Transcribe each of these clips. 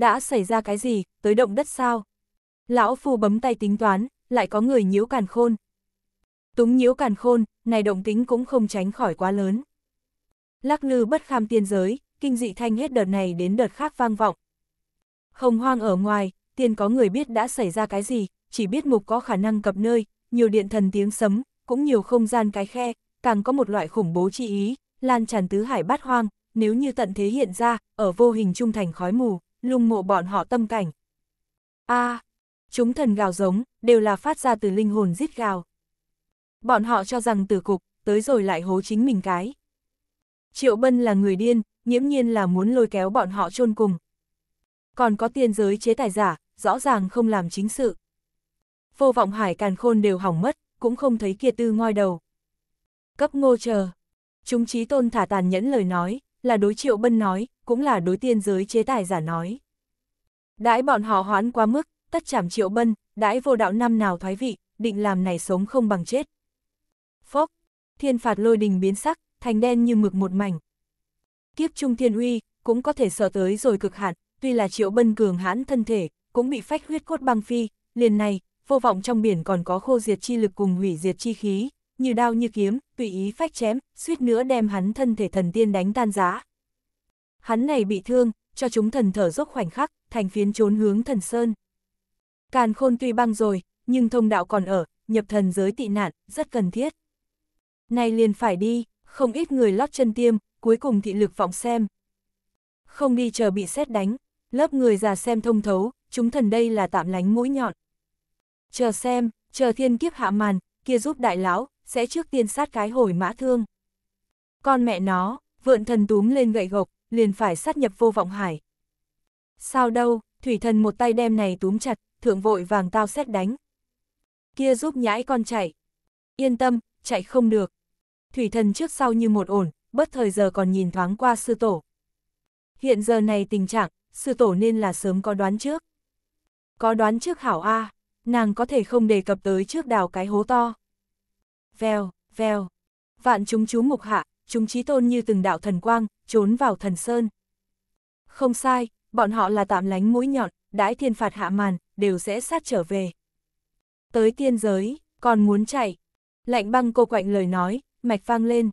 đã xảy ra cái gì, tới động đất sao? Lão Phu bấm tay tính toán, lại có người nhiễu càn khôn. Túng nhiễu càn khôn, này động tính cũng không tránh khỏi quá lớn. Lắc lư bất kham tiên giới, kinh dị thanh hết đợt này đến đợt khác vang vọng. không hoang ở ngoài, tiên có người biết đã xảy ra cái gì, chỉ biết mục có khả năng cập nơi, nhiều điện thần tiếng sấm, cũng nhiều không gian cái khe, càng có một loại khủng bố chi ý, lan tràn tứ hải bát hoang, nếu như tận thế hiện ra, ở vô hình trung thành khói mù lung mộ bọn họ tâm cảnh. a à, chúng thần gào giống, đều là phát ra từ linh hồn giết gào. Bọn họ cho rằng tử cục, tới rồi lại hố chính mình cái. Triệu Bân là người điên, nhiễm nhiên là muốn lôi kéo bọn họ chôn cùng. Còn có tiên giới chế tài giả, rõ ràng không làm chính sự. Vô vọng hải càn khôn đều hỏng mất, cũng không thấy kia tư ngoi đầu. Cấp ngô chờ. Chúng trí tôn thả tàn nhẫn lời nói, là đối triệu bân nói, cũng là đối tiên giới chế tài giả nói. Đãi bọn họ hoán quá mức, tất chảm triệu bân, đãi vô đạo năm nào thoái vị, định làm này sống không bằng chết. Phốc, thiên phạt lôi đình biến sắc, thành đen như mực một mảnh. Kiếp trung thiên uy, cũng có thể sợ tới rồi cực hạn, tuy là triệu bân cường hãn thân thể, cũng bị phách huyết cốt băng phi, liền này, vô vọng trong biển còn có khô diệt chi lực cùng hủy diệt chi khí, như đao như kiếm, tùy ý phách chém, suýt nữa đem hắn thân thể thần tiên đánh tan giá hắn này bị thương, cho chúng thần thở dốc khoảnh khắc, thành phiến trốn hướng thần sơn. Càn khôn tuy băng rồi, nhưng thông đạo còn ở, nhập thần giới tị nạn, rất cần thiết. Nay liền phải đi, không ít người lót chân tiêm, cuối cùng thị lực vọng xem. Không đi chờ bị xét đánh, lớp người già xem thông thấu, chúng thần đây là tạm lánh mũi nhọn. Chờ xem, chờ thiên kiếp hạ màn, kia giúp đại lão, sẽ trước tiên sát cái hồi mã thương. Con mẹ nó, vượn thần túm lên gậy gộc, liền phải sát nhập vô vọng hải. Sao đâu, thủy thần một tay đem này túm chặt, thượng vội vàng tao xét đánh. Kia giúp nhãi con chạy. Yên tâm, chạy không được. Thủy thần trước sau như một ổn, bất thời giờ còn nhìn thoáng qua sư tổ. Hiện giờ này tình trạng, sư tổ nên là sớm có đoán trước. Có đoán trước hảo A, nàng có thể không đề cập tới trước đào cái hố to. Vèo, vèo, vạn chúng chú mục hạ, chúng trí tôn như từng đạo thần quang, trốn vào thần sơn. Không sai, bọn họ là tạm lánh mũi nhọn, đãi thiên phạt hạ màn, đều sẽ sát trở về. Tới tiên giới, còn muốn chạy. Lạnh băng cô quạnh lời nói, mạch vang lên.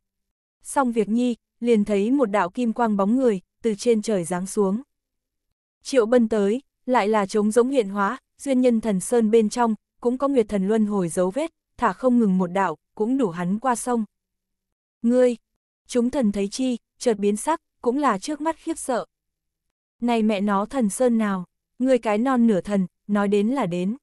Xong việc nhi, liền thấy một đạo kim quang bóng người, từ trên trời giáng xuống. Triệu bân tới, lại là trống giống hiện hóa, duyên nhân thần sơn bên trong, cũng có nguyệt thần luân hồi dấu vết, thả không ngừng một đạo, cũng đủ hắn qua sông. Ngươi, chúng thần thấy chi, chợt biến sắc, cũng là trước mắt khiếp sợ. Này mẹ nó thần sơn nào, người cái non nửa thần, nói đến là đến.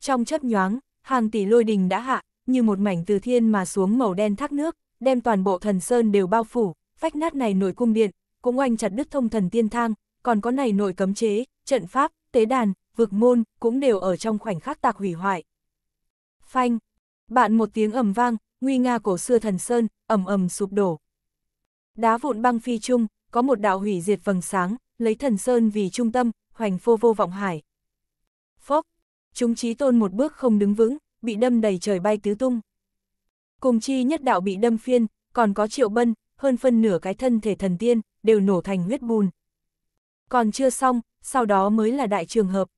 Trong chấp nhoáng, hàng tỷ lôi đình đã hạ, như một mảnh từ thiên mà xuống màu đen thác nước, đem toàn bộ thần sơn đều bao phủ, phách nát này nội cung điện, cũng oanh chặt đứt thông thần tiên thang, còn có này nội cấm chế, trận pháp, tế đàn, vực môn, cũng đều ở trong khoảnh khắc tạc hủy hoại. Phanh, bạn một tiếng ầm vang, nguy nga cổ xưa thần sơn, ầm ầm sụp đổ. Đá vụn băng phi chung, có một đạo hủy diệt vầng sáng, lấy thần sơn vì trung tâm, hoành phô vô vọng hải. Phốc, chúng chí tôn một bước không đứng vững, bị đâm đầy trời bay tứ tung. Cùng chi nhất đạo bị đâm phiên, còn có triệu bân, hơn phân nửa cái thân thể thần tiên, đều nổ thành huyết bùn. Còn chưa xong, sau đó mới là đại trường hợp.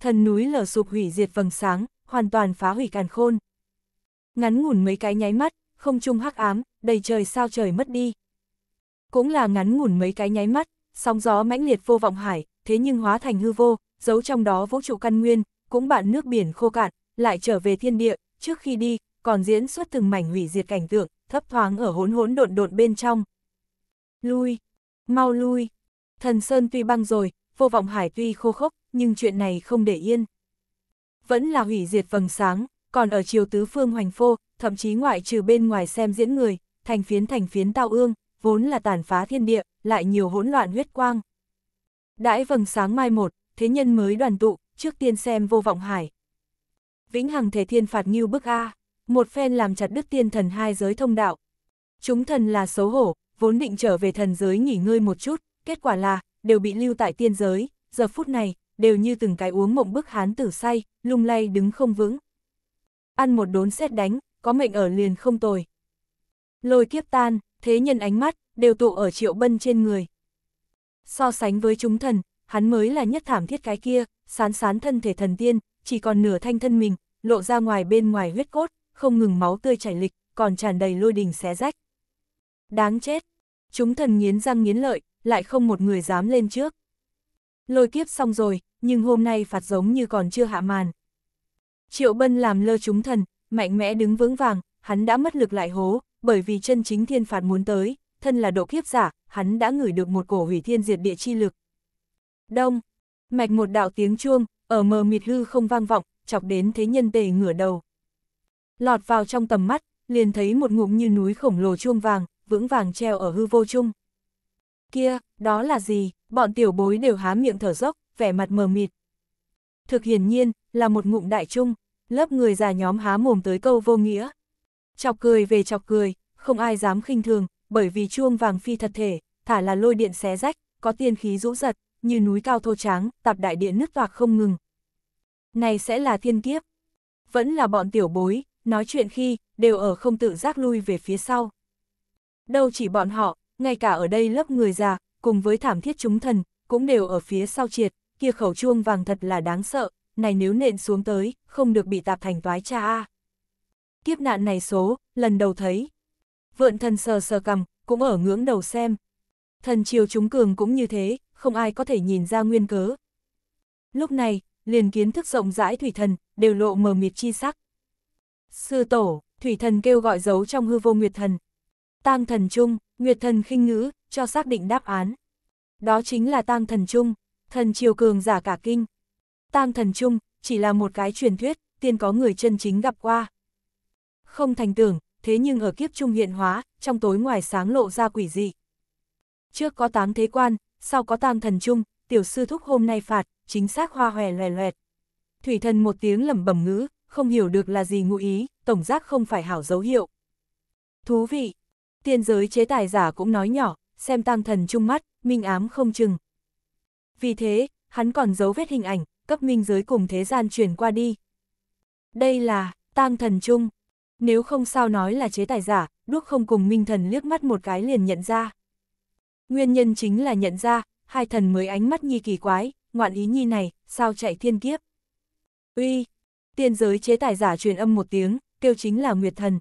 Thần núi lở sụp hủy diệt vầng sáng, hoàn toàn phá hủy càn khôn. Ngắn ngủn mấy cái nháy mắt, không trung hắc ám, đầy trời sao trời mất đi cũng là ngắn ngủn mấy cái nháy mắt, sóng gió mãnh liệt vô vọng hải, thế nhưng hóa thành hư vô, giấu trong đó vũ trụ căn nguyên, cũng bạn nước biển khô cạn, lại trở về thiên địa, trước khi đi, còn diễn xuất từng mảnh hủy diệt cảnh tượng, thấp thoáng ở hỗn hỗn độn độn bên trong. Lui, mau lui. Thần Sơn tuy băng rồi, vô vọng hải tuy khô khốc, nhưng chuyện này không để yên. Vẫn là hủy diệt vầng sáng, còn ở chiều tứ phương hoành phô, thậm chí ngoại trừ bên ngoài xem diễn người, thành phiến thành phiến tao ương, vốn là tàn phá thiên địa, lại nhiều hỗn loạn huyết quang. Đãi vầng sáng mai một, thế nhân mới đoàn tụ, trước tiên xem vô vọng hải. Vĩnh hằng thể thiên phạt nghiêu bức A, một phen làm chặt đứt tiên thần hai giới thông đạo. Chúng thần là xấu hổ, vốn định trở về thần giới nghỉ ngơi một chút, kết quả là, đều bị lưu tại tiên giới, giờ phút này, đều như từng cái uống mộng bức hán tử say, lung lay đứng không vững. Ăn một đốn xét đánh, có mệnh ở liền không tồi. Lôi kiếp tan, thế nhân ánh mắt, đều tụ ở triệu bân trên người. So sánh với chúng thần, hắn mới là nhất thảm thiết cái kia, sán sán thân thể thần tiên, chỉ còn nửa thanh thân mình, lộ ra ngoài bên ngoài huyết cốt, không ngừng máu tươi chảy lịch, còn tràn đầy lôi đình xé rách. Đáng chết! Chúng thần nghiến răng nghiến lợi, lại không một người dám lên trước. Lôi kiếp xong rồi, nhưng hôm nay phạt giống như còn chưa hạ màn. Triệu Bân làm lơ chúng thần, mạnh mẽ đứng vững vàng, hắn đã mất lực lại hố, bởi vì chân chính thiên phạt muốn tới, thân là độ kiếp giả, hắn đã ngửi được một cổ hủy thiên diệt địa chi lực. Đông, mạch một đạo tiếng chuông, ở mờ mịt hư không vang vọng, chọc đến thế nhân tề ngửa đầu. Lọt vào trong tầm mắt, liền thấy một ngụm như núi khổng lồ chuông vàng, vững vàng treo ở hư vô chung. Kia, đó là gì, bọn tiểu bối đều há miệng thở dốc, vẻ mặt mờ mịt. Thực hiển nhiên, là một ngụm đại trung, lớp người già nhóm há mồm tới câu vô nghĩa, Chọc cười về chọc cười, không ai dám khinh thường, bởi vì chuông vàng phi thật thể, thả là lôi điện xé rách, có tiên khí rũ giật, như núi cao thô tráng, tạp đại điện nứt toạc không ngừng. Này sẽ là thiên kiếp. Vẫn là bọn tiểu bối, nói chuyện khi, đều ở không tự giác lui về phía sau. Đâu chỉ bọn họ, ngay cả ở đây lớp người già, cùng với thảm thiết chúng thần, cũng đều ở phía sau triệt, kia khẩu chuông vàng thật là đáng sợ, này nếu nện xuống tới, không được bị tạp thành toái cha a kiếp nạn này số, lần đầu thấy. Vượn thần sờ sờ cầm, cũng ở ngưỡng đầu xem. Thần triều chúng cường cũng như thế, không ai có thể nhìn ra nguyên cớ. Lúc này, liền kiến thức rộng rãi thủy thần, đều lộ mờ mịt chi sắc. Sư tổ, thủy thần kêu gọi dấu trong hư vô nguyệt thần. Tang thần trung, nguyệt thần khinh ngữ, cho xác định đáp án. Đó chính là tang thần trung, thần triều cường giả cả kinh. Tang thần trung, chỉ là một cái truyền thuyết, tiên có người chân chính gặp qua không thành tưởng, thế nhưng ở kiếp trung hiện hóa, trong tối ngoài sáng lộ ra quỷ dị. Trước có táng thế quan, sau có tang thần trung, tiểu sư thúc hôm nay phạt, chính xác hoa hòe loè loẹt. Thủy thần một tiếng lẩm bẩm ngữ, không hiểu được là gì ngụ ý, tổng giác không phải hảo dấu hiệu. Thú vị, tiên giới chế tài giả cũng nói nhỏ, xem tang thần trung mắt, minh ám không chừng. Vì thế, hắn còn giấu vết hình ảnh, cấp minh giới cùng thế gian truyền qua đi. Đây là tang thần trung, nếu không sao nói là chế tài giả, đuốc không cùng minh thần liếc mắt một cái liền nhận ra. Nguyên nhân chính là nhận ra, hai thần mới ánh mắt nhi kỳ quái, ngoạn ý nhi này, sao chạy thiên kiếp. Uy, tiên giới chế tài giả truyền âm một tiếng, kêu chính là Nguyệt Thần.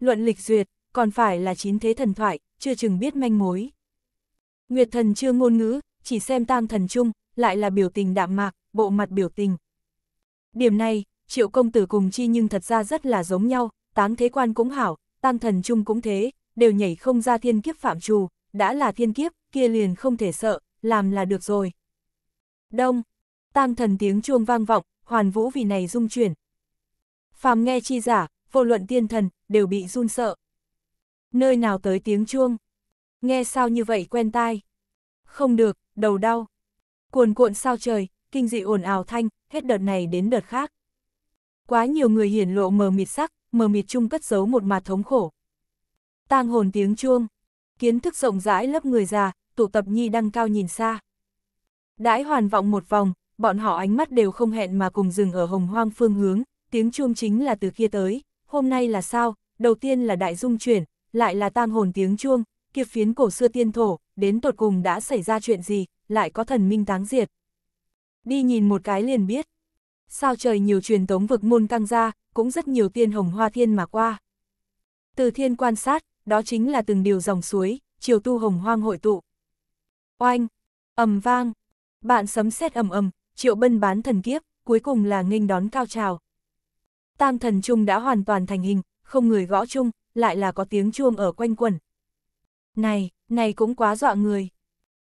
Luận lịch duyệt, còn phải là chín thế thần thoại, chưa chừng biết manh mối. Nguyệt Thần chưa ngôn ngữ, chỉ xem tang thần chung, lại là biểu tình đạm mạc, bộ mặt biểu tình. Điểm này, triệu công tử cùng chi nhưng thật ra rất là giống nhau, táng thế quan cũng hảo, tăng thần chung cũng thế, đều nhảy không ra thiên kiếp phạm trù, đã là thiên kiếp, kia liền không thể sợ, làm là được rồi. Đông, tăng thần tiếng chuông vang vọng, hoàn vũ vì này rung chuyển. Phàm nghe chi giả, vô luận tiên thần, đều bị run sợ. Nơi nào tới tiếng chuông? Nghe sao như vậy quen tai? Không được, đầu đau. Cuồn cuộn sao trời, kinh dị ồn ào thanh, hết đợt này đến đợt khác. Quá nhiều người hiển lộ mờ mịt sắc, mờ mịt chung cất giấu một mặt thống khổ. Tang hồn tiếng chuông, kiến thức rộng rãi lớp người già, tụ tập nhi đăng cao nhìn xa. Đãi hoàn vọng một vòng, bọn họ ánh mắt đều không hẹn mà cùng dừng ở hồng hoang phương hướng, tiếng chuông chính là từ kia tới, hôm nay là sao, đầu tiên là đại dung chuyển, lại là tang hồn tiếng chuông, kia phiến cổ xưa tiên thổ, đến tột cùng đã xảy ra chuyện gì, lại có thần minh táng diệt. Đi nhìn một cái liền biết sao trời nhiều truyền tống vực môn căng ra, cũng rất nhiều tiên hồng hoa thiên mà qua. Từ thiên quan sát, đó chính là từng điều dòng suối, chiều tu hồng hoang hội tụ. Oanh, ầm vang, bạn sấm sét ầm ầm, triệu bân bán thần kiếp, cuối cùng là nghênh đón cao trào. Tam thần trung đã hoàn toàn thành hình, không người gõ chung, lại là có tiếng chuông ở quanh quần. Này, này cũng quá dọa người.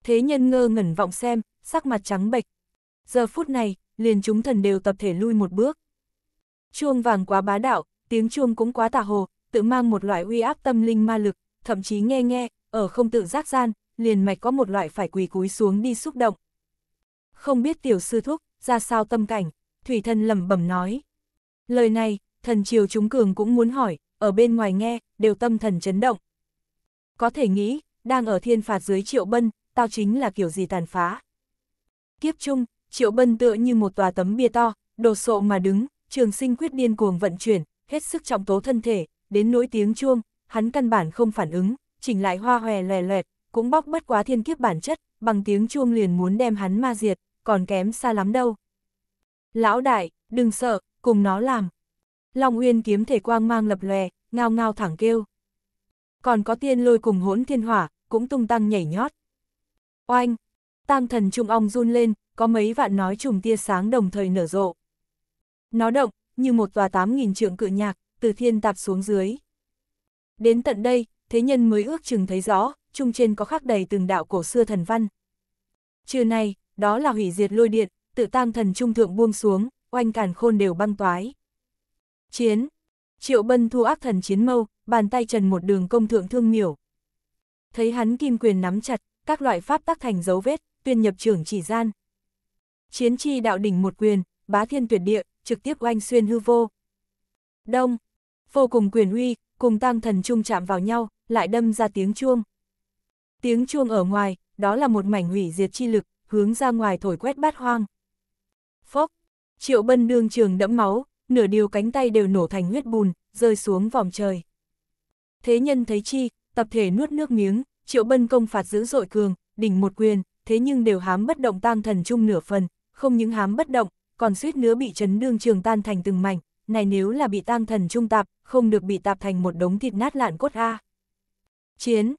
Thế nhân ngơ ngẩn vọng xem, sắc mặt trắng bệch. Giờ phút này, liền chúng thần đều tập thể lui một bước. Chuông vàng quá bá đạo, tiếng chuông cũng quá tà hồ, tự mang một loại uy áp tâm linh ma lực, thậm chí nghe nghe, ở không tự giác gian, liền mạch có một loại phải quỳ cúi xuống đi xúc động. Không biết tiểu sư thúc, ra sao tâm cảnh, thủy thân lẩm bẩm nói. Lời này, thần triều chúng cường cũng muốn hỏi, ở bên ngoài nghe, đều tâm thần chấn động. Có thể nghĩ, đang ở thiên phạt dưới triệu bân, tao chính là kiểu gì tàn phá. Kiếp chung, Triệu Bân tựa như một tòa tấm bia to, đồ sộ mà đứng, trường sinh quyết điên cuồng vận chuyển, hết sức trọng tố thân thể, đến nỗi tiếng chuông, hắn căn bản không phản ứng, chỉnh lại hoa hòe lè loẹt, cũng bóc bất quá thiên kiếp bản chất, bằng tiếng chuông liền muốn đem hắn ma diệt, còn kém xa lắm đâu. Lão đại, đừng sợ, cùng nó làm. Long Uyên kiếm thể quang mang lập lòe, ngao ngao thẳng kêu. Còn có tiên lôi cùng hỗn thiên hỏa, cũng tung tăng nhảy nhót. Oanh, tam thần trung ong run lên, có mấy vạn nói trùng tia sáng đồng thời nở rộ. Nó động, như một tòa tám nghìn trượng cự nhạc, từ thiên tạp xuống dưới. Đến tận đây, thế nhân mới ước chừng thấy rõ, trung trên có khắc đầy từng đạo cổ xưa thần văn. Trưa nay, đó là hủy diệt lôi điện, tự tang thần trung thượng buông xuống, oanh càn khôn đều băng toái. Chiến, triệu bân thu ác thần chiến mâu, bàn tay trần một đường công thượng thương miểu. Thấy hắn kim quyền nắm chặt, các loại pháp tác thành dấu vết, tuyên nhập trưởng chỉ gian chiến chi đạo đỉnh một quyền, bá thiên tuyệt địa, trực tiếp oanh xuyên hư vô. Đông, vô cùng quyền uy, cùng tăng thần chung chạm vào nhau, lại đâm ra tiếng chuông. Tiếng chuông ở ngoài, đó là một mảnh hủy diệt chi lực, hướng ra ngoài thổi quét bát hoang. Phốc, triệu bân đương trường đẫm máu, nửa điều cánh tay đều nổ thành huyết bùn, rơi xuống vòng trời. Thế nhân thấy chi, tập thể nuốt nước miếng, triệu bân công phạt dữ dội cường, đỉnh một quyền, thế nhưng đều hám bất động tăng thần chung nửa phần, không những hám bất động, còn suýt nữa bị chấn đương trường tan thành từng mảnh, này nếu là bị tang thần trung tạp, không được bị tạp thành một đống thịt nát lạn cốt a. Chiến.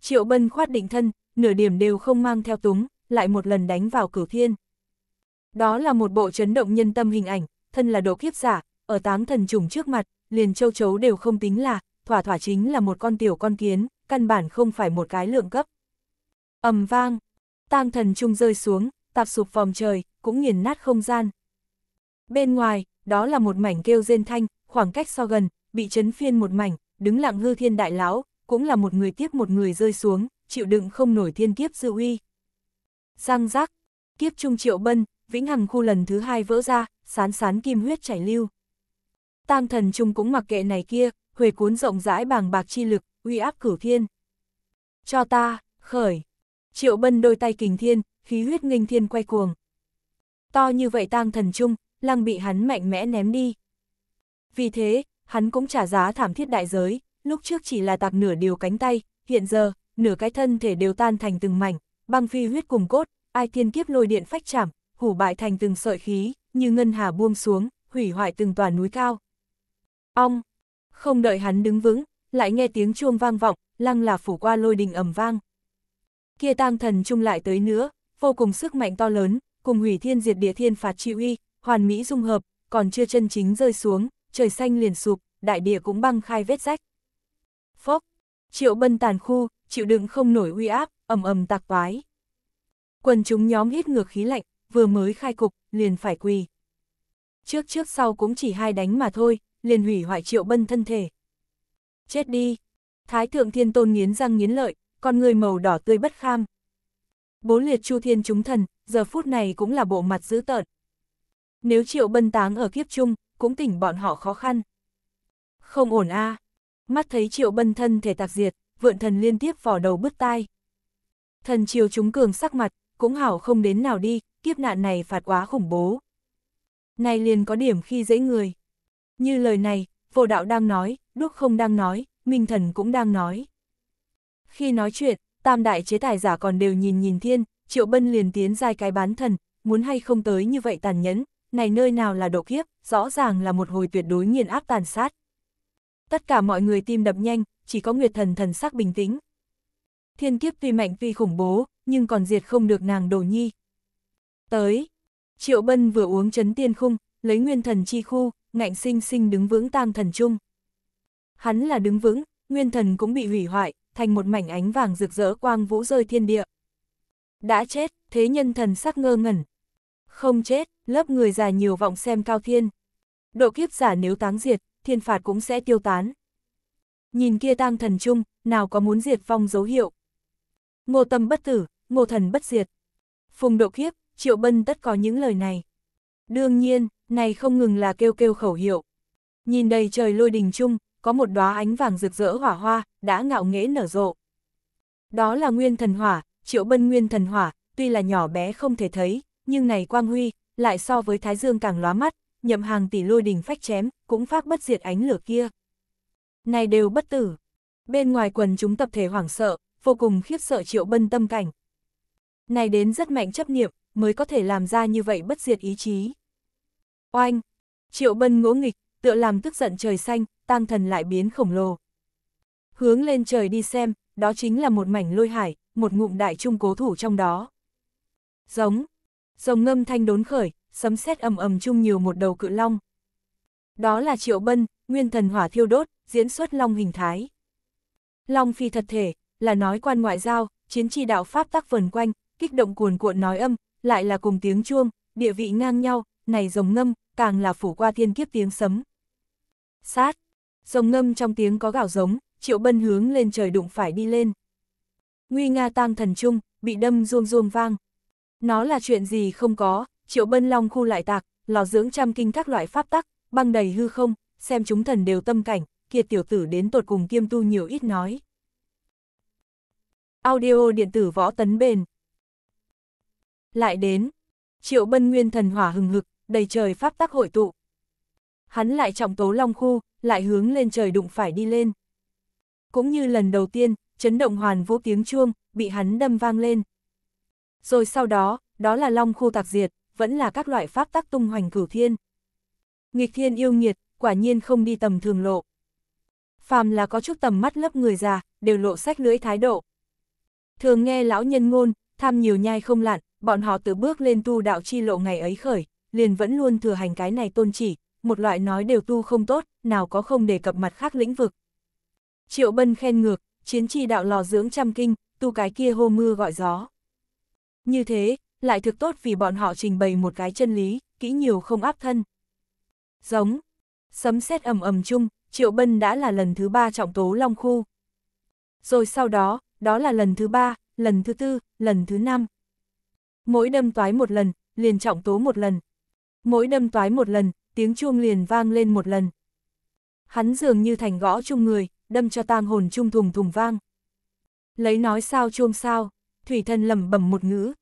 Triệu Bân khoát định thân, nửa điểm đều không mang theo túng, lại một lần đánh vào cửu thiên. Đó là một bộ chấn động nhân tâm hình ảnh, thân là độ kiếp giả, ở tám thần trùng trước mặt, liền châu chấu đều không tính là, thỏa thỏa chính là một con tiểu con kiến, căn bản không phải một cái lượng cấp. ầm vang, tang thần trung rơi xuống, tạp sụp vòng trời, cũng nghiền nát không gian. Bên ngoài, đó là một mảnh kêu rên thanh, khoảng cách so gần, bị chấn phiên một mảnh, đứng lặng hư thiên đại lão, cũng là một người tiếp một người rơi xuống, chịu đựng không nổi thiên kiếp dư uy. Giang giác, kiếp trung triệu bân, vĩnh hằng khu lần thứ hai vỡ ra, sán sán kim huyết chảy lưu. Tang thần trung cũng mặc kệ này kia, huề cuốn rộng rãi bàng bạc chi lực, uy áp cửu thiên. Cho ta, khởi. Triệu bân đôi tay kình thiên, khí huyết nghênh thiên quay cuồng, To như vậy tang thần chung, lăng bị hắn mạnh mẽ ném đi. Vì thế, hắn cũng trả giá thảm thiết đại giới, lúc trước chỉ là tạc nửa điều cánh tay, hiện giờ, nửa cái thân thể đều tan thành từng mảnh, băng phi huyết cùng cốt, ai thiên kiếp lôi điện phách chảm, hủ bại thành từng sợi khí, như ngân hà buông xuống, hủy hoại từng tòa núi cao. Ong! Không đợi hắn đứng vững, lại nghe tiếng chuông vang vọng, lăng là phủ qua lôi đình ầm vang. Kia tang thần chung lại tới nữa, vô cùng sức mạnh to lớn, cùng hủy thiên diệt địa thiên phạt chi uy, hoàn mỹ dung hợp, còn chưa chân chính rơi xuống, trời xanh liền sụp, đại địa cũng băng khai vết rách. Phốc, triệu bân tàn khu, chịu đựng không nổi uy áp, ầm ầm tạc toái. Quần chúng nhóm hít ngược khí lạnh, vừa mới khai cục, liền phải quỳ. Trước trước sau cũng chỉ hai đánh mà thôi, liền hủy hoại triệu bân thân thể. Chết đi! Thái thượng thiên tôn nghiến răng nghiến lợi, con người màu đỏ tươi bất kham, Bốn liệt chu thiên chúng thần, giờ phút này cũng là bộ mặt dữ tợn. Nếu triệu bân táng ở kiếp chung, cũng tỉnh bọn họ khó khăn. Không ổn a à. Mắt thấy triệu bân thân thể tạc diệt, vượn thần liên tiếp vỏ đầu bứt tai. Thần triều chúng cường sắc mặt, cũng hảo không đến nào đi, kiếp nạn này phạt quá khủng bố. Này liền có điểm khi dễ người. Như lời này, vô đạo đang nói, đúc không đang nói, minh thần cũng đang nói. Khi nói chuyện, tam đại chế tài giả còn đều nhìn nhìn thiên, triệu bân liền tiến dài cái bán thần, muốn hay không tới như vậy tàn nhẫn, này nơi nào là độ kiếp, rõ ràng là một hồi tuyệt đối nghiền áp tàn sát. Tất cả mọi người tim đập nhanh, chỉ có Nguyệt Thần thần sắc bình tĩnh. Thiên kiếp tuy mạnh tuy khủng bố, nhưng còn diệt không được nàng đồ nhi. Tới, Triệu Bân vừa uống chấn tiên khung, lấy nguyên thần chi khu, ngạnh sinh sinh đứng vững tam thần chung. Hắn là đứng vững, nguyên thần cũng bị hủy hoại, thành một mảnh ánh vàng rực rỡ quang vũ rơi thiên địa. Đã chết, thế nhân thần sắc ngơ ngẩn. Không chết, lớp người già nhiều vọng xem cao thiên. Độ kiếp giả nếu táng diệt, thiên phạt cũng sẽ tiêu tán. Nhìn kia tang thần chung, nào có muốn diệt phong dấu hiệu. Ngô tâm bất tử, ngô thần bất diệt. Phùng độ kiếp, triệu bân tất có những lời này. Đương nhiên, này không ngừng là kêu kêu khẩu hiệu. Nhìn đầy trời lôi đình chung, có một đóa ánh vàng rực rỡ hỏa hoa, đã ngạo nghễ nở rộ. Đó là nguyên thần hỏa, triệu bân nguyên thần hỏa, tuy là nhỏ bé không thể thấy, nhưng này quang huy, lại so với thái dương càng lóa mắt, nhậm hàng tỷ lôi đình phách chém, cũng phát bất diệt ánh lửa kia. Này đều bất tử. Bên ngoài quần chúng tập thể hoảng sợ, vô cùng khiếp sợ triệu bân tâm cảnh. Này đến rất mạnh chấp niệm, mới có thể làm ra như vậy bất diệt ý chí. Oanh! Triệu bân ngỗ nghịch, tựa làm tức giận trời xanh, tam thần lại biến khổng lồ. Hướng lên trời đi xem, đó chính là một mảnh lôi hải, một ngụm đại trung cố thủ trong đó. Giống, rồng ngâm thanh đốn khởi, sấm sét ầm ầm chung nhiều một đầu cự long. Đó là triệu bân, nguyên thần hỏa thiêu đốt, diễn xuất long hình thái. Long phi thật thể, là nói quan ngoại giao, chiến tri đạo Pháp tác vần quanh, kích động cuồn cuộn nói âm, lại là cùng tiếng chuông, địa vị ngang nhau, này rồng ngâm, càng là phủ qua thiên kiếp tiếng sấm, sát. Rồng ngâm trong tiếng có gạo giống, triệu bân hướng lên trời đụng phải đi lên. Nguy nga tang thần trung, bị đâm ruông ruông vang. Nó là chuyện gì không có, triệu bân long khu lại tạc, lò dưỡng trăm kinh các loại pháp tắc, băng đầy hư không, xem chúng thần đều tâm cảnh, kiệt tiểu tử đến tột cùng kiêm tu nhiều ít nói. Audio điện tử võ tấn bền. Lại đến, triệu bân nguyên thần hỏa hừng hực, đầy trời pháp tắc hội tụ, hắn lại trọng tố long khu, lại hướng lên trời đụng phải đi lên. Cũng như lần đầu tiên, chấn động hoàn vỗ tiếng chuông, bị hắn đâm vang lên. Rồi sau đó, đó là long khu tạc diệt, vẫn là các loại pháp tác tung hoành cửu thiên. Nghịch thiên yêu nghiệt, quả nhiên không đi tầm thường lộ. Phàm là có chút tầm mắt lấp người già, đều lộ sách lưỡi thái độ. Thường nghe lão nhân ngôn, tham nhiều nhai không lạn, bọn họ tự bước lên tu đạo chi lộ ngày ấy khởi, liền vẫn luôn thừa hành cái này tôn chỉ, một loại nói đều tu không tốt, nào có không đề cập mặt khác lĩnh vực. Triệu Bân khen ngược, chiến chi đạo lò dưỡng trăm kinh, tu cái kia hô mưa gọi gió. Như thế, lại thực tốt vì bọn họ trình bày một cái chân lý, kỹ nhiều không áp thân. Giống, sấm sét ầm ầm chung, Triệu Bân đã là lần thứ ba trọng tố Long Khu. Rồi sau đó, đó là lần thứ ba, lần thứ tư, lần thứ năm. Mỗi đâm toái một lần, liền trọng tố một lần. Mỗi đâm toái một lần, tiếng chuông liền vang lên một lần. Hắn dường như thành gõ chung người, đâm cho tang hồn chung thùng thùng vang. Lấy nói sao chuông sao, thủy thân lẩm bẩm một ngữ.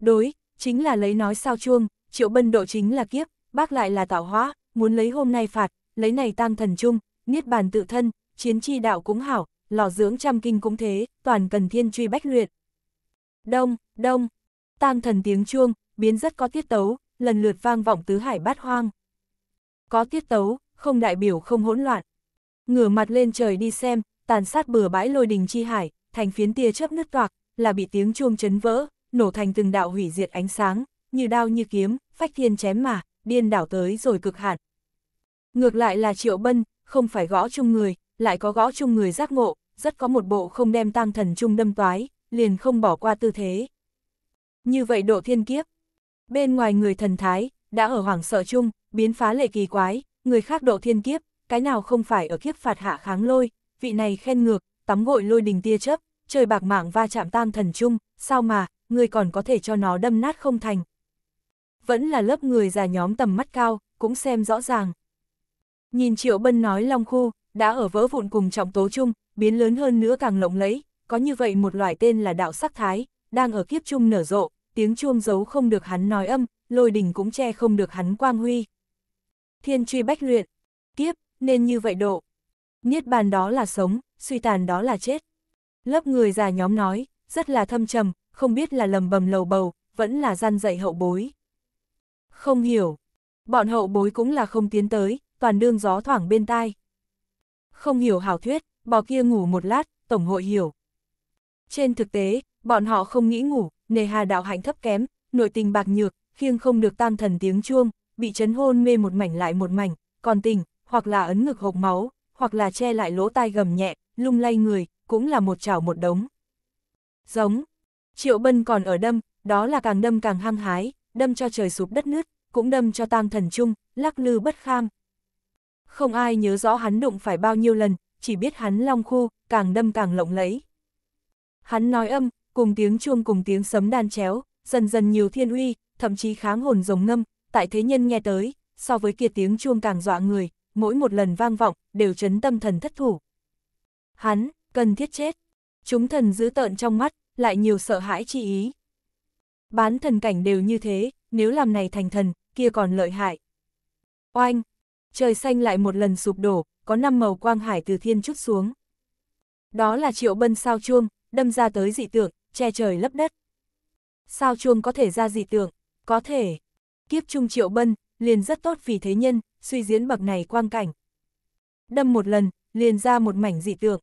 Đối, chính là lấy nói sao chuông, triệu bân độ chính là kiếp, bác lại là tạo hóa, muốn lấy hôm nay phạt, lấy này tang thần chung, niết bàn tự thân, chiến chi đạo cũng hảo, lò dưỡng trăm kinh cũng thế, toàn cần thiên truy bách luyện. Đông, đông, tang thần tiếng chuông, biến rất có tiết tấu, lần lượt vang vọng tứ hải bát hoang có tiết tấu, không đại biểu không hỗn loạn. Ngửa mặt lên trời đi xem, tàn sát bừa bãi lôi đình chi hải, thành phiến tia chớp nứt toạc, là bị tiếng chuông chấn vỡ, nổ thành từng đạo hủy diệt ánh sáng, như đao như kiếm, phách thiên chém mà, điên đảo tới rồi cực hạn. Ngược lại là Triệu Bân, không phải gõ chung người, lại có gõ chung người giác ngộ, rất có một bộ không đem tăng thần chung đâm toái, liền không bỏ qua tư thế. Như vậy độ thiên kiếp, bên ngoài người thần thái, đã ở hoảng sợ chung, biến phá lệ kỳ quái, người khác độ thiên kiếp, cái nào không phải ở kiếp phạt hạ kháng lôi, vị này khen ngược, tắm gội lôi đình tia chớp, trời bạc mạng va chạm tan thần chung, sao mà, người còn có thể cho nó đâm nát không thành. Vẫn là lớp người già nhóm tầm mắt cao, cũng xem rõ ràng. Nhìn Triệu Bân nói Long Khu, đã ở vỡ vụn cùng trọng tố chung, biến lớn hơn nữa càng lộng lẫy, có như vậy một loại tên là đạo sắc thái, đang ở kiếp chung nở rộ, tiếng chuông giấu không được hắn nói âm, lôi đình cũng che không được hắn quang huy. Thiên truy bách luyện. Tiếp, nên như vậy độ. Niết bàn đó là sống, suy tàn đó là chết. Lớp người già nhóm nói, rất là thâm trầm, không biết là lầm bầm lầu bầu, vẫn là gian dạy hậu bối. Không hiểu. Bọn hậu bối cũng là không tiến tới, toàn đương gió thoảng bên tai. Không hiểu hảo thuyết, bò kia ngủ một lát, tổng hội hiểu. Trên thực tế, bọn họ không nghĩ ngủ, nề hà đạo hạnh thấp kém, nội tình bạc nhược, khiêng không được tam thần tiếng chuông, bị chấn hôn mê một mảnh lại một mảnh, còn tình, hoặc là ấn ngực hộp máu, hoặc là che lại lỗ tai gầm nhẹ, lung lay người, cũng là một chảo một đống. Giống, triệu bân còn ở đâm, đó là càng đâm càng hăng hái, đâm cho trời sụp đất nứt, cũng đâm cho tang thần chung, lắc lư bất kham. Không ai nhớ rõ hắn đụng phải bao nhiêu lần, chỉ biết hắn long khu, càng đâm càng lộng lẫy. Hắn nói âm, cùng tiếng chuông cùng tiếng sấm đan chéo, dần dần nhiều thiên uy, thậm chí kháng hồn rồng ngâm, tại thế nhân nghe tới, so với kia tiếng chuông càng dọa người, mỗi một lần vang vọng, đều chấn tâm thần thất thủ. Hắn, cần thiết chết. Chúng thần giữ tợn trong mắt, lại nhiều sợ hãi chi ý. Bán thần cảnh đều như thế, nếu làm này thành thần, kia còn lợi hại. Oanh! Trời xanh lại một lần sụp đổ, có năm màu quang hải từ thiên chút xuống. Đó là triệu bân sao chuông, đâm ra tới dị tượng, che trời lấp đất. Sao chuông có thể ra dị tượng? Có thể kiếp trung triệu bân, liền rất tốt vì thế nhân, suy diễn bậc này quang cảnh. Đâm một lần, liền ra một mảnh dị tượng.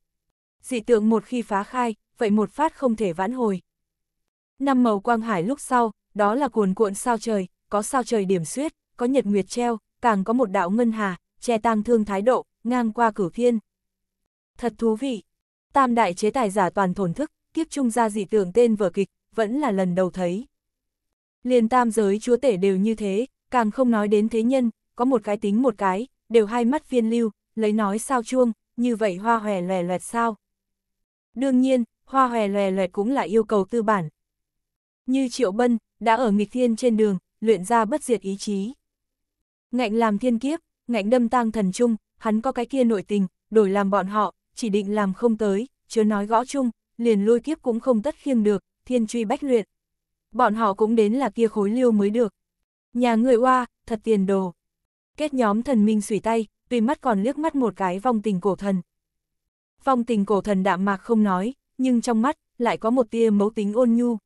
Dị tượng một khi phá khai, vậy một phát không thể vãn hồi. Năm màu quang hải lúc sau, đó là cuồn cuộn sao trời, có sao trời điểm xuyết, có nhật nguyệt treo, càng có một đạo ngân hà, che tang thương thái độ, ngang qua cửu thiên. Thật thú vị. Tam đại chế tài giả toàn thổn thức, kiếp trung ra dị tượng tên vở kịch, vẫn là lần đầu thấy liền tam giới chúa tể đều như thế, càng không nói đến thế nhân, có một cái tính một cái, đều hai mắt phiên lưu, lấy nói sao chuông, như vậy hoa hòe lòe loẹt sao. Đương nhiên, hoa hòe lòe loẹt cũng là yêu cầu tư bản. Như Triệu Bân, đã ở nghịch thiên trên đường, luyện ra bất diệt ý chí. Ngạnh làm thiên kiếp, ngạnh đâm tang thần chung, hắn có cái kia nội tình, đổi làm bọn họ, chỉ định làm không tới, chứ nói gõ chung, liền lôi kiếp cũng không tất khiêng được, thiên truy bách luyện bọn họ cũng đến là kia khối liêu mới được. Nhà người oa, thật tiền đồ. Kết nhóm thần minh sủy tay, tùy mắt còn liếc mắt một cái vong tình cổ thần. Vong tình cổ thần đạm mạc không nói, nhưng trong mắt, lại có một tia mấu tính ôn nhu.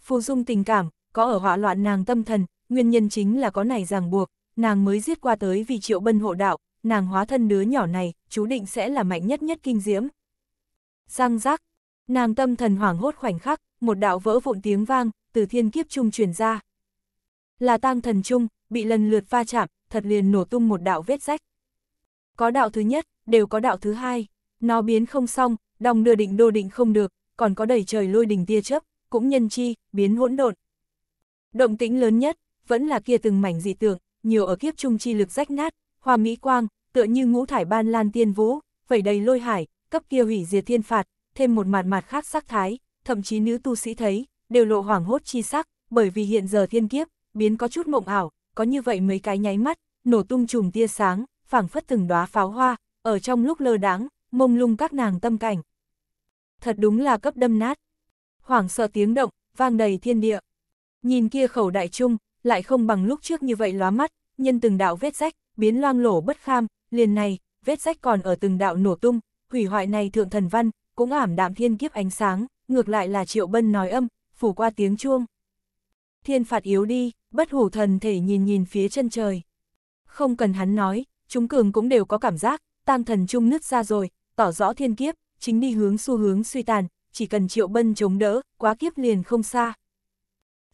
Phù dung tình cảm, có ở họa loạn nàng tâm thần, nguyên nhân chính là có này ràng buộc, nàng mới giết qua tới vì triệu bân hộ đạo, nàng hóa thân đứa nhỏ này, chú định sẽ là mạnh nhất nhất kinh diễm. Giang giác, nàng tâm thần hoảng hốt khoảnh khắc, một đạo vỡ vụn tiếng vang, từ thiên kiếp trung truyền ra. Là tang thần trung, bị lần lượt va chạm, thật liền nổ tung một đạo vết rách. Có đạo thứ nhất, đều có đạo thứ hai, nó biến không xong, đồng đưa định đô định không được, còn có đẩy trời lôi đỉnh tia chớp, cũng nhân chi, biến hỗn độn. Động tĩnh lớn nhất, vẫn là kia từng mảnh dị tượng, nhiều ở kiếp trung chi lực rách nát, hoa mỹ quang, tựa như ngũ thải ban lan tiên vũ, vẩy đầy lôi hải, cấp kia hủy diệt thiên phạt, thêm một mặt mặt khác sắc thái, thậm chí nữ tu sĩ thấy, đều lộ hoảng hốt chi sắc, bởi vì hiện giờ thiên kiếp, biến có chút mộng ảo, có như vậy mấy cái nháy mắt, nổ tung trùng tia sáng, phảng phất từng đóa pháo hoa, ở trong lúc lơ đáng, mông lung các nàng tâm cảnh. Thật đúng là cấp đâm nát. Hoảng sợ tiếng động, vang đầy thiên địa. Nhìn kia khẩu đại trung, lại không bằng lúc trước như vậy lóa mắt, nhân từng đạo vết rách, biến loang lổ bất kham, liền này, vết rách còn ở từng đạo nổ tung, hủy hoại này thượng thần văn, cũng ảm đạm thiên kiếp ánh sáng, ngược lại là Triệu Bân nói âm, phủ qua tiếng chuông. Thiên phạt yếu đi, bất hủ thần thể nhìn nhìn phía chân trời. Không cần hắn nói, chúng cường cũng đều có cảm giác, tam thần chung nứt ra rồi, tỏ rõ thiên kiếp, chính đi hướng xu hướng suy tàn, chỉ cần Triệu Bân chống đỡ, quá kiếp liền không xa.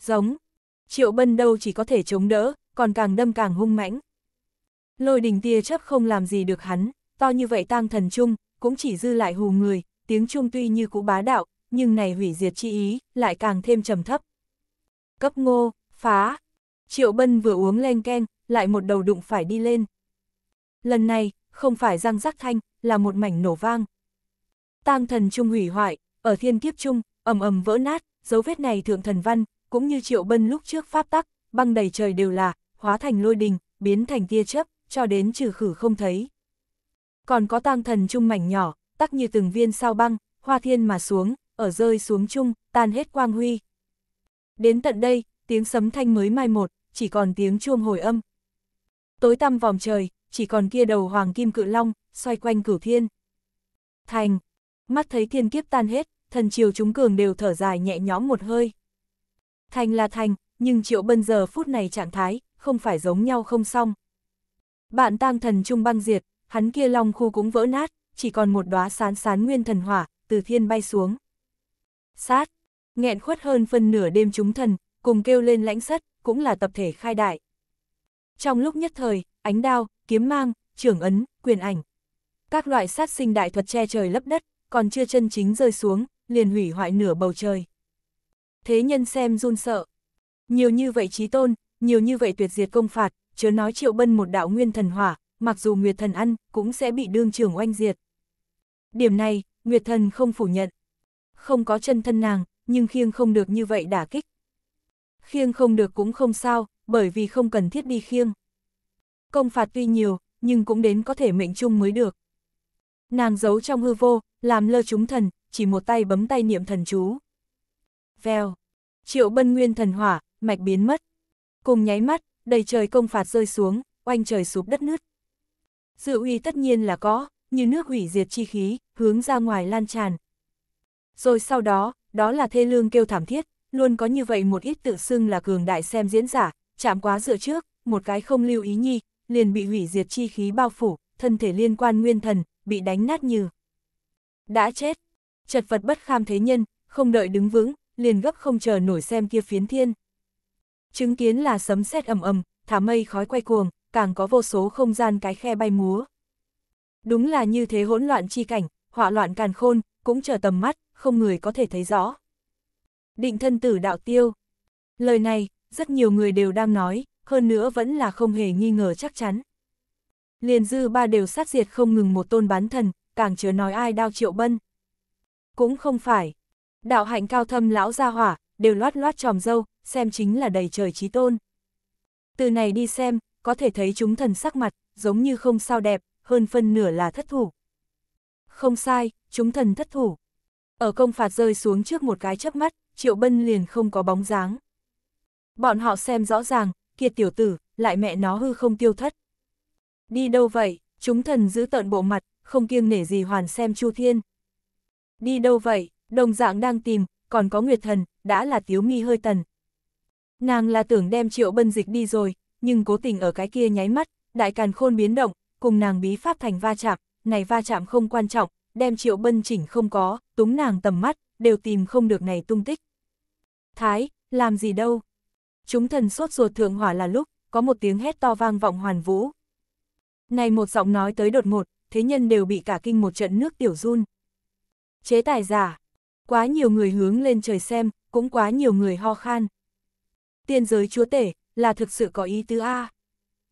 Giống, Triệu Bân đâu chỉ có thể chống đỡ, còn càng đâm càng hung mãnh. Lôi đình tia chấp không làm gì được hắn, to như vậy tang thần chung, cũng chỉ dư lại hù người, tiếng chung tuy như cũ bá đạo, nhưng này hủy diệt chi ý, lại càng thêm trầm thấp. Cấp ngô, phá. Triệu Bân vừa uống len ken, lại một đầu đụng phải đi lên. Lần này, không phải răng rắc thanh, là một mảnh nổ vang. Tang thần trung hủy hoại, ở thiên kiếp trung, ầm ầm vỡ nát, dấu vết này thượng thần văn, cũng như Triệu Bân lúc trước pháp tắc, băng đầy trời đều là, hóa thành lôi đình, biến thành tia chớp, cho đến trừ khử không thấy. Còn có tang thần trung mảnh nhỏ, tắc như từng viên sao băng, hoa thiên mà xuống, ở rơi xuống chung, tan hết quang huy. Đến tận đây, tiếng sấm thanh mới mai một, chỉ còn tiếng chuông hồi âm. Tối tăm vòng trời, chỉ còn kia đầu hoàng kim cự long, xoay quanh cửu thiên. Thành, mắt thấy thiên kiếp tan hết, thần triều chúng cường đều thở dài nhẹ nhõm một hơi. Thành là thành, nhưng triệu bân giờ phút này trạng thái, không phải giống nhau không xong. Bạn tang thần trung băng diệt, hắn kia long khu cũng vỡ nát, chỉ còn một đóa sán sán nguyên thần hỏa, từ thiên bay xuống sát, nghẹn khuất hơn phân nửa đêm chúng thần, cùng kêu lên lãnh sắt, cũng là tập thể khai đại. Trong lúc nhất thời, ánh đao, kiếm mang, trưởng ấn, quyền ảnh. Các loại sát sinh đại thuật che trời lấp đất, còn chưa chân chính rơi xuống, liền hủy hoại nửa bầu trời. Thế nhân xem run sợ. Nhiều như vậy trí tôn, nhiều như vậy tuyệt diệt công phạt, chớ nói triệu bân một đạo nguyên thần hỏa, mặc dù Nguyệt thần ăn, cũng sẽ bị đương trưởng oanh diệt. Điểm này, Nguyệt thần không phủ nhận không có chân thân nàng, nhưng khiêng không được như vậy đả kích. Khiêng không được cũng không sao, bởi vì không cần thiết đi khiêng. Công phạt tuy nhiều, nhưng cũng đến có thể mệnh chung mới được. Nàng giấu trong hư vô, làm lơ chúng thần, chỉ một tay bấm tay niệm thần chú. Vèo, triệu bân nguyên thần hỏa, mạch biến mất. Cùng nháy mắt, đầy trời công phạt rơi xuống, oanh trời sụp đất nứt. Dự uy tất nhiên là có, như nước hủy diệt chi khí, hướng ra ngoài lan tràn, rồi sau đó, đó là thê lương kêu thảm thiết, luôn có như vậy một ít tự xưng là cường đại xem diễn giả, chạm quá dựa trước, một cái không lưu ý nhi, liền bị hủy diệt chi khí bao phủ, thân thể liên quan nguyên thần, bị đánh nát như. Đã chết, chật vật bất kham thế nhân, không đợi đứng vững, liền gấp không chờ nổi xem kia phiến thiên. Chứng kiến là sấm sét ầm ầm, thả mây khói quay cuồng, càng có vô số không gian cái khe bay múa. Đúng là như thế hỗn loạn chi cảnh, họa loạn càn khôn, cũng chờ tầm mắt, không người có thể thấy rõ. Định thân tử đạo tiêu. Lời này, rất nhiều người đều đang nói, hơn nữa vẫn là không hề nghi ngờ chắc chắn. Liền dư ba đều sát diệt không ngừng một tôn bán thần, càng chớ nói ai đao triệu bân. Cũng không phải. Đạo hạnh cao thâm lão gia hỏa, đều loát loát tròm dâu, xem chính là đầy trời trí tôn. Từ này đi xem, có thể thấy chúng thần sắc mặt, giống như không sao đẹp, hơn phân nửa là thất thủ. Không sai, chúng thần thất thủ. Ở công phạt rơi xuống trước một cái chớp mắt, Triệu Bân liền không có bóng dáng. Bọn họ xem rõ ràng, kiệt tiểu tử, lại mẹ nó hư không tiêu thất. Đi đâu vậy, chúng thần giữ tợn bộ mặt, không kiêng nể gì hoàn xem Chu Thiên. Đi đâu vậy, đồng dạng đang tìm, còn có Nguyệt Thần, đã là Tiếu Mi hơi tần. Nàng là tưởng đem Triệu Bân dịch đi rồi, nhưng cố tình ở cái kia nháy mắt, đại càn khôn biến động, cùng nàng bí pháp thành va chạm, này va chạm không quan trọng, đem triệu bân chỉnh không có, túng nàng tầm mắt, đều tìm không được này tung tích. Thái, làm gì đâu? Chúng thần sốt ruột thượng hỏa là lúc, có một tiếng hét to vang vọng hoàn vũ. Này một giọng nói tới đột ngột, thế nhân đều bị cả kinh một trận nước tiểu run. Chế tài giả, quá nhiều người hướng lên trời xem, cũng quá nhiều người ho khan. Tiên giới chúa tể, là thực sự có ý tứ A.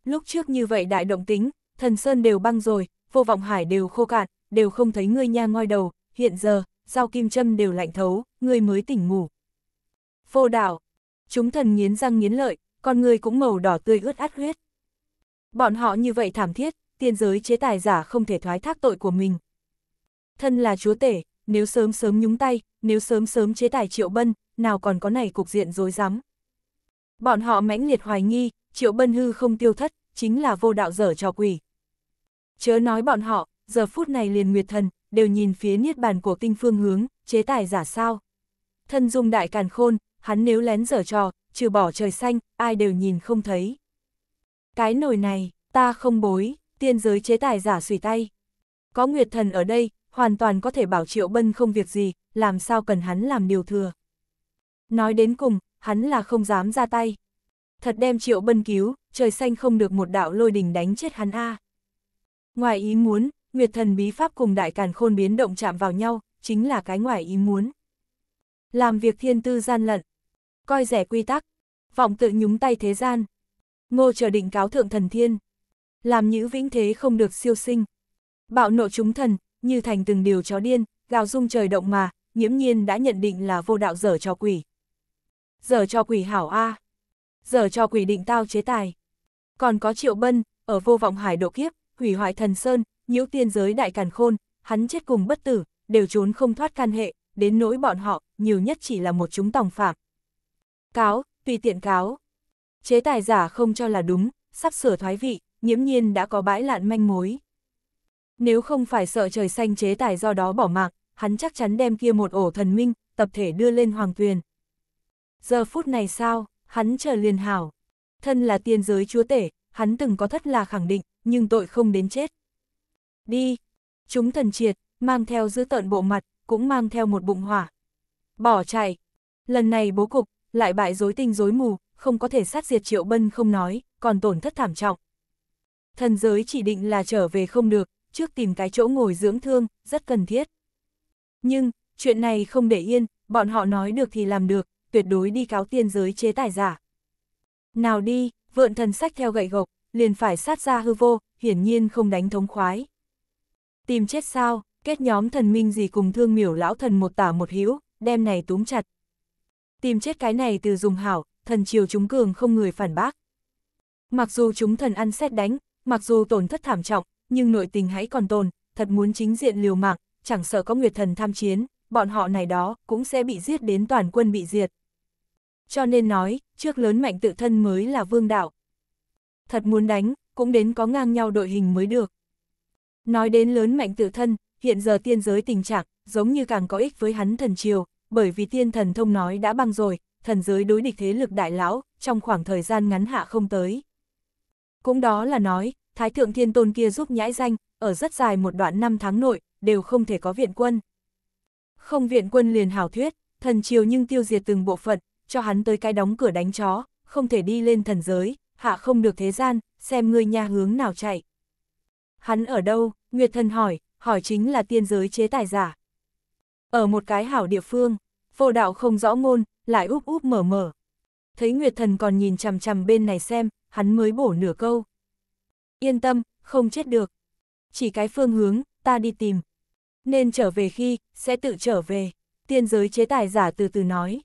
Lúc trước như vậy đại động tính, thần sơn đều băng rồi, vô vọng hải đều khô cạn, đều không thấy ngươi nha ngoi đầu, hiện giờ, dao kim châm đều lạnh thấu, ngươi mới tỉnh ngủ. Vô đạo, chúng thần nghiến răng nghiến lợi, con ngươi cũng màu đỏ tươi ướt át huyết. Bọn họ như vậy thảm thiết, tiên giới chế tài giả không thể thoái thác tội của mình. Thân là chúa tể, nếu sớm sớm nhúng tay, nếu sớm sớm chế tài Triệu Bân, nào còn có này cục diện rối rắm. Bọn họ mãnh liệt hoài nghi, Triệu Bân hư không tiêu thất, chính là vô đạo dở trò quỷ. Chớ nói bọn họ, giờ phút này liền nguyệt thần, đều nhìn phía niết bàn của tinh phương hướng, chế tài giả sao. Thân dung đại càn khôn, hắn nếu lén dở trò, trừ bỏ trời xanh, ai đều nhìn không thấy. Cái nồi này, ta không bối, tiên giới chế tài giả sủy tay. Có nguyệt thần ở đây, hoàn toàn có thể bảo triệu bân không việc gì, làm sao cần hắn làm điều thừa. Nói đến cùng, hắn là không dám ra tay. Thật đem triệu bân cứu, trời xanh không được một đạo lôi đình đánh chết hắn a. Ngoài ý muốn, Nguyệt thần bí pháp cùng đại càn khôn biến động chạm vào nhau, chính là cái ngoài ý muốn. Làm việc thiên tư gian lận, coi rẻ quy tắc, vọng tự nhúng tay thế gian. Ngô chờ định cáo thượng thần thiên, làm nhữ vĩnh thế không được siêu sinh. Bạo nộ chúng thần, như thành từng điều chó điên, gào rung trời động mà, nghiễm nhiên đã nhận định là vô đạo dở cho quỷ. Dở cho quỷ hảo A. Dở cho quỷ định tao chế tài. Còn có triệu bân, ở vô vọng hải độ kiếp, hủy hoại thần sơn, nhiễu tiên giới đại càn khôn, hắn chết cùng bất tử, đều trốn không thoát can hệ, đến nỗi bọn họ, nhiều nhất chỉ là một chúng tòng phạm. Cáo, tùy tiện cáo. Chế tài giả không cho là đúng, sắp sửa thoái vị, nhiễm nhiên đã có bãi lạn manh mối. Nếu không phải sợ trời xanh chế tài do đó bỏ mạng, hắn chắc chắn đem kia một ổ thần minh, tập thể đưa lên hoàng tuyền. Giờ phút này sao, hắn chờ liền hảo. Thân là tiên giới chúa tể, hắn từng có thất là khẳng định, nhưng tội không đến chết. Đi! Chúng thần triệt, mang theo giữ tợn bộ mặt, cũng mang theo một bụng hỏa. Bỏ chạy! Lần này bố cục, lại bại rối tinh rối mù, không có thể sát diệt triệu bân không nói, còn tổn thất thảm trọng. Thần giới chỉ định là trở về không được, trước tìm cái chỗ ngồi dưỡng thương, rất cần thiết. Nhưng, chuyện này không để yên, bọn họ nói được thì làm được, tuyệt đối đi cáo tiên giới chế tài giả. Nào đi, vượn thần sách theo gậy gộc, liền phải sát ra hư vô, hiển nhiên không đánh thống khoái. Tìm chết sao, kết nhóm thần minh gì cùng thương miểu lão thần một tả một hữu đem này túm chặt. Tìm chết cái này từ dùng hảo, thần chiều chúng cường không người phản bác. Mặc dù chúng thần ăn xét đánh, mặc dù tổn thất thảm trọng, nhưng nội tình hãy còn tồn, thật muốn chính diện liều mạng, chẳng sợ có nguyệt thần tham chiến, bọn họ này đó cũng sẽ bị giết đến toàn quân bị diệt. Cho nên nói, trước lớn mạnh tự thân mới là vương đạo. Thật muốn đánh, cũng đến có ngang nhau đội hình mới được. Nói đến lớn mạnh tự thân, hiện giờ tiên giới tình trạng, giống như càng có ích với hắn thần triều, bởi vì tiên thần thông nói đã băng rồi, thần giới đối địch thế lực đại lão, trong khoảng thời gian ngắn hạ không tới. Cũng đó là nói, Thái Thượng Thiên Tôn kia giúp nhãi danh, ở rất dài một đoạn năm tháng nội, đều không thể có viện quân. Không viện quân liền hào thuyết, thần triều nhưng tiêu diệt từng bộ phận, cho hắn tới cái đóng cửa đánh chó, không thể đi lên thần giới, hạ không được thế gian, xem ngươi nhà hướng nào chạy. Hắn ở đâu? Nguyệt thần hỏi, hỏi chính là tiên giới chế tài giả. Ở một cái hảo địa phương, vô đạo không rõ ngôn, lại úp úp mở mở. Thấy Nguyệt thần còn nhìn chằm chằm bên này xem, hắn mới bổ nửa câu. Yên tâm, không chết được. Chỉ cái phương hướng, ta đi tìm. Nên trở về khi, sẽ tự trở về. Tiên giới chế tài giả từ từ nói.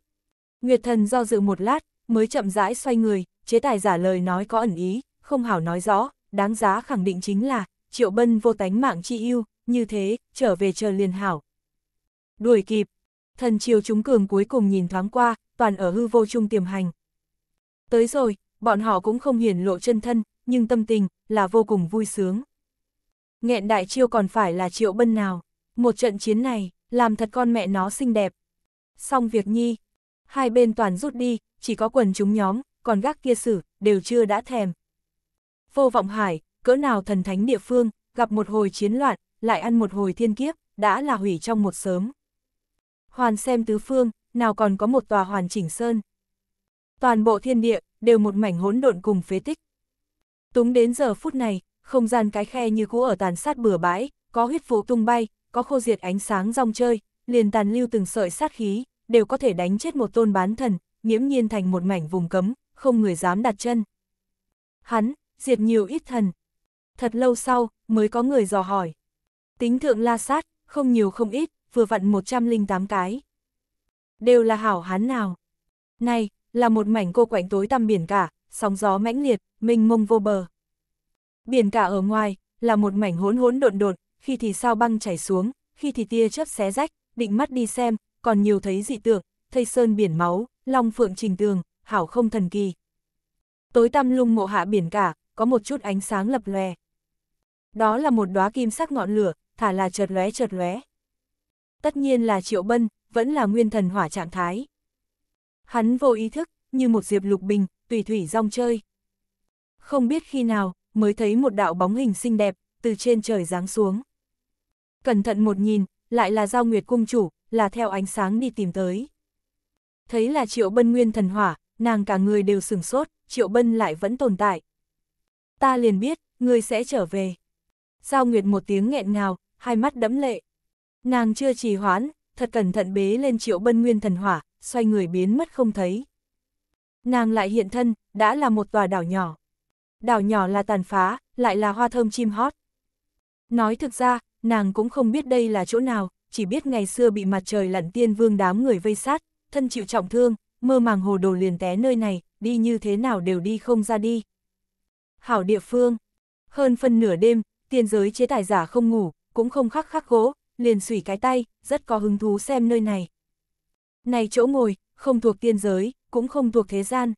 Nguyệt thần do dự một lát, mới chậm rãi xoay người, chế tài giả lời nói có ẩn ý, không hảo nói rõ, đáng giá khẳng định chính là, triệu bân vô tánh mạng chi yêu, như thế, trở về chờ liền hảo. Đuổi kịp, thần triều chúng cường cuối cùng nhìn thoáng qua, toàn ở hư vô trung tiềm hành. Tới rồi, bọn họ cũng không hiển lộ chân thân, nhưng tâm tình, là vô cùng vui sướng. Nghẹn đại chiêu còn phải là triệu bân nào, một trận chiến này, làm thật con mẹ nó xinh đẹp. Xong việc nhi, hai bên toàn rút đi, chỉ có quần chúng nhóm, còn gác kia sử, đều chưa đã thèm. Vô vọng hải, cỡ nào thần thánh địa phương, gặp một hồi chiến loạn, lại ăn một hồi thiên kiếp, đã là hủy trong một sớm. Hoàn xem tứ phương, nào còn có một tòa hoàn chỉnh sơn. Toàn bộ thiên địa, đều một mảnh hỗn độn cùng phế tích. Túng đến giờ phút này, không gian cái khe như cũ ở tàn sát bừa bãi, có huyết vụ tung bay, có khô diệt ánh sáng rong chơi, liền tàn lưu từng sợi sát khí, đều có thể đánh chết một tôn bán thần, nhiễm nhiên thành một mảnh vùng cấm, không người dám đặt chân. Hắn, diệt nhiều ít thần, thật lâu sau, mới có người dò hỏi. Tính thượng la sát, không nhiều không ít, vừa vặn 108 cái. Đều là hảo hán nào. Này, là một mảnh cô quạnh tối tăm biển cả, sóng gió mãnh liệt, mình mông vô bờ. Biển cả ở ngoài, là một mảnh hỗn hỗn độn độn, khi thì sao băng chảy xuống, khi thì tia chớp xé rách, định mắt đi xem, còn nhiều thấy dị tượng, thây sơn biển máu, long phượng trình tường, hảo không thần kỳ. Tối tăm lung mộ hạ biển cả, có một chút ánh sáng lập lòe đó là một đóa kim sắc ngọn lửa, thả là chợt lóe chợt lóe. Tất nhiên là Triệu Bân, vẫn là nguyên thần hỏa trạng thái. Hắn vô ý thức, như một diệp lục bình, tùy thủy rong chơi. Không biết khi nào, mới thấy một đạo bóng hình xinh đẹp, từ trên trời giáng xuống. Cẩn thận một nhìn, lại là giao nguyệt cung chủ, là theo ánh sáng đi tìm tới. Thấy là Triệu Bân nguyên thần hỏa, nàng cả người đều sừng sốt, Triệu Bân lại vẫn tồn tại. Ta liền biết, người sẽ trở về. Giao Nguyệt một tiếng nghẹn ngào, hai mắt đẫm lệ. Nàng chưa trì hoãn, thật cẩn thận bế lên triệu bân nguyên thần hỏa, xoay người biến mất không thấy. Nàng lại hiện thân, đã là một tòa đảo nhỏ. Đảo nhỏ là tàn phá, lại là hoa thơm chim hót. Nói thực ra, nàng cũng không biết đây là chỗ nào, chỉ biết ngày xưa bị mặt trời lặn tiên vương đám người vây sát, thân chịu trọng thương, mơ màng hồ đồ liền té nơi này, đi như thế nào đều đi không ra đi. Hảo địa phương, hơn phân nửa đêm, Tiên giới chế tài giả không ngủ, cũng không khắc khắc gỗ, liền sủy cái tay, rất có hứng thú xem nơi này. Này chỗ ngồi, không thuộc tiên giới, cũng không thuộc thế gian.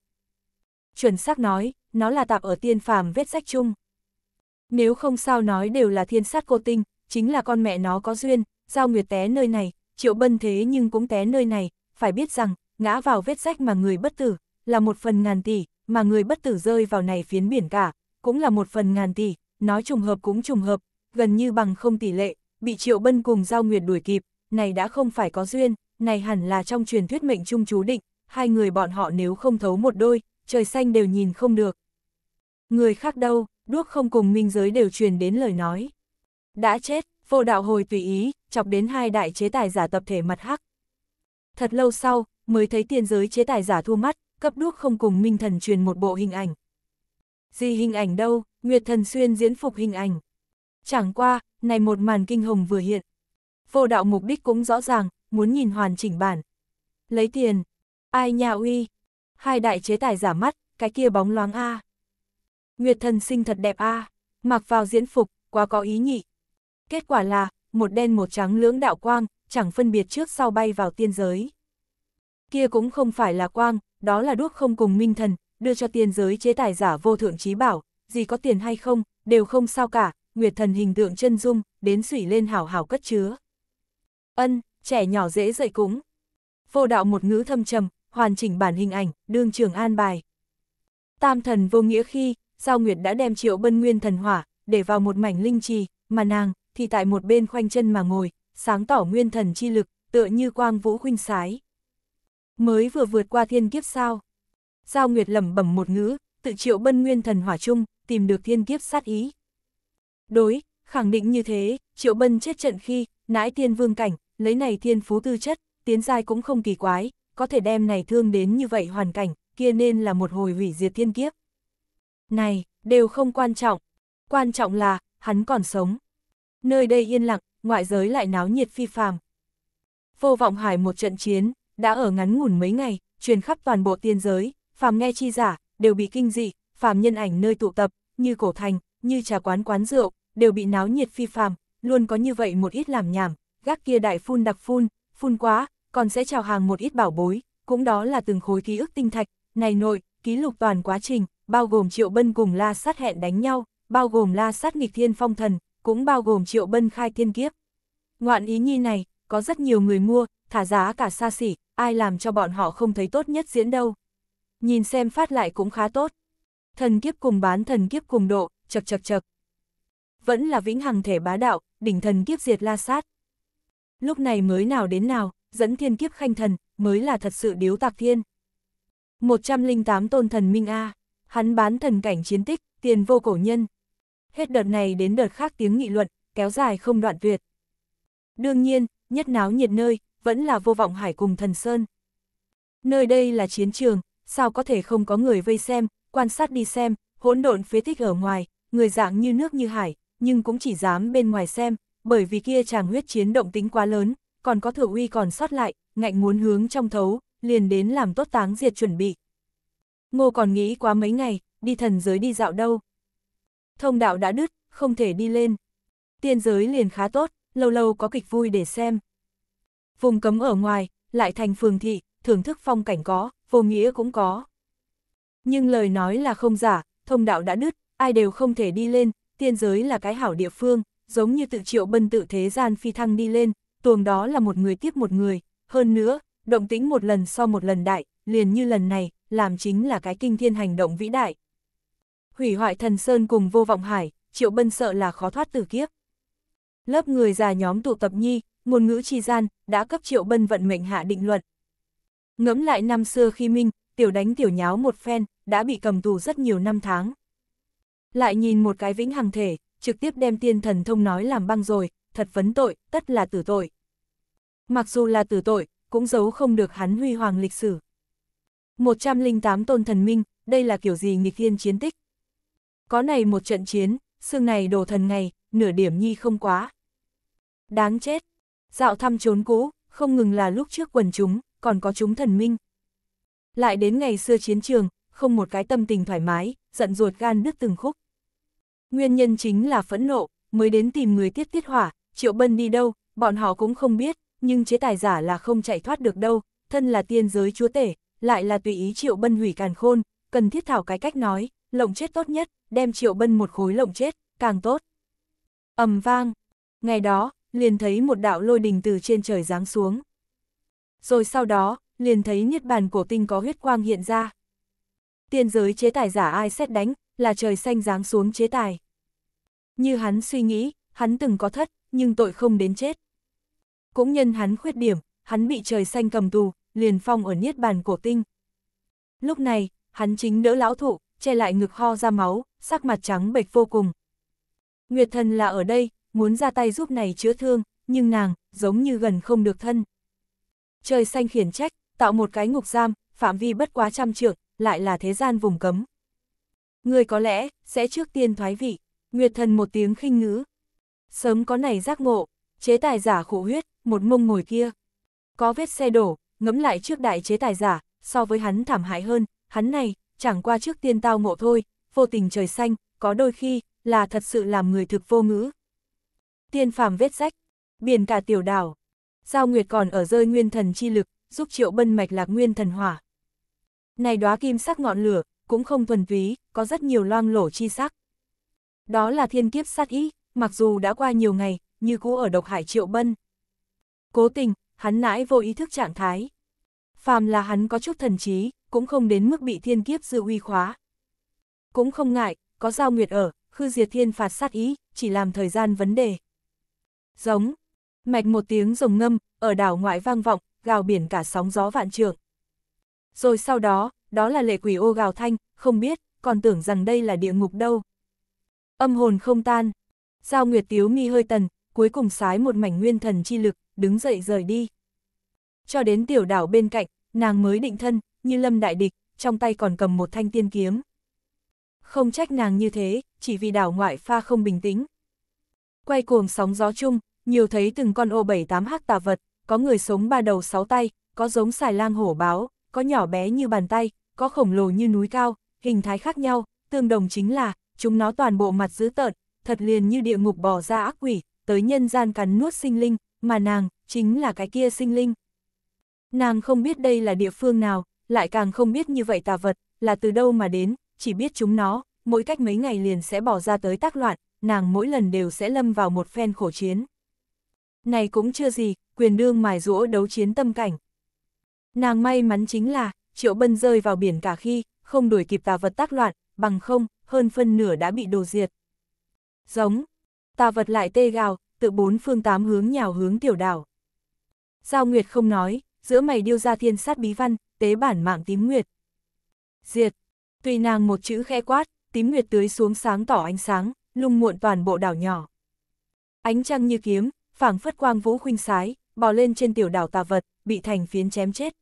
Chuẩn xác nói, nó là tạp ở tiên phàm vết sách chung. Nếu không sao nói đều là thiên sát cô tinh, chính là con mẹ nó có duyên, giao nguyệt té nơi này, triệu bân thế nhưng cũng té nơi này, phải biết rằng, ngã vào vết sách mà người bất tử, là một phần ngàn tỷ, mà người bất tử rơi vào này phiến biển cả, cũng là một phần ngàn tỷ, nói trùng hợp cũng trùng hợp, gần như bằng không tỷ lệ, bị Triệu Bân cùng Giao Nguyệt đuổi kịp, này đã không phải có duyên, này hẳn là trong truyền thuyết mệnh trung chú định, hai người bọn họ nếu không thấu một đôi, trời xanh đều nhìn không được. Người khác đâu, đuốc không cùng minh giới đều truyền đến lời nói. Đã chết, vô đạo hồi tùy ý, chọc đến hai đại chế tài giả tập thể mặt hắc. Thật lâu sau, mới thấy tiền giới chế tài giả thua mắt, cấp đuốc không cùng minh thần truyền một bộ hình ảnh. Gì hình ảnh đâu, Nguyệt Thần Xuyên diễn phục hình ảnh. Chẳng qua, này một màn kinh hồng vừa hiện. Vô đạo mục đích cũng rõ ràng, muốn nhìn hoàn chỉnh bản. Lấy tiền. Ai nhà uy. Hai đại chế tài giả mắt, cái kia bóng loáng A. Nguyệt Thần sinh thật đẹp A. Mặc vào diễn phục, quá có ý nhị. Kết quả là, một đen một trắng lưỡng đạo quang, chẳng phân biệt trước sau bay vào tiên giới. Kia cũng không phải là quang, đó là đuốc không cùng minh thần, đưa cho tiên giới chế tài giả vô thượng trí bảo, gì có tiền hay không, đều không sao cả, nguyệt thần hình tượng chân dung, đến sủy lên hảo hảo cất chứa. Ân, trẻ nhỏ dễ dậy cúng. Vô đạo một ngữ thâm trầm, hoàn chỉnh bản hình ảnh, đương trường an bài. Tam thần vô nghĩa khi, Giao Nguyệt đã đem triệu bân nguyên thần hỏa, để vào một mảnh linh trì, mà nàng, thì tại một bên khoanh chân mà ngồi, sáng tỏ nguyên thần chi lực, tựa như quang vũ khuynh sái. Mới vừa vượt qua thiên kiếp sao. Giao Nguyệt lẩm bẩm một ngữ, tự triệu bân nguyên thần hỏa chung, tìm được thiên kiếp sát ý. Đối, khẳng định như thế, Triệu Bân chết trận khi, nãi tiên vương cảnh, lấy này thiên phú tư chất, tiến giai cũng không kỳ quái, có thể đem này thương đến như vậy hoàn cảnh, kia nên là một hồi hủy diệt thiên kiếp. Này, đều không quan trọng, quan trọng là, hắn còn sống. Nơi đây yên lặng, ngoại giới lại náo nhiệt phi phàm. Vô vọng hải một trận chiến, đã ở ngắn ngủn mấy ngày, truyền khắp toàn bộ tiên giới, phàm nghe chi giả, đều bị kinh dị, phàm nhân ảnh nơi tụ tập, như cổ thành, như trà quán quán rượu, đều bị náo nhiệt phi phàm, luôn có như vậy một ít làm nhảm, gác kia đại phun đặc phun, phun quá, còn sẽ chào hàng một ít bảo bối, cũng đó là từng khối ký ức tinh thạch, này nội, ký lục toàn quá trình, bao gồm Triệu Bân cùng La Sát hẹn đánh nhau, bao gồm La Sát nghịch thiên phong thần, cũng bao gồm Triệu Bân khai thiên kiếp. Ngoạn ý nhi này, có rất nhiều người mua, thả giá cả xa xỉ, ai làm cho bọn họ không thấy tốt nhất diễn đâu. Nhìn xem phát lại cũng khá tốt thần kiếp cùng bán thần kiếp cùng độ, chật chật chật. Vẫn là vĩnh hằng thể bá đạo, đỉnh thần kiếp diệt la sát. Lúc này mới nào đến nào, dẫn thiên kiếp khanh thần, mới là thật sự điếu tạc thiên. 108 tôn thần Minh A, hắn bán thần cảnh chiến tích, tiền vô cổ nhân. Hết đợt này đến đợt khác tiếng nghị luận, kéo dài không đoạn tuyệt. Đương nhiên, nhất náo nhiệt nơi, vẫn là vô vọng hải cùng thần Sơn. Nơi đây là chiến trường, sao có thể không có người vây xem, quan sát đi xem, hỗn độn phế tích ở ngoài, người dạng như nước như hải, nhưng cũng chỉ dám bên ngoài xem, bởi vì kia chàng huyết chiến động tính quá lớn, còn có thừa uy còn sót lại, ngạnh muốn hướng trong thấu, liền đến làm tốt táng diệt chuẩn bị. Ngô còn nghĩ quá mấy ngày, đi thần giới đi dạo đâu. Thông đạo đã đứt, không thể đi lên. Tiên giới liền khá tốt, lâu lâu có kịch vui để xem. Vùng cấm ở ngoài, lại thành phường thị, thưởng thức phong cảnh có, vô nghĩa cũng có. Nhưng lời nói là không giả, thông đạo đã đứt, ai đều không thể đi lên, tiên giới là cái hảo địa phương, giống như tự triệu bân tự thế gian phi thăng đi lên, tuồng đó là một người tiếp một người, hơn nữa, động tĩnh một lần so một lần đại, liền như lần này, làm chính là cái kinh thiên hành động vĩ đại. Hủy hoại thần sơn cùng vô vọng hải, triệu bân sợ là khó thoát tử kiếp. Lớp người già nhóm tụ tập nhi, ngôn ngữ chi gian, đã cấp triệu bân vận mệnh hạ định luận. Ngẫm lại năm xưa khi Minh, tiểu đánh tiểu nháo một phen, đã bị cầm tù rất nhiều năm tháng. Lại nhìn một cái vĩnh hằng thể, trực tiếp đem tiên thần thông nói làm băng rồi, thật vấn tội, tất là tử tội. Mặc dù là tử tội, cũng giấu không được hắn huy hoàng lịch sử. 108 tôn thần minh, đây là kiểu gì nghịch thiên chiến tích. Có này một trận chiến, xương này đồ thần ngày, nửa điểm nhi không quá. Đáng chết, dạo thăm trốn cũ, không ngừng là lúc trước quần chúng, còn có chúng thần minh. Lại đến ngày xưa chiến trường, không một cái tâm tình thoải mái, giận ruột gan đứt từng khúc. Nguyên nhân chính là phẫn nộ, mới đến tìm người tiết tiết hỏa, triệu bân đi đâu, bọn họ cũng không biết, nhưng chế tài giả là không chạy thoát được đâu, thân là tiên giới chúa tể, lại là tùy ý triệu bân hủy càn khôn, cần thiết thảo cái cách nói, lộng chết tốt nhất, đem triệu bân một khối lộng chết, càng tốt. ầm vang, ngày đó, liền thấy một đạo lôi đình từ trên trời giáng xuống. Rồi sau đó, liền thấy niết bàn cổ tinh có huyết quang hiện ra. Tiên giới chế tài giả ai xét đánh, là trời xanh giáng xuống chế tài. Như hắn suy nghĩ, hắn từng có thất, nhưng tội không đến chết. Cũng nhân hắn khuyết điểm, hắn bị trời xanh cầm tù, liền phong ở niết bàn cổ tinh. Lúc này, hắn chính đỡ lão thụ, che lại ngực ho ra máu, sắc mặt trắng bệch vô cùng. Nguyệt thần là ở đây, muốn ra tay giúp này chữa thương, nhưng nàng, giống như gần không được thân. Trời xanh khiển trách, tạo một cái ngục giam, phạm vi bất quá trăm trượng, lại là thế gian vùng cấm. Người có lẽ, sẽ trước tiên thoái vị, Nguyệt Thần một tiếng khinh ngữ. Sớm có này giác ngộ, chế tài giả khổ huyết, một mông ngồi kia. Có vết xe đổ, ngẫm lại trước đại chế tài giả, so với hắn thảm hại hơn, hắn này, chẳng qua trước tiên tao ngộ thôi, vô tình trời xanh, có đôi khi, là thật sự làm người thực vô ngữ. Tiên phàm vết rách, biển cả tiểu đảo, Giao Nguyệt còn ở rơi nguyên thần chi lực, giúp Triệu Bân mạch lạc nguyên thần hỏa. Này đóa kim sắc ngọn lửa, cũng không thuần túy, có rất nhiều loang lổ chi sắc. Đó là thiên kiếp sát ý, mặc dù đã qua nhiều ngày, như cũ ở độc hải Triệu Bân. Cố tình, hắn nãi vô ý thức trạng thái. Phàm là hắn có chút thần trí, cũng không đến mức bị thiên kiếp dư uy khóa. Cũng không ngại, có giao nguyệt ở, khư diệt thiên phạt sát ý, chỉ làm thời gian vấn đề. Giống, mạch một tiếng rồng ngâm, ở đảo ngoại vang vọng, gào biển cả sóng gió vạn trượng. Rồi sau đó, đó là lệ quỷ ô gào thanh, không biết, còn tưởng rằng đây là địa ngục đâu. Âm hồn không tan. Giao Nguyệt Tiếu mi hơi tần, cuối cùng sái một mảnh nguyên thần chi lực, đứng dậy rời đi. Cho đến tiểu đảo bên cạnh, nàng mới định thân, như lâm đại địch, trong tay còn cầm một thanh tiên kiếm. Không trách nàng như thế, chỉ vì đảo ngoại pha không bình tĩnh. Quay cuồng sóng gió chung, nhiều thấy từng con ô bảy tám hắc tà vật, có người sống ba đầu sáu tay, có giống xài lang hổ báo, có nhỏ bé như bàn tay, có khổng lồ như núi cao, hình thái khác nhau, tương đồng chính là, chúng nó toàn bộ mặt dữ tợn, thật liền như địa ngục bỏ ra ác quỷ, tới nhân gian cắn nuốt sinh linh, mà nàng, chính là cái kia sinh linh. Nàng không biết đây là địa phương nào, lại càng không biết như vậy tà vật, là từ đâu mà đến, chỉ biết chúng nó, mỗi cách mấy ngày liền sẽ bỏ ra tới tác loạn, nàng mỗi lần đều sẽ lâm vào một phen khổ chiến này cũng chưa gì, quyền đương mài rũa đấu chiến tâm cảnh. Nàng may mắn chính là, triệu bân rơi vào biển cả khi, không đuổi kịp tà vật tác loạn, bằng không, hơn phân nửa đã bị đồ diệt. Giống, tà vật lại tê gào, tự bốn phương tám hướng nhào hướng tiểu đảo. Giao Nguyệt không nói, giữa mày điêu ra thiên sát bí văn, tế bản mạng tím nguyệt. Diệt, tùy nàng một chữ khẽ quát, tím nguyệt tưới xuống sáng tỏ ánh sáng, lung muộn toàn bộ đảo nhỏ. Ánh trăng như kiếm, phảng phất quang vũ khuynh sái, bò lên trên tiểu đảo tà vật, bị thành phiến chém chết.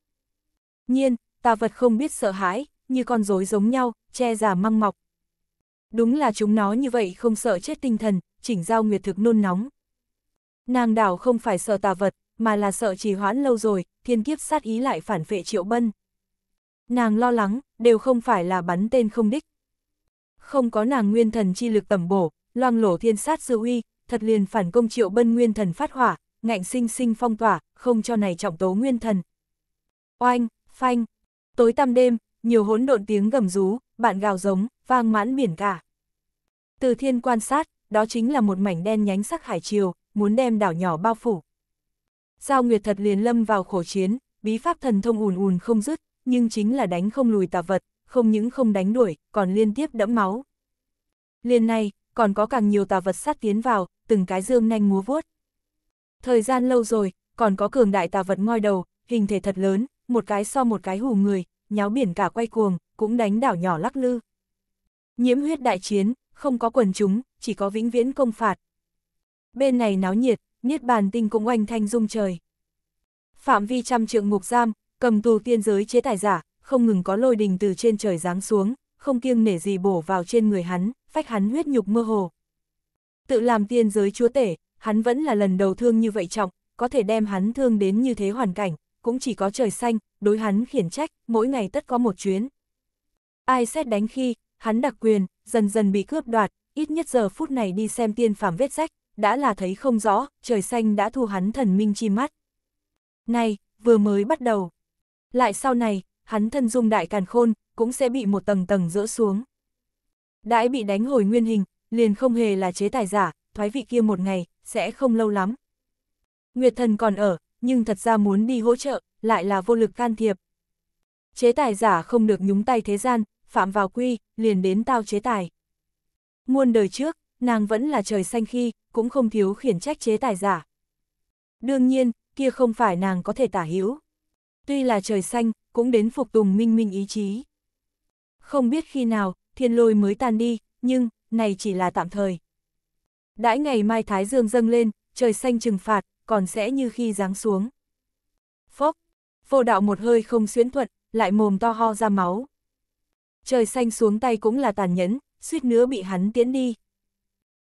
Nhiên, tà vật không biết sợ hãi, như con rối giống nhau, che giả măng mọc. Đúng là chúng nó như vậy không sợ chết tinh thần, chỉnh giao nguyệt thực nôn nóng. Nàng đảo không phải sợ tà vật, mà là sợ trì hoãn lâu rồi, thiên kiếp sát ý lại phản phệ triệu bân. Nàng lo lắng, đều không phải là bắn tên không đích. Không có nàng nguyên thần chi lực tầm bổ, loang lổ thiên sát sư uy, thật liền phản công triệu bân nguyên thần phát hỏa, ngạnh sinh sinh phong tỏa, không cho này trọng tố nguyên thần. Oanh, phanh, tối tăm đêm, nhiều hỗn độn tiếng gầm rú, bạn gào giống, vang mãn biển cả. Từ thiên quan sát, đó chính là một mảnh đen nhánh sắc hải triều, muốn đem đảo nhỏ bao phủ. Giao Nguyệt thật liền lâm vào khổ chiến, bí pháp thần thông ùn ùn không dứt, nhưng chính là đánh không lùi tà vật, không những không đánh đuổi, còn liên tiếp đẫm máu. Liên này, còn có càng nhiều tà vật sát tiến vào, từng cái dương nhanh múa vuốt. Thời gian lâu rồi, còn có cường đại tà vật ngoi đầu, hình thể thật lớn, một cái so một cái hù người, nháo biển cả quay cuồng, cũng đánh đảo nhỏ lắc lư. Nhiễm huyết đại chiến, không có quần chúng, chỉ có vĩnh viễn công phạt. Bên này náo nhiệt, niết bàn tinh cũng oanh thanh rung trời. Phạm vi trăm trượng ngục giam, cầm tù tiên giới chế tài giả, không ngừng có lôi đình từ trên trời giáng xuống, không kiêng nể gì bổ vào trên người hắn, phách hắn huyết nhục mơ hồ. Tự làm tiên giới chúa tể, hắn vẫn là lần đầu thương như vậy trọng, có thể đem hắn thương đến như thế hoàn cảnh, cũng chỉ có trời xanh, đối hắn khiển trách, mỗi ngày tất có một chuyến. Ai xét đánh khi, hắn đặc quyền, dần dần bị cướp đoạt, ít nhất giờ phút này đi xem tiên phàm vết rách, đã là thấy không rõ, trời xanh đã thu hắn thần minh chi mắt. Này, vừa mới bắt đầu. Lại sau này, hắn thân dung đại càn khôn, cũng sẽ bị một tầng tầng rỡ xuống. Đãi bị đánh hồi nguyên hình, liền không hề là chế tài giả, thoái vị kia một ngày, sẽ không lâu lắm. Nguyệt thần còn ở, nhưng thật ra muốn đi hỗ trợ, lại là vô lực can thiệp. Chế tài giả không được nhúng tay thế gian, phạm vào quy, liền đến tao chế tài. Muôn đời trước, nàng vẫn là trời xanh khi, cũng không thiếu khiển trách chế tài giả. Đương nhiên, kia không phải nàng có thể tả hữu. Tuy là trời xanh, cũng đến phục tùng minh minh ý chí không biết khi nào, thiên lôi mới tan đi, nhưng, này chỉ là tạm thời. Đãi ngày mai Thái Dương dâng lên, trời xanh trừng phạt, còn sẽ như khi giáng xuống. Phốc, vô đạo một hơi không xuyến thuận, lại mồm to ho ra máu. Trời xanh xuống tay cũng là tàn nhẫn, suýt nữa bị hắn tiến đi.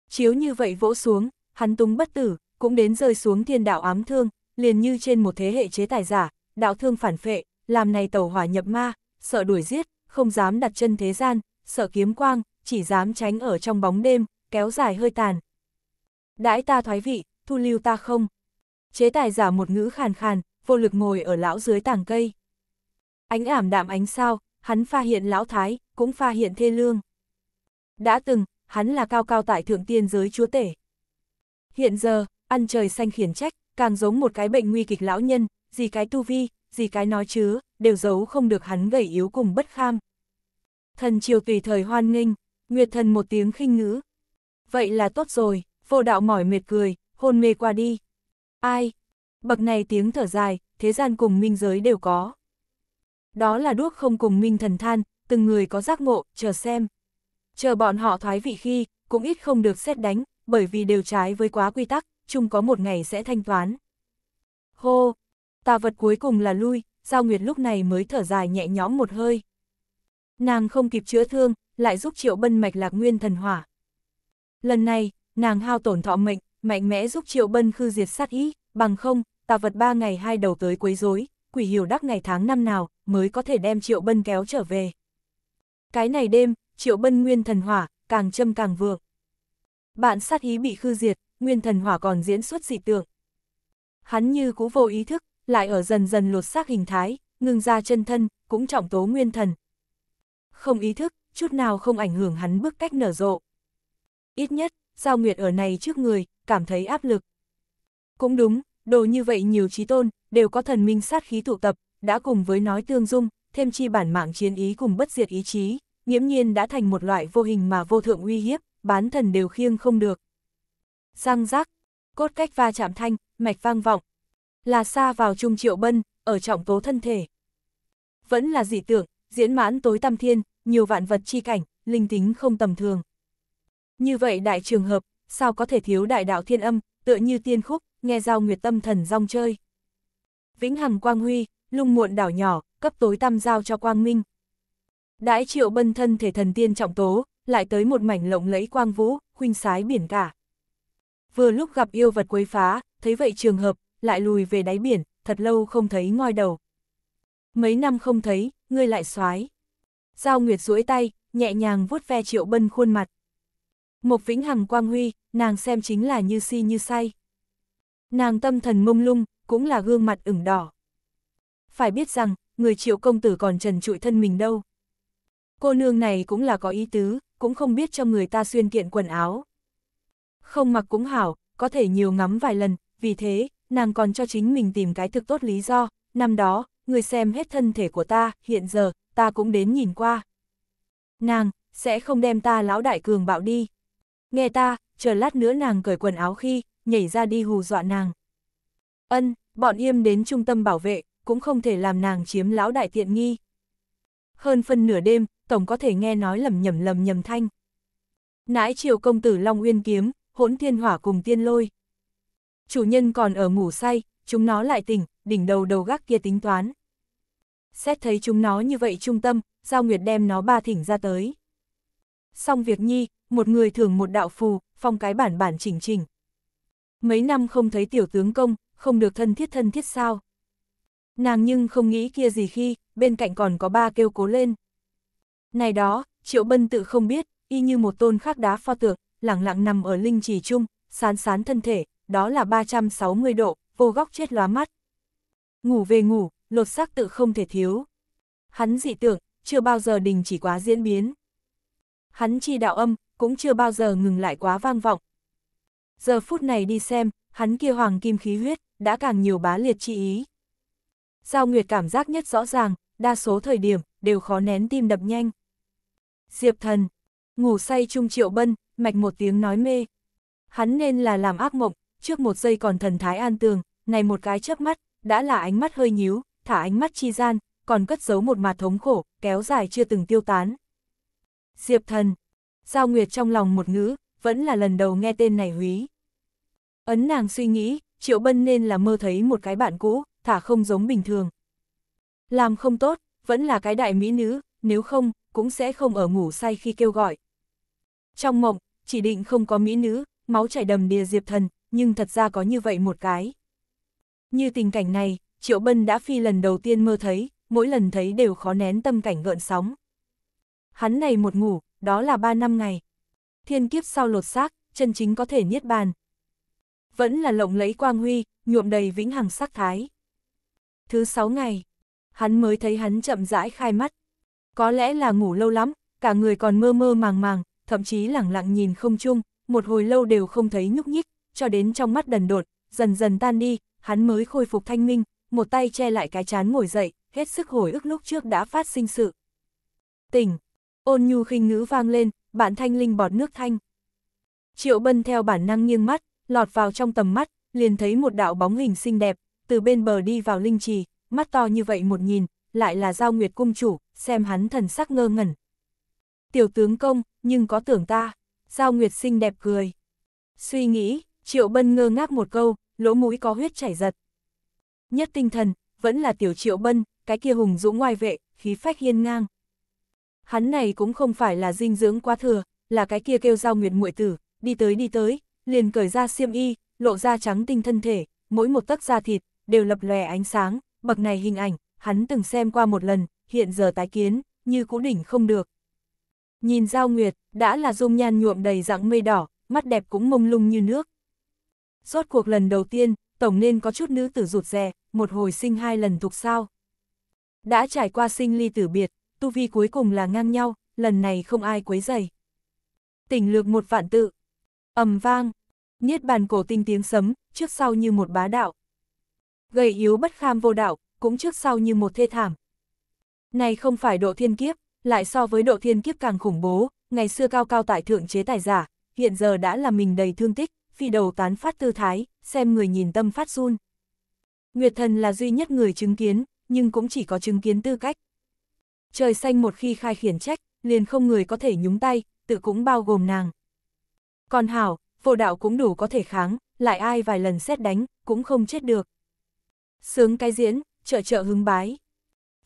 Chiếu như vậy vỗ xuống, hắn túng bất tử, cũng đến rơi xuống thiên đạo ám thương, liền như trên một thế hệ chế tài giả, đạo thương phản phệ, làm này tàu hỏa nhập ma, sợ đuổi giết, không dám đặt chân thế gian, sợ kiếm quang, chỉ dám tránh ở trong bóng đêm, kéo dài hơi tàn. Đãi ta thoái vị, thu lưu ta không. Chế tài giả một ngữ khàn khàn, vô lực ngồi ở lão dưới tảng cây. Ánh ảm đạm ánh sao, hắn pha hiện lão thái, cũng pha hiện thê lương. Đã từng, hắn là cao cao tại thượng tiên giới chúa tể. Hiện giờ, ăn trời xanh khiển trách, càng giống một cái bệnh nguy kịch lão nhân, gì cái tu vi, gì cái nói chứ, đều giấu không được hắn gầy yếu cùng bất kham. Thần triều tùy thời hoan nghênh, Nguyệt thần một tiếng khinh ngữ. Vậy là tốt rồi, vô đạo mỏi mệt cười, hôn mê qua đi. Ai? Bậc này tiếng thở dài, thế gian cùng minh giới đều có. Đó là đuốc không cùng minh thần than, từng người có giác ngộ, chờ xem. Chờ bọn họ thoái vị khi, cũng ít không được xét đánh, bởi vì đều trái với quá quy tắc, chung có một ngày sẽ thanh toán. Hô! Tà vật cuối cùng là lui, Giao Nguyệt lúc này mới thở dài nhẹ nhõm một hơi. Nàng không kịp chữa thương, lại giúp Triệu Bân mạch lạc nguyên thần hỏa. Lần này, nàng hao tổn thọ mệnh, mạnh mẽ giúp Triệu Bân khư diệt sát ý, bằng không, tà vật ba ngày hai đầu tới quấy rối, quỷ hiểu đắc ngày tháng năm nào mới có thể đem Triệu Bân kéo trở về. Cái này đêm, Triệu Bân nguyên thần hỏa, càng châm càng vượng. Bạn sát ý bị khư diệt, nguyên thần hỏa còn diễn xuất dị tượng. Hắn như cũ vô ý thức, lại ở dần dần lột xác hình thái, ngừng ra chân thân, cũng trọng tố nguyên thần. Không ý thức, chút nào không ảnh hưởng hắn bước cách nở rộ. Ít nhất, Giao Nguyệt ở này trước người, cảm thấy áp lực. Cũng đúng, đồ như vậy nhiều trí tôn, đều có thần minh sát khí tụ tập, đã cùng với nói tương dung, thêm chi bản mạng chiến ý cùng bất diệt ý chí, nghiễm nhiên đã thành một loại vô hình mà vô thượng uy hiếp, bán thần đều khiêng không được. Răng rác, cốt cách va chạm thanh, mạch vang vọng, là xa vào trung triệu bân, ở trọng tố thân thể. Vẫn là dị tượng, diễn mãn tối tam thiên, nhiều vạn vật chi cảnh, linh tính không tầm thường. Như vậy đại trường hợp, sao có thể thiếu đại đạo thiên âm, tựa như tiên khúc, nghe giao nguyệt tâm thần rong chơi. Vĩnh hằng quang huy, lung muộn đảo nhỏ, cấp tối tam giao cho quang minh. Đãi triệu bân thân thể thần tiên trọng tố, lại tới một mảnh lộng lẫy quang vũ, huynh sái biển cả. Vừa lúc gặp yêu vật quấy phá, thấy vậy trường hợp, lại lùi về đáy biển, thật lâu không thấy ngoi đầu. Mấy năm không thấy, ngươi lại xoái. Giao Nguyệt duỗi tay, nhẹ nhàng vuốt ve Triệu Bân khuôn mặt. Một vĩnh hằng quang huy, nàng xem chính là như si như say. Nàng tâm thần mông lung, cũng là gương mặt ửng đỏ. Phải biết rằng, người Triệu công tử còn trần trụi thân mình đâu. Cô nương này cũng là có ý tứ, cũng không biết cho người ta xuyên kiện quần áo. Không mặc cũng hảo, có thể nhiều ngắm vài lần, vì thế, nàng còn cho chính mình tìm cái thực tốt lý do, năm đó, người xem hết thân thể của ta, hiện giờ, ta cũng đến nhìn qua. Nàng, sẽ không đem ta lão đại cường bạo đi. Nghe ta, chờ lát nữa nàng cởi quần áo khi, nhảy ra đi hù dọa nàng. Ân, bọn yêm đến trung tâm bảo vệ, cũng không thể làm nàng chiếm lão đại tiện nghi. Hơn phân nửa đêm, tổng có thể nghe nói lầm nhầm lầm nhầm thanh. Nãi triều công tử Long Uyên Kiếm, hỗn thiên hỏa cùng tiên lôi. Chủ nhân còn ở ngủ say, chúng nó lại tỉnh, đỉnh đầu đầu gác kia tính toán. Xét thấy chúng nó như vậy trung tâm, Giao Nguyệt đem nó ba thỉnh ra tới. Xong việc nhi, một người thường một đạo phù, phong cái bản bản chỉnh chỉnh. Mấy năm không thấy tiểu tướng công, không được thân thiết thân thiết sao. Nàng nhưng không nghĩ kia gì khi, bên cạnh còn có ba kêu cố lên. Này đó, Triệu Bân tự không biết, y như một tôn khắc đá pho tượng, lẳng lặng nằm ở linh trì chung, sán sán thân thể, đó là 360 độ, vô góc chết lóa mắt. Ngủ về ngủ, lột xác tự không thể thiếu. Hắn dị tưởng, chưa bao giờ đình chỉ quá diễn biến. Hắn chi đạo âm, cũng chưa bao giờ ngừng lại quá vang vọng. Giờ phút này đi xem, hắn kia hoàng kim khí huyết, đã càng nhiều bá liệt chi ý. Giao Nguyệt cảm giác nhất rõ ràng, đa số thời điểm, đều khó nén tim đập nhanh. Diệp thần, ngủ say trung triệu bân, mạch một tiếng nói mê. Hắn nên là làm ác mộng, trước một giây còn thần thái an tường, này một cái chớp mắt, đã là ánh mắt hơi nhíu, thả ánh mắt chi gian, còn cất giấu một mặt thống khổ, kéo dài chưa từng tiêu tán. Diệp thần, Giao Nguyệt trong lòng một ngữ, vẫn là lần đầu nghe tên này húy. Ấn nàng suy nghĩ, Triệu Bân nên là mơ thấy một cái bạn cũ, thả không giống bình thường. Làm không tốt, vẫn là cái đại mỹ nữ, nếu không, cũng sẽ không ở ngủ say khi kêu gọi. Trong mộng, chỉ định không có mỹ nữ, máu chảy đầm đìa Diệp Thần, nhưng thật ra có như vậy một cái. Như tình cảnh này, Triệu Bân đã phi lần đầu tiên mơ thấy, mỗi lần thấy đều khó nén tâm cảnh gợn sóng. Hắn này một ngủ, đó là ba năm ngày. Thiên kiếp sau lột xác, chân chính có thể niết bàn. Vẫn là lộng lẫy quang huy, nhuộm đầy vĩnh hằng sắc thái. Thứ sáu ngày, hắn mới thấy hắn chậm rãi khai mắt. Có lẽ là ngủ lâu lắm, cả người còn mơ mơ màng màng, thậm chí lẳng lặng nhìn không chung, một hồi lâu đều không thấy nhúc nhích, cho đến trong mắt đần đột, dần dần tan đi, hắn mới khôi phục thanh minh, một tay che lại cái chán ngồi dậy, hết sức hồi ức lúc trước đã phát sinh sự. Tỉnh, ôn nhu khinh ngữ vang lên, bạn thanh linh bọt nước thanh. Triệu bân theo bản năng nghiêng mắt, lọt vào trong tầm mắt, liền thấy một đạo bóng hình xinh đẹp, từ bên bờ đi vào linh trì, mắt to như vậy một nhìn, lại là giao nguyệt cung chủ, xem hắn thần sắc ngơ ngẩn. Tiểu tướng công, nhưng có tưởng ta, giao nguyệt xinh đẹp cười. Suy nghĩ, Triệu Bân ngơ ngác một câu, lỗ mũi có huyết chảy giật. Nhất tinh thần, vẫn là tiểu Triệu Bân, cái kia hùng dũng ngoài vệ, khí phách hiên ngang. Hắn này cũng không phải là dinh dưỡng quá thừa, là cái kia kêu giao nguyệt muội tử, đi tới đi tới, liền cởi ra xiêm y, lộ ra trắng tinh thân thể, mỗi một tấc da thịt, đều lập lòe ánh sáng, bậc này hình ảnh, hắn từng xem qua một lần, hiện giờ tái kiến, như cũ đỉnh không được. Nhìn giao nguyệt, đã là dung nhan nhuộm đầy dạng mây đỏ, mắt đẹp cũng mông lung như nước. Rốt cuộc lần đầu tiên, tổng nên có chút nữ tử rụt rè, một hồi sinh hai lần thuộc sao. Đã trải qua sinh ly tử biệt, tu vi cuối cùng là ngang nhau, lần này không ai quấy dày. Tỉnh lược một vạn tự, ầm vang, niết bàn cổ tinh tiếng sấm, trước sau như một bá đạo. Gầy yếu bất kham vô đạo, cũng trước sau như một thê thảm. Này không phải độ thiên kiếp, lại so với độ thiên kiếp càng khủng bố, ngày xưa cao cao tại thượng chế tài giả, hiện giờ đã là mình đầy thương tích phi đầu tán phát tư thái, xem người nhìn tâm phát run. Nguyệt thần là duy nhất người chứng kiến, nhưng cũng chỉ có chứng kiến tư cách. Trời xanh một khi khai khiển trách, liền không người có thể nhúng tay, tự cũng bao gồm nàng. Còn Hảo, vô đạo cũng đủ có thể kháng, lại ai vài lần xét đánh, cũng không chết được. Sướng cái diễn, trợ trợ hứng bái.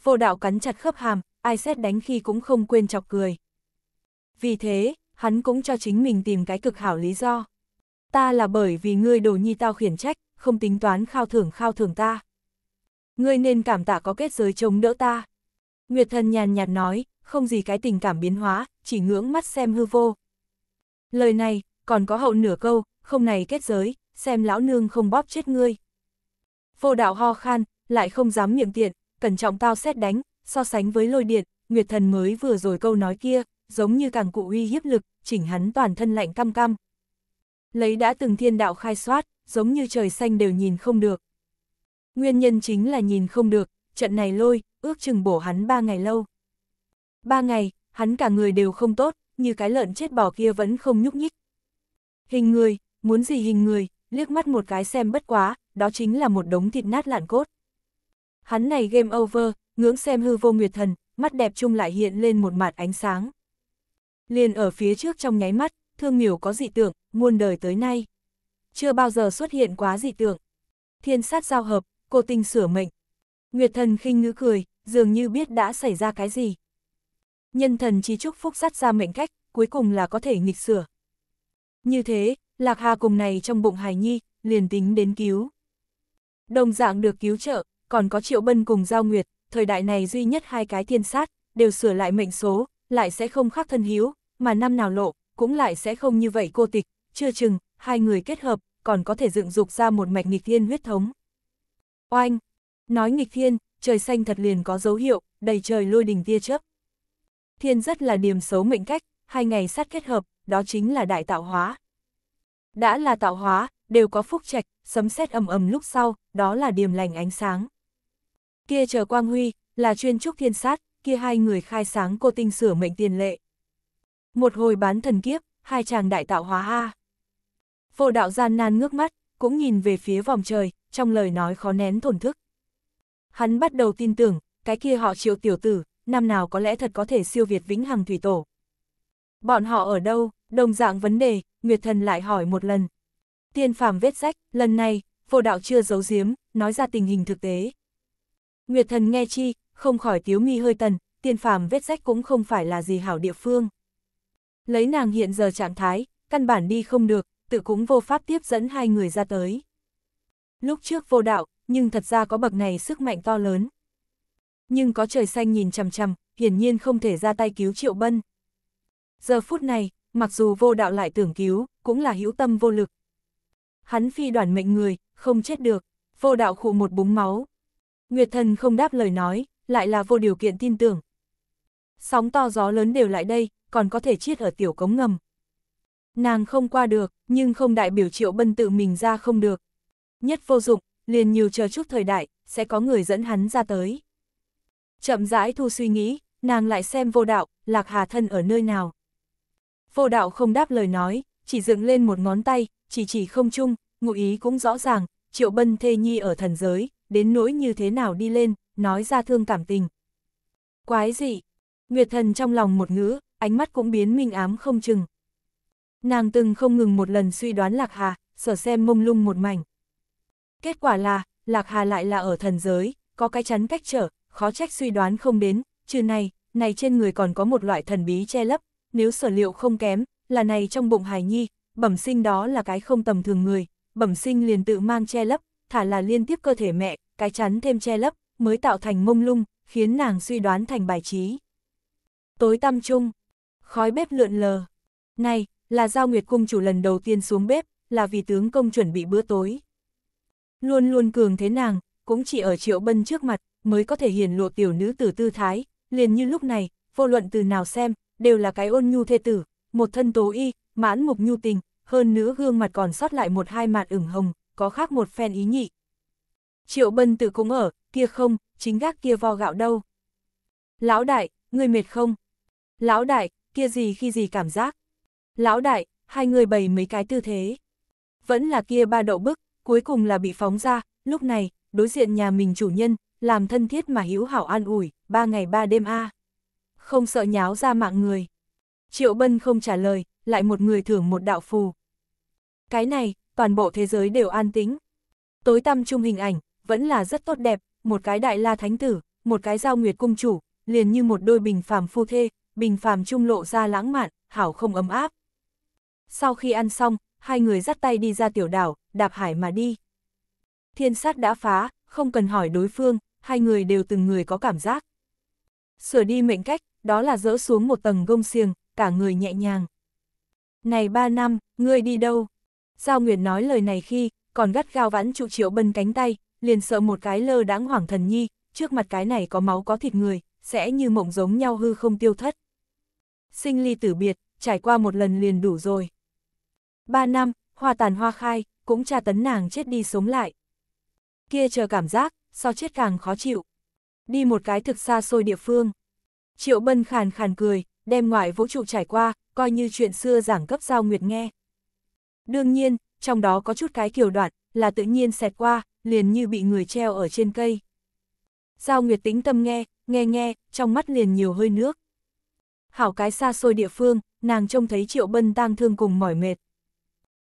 Vô đạo cắn chặt khớp hàm, ai xét đánh khi cũng không quên chọc cười. Vì thế, hắn cũng cho chính mình tìm cái cực hảo lý do. Ta là bởi vì ngươi đồ nhi tao khiển trách, không tính toán khao thưởng khao thưởng ta. Ngươi nên cảm tạ có kết giới chống đỡ ta. Nguyệt thần nhàn nhạt nói, không gì cái tình cảm biến hóa, chỉ ngưỡng mắt xem hư vô. Lời này, còn có hậu nửa câu, không này kết giới, xem lão nương không bóp chết ngươi. Vô đạo ho khan, lại không dám miệng tiện, cẩn trọng tao xét đánh, so sánh với lôi điện, Nguyệt thần mới vừa rồi câu nói kia, giống như càng cụ uy hiếp lực, chỉnh hắn toàn thân lạnh cam cam, lấy đã từng thiên đạo khai soát, giống như trời xanh đều nhìn không được. Nguyên nhân chính là nhìn không được, trận này lôi, ước chừng bổ hắn ba ngày lâu. Ba ngày, hắn cả người đều không tốt, như cái lợn chết bỏ kia vẫn không nhúc nhích. Hình người, muốn gì hình người, liếc mắt một cái xem bất quá, đó chính là một đống thịt nát lạn cốt. Hắn này game over, ngưỡng xem hư vô nguyệt thần, mắt đẹp chung lại hiện lên một mặt ánh sáng. Liền ở phía trước trong nháy mắt, thương miểu có dị tượng, muôn đời tới nay. Chưa bao giờ xuất hiện quá dị tượng. Thiên sát giao hợp, cô tình sửa mệnh. Nguyệt thần khinh ngữ cười, dường như biết đã xảy ra cái gì. Nhân thần trí chúc phúc sát ra mệnh cách, cuối cùng là có thể nghịch sửa. Như thế, Lạc Hà cùng này trong bụng hài nhi, liền tính đến cứu. Đồng dạng được cứu trợ, còn có Triệu Bân cùng Giao Nguyệt, thời đại này duy nhất hai cái thiên sát, đều sửa lại mệnh số, lại sẽ không khác thân hiếu, mà năm nào lộ, cũng lại sẽ không như vậy cô tịch, chưa chừng, hai người kết hợp, còn có thể dựng dục ra một mạch nghịch thiên huyết thống. Oanh! Nói nghịch thiên, trời xanh thật liền có dấu hiệu, đầy trời lôi đình tia chớp. Thiên rất là điểm xấu mệnh cách, hai ngày sát kết hợp, đó chính là đại tạo hóa. Đã là tạo hóa, đều có phúc trạch, sấm sét ầm ầm lúc sau, đó là điểm lành ánh sáng. Kia chờ quang huy, là chuyên trúc thiên sát, kia hai người khai sáng cô tinh sửa mệnh tiền lệ. Một hồi bán thần kiếp, hai chàng đại tạo hóa ha. Vô đạo gian nan ngước mắt, cũng nhìn về phía vòng trời, trong lời nói khó nén thổn thức. Hắn bắt đầu tin tưởng, cái kia họ triệu tiểu tử, năm nào có lẽ thật có thể siêu việt vĩnh hằng thủy tổ. Bọn họ ở đâu, đồng dạng vấn đề, Nguyệt Thần lại hỏi một lần. Tiên phàm vết rách, lần này, vô đạo chưa giấu giếm, nói ra tình hình thực tế. Nguyệt Thần nghe chi, không khỏi tiếu nghi hơi tần, tiên phàm vết rách cũng không phải là gì hảo địa phương. Lấy nàng hiện giờ trạng thái, căn bản đi không được, tự cũng vô pháp tiếp dẫn hai người ra tới. Lúc trước vô đạo, nhưng thật ra có bậc này sức mạnh to lớn. Nhưng có trời xanh nhìn chằm chằm, hiển nhiên không thể ra tay cứu Triệu Bân. Giờ phút này, mặc dù vô đạo lại tưởng cứu, cũng là hữu tâm vô lực. Hắn phi đoàn mệnh người, không chết được, vô đạo khụ một búng máu. Nguyệt thần không đáp lời nói, lại là vô điều kiện tin tưởng, Sóng to gió lớn đều lại đây, còn có thể chết ở tiểu cống ngầm. Nàng không qua được, nhưng không đại biểu triệu bân tự mình ra không được. Nhất vô dụng, liền nhiều chờ chút thời đại, sẽ có người dẫn hắn ra tới. Chậm rãi thu suy nghĩ, nàng lại xem vô đạo, lạc hà thân ở nơi nào. Vô đạo không đáp lời nói, chỉ dựng lên một ngón tay, chỉ chỉ không chung, ngụ ý cũng rõ ràng, triệu bân thê nhi ở thần giới, đến nỗi như thế nào đi lên, nói ra thương cảm tình. Quái gì, Nguyệt thần trong lòng một ngữ, ánh mắt cũng biến minh ám không chừng. Nàng từng không ngừng một lần suy đoán Lạc Hà, sở xem mông lung một mảnh. Kết quả là, Lạc Hà lại là ở thần giới, có cái chắn cách trở, khó trách suy đoán không đến, trừ này, này trên người còn có một loại thần bí che lấp, nếu sở liệu không kém, là này trong bụng hài nhi, bẩm sinh đó là cái không tầm thường người, bẩm sinh liền tự mang che lấp, thả là liên tiếp cơ thể mẹ, cái chắn thêm che lấp, mới tạo thành mông lung, khiến nàng suy đoán thành bài trí tối tăm chung, khói bếp lượn lờ. Này, là Giao Nguyệt Cung chủ lần đầu tiên xuống bếp, là vì tướng công chuẩn bị bữa tối. Luôn luôn cường thế nàng, cũng chỉ ở triệu bân trước mặt, mới có thể hiển lộ tiểu nữ tử tư thái, liền như lúc này, vô luận từ nào xem, đều là cái ôn nhu thê tử, một thân tố y, mãn mục nhu tình, hơn nữa gương mặt còn sót lại một hai mạt ửng hồng, có khác một phen ý nhị. Triệu bân tự cũng ở, kia không, chính gác kia vo gạo đâu. Lão đại, người mệt không? Lão đại, kia gì khi gì cảm giác. Lão đại, hai người bày mấy cái tư thế. Vẫn là kia ba đậu bức, cuối cùng là bị phóng ra, lúc này, đối diện nhà mình chủ nhân, làm thân thiết mà hữu hảo an ủi, ba ngày ba đêm a Không sợ nháo ra mạng người. Triệu Bân không trả lời, lại một người thưởng một đạo phù. Cái này, toàn bộ thế giới đều an tĩnh. Tối tăm chung hình ảnh, vẫn là rất tốt đẹp, một cái đại la thánh tử, một cái giao nguyệt cung chủ, liền như một đôi bình phàm phu thê, bình phàm trung lộ ra lãng mạn, hảo không ấm áp. Sau khi ăn xong, hai người dắt tay đi ra tiểu đảo, đạp hải mà đi. Thiên sát đã phá, không cần hỏi đối phương, hai người đều từng người có cảm giác. Sửa đi mệnh cách, đó là dỡ xuống một tầng gông xiềng, cả người nhẹ nhàng. Này ba năm, ngươi đi đâu? Giao Nguyệt nói lời này khi, còn gắt gao vãn trụ triệu bân cánh tay, liền sợ một cái lơ đãng hoảng thần nhi, trước mặt cái này có máu có thịt người, sẽ như mộng giống nhau hư không tiêu thất. Sinh ly tử biệt, trải qua một lần liền đủ rồi. Ba năm, hoa tàn hoa khai, cũng tra tấn nàng chết đi sống lại. Kia chờ cảm giác, so chết càng khó chịu. Đi một cái thực xa xôi địa phương. Triệu Bân khàn khàn cười, đem ngoại vũ trụ trải qua, coi như chuyện xưa giảng cấp giao nguyệt nghe. Đương nhiên, trong đó có chút cái kiểu đoạn, là tự nhiên xẹt qua, liền như bị người treo ở trên cây. Giao Nguyệt tính tâm nghe, nghe nghe, trong mắt liền nhiều hơi nước hảo cái xa xôi địa phương, nàng trông thấy Triệu Bân tang thương cùng mỏi mệt.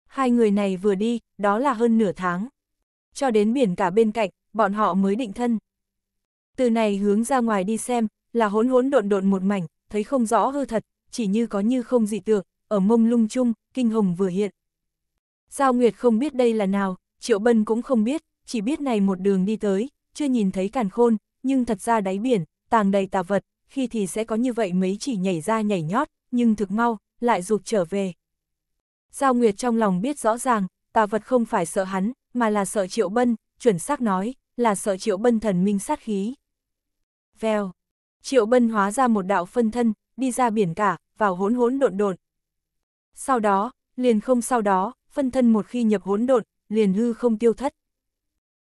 Hai người này vừa đi, đó là hơn nửa tháng. Cho đến biển cả bên cạnh, bọn họ mới định thân. Từ này hướng ra ngoài đi xem, là hỗn hỗn độn độn một mảnh, thấy không rõ hư thật, chỉ như có như không dị tượng, ở mông lung chung, kinh hồng vừa hiện. Giao Nguyệt không biết đây là nào, Triệu Bân cũng không biết, chỉ biết này một đường đi tới, chưa nhìn thấy càn khôn, nhưng thật ra đáy biển, tàng đầy tà vật, khi thì sẽ có như vậy mấy chỉ nhảy ra nhảy nhót, nhưng thực mau, lại rụt trở về. Giao Nguyệt trong lòng biết rõ ràng, tà vật không phải sợ hắn, mà là sợ triệu bân, chuẩn xác nói, là sợ triệu bân thần minh sát khí. Vèo, triệu bân hóa ra một đạo phân thân, đi ra biển cả, vào hỗn hỗn độn độn. Sau đó, liền không sau đó, phân thân một khi nhập hỗn độn, liền hư không tiêu thất.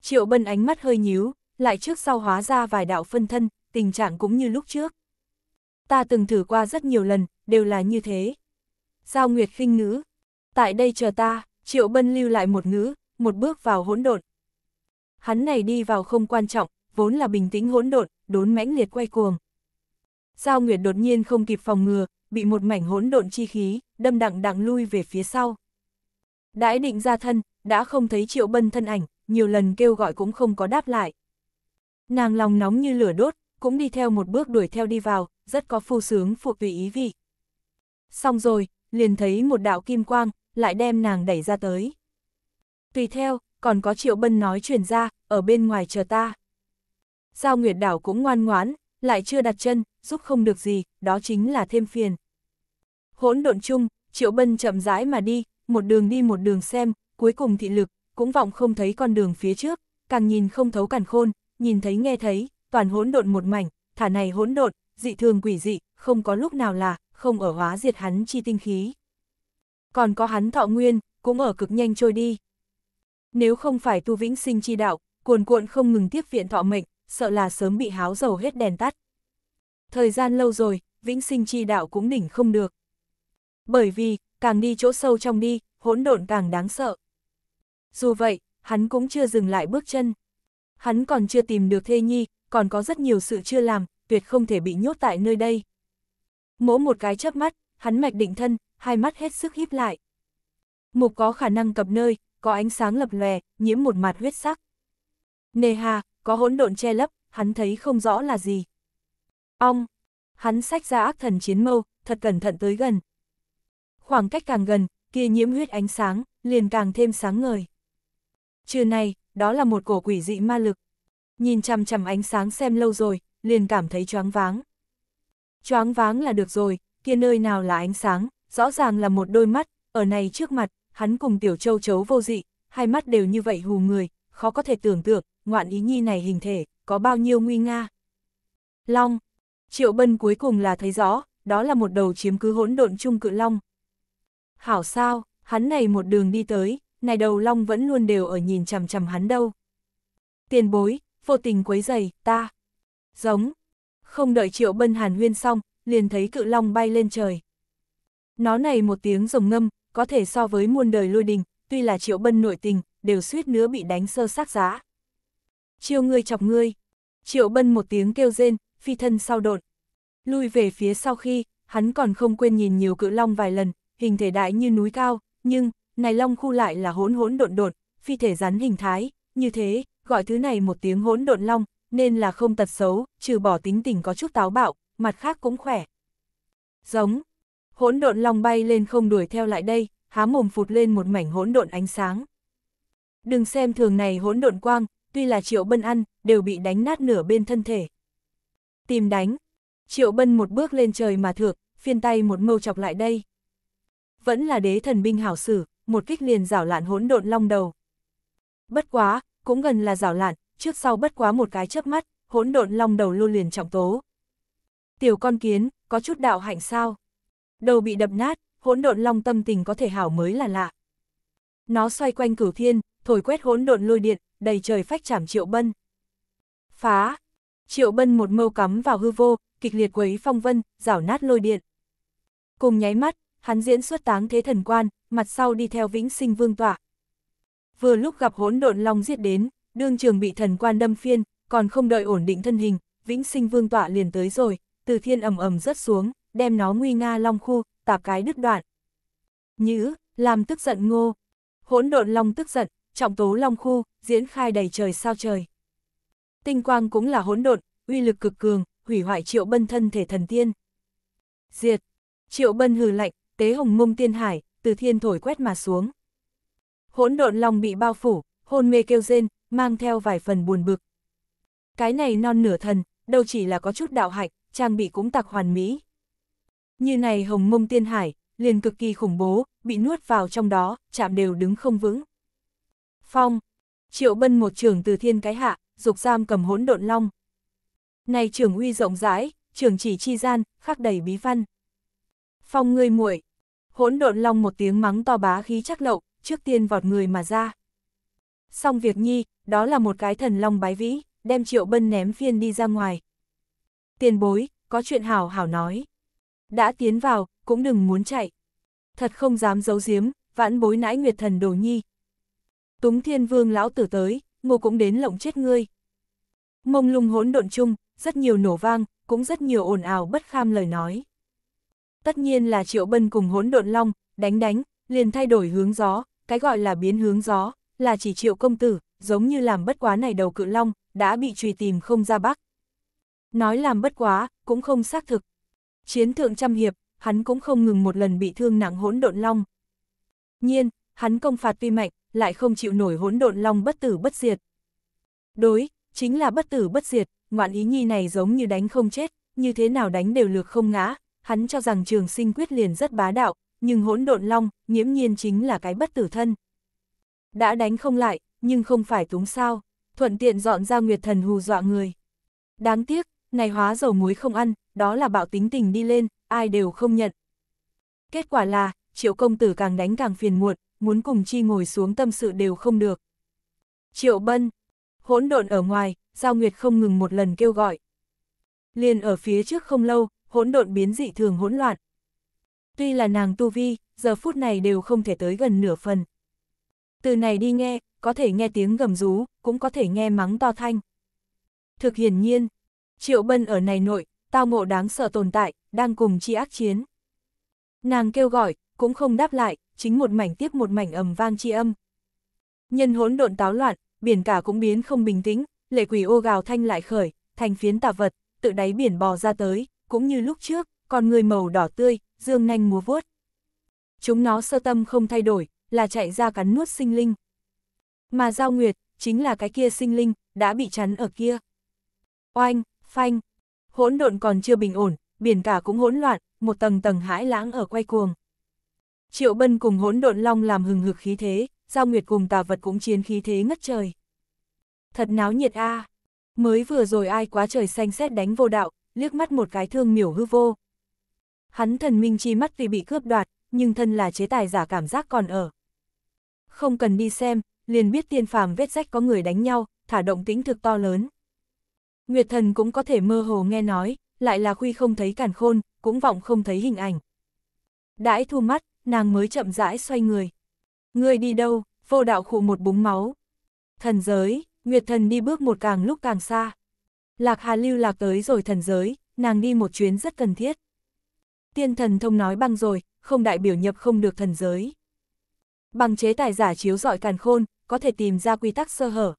Triệu bân ánh mắt hơi nhíu, lại trước sau hóa ra vài đạo phân thân, tình trạng cũng như lúc trước. Ta từng thử qua rất nhiều lần, đều là như thế. Giao Nguyệt khinh ngữ. Tại đây chờ ta, Triệu Bân lưu lại một ngữ, một bước vào hỗn độn. Hắn này đi vào không quan trọng, vốn là bình tĩnh hỗn độn, đốn mãnh liệt quay cuồng. Giao Nguyệt đột nhiên không kịp phòng ngừa, bị một mảnh hỗn độn chi khí, đâm đặng đặng lui về phía sau. Đãi định ra thân, đã không thấy Triệu Bân thân ảnh, nhiều lần kêu gọi cũng không có đáp lại. Nàng lòng nóng như lửa đốt, cũng đi theo một bước đuổi theo đi vào, rất có phu sướng phụ tùy ý vị. Xong rồi, liền thấy một đạo kim quang, lại đem nàng đẩy ra tới. Tùy theo, còn có Triệu Bân nói truyền ra, ở bên ngoài chờ ta. Giao Nguyệt Đảo cũng ngoan ngoãn, lại chưa đặt chân, giúp không được gì, đó chính là thêm phiền. Hỗn độn chung, Triệu Bân chậm rãi mà đi, một đường đi một đường xem, cuối cùng thị lực, cũng vọng không thấy con đường phía trước, càng nhìn không thấu càn khôn, nhìn thấy nghe thấy, toàn hỗn độn một mảnh, thả này hỗn độn, dị thường quỷ dị, không có lúc nào là, không ở hóa diệt hắn chi tinh khí. Còn có hắn thọ nguyên, cũng ở cực nhanh trôi đi. Nếu không phải tu vĩnh sinh chi đạo, cuồn cuộn không ngừng tiếp viện thọ mệnh, sợ là sớm bị háo dầu hết đèn tắt. Thời gian lâu rồi, vĩnh sinh chi đạo cũng đỉnh không được. Bởi vì, càng đi chỗ sâu trong đi, hỗn độn càng đáng sợ. Dù vậy, hắn cũng chưa dừng lại bước chân. Hắn còn chưa tìm được thê nhi, còn có rất nhiều sự chưa làm, tuyệt không thể bị nhốt tại nơi đây. Mỗ một cái chớp mắt, hắn mạch định thân, hai mắt hết sức híp lại. Mục có khả năng cập nơi, có ánh sáng lập lòe, nhiễm một mặt huyết sắc. Nề hà, có hỗn độn che lấp, hắn thấy không rõ là gì. Ong, hắn sách ra ác thần chiến mâu, thật cẩn thận tới gần. Khoảng cách càng gần, kia nhiễm huyết ánh sáng, liền càng thêm sáng ngời. Trừ này, đó là một cổ quỷ dị ma lực, nhìn chằm chằm ánh sáng xem lâu rồi, liền cảm thấy choáng váng. Choáng váng là được rồi, kia nơi nào là ánh sáng, rõ ràng là một đôi mắt, ở này trước mặt, hắn cùng tiểu châu chấu vô dị, hai mắt đều như vậy hù người, khó có thể tưởng tượng, ngoạn ý nhi này hình thể, có bao nhiêu nguy nga. Long, triệu bân cuối cùng là thấy rõ, đó là một đầu chiếm cứ hỗn độn chung cự long. Hảo sao, hắn này một đường đi tới, này đầu long vẫn luôn đều ở nhìn chằm chằm hắn đâu. Tiền bối, vô tình quấy dày, ta. Giống. Không đợi triệu bân hàn huyên xong, liền thấy cự long bay lên trời. Nó này một tiếng rồng ngâm, có thể so với muôn đời lôi đình, tuy là triệu bân nội tình, đều suýt nữa bị đánh sơ xác giá. Chiêu ngươi chọc ngươi. Triệu bân một tiếng kêu rên, phi thân sau đột. Lui về phía sau khi, hắn còn không quên nhìn nhiều cự long vài lần, hình thể đại như núi cao, nhưng, này long khu lại là hỗn hỗn độn đột, phi thể rắn hình thái, như thế, gọi thứ này một tiếng hỗn độn long, nên là không tật xấu, trừ bỏ tính tình có chút táo bạo, mặt khác cũng khỏe. Giống, hỗn độn long bay lên không đuổi theo lại đây, há mồm phụt lên một mảnh hỗn độn ánh sáng. Đừng xem thường này hỗn độn quang, tuy là triệu bân ăn, đều bị đánh nát nửa bên thân thể. Tìm đánh, triệu bân một bước lên trời mà thược, phiên tay một mâu chọc lại đây. Vẫn là đế thần binh hảo sử, một kích liền rảo loạn hỗn độn long đầu. Bất quá, cũng gần là rào lạn, trước sau bất quá một cái chớp mắt, hỗn độn long đầu lô liền trọng tố. Tiểu con kiến, có chút đạo hạnh sao? Đầu bị đập nát, hỗn độn long tâm tình có thể hảo mới là lạ. Nó xoay quanh cửu thiên, thổi quét hỗn độn lôi điện, đầy trời phách chảm triệu bân. Phá! Triệu bân một mâu cắm vào hư vô, kịch liệt quấy phong vân, rảo nát lôi điện. Cùng nháy mắt, hắn diễn xuất táng thế thần quan, mặt sau đi theo vĩnh sinh vương tọa, vừa lúc gặp hỗn độn long giết đến, đương trường bị thần quan đâm phiên, còn không đợi ổn định thân hình, vĩnh sinh vương tọa liền tới rồi, từ thiên ầm ầm rớt xuống, đem nó nguy nga long khu, tạp cái đứt đoạn. Nhữ, làm tức giận ngô, hỗn độn long tức giận, trọng tố long khu, diễn khai đầy trời sao trời. Tinh quang cũng là hỗn độn, uy lực cực cường, hủy hoại triệu bân thân thể thần tiên. Diệt, triệu bân hừ lạnh, tế hồng mông tiên hải, từ thiên thổi quét mà xuống hỗn độn long bị bao phủ, hôn mê kêu rên, mang theo vài phần buồn bực. Cái này non nửa thần, đâu chỉ là có chút đạo hạch, trang bị cũng tạc hoàn mỹ. Như này hồng mông tiên hải, liền cực kỳ khủng bố, bị nuốt vào trong đó, chạm đều đứng không vững. Phong, triệu bân một trường từ thiên cái hạ, dục giam cầm hỗn độn long. Này trường uy rộng rãi, trường chỉ chi gian, khắc đầy bí văn. Phong ngươi muội hỗn độn long một tiếng mắng to bá khí chắc lậu, trước tiên vọt người mà ra. Xong việc nhi, đó là một cái thần long bái vĩ, đem triệu bân ném phiên đi ra ngoài. Tiền bối, có chuyện hảo hảo nói. Đã tiến vào, cũng đừng muốn chạy. Thật không dám giấu giếm, vãn bối nãi nguyệt thần đồ nhi. Túng thiên vương lão tử tới, ngô cũng đến lộng chết ngươi. Mông lung hỗn độn chung, rất nhiều nổ vang, cũng rất nhiều ồn ào bất kham lời nói. Tất nhiên là triệu bân cùng hỗn độn long, đánh đánh, liền thay đổi hướng gió, cái gọi là biến hướng gió, là chỉ triệu công tử, giống như làm bất quá này đầu cự long, đã bị truy tìm không ra bắc. Nói làm bất quá, cũng không xác thực. Chiến thượng trăm hiệp, hắn cũng không ngừng một lần bị thương nặng hỗn độn long. Nhiên, hắn công phạt vi mạnh, lại không chịu nổi hỗn độn long bất tử bất diệt. Đối, chính là bất tử bất diệt, ngoạn ý nhi này giống như đánh không chết, như thế nào đánh đều lược không ngã, hắn cho rằng trường sinh quyết liền rất bá đạo, nhưng hỗn độn long, nhiễm nhiên chính là cái bất tử thân. Đã đánh không lại, nhưng không phải túng sao, thuận tiện dọn ra nguyệt thần hù dọa người. Đáng tiếc, này hóa dầu muối không ăn, đó là bạo tính tình đi lên, ai đều không nhận. Kết quả là, triệu công tử càng đánh càng phiền muộn, muốn cùng chi ngồi xuống tâm sự đều không được. Triệu bân, hỗn độn ở ngoài, Giao Nguyệt không ngừng một lần kêu gọi. Liền ở phía trước không lâu, hỗn độn biến dị thường hỗn loạn, tuy là nàng tu vi, giờ phút này đều không thể tới gần nửa phần. Từ này đi nghe, có thể nghe tiếng gầm rú, cũng có thể nghe mắng to thanh. Thực hiển nhiên, Triệu Bân ở này nội, tao ngộ đáng sợ tồn tại, đang cùng chi ác chiến. Nàng kêu gọi, cũng không đáp lại, chính một mảnh tiếp một mảnh ầm vang chi âm. Nhân hỗn độn táo loạn, biển cả cũng biến không bình tĩnh, lệ quỷ ô gào thanh lại khởi, thành phiến tạp vật, tự đáy biển bò ra tới, cũng như lúc trước, còn người màu đỏ tươi, dương nanh múa vuốt. Chúng nó sơ tâm không thay đổi, là chạy ra cắn nuốt sinh linh. Mà Giao Nguyệt, chính là cái kia sinh linh, đã bị chắn ở kia. Oanh, phanh, hỗn độn còn chưa bình ổn, biển cả cũng hỗn loạn, một tầng tầng hãi lãng ở quay cuồng. Triệu Bân cùng hỗn độn long làm hừng hực khí thế, Giao Nguyệt cùng tà vật cũng chiến khí thế ngất trời. Thật náo nhiệt a à. mới vừa rồi ai quá trời xanh xét đánh vô đạo, liếc mắt một cái thương miểu hư vô hắn thần minh chi mắt vì bị cướp đoạt, nhưng thân là chế tài giả cảm giác còn ở. Không cần đi xem, liền biết tiên phàm vết rách có người đánh nhau, thả động tĩnh thực to lớn. Nguyệt thần cũng có thể mơ hồ nghe nói, lại là khuy không thấy càn khôn, cũng vọng không thấy hình ảnh. Đãi thu mắt, nàng mới chậm rãi xoay người. Người đi đâu, vô đạo khụ một búng máu. Thần giới, Nguyệt thần đi bước một càng lúc càng xa. Lạc Hà lưu lạc tới rồi thần giới, nàng đi một chuyến rất cần thiết. Tiên thần thông nói băng rồi, không đại biểu nhập không được thần giới. Bằng chế tài giả chiếu dọi càn khôn, có thể tìm ra quy tắc sơ hở.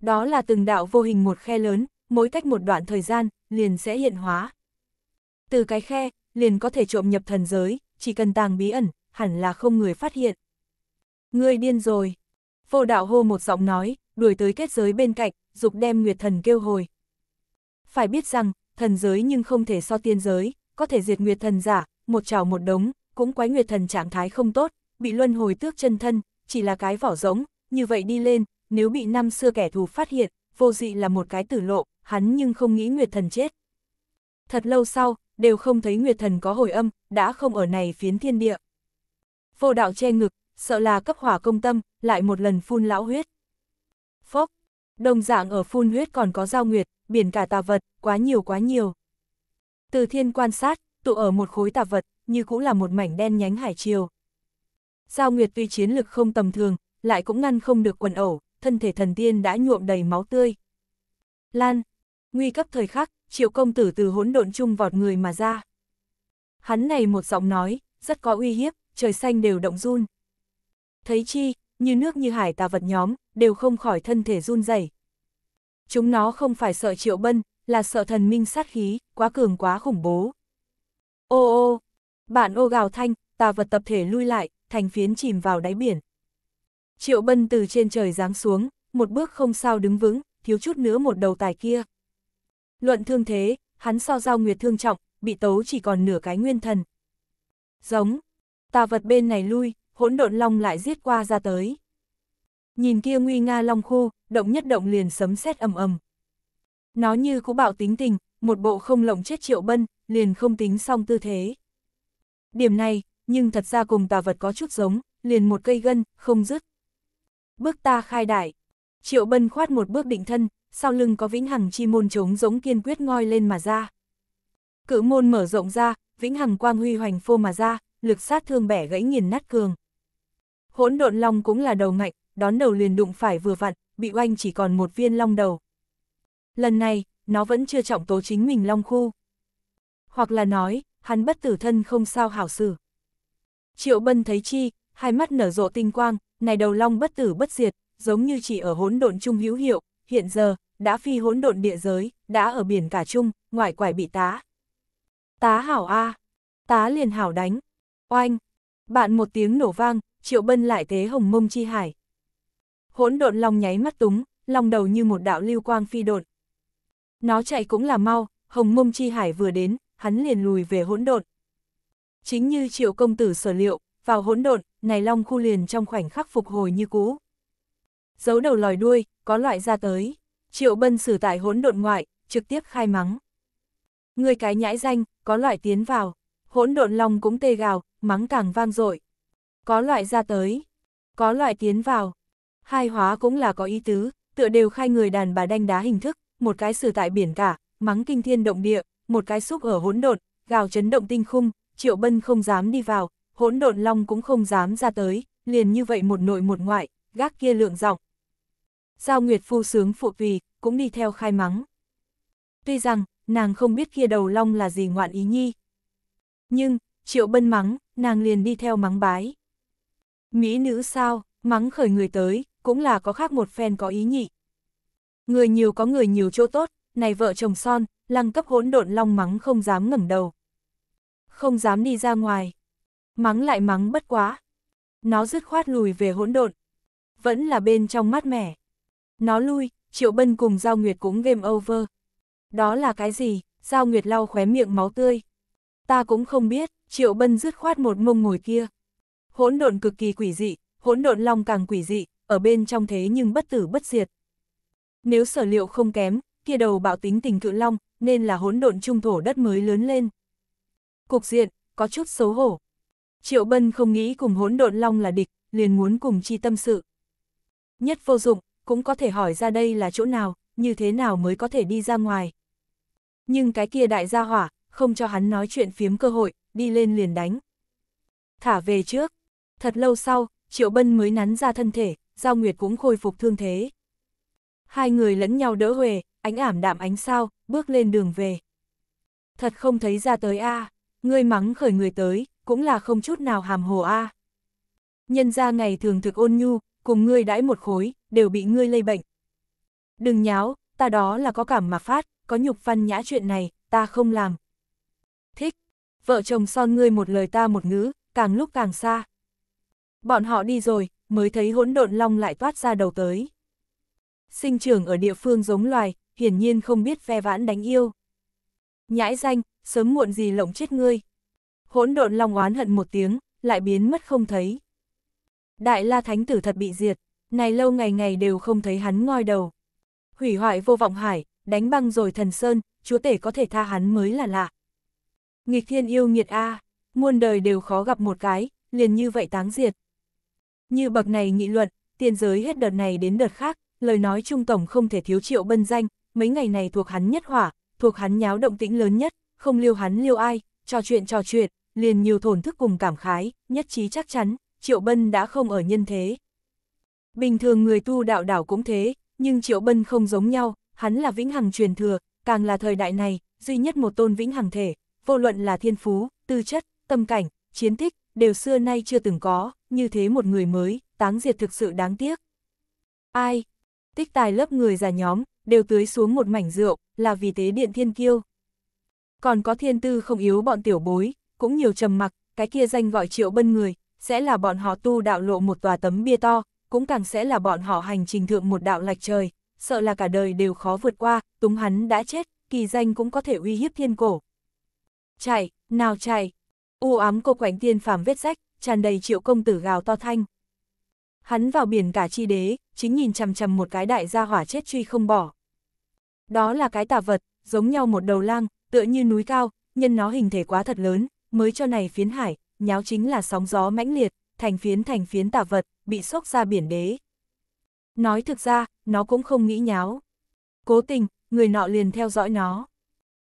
Đó là từng đạo vô hình một khe lớn, mỗi cách một đoạn thời gian, liền sẽ hiện hóa. Từ cái khe, liền có thể trộm nhập thần giới, chỉ cần tàng bí ẩn, hẳn là không người phát hiện. Người điên rồi. Vô đạo hô một giọng nói, đuổi tới kết giới bên cạnh, dục đem Nguyệt Thần kêu hồi. Phải biết rằng, thần giới nhưng không thể so tiên giới, có thể diệt nguyệt thần giả, một trào một đống, cũng quái nguyệt thần trạng thái không tốt, bị luân hồi tước chân thân, chỉ là cái vỏ rỗng, như vậy đi lên, nếu bị năm xưa kẻ thù phát hiện, vô dị là một cái tử lộ, hắn nhưng không nghĩ nguyệt thần chết. Thật lâu sau, đều không thấy nguyệt thần có hồi âm, đã không ở này phiến thiên địa. Vô đạo che ngực, sợ là cấp hỏa công tâm, lại một lần phun lão huyết. Phốc, đồng dạng ở phun huyết còn có giao nguyệt, biển cả tà vật, quá nhiều quá nhiều. Từ thiên quan sát, tụ ở một khối tạp vật, như cũng là một mảnh đen nhánh hải triều. Giao Nguyệt tuy chiến lực không tầm thường, lại cũng ngăn không được quần ẩu, thân thể thần tiên đã nhuộm đầy máu tươi. Lan, nguy cấp thời khắc, triệu công tử từ hỗn độn chung vọt người mà ra. Hắn này một giọng nói, rất có uy hiếp, trời xanh đều động run. Thấy chi, như nước như hải tà vật nhóm, đều không khỏi thân thể run rẩy. Chúng nó không phải sợ triệu bân, là sợ thần minh sát khí, quá cường quá khủng bố. Ô ô, bản ô gào thanh, tà vật tập thể lui lại, thành phiến chìm vào đáy biển. Triệu bân từ trên trời giáng xuống, một bước không sao đứng vững, thiếu chút nữa một đầu tài kia. Luận thương thế, hắn so giao nguyệt thương trọng, bị tấu chỉ còn nửa cái nguyên thần. Giống, tà vật bên này lui, hỗn độn long lại giết qua ra tới. Nhìn kia nguy nga long khu, động nhất động liền sấm sét ầm ầm. Nó như cũ bạo tính tình, một bộ không lộng chết triệu bân, liền không tính xong tư thế. Điểm này, nhưng thật ra cùng tà vật có chút giống, liền một cây gân, không dứt. Bước ta khai đại. Triệu bân khoát một bước định thân, sau lưng có vĩnh hằng chi môn trống giống kiên quyết ngoi lên mà ra. cử môn mở rộng ra, vĩnh hằng quang huy hoành phô mà ra, lực sát thương bẻ gãy nghiền nát cường. Hỗn độn long cũng là đầu ngạnh, đón đầu liền đụng phải vừa vặn, bị oanh chỉ còn một viên long đầu lần này, nó vẫn chưa trọng tố chính mình Long Khu. Hoặc là nói, hắn bất tử thân không sao hảo xử. Triệu Bân thấy chi, hai mắt nở rộ tinh quang, này đầu Long bất tử bất diệt, giống như chỉ ở hỗn độn trung hữu hiệu, hiện giờ, đã phi hỗn độn địa giới, đã ở biển cả trung ngoại quải bị tá. Tá hảo A, tá liền hảo đánh, oanh, bạn một tiếng nổ vang, triệu bân lại thế hồng mông chi hải. Hỗn độn long nháy mắt túng, long đầu như một đạo lưu quang phi độn, nó chạy cũng là mau, hồng mông chi hải vừa đến, hắn liền lùi về hỗn độn. Chính như triệu công tử sở liệu, vào hỗn độn, này long khu liền trong khoảnh khắc phục hồi như cũ. Giấu đầu lòi đuôi, có loại ra tới, triệu bân xử tại hỗn độn ngoại, trực tiếp khai mắng. Người cái nhãi danh, có loại tiến vào, hỗn độn long cũng tê gào, mắng càng vang dội. Có loại ra tới, có loại tiến vào, hai hóa cũng là có ý tứ, tựa đều khai người đàn bà đanh đá hình thức, một cái sử tại biển cả, mắng kinh thiên động địa, một cái xúc ở hỗn độn, gào chấn động tinh khung, Triệu Bân không dám đi vào, hỗn độn long cũng không dám ra tới, liền như vậy một nội một ngoại, gác kia lượng giọng. Giao Nguyệt phu sướng phụ vì, cũng đi theo khai mắng. Tuy rằng, nàng không biết kia đầu long là gì ngoạn ý nhi. Nhưng, Triệu Bân mắng, nàng liền đi theo mắng bái. Mỹ nữ sao, mắng khởi người tới, cũng là có khác một phen có ý nhị. Người nhiều có người nhiều chỗ tốt, này vợ chồng son, lăng cấp hỗn độn long mắng không dám ngẩng đầu. Không dám đi ra ngoài. Mắng lại mắng bất quá. Nó dứt khoát lùi về hỗn độn. Vẫn là bên trong mát mẻ. Nó lui, Triệu Bân cùng Giao Nguyệt cũng game over. Đó là cái gì? Giao Nguyệt lau khóe miệng máu tươi. Ta cũng không biết, Triệu Bân dứt khoát một mông ngồi kia. Hỗn độn cực kỳ quỷ dị, hỗn độn long càng quỷ dị, ở bên trong thế nhưng bất tử bất diệt. Nếu sở liệu không kém, kia đầu bạo tính tình cự long, nên là hỗn độn trung thổ đất mới lớn lên. Cục diện, có chút xấu hổ. Triệu Bân không nghĩ cùng hỗn độn long là địch, liền muốn cùng chi tâm sự. Nhất vô dụng, cũng có thể hỏi ra đây là chỗ nào, như thế nào mới có thể đi ra ngoài. Nhưng cái kia đại gia hỏa, không cho hắn nói chuyện phiếm cơ hội, đi lên liền đánh. Thả về trước. Thật lâu sau, Triệu Bân mới nắn ra thân thể, Giao Nguyệt cũng khôi phục thương thế hai người lẫn nhau đỡ huề, ánh ảm đạm ánh sao, bước lên đường về. Thật không thấy ra tới a ngươi mắng khởi người tới, cũng là không chút nào hàm hồ a Nhân ra ngày thường thực ôn nhu, cùng ngươi đãi một khối, đều bị ngươi lây bệnh. Đừng nháo, ta đó là có cảm mà phát, có nhục văn nhã chuyện này, ta không làm. Thích, vợ chồng son ngươi một lời ta một ngữ, càng lúc càng xa. Bọn họ đi rồi, mới thấy hỗn độn long lại toát ra đầu tới. Sinh trưởng ở địa phương giống loài, hiển nhiên không biết ve vãn đánh yêu. Nhãi danh, sớm muộn gì lộng chết ngươi. Hỗn độn long oán hận một tiếng, lại biến mất không thấy. Đại la thánh tử thật bị diệt, này lâu ngày ngày đều không thấy hắn ngoi đầu. Hủy hoại vô vọng hải, đánh băng rồi thần sơn, chúa tể có thể tha hắn mới là lạ. Nghịch thiên yêu nghiệt A, à, muôn đời đều khó gặp một cái, liền như vậy táng diệt. Như bậc này nghị luận, tiền giới hết đợt này đến đợt khác, lời nói trung tổng không thể thiếu triệu bân danh, mấy ngày này thuộc hắn nhất hỏa, thuộc hắn nháo động tĩnh lớn nhất, không liêu hắn liêu ai, trò chuyện trò chuyện, liền nhiều thổn thức cùng cảm khái, nhất trí chắc chắn, triệu bân đã không ở nhân thế. Bình thường người tu đạo đảo cũng thế, nhưng triệu bân không giống nhau, hắn là vĩnh hằng truyền thừa, càng là thời đại này, duy nhất một tôn vĩnh hằng thể, vô luận là thiên phú, tư chất, tâm cảnh, chiến tích, đều xưa nay chưa từng có, như thế một người mới, táng diệt thực sự đáng tiếc. Ai, tích tài lớp người già nhóm, đều tưới xuống một mảnh rượu, là vì tế điện thiên kiêu. Còn có thiên tư không yếu bọn tiểu bối, cũng nhiều trầm mặc, cái kia danh gọi triệu bân người, sẽ là bọn họ tu đạo lộ một tòa tấm bia to, cũng càng sẽ là bọn họ hành trình thượng một đạo lạch trời, sợ là cả đời đều khó vượt qua, túng hắn đã chết, kỳ danh cũng có thể uy hiếp thiên cổ. Chạy, nào chạy, u ám cô quảnh tiên phàm vết rách, tràn đầy triệu công tử gào to thanh. Hắn vào biển cả chi đế, chính nhìn chằm chằm một cái đại gia hỏa chết truy không bỏ. Đó là cái tà vật, giống nhau một đầu lang, tựa như núi cao, nhân nó hình thể quá thật lớn, mới cho này phiến hải, nháo chính là sóng gió mãnh liệt, thành phiến thành phiến tà vật, bị sốc ra biển đế. Nói thực ra, nó cũng không nghĩ nháo. Cố tình, người nọ liền theo dõi nó.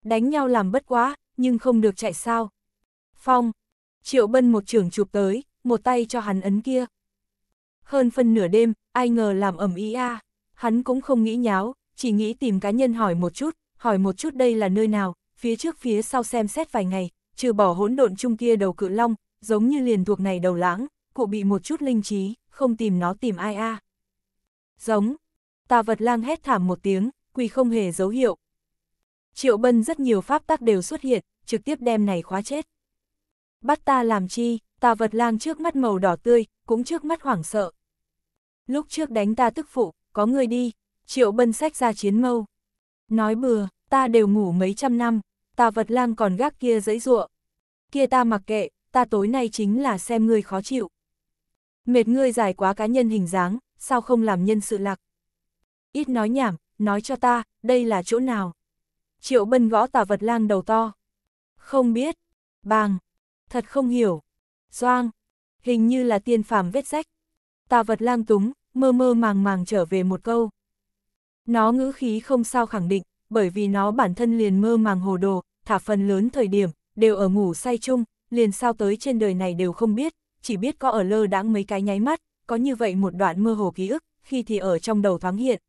Đánh nhau làm bất quá, nhưng không được chạy sao. Phong, triệu bân một trường chụp tới, một tay cho hắn ấn kia, hơn phân nửa đêm, ai ngờ làm ẩm ý a Hắn cũng không nghĩ nháo, chỉ nghĩ tìm cá nhân hỏi một chút, hỏi một chút đây là nơi nào, phía trước phía sau xem xét vài ngày, trừ bỏ hỗn độn chung kia đầu cự long, giống như liền thuộc này đầu lãng, cụ bị một chút linh trí, không tìm nó tìm ai a Giống, tà vật lang hét thảm một tiếng, quỳ không hề dấu hiệu. Triệu bân rất nhiều pháp tắc đều xuất hiện, trực tiếp đem này khóa chết. Bắt ta làm chi, tà vật lang trước mắt màu đỏ tươi, cũng trước mắt hoảng sợ, lúc trước đánh ta tức phụ, có người đi, triệu bân sách ra chiến mâu. Nói bừa, ta đều ngủ mấy trăm năm, ta vật lang còn gác kia dãy ruộng. Kia ta mặc kệ, ta tối nay chính là xem ngươi khó chịu. Mệt ngươi dài quá cá nhân hình dáng, sao không làm nhân sự lạc. Ít nói nhảm, nói cho ta, đây là chỗ nào. Triệu bân gõ tà vật lang đầu to. Không biết, bàng, thật không hiểu. Doang, hình như là tiên phàm vết rách. Tà vật lang túng, mơ mơ màng màng trở về một câu. Nó ngữ khí không sao khẳng định, bởi vì nó bản thân liền mơ màng hồ đồ, thả phần lớn thời điểm, đều ở ngủ say chung, liền sao tới trên đời này đều không biết, chỉ biết có ở lơ đãng mấy cái nháy mắt, có như vậy một đoạn mơ hồ ký ức, khi thì ở trong đầu thoáng hiện.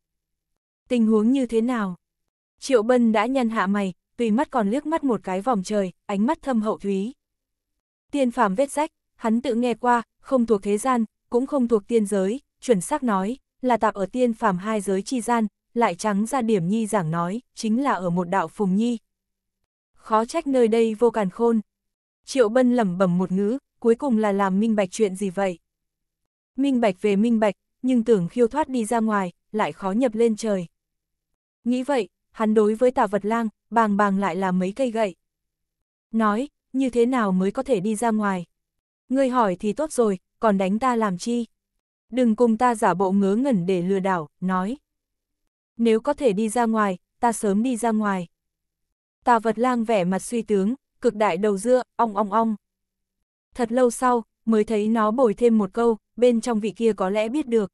Tình huống như thế nào? Triệu Bân đã nhăn hạ mày, tùy mắt còn liếc mắt một cái vòng trời, ánh mắt thâm hậu thúy. Tiên phàm vết rách, hắn tự nghe qua, không thuộc thế gian, cũng không thuộc tiên giới, chuẩn xác nói, là tạp ở tiên phàm hai giới chi gian, lại trắng ra điểm nhi giảng nói, chính là ở một đạo phùng nhi. Khó trách nơi đây vô càn khôn. Triệu Bân lẩm bẩm một ngữ, cuối cùng là làm minh bạch chuyện gì vậy? Minh bạch về minh bạch, nhưng tưởng khiêu thoát đi ra ngoài, lại khó nhập lên trời. Nghĩ vậy, hắn đối với tà vật lang, bàng bàng lại là mấy cây gậy. Nói, như thế nào mới có thể đi ra ngoài? Ngươi hỏi thì tốt rồi, còn đánh ta làm chi? đừng cùng ta giả bộ ngớ ngẩn để lừa đảo, nói. Nếu có thể đi ra ngoài, ta sớm đi ra ngoài. Tà vật lang vẻ mặt suy tướng, cực đại đầu dưa, ong ong ong. Thật lâu sau, mới thấy nó bồi thêm một câu, bên trong vị kia có lẽ biết được.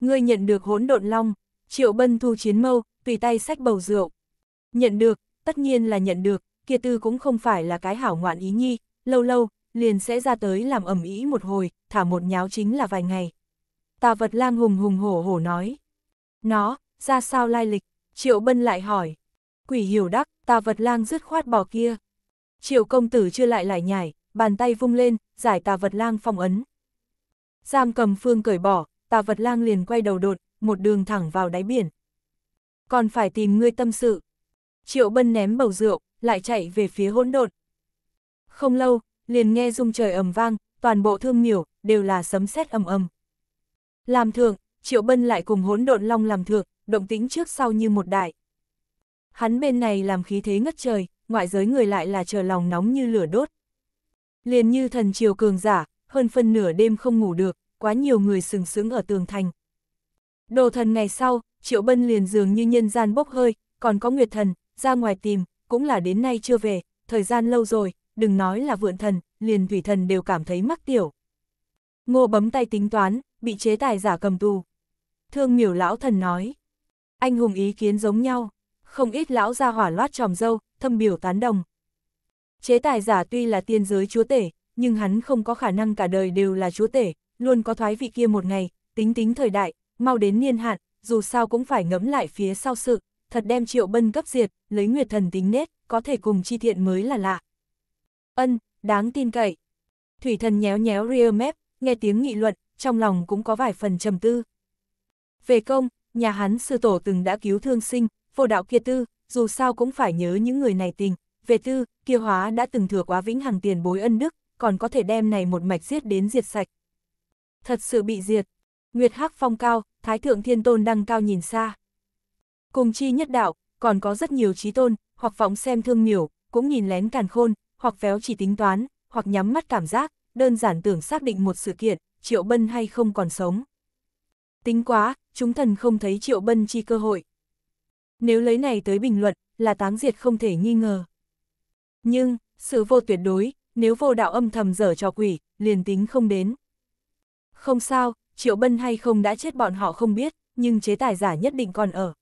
Ngươi nhận được hỗn độn long, triệu bân thu chiến mâu, tùy tay sách bầu rượu. Nhận được, tất nhiên là nhận được, kia tư cũng không phải là cái hảo ngoạn ý nhi, lâu lâu, liền sẽ ra tới làm ẩm ý một hồi, thả một nháo chính là vài ngày tà vật lang hùng hùng hổ hổ nói. Nó, ra sao lai lịch? Triệu Bân lại hỏi. Quỷ hiểu đắc, tà vật lang dứt khoát bỏ kia. Triệu công tử chưa lại lại nhảy, bàn tay vung lên, giải tà vật lang phong ấn. Giam cầm phương cởi bỏ, tà vật lang liền quay đầu đột, một đường thẳng vào đáy biển. Còn phải tìm ngươi tâm sự. Triệu Bân ném bầu rượu, lại chạy về phía hỗn độn. Không lâu, liền nghe rung trời ầm vang, toàn bộ thương miểu, đều là sấm sét ầm ầm. Làm thượng, Triệu Bân lại cùng hỗn độn long làm thượng, động tính trước sau như một đại. Hắn bên này làm khí thế ngất trời, ngoại giới người lại là chờ lòng nóng như lửa đốt. Liền như thần triều cường giả, hơn phân nửa đêm không ngủ được, quá nhiều người sừng sững ở tường thành. Đồ thần ngày sau, Triệu Bân liền dường như nhân gian bốc hơi, còn có Nguyệt Thần, ra ngoài tìm, cũng là đến nay chưa về, thời gian lâu rồi, đừng nói là vượn thần, liền thủy thần đều cảm thấy mắc tiểu. Ngô bấm tay tính toán, bị chế tài giả cầm tù. Thương miểu lão thần nói, anh hùng ý kiến giống nhau, không ít lão ra hỏa loát tròm dâu, thâm biểu tán đồng. Chế tài giả tuy là tiên giới chúa tể, nhưng hắn không có khả năng cả đời đều là chúa tể, luôn có thoái vị kia một ngày, tính tính thời đại, mau đến niên hạn, dù sao cũng phải ngẫm lại phía sau sự, thật đem triệu bân cấp diệt, lấy nguyệt thần tính nết, có thể cùng chi thiện mới là lạ. Ân, đáng tin cậy. Thủy thần nhéo nhéo rear map, nghe tiếng nghị luận, trong lòng cũng có vài phần trầm tư. Về công, nhà hắn sư tổ từng đã cứu thương sinh, vô đạo kia tư, dù sao cũng phải nhớ những người này tình, về tư, kia hóa đã từng thừa quá vĩnh hằng tiền bối ân đức, còn có thể đem này một mạch giết đến diệt sạch. Thật sự bị diệt. Nguyệt Hắc phong cao, Thái Thượng Thiên Tôn đăng cao nhìn xa. Cùng chi nhất đạo, còn có rất nhiều trí tôn, hoặc phóng xem thương miểu, cũng nhìn lén càn khôn, hoặc véo chỉ tính toán, hoặc nhắm mắt cảm giác, đơn giản tưởng xác định một sự kiện, Triệu Bân hay không còn sống. Tính quá, chúng thần không thấy Triệu Bân chi cơ hội. Nếu lấy này tới bình luận, là táng diệt không thể nghi ngờ. Nhưng, sự vô tuyệt đối, nếu vô đạo âm thầm dở cho quỷ, liền tính không đến. Không sao, Triệu Bân hay không đã chết bọn họ không biết, nhưng chế tài giả nhất định còn ở.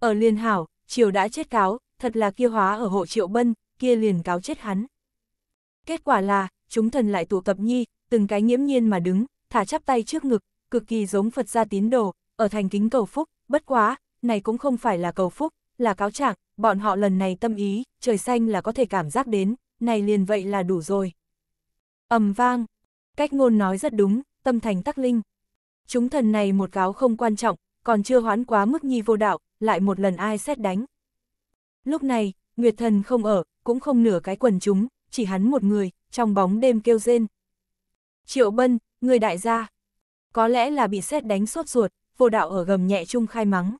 Ở Liên Hảo, Triều đã chết cáo, thật là kia hóa ở hộ Triệu Bân, kia liền cáo chết hắn. Kết quả là, chúng thần lại tụ tập nhi, từng cái nghiễm nhiên mà đứng, thả chắp tay trước ngực, cực kỳ giống Phật gia tín đồ, ở thành kính cầu phúc, bất quá, này cũng không phải là cầu phúc, là cáo trạng, bọn họ lần này tâm ý, trời xanh là có thể cảm giác đến, này liền vậy là đủ rồi. ầm vang, cách ngôn nói rất đúng, tâm thành tắc linh. Chúng thần này một cáo không quan trọng, còn chưa hoán quá mức nhi vô đạo, lại một lần ai xét đánh. Lúc này, Nguyệt thần không ở, cũng không nửa cái quần chúng, chỉ hắn một người, trong bóng đêm kêu rên. Triệu Bân, người đại gia. Có lẽ là bị xét đánh sốt ruột, vô đạo ở gầm nhẹ chung khai mắng.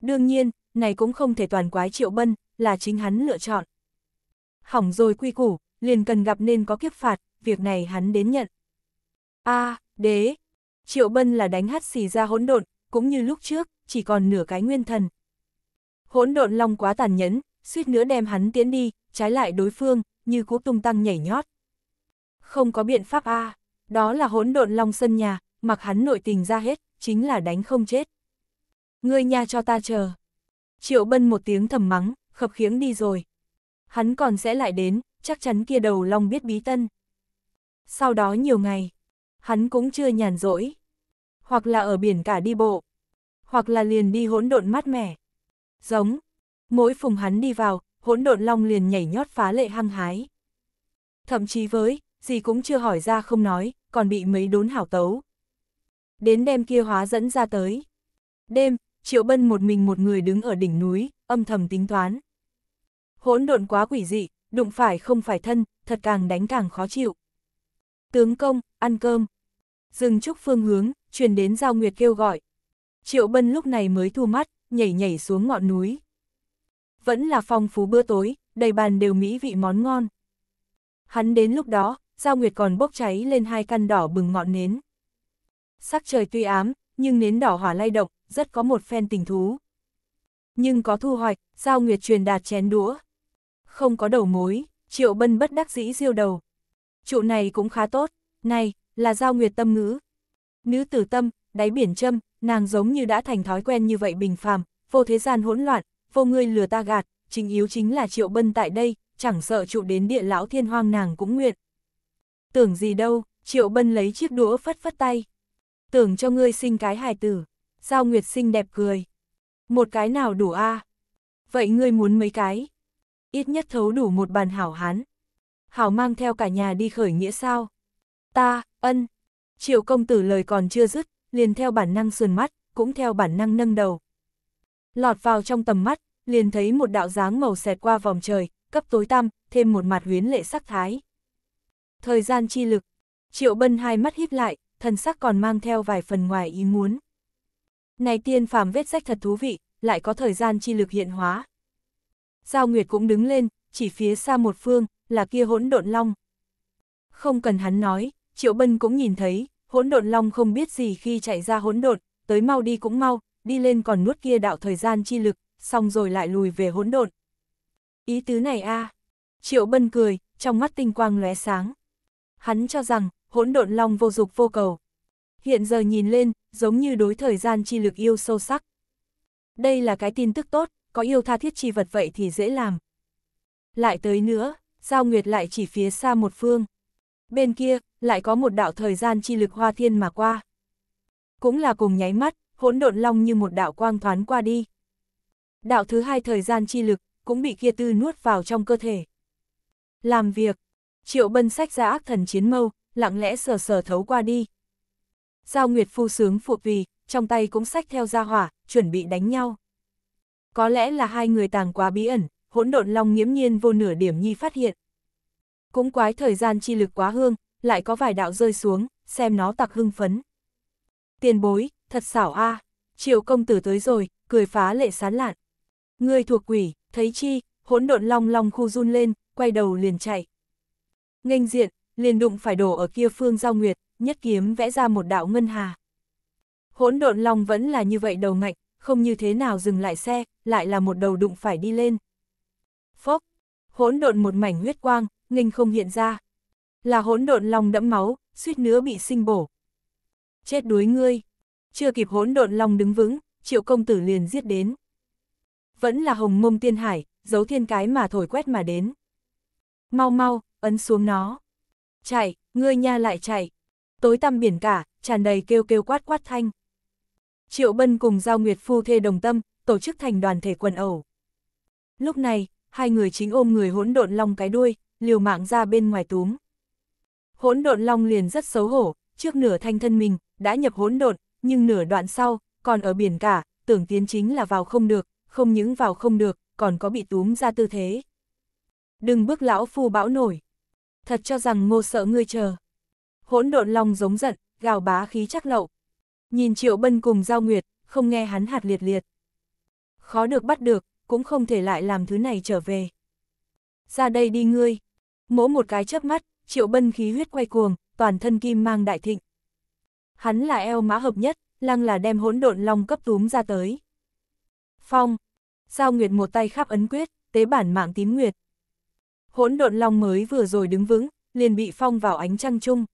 Đương nhiên, này cũng không thể toàn quái Triệu Bân, là chính hắn lựa chọn. Hỏng rồi quy củ, liền cần gặp nên có kiếp phạt, việc này hắn đến nhận. a à, đế. Triệu Bân là đánh hắt xì ra hỗn độn, cũng như lúc trước, chỉ còn nửa cái nguyên thần. Hỗn độn long quá tàn nhẫn, suýt nữa đem hắn tiến đi, trái lại đối phương, như cú tung tăng nhảy nhót, không có biện pháp a à. đó là hỗn độn long sân nhà, mặc hắn nội tình ra hết, chính là đánh không chết. Ngươi nhà cho ta chờ. Triệu Bân một tiếng thầm mắng, khập khiếng đi rồi. Hắn còn sẽ lại đến, chắc chắn kia đầu long biết bí tân. Sau đó nhiều ngày, hắn cũng chưa nhàn rỗi. Hoặc là ở biển cả đi bộ, hoặc là liền đi hỗn độn mát mẻ. Giống, mỗi phùng hắn đi vào, hỗn độn long liền nhảy nhót phá lệ hăng hái. Thậm chí với, gì cũng chưa hỏi ra không nói, còn bị mấy đốn hảo tấu. Đến đêm kia hóa dẫn ra tới. Đêm, Triệu Bân một mình một người đứng ở đỉnh núi, âm thầm tính toán. Hỗn độn quá quỷ dị, đụng phải không phải thân, thật càng đánh càng khó chịu. Tướng công, ăn cơm. Dừng trúc phương hướng, truyền đến Giao Nguyệt kêu gọi. Triệu Bân lúc này mới thu mắt, nhảy nhảy xuống ngọn núi. Vẫn là phong phú bữa tối, đầy bàn đều mỹ vị món ngon. Hắn đến lúc đó, Giao Nguyệt còn bốc cháy lên hai căn đỏ bừng ngọn nến. Sắc trời tuy ám, nhưng nến đỏ hỏa lay động, rất có một phen tình thú. Nhưng có thu hoạch, Giao Nguyệt truyền đạt chén đũa. Không có đầu mối, Triệu Bân bất đắc dĩ diêu đầu. Trụ này cũng khá tốt, này, là Giao Nguyệt tâm ngữ. Nữ tử tâm, đáy biển châm, nàng giống như đã thành thói quen như vậy bình phàm, vô thế gian hỗn loạn, vô người lừa ta gạt, chính yếu chính là Triệu Bân tại đây, chẳng sợ trụ đến địa lão thiên hoang nàng cũng nguyện, Tưởng gì đâu, Triệu Bân lấy chiếc đũa phất phất tay. Tưởng cho ngươi sinh cái hài tử. Giao Nguyệt xinh đẹp cười. Một cái nào đủ a? À? Vậy ngươi muốn mấy cái? Ít nhất thấu đủ một bàn hảo hán. Hảo mang theo cả nhà đi khởi nghĩa sao? Ta, ân. Triệu công tử lời còn chưa dứt, liền theo bản năng sườn mắt, cũng theo bản năng nâng đầu. Lọt vào trong tầm mắt, liền thấy một đạo dáng màu xẹt qua vòng trời, cấp tối tăm, thêm một mặt huyến lệ sắc thái. Thời gian chi lực. Triệu Bân hai mắt híp lại, thần sắc còn mang theo vài phần ngoài ý muốn. Này tiên phàm vết sách thật thú vị, lại có thời gian chi lực hiện hóa. Giao Nguyệt cũng đứng lên, chỉ phía xa một phương, là kia hỗn độn long. Không cần hắn nói, Triệu Bân cũng nhìn thấy, hỗn độn long không biết gì khi chạy ra hỗn độn, tới mau đi cũng mau, đi lên còn nuốt kia đạo thời gian chi lực, xong rồi lại lùi về hỗn độn. Ý tứ này a à. Triệu Bân cười, trong mắt tinh quang lóe sáng hắn cho rằng hỗn độn long vô dục vô cầu. Hiện giờ nhìn lên, giống như đối thời gian chi lực yêu sâu sắc. Đây là cái tin tức tốt, có yêu tha thiết chi vật vậy thì dễ làm. Lại tới nữa, Giao Nguyệt lại chỉ phía xa một phương. Bên kia, lại có một đạo thời gian chi lực hoa thiên mà qua. Cũng là cùng nháy mắt, hỗn độn long như một đạo quang thoán qua đi. Đạo thứ hai thời gian chi lực, cũng bị kia tư nuốt vào trong cơ thể. Làm việc, Triệu bân sách ra ác thần chiến mâu, lặng lẽ sờ sờ thấu qua đi. Giao Nguyệt phu sướng phụ vì trong tay cũng sách theo ra hỏa, chuẩn bị đánh nhau. Có lẽ là hai người tàng quá bí ẩn, hỗn độn long nghiễm nhiên vô nửa điểm nhi phát hiện. Cũng quái thời gian chi lực quá hương, lại có vài đạo rơi xuống, xem nó tặc hưng phấn. Tiền bối, thật xảo a triệu công tử tới rồi, cười phá lệ sán lạn. Người thuộc quỷ, thấy chi, hỗn độn long long khu run lên, quay đầu liền chạy nghênh diện, liền đụng phải đổ ở kia phương giao nguyệt, nhất kiếm vẽ ra một đạo ngân hà. Hỗn độn long vẫn là như vậy đầu ngạnh, không như thế nào dừng lại xe, lại là một đầu đụng phải đi lên. Phốc, hỗn độn một mảnh huyết quang, nghênh không hiện ra. Là hỗn độn long đẫm máu, suýt nữa bị sinh bổ. Chết đuối ngươi. Chưa kịp hỗn độn long đứng vững, triệu công tử liền giết đến. Vẫn là hồng mông tiên hải, giấu thiên cái mà thổi quét mà đến. Mau mau, ấn xuống nó. Chạy, ngươi nha lại chạy. Tối tăm biển cả, tràn đầy kêu kêu quát quát thanh. Triệu Bân cùng Giao Nguyệt Phu Thê Đồng Tâm, tổ chức thành đoàn thể quần ẩu. Lúc này, hai người chính ôm người hỗn độn long cái đuôi, liều mạng ra bên ngoài túm. Hỗn độn long liền rất xấu hổ, trước nửa thanh thân mình, đã nhập hỗn độn, nhưng nửa đoạn sau, còn ở biển cả, tưởng tiến chính là vào không được, không những vào không được, còn có bị túm ra tư thế. Đừng bước lão phu bão nổi thật cho rằng ngô sợ ngươi chờ. Hỗn độn long giống giận, gào bá khí chắc lậu. Nhìn Triệu Bân cùng Giao Nguyệt, không nghe hắn hạt liệt liệt. Khó được bắt được, cũng không thể lại làm thứ này trở về. Ra đây đi ngươi. mỗ một cái chớp mắt, Triệu Bân khí huyết quay cuồng, toàn thân kim mang đại thịnh. Hắn là eo mã hợp nhất, lăng là đem hỗn độn long cấp túm ra tới. Phong. Giao Nguyệt một tay khắp ấn quyết, tế bản mạng tím nguyệt, hỗn độn long mới vừa rồi đứng vững, liền bị phong vào ánh trăng chung.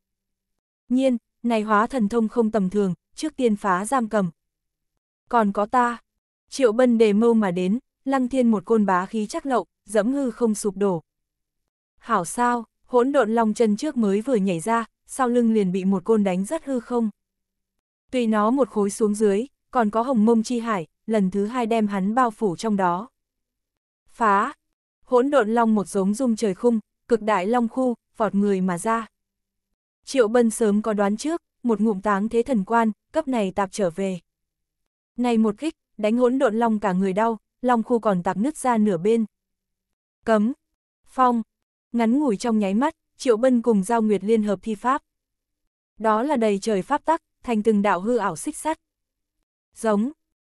Nhiên, này hóa thần thông không tầm thường, trước tiên phá giam cầm. Còn có ta, triệu bân đề mâu mà đến, lăng thiên một côn bá khí chắc lậu, dẫm hư không sụp đổ. Hảo sao, hỗn độn long chân trước mới vừa nhảy ra, sau lưng liền bị một côn đánh rất hư không. Tùy nó một khối xuống dưới, còn có hồng mông chi hải, lần thứ hai đem hắn bao phủ trong đó. Phá, hỗn độn long một giống dung trời khung, cực đại long khu, vọt người mà ra. Triệu Bân sớm có đoán trước, một ngụm táng thế thần quan, cấp này tạp trở về. Này một kích, đánh hỗn độn long cả người đau, long khu còn tạc nứt ra nửa bên. Cấm, phong, ngắn ngủi trong nháy mắt, Triệu Bân cùng Giao Nguyệt liên hợp thi pháp. Đó là đầy trời pháp tắc, thành từng đạo hư ảo xích sắt. Giống,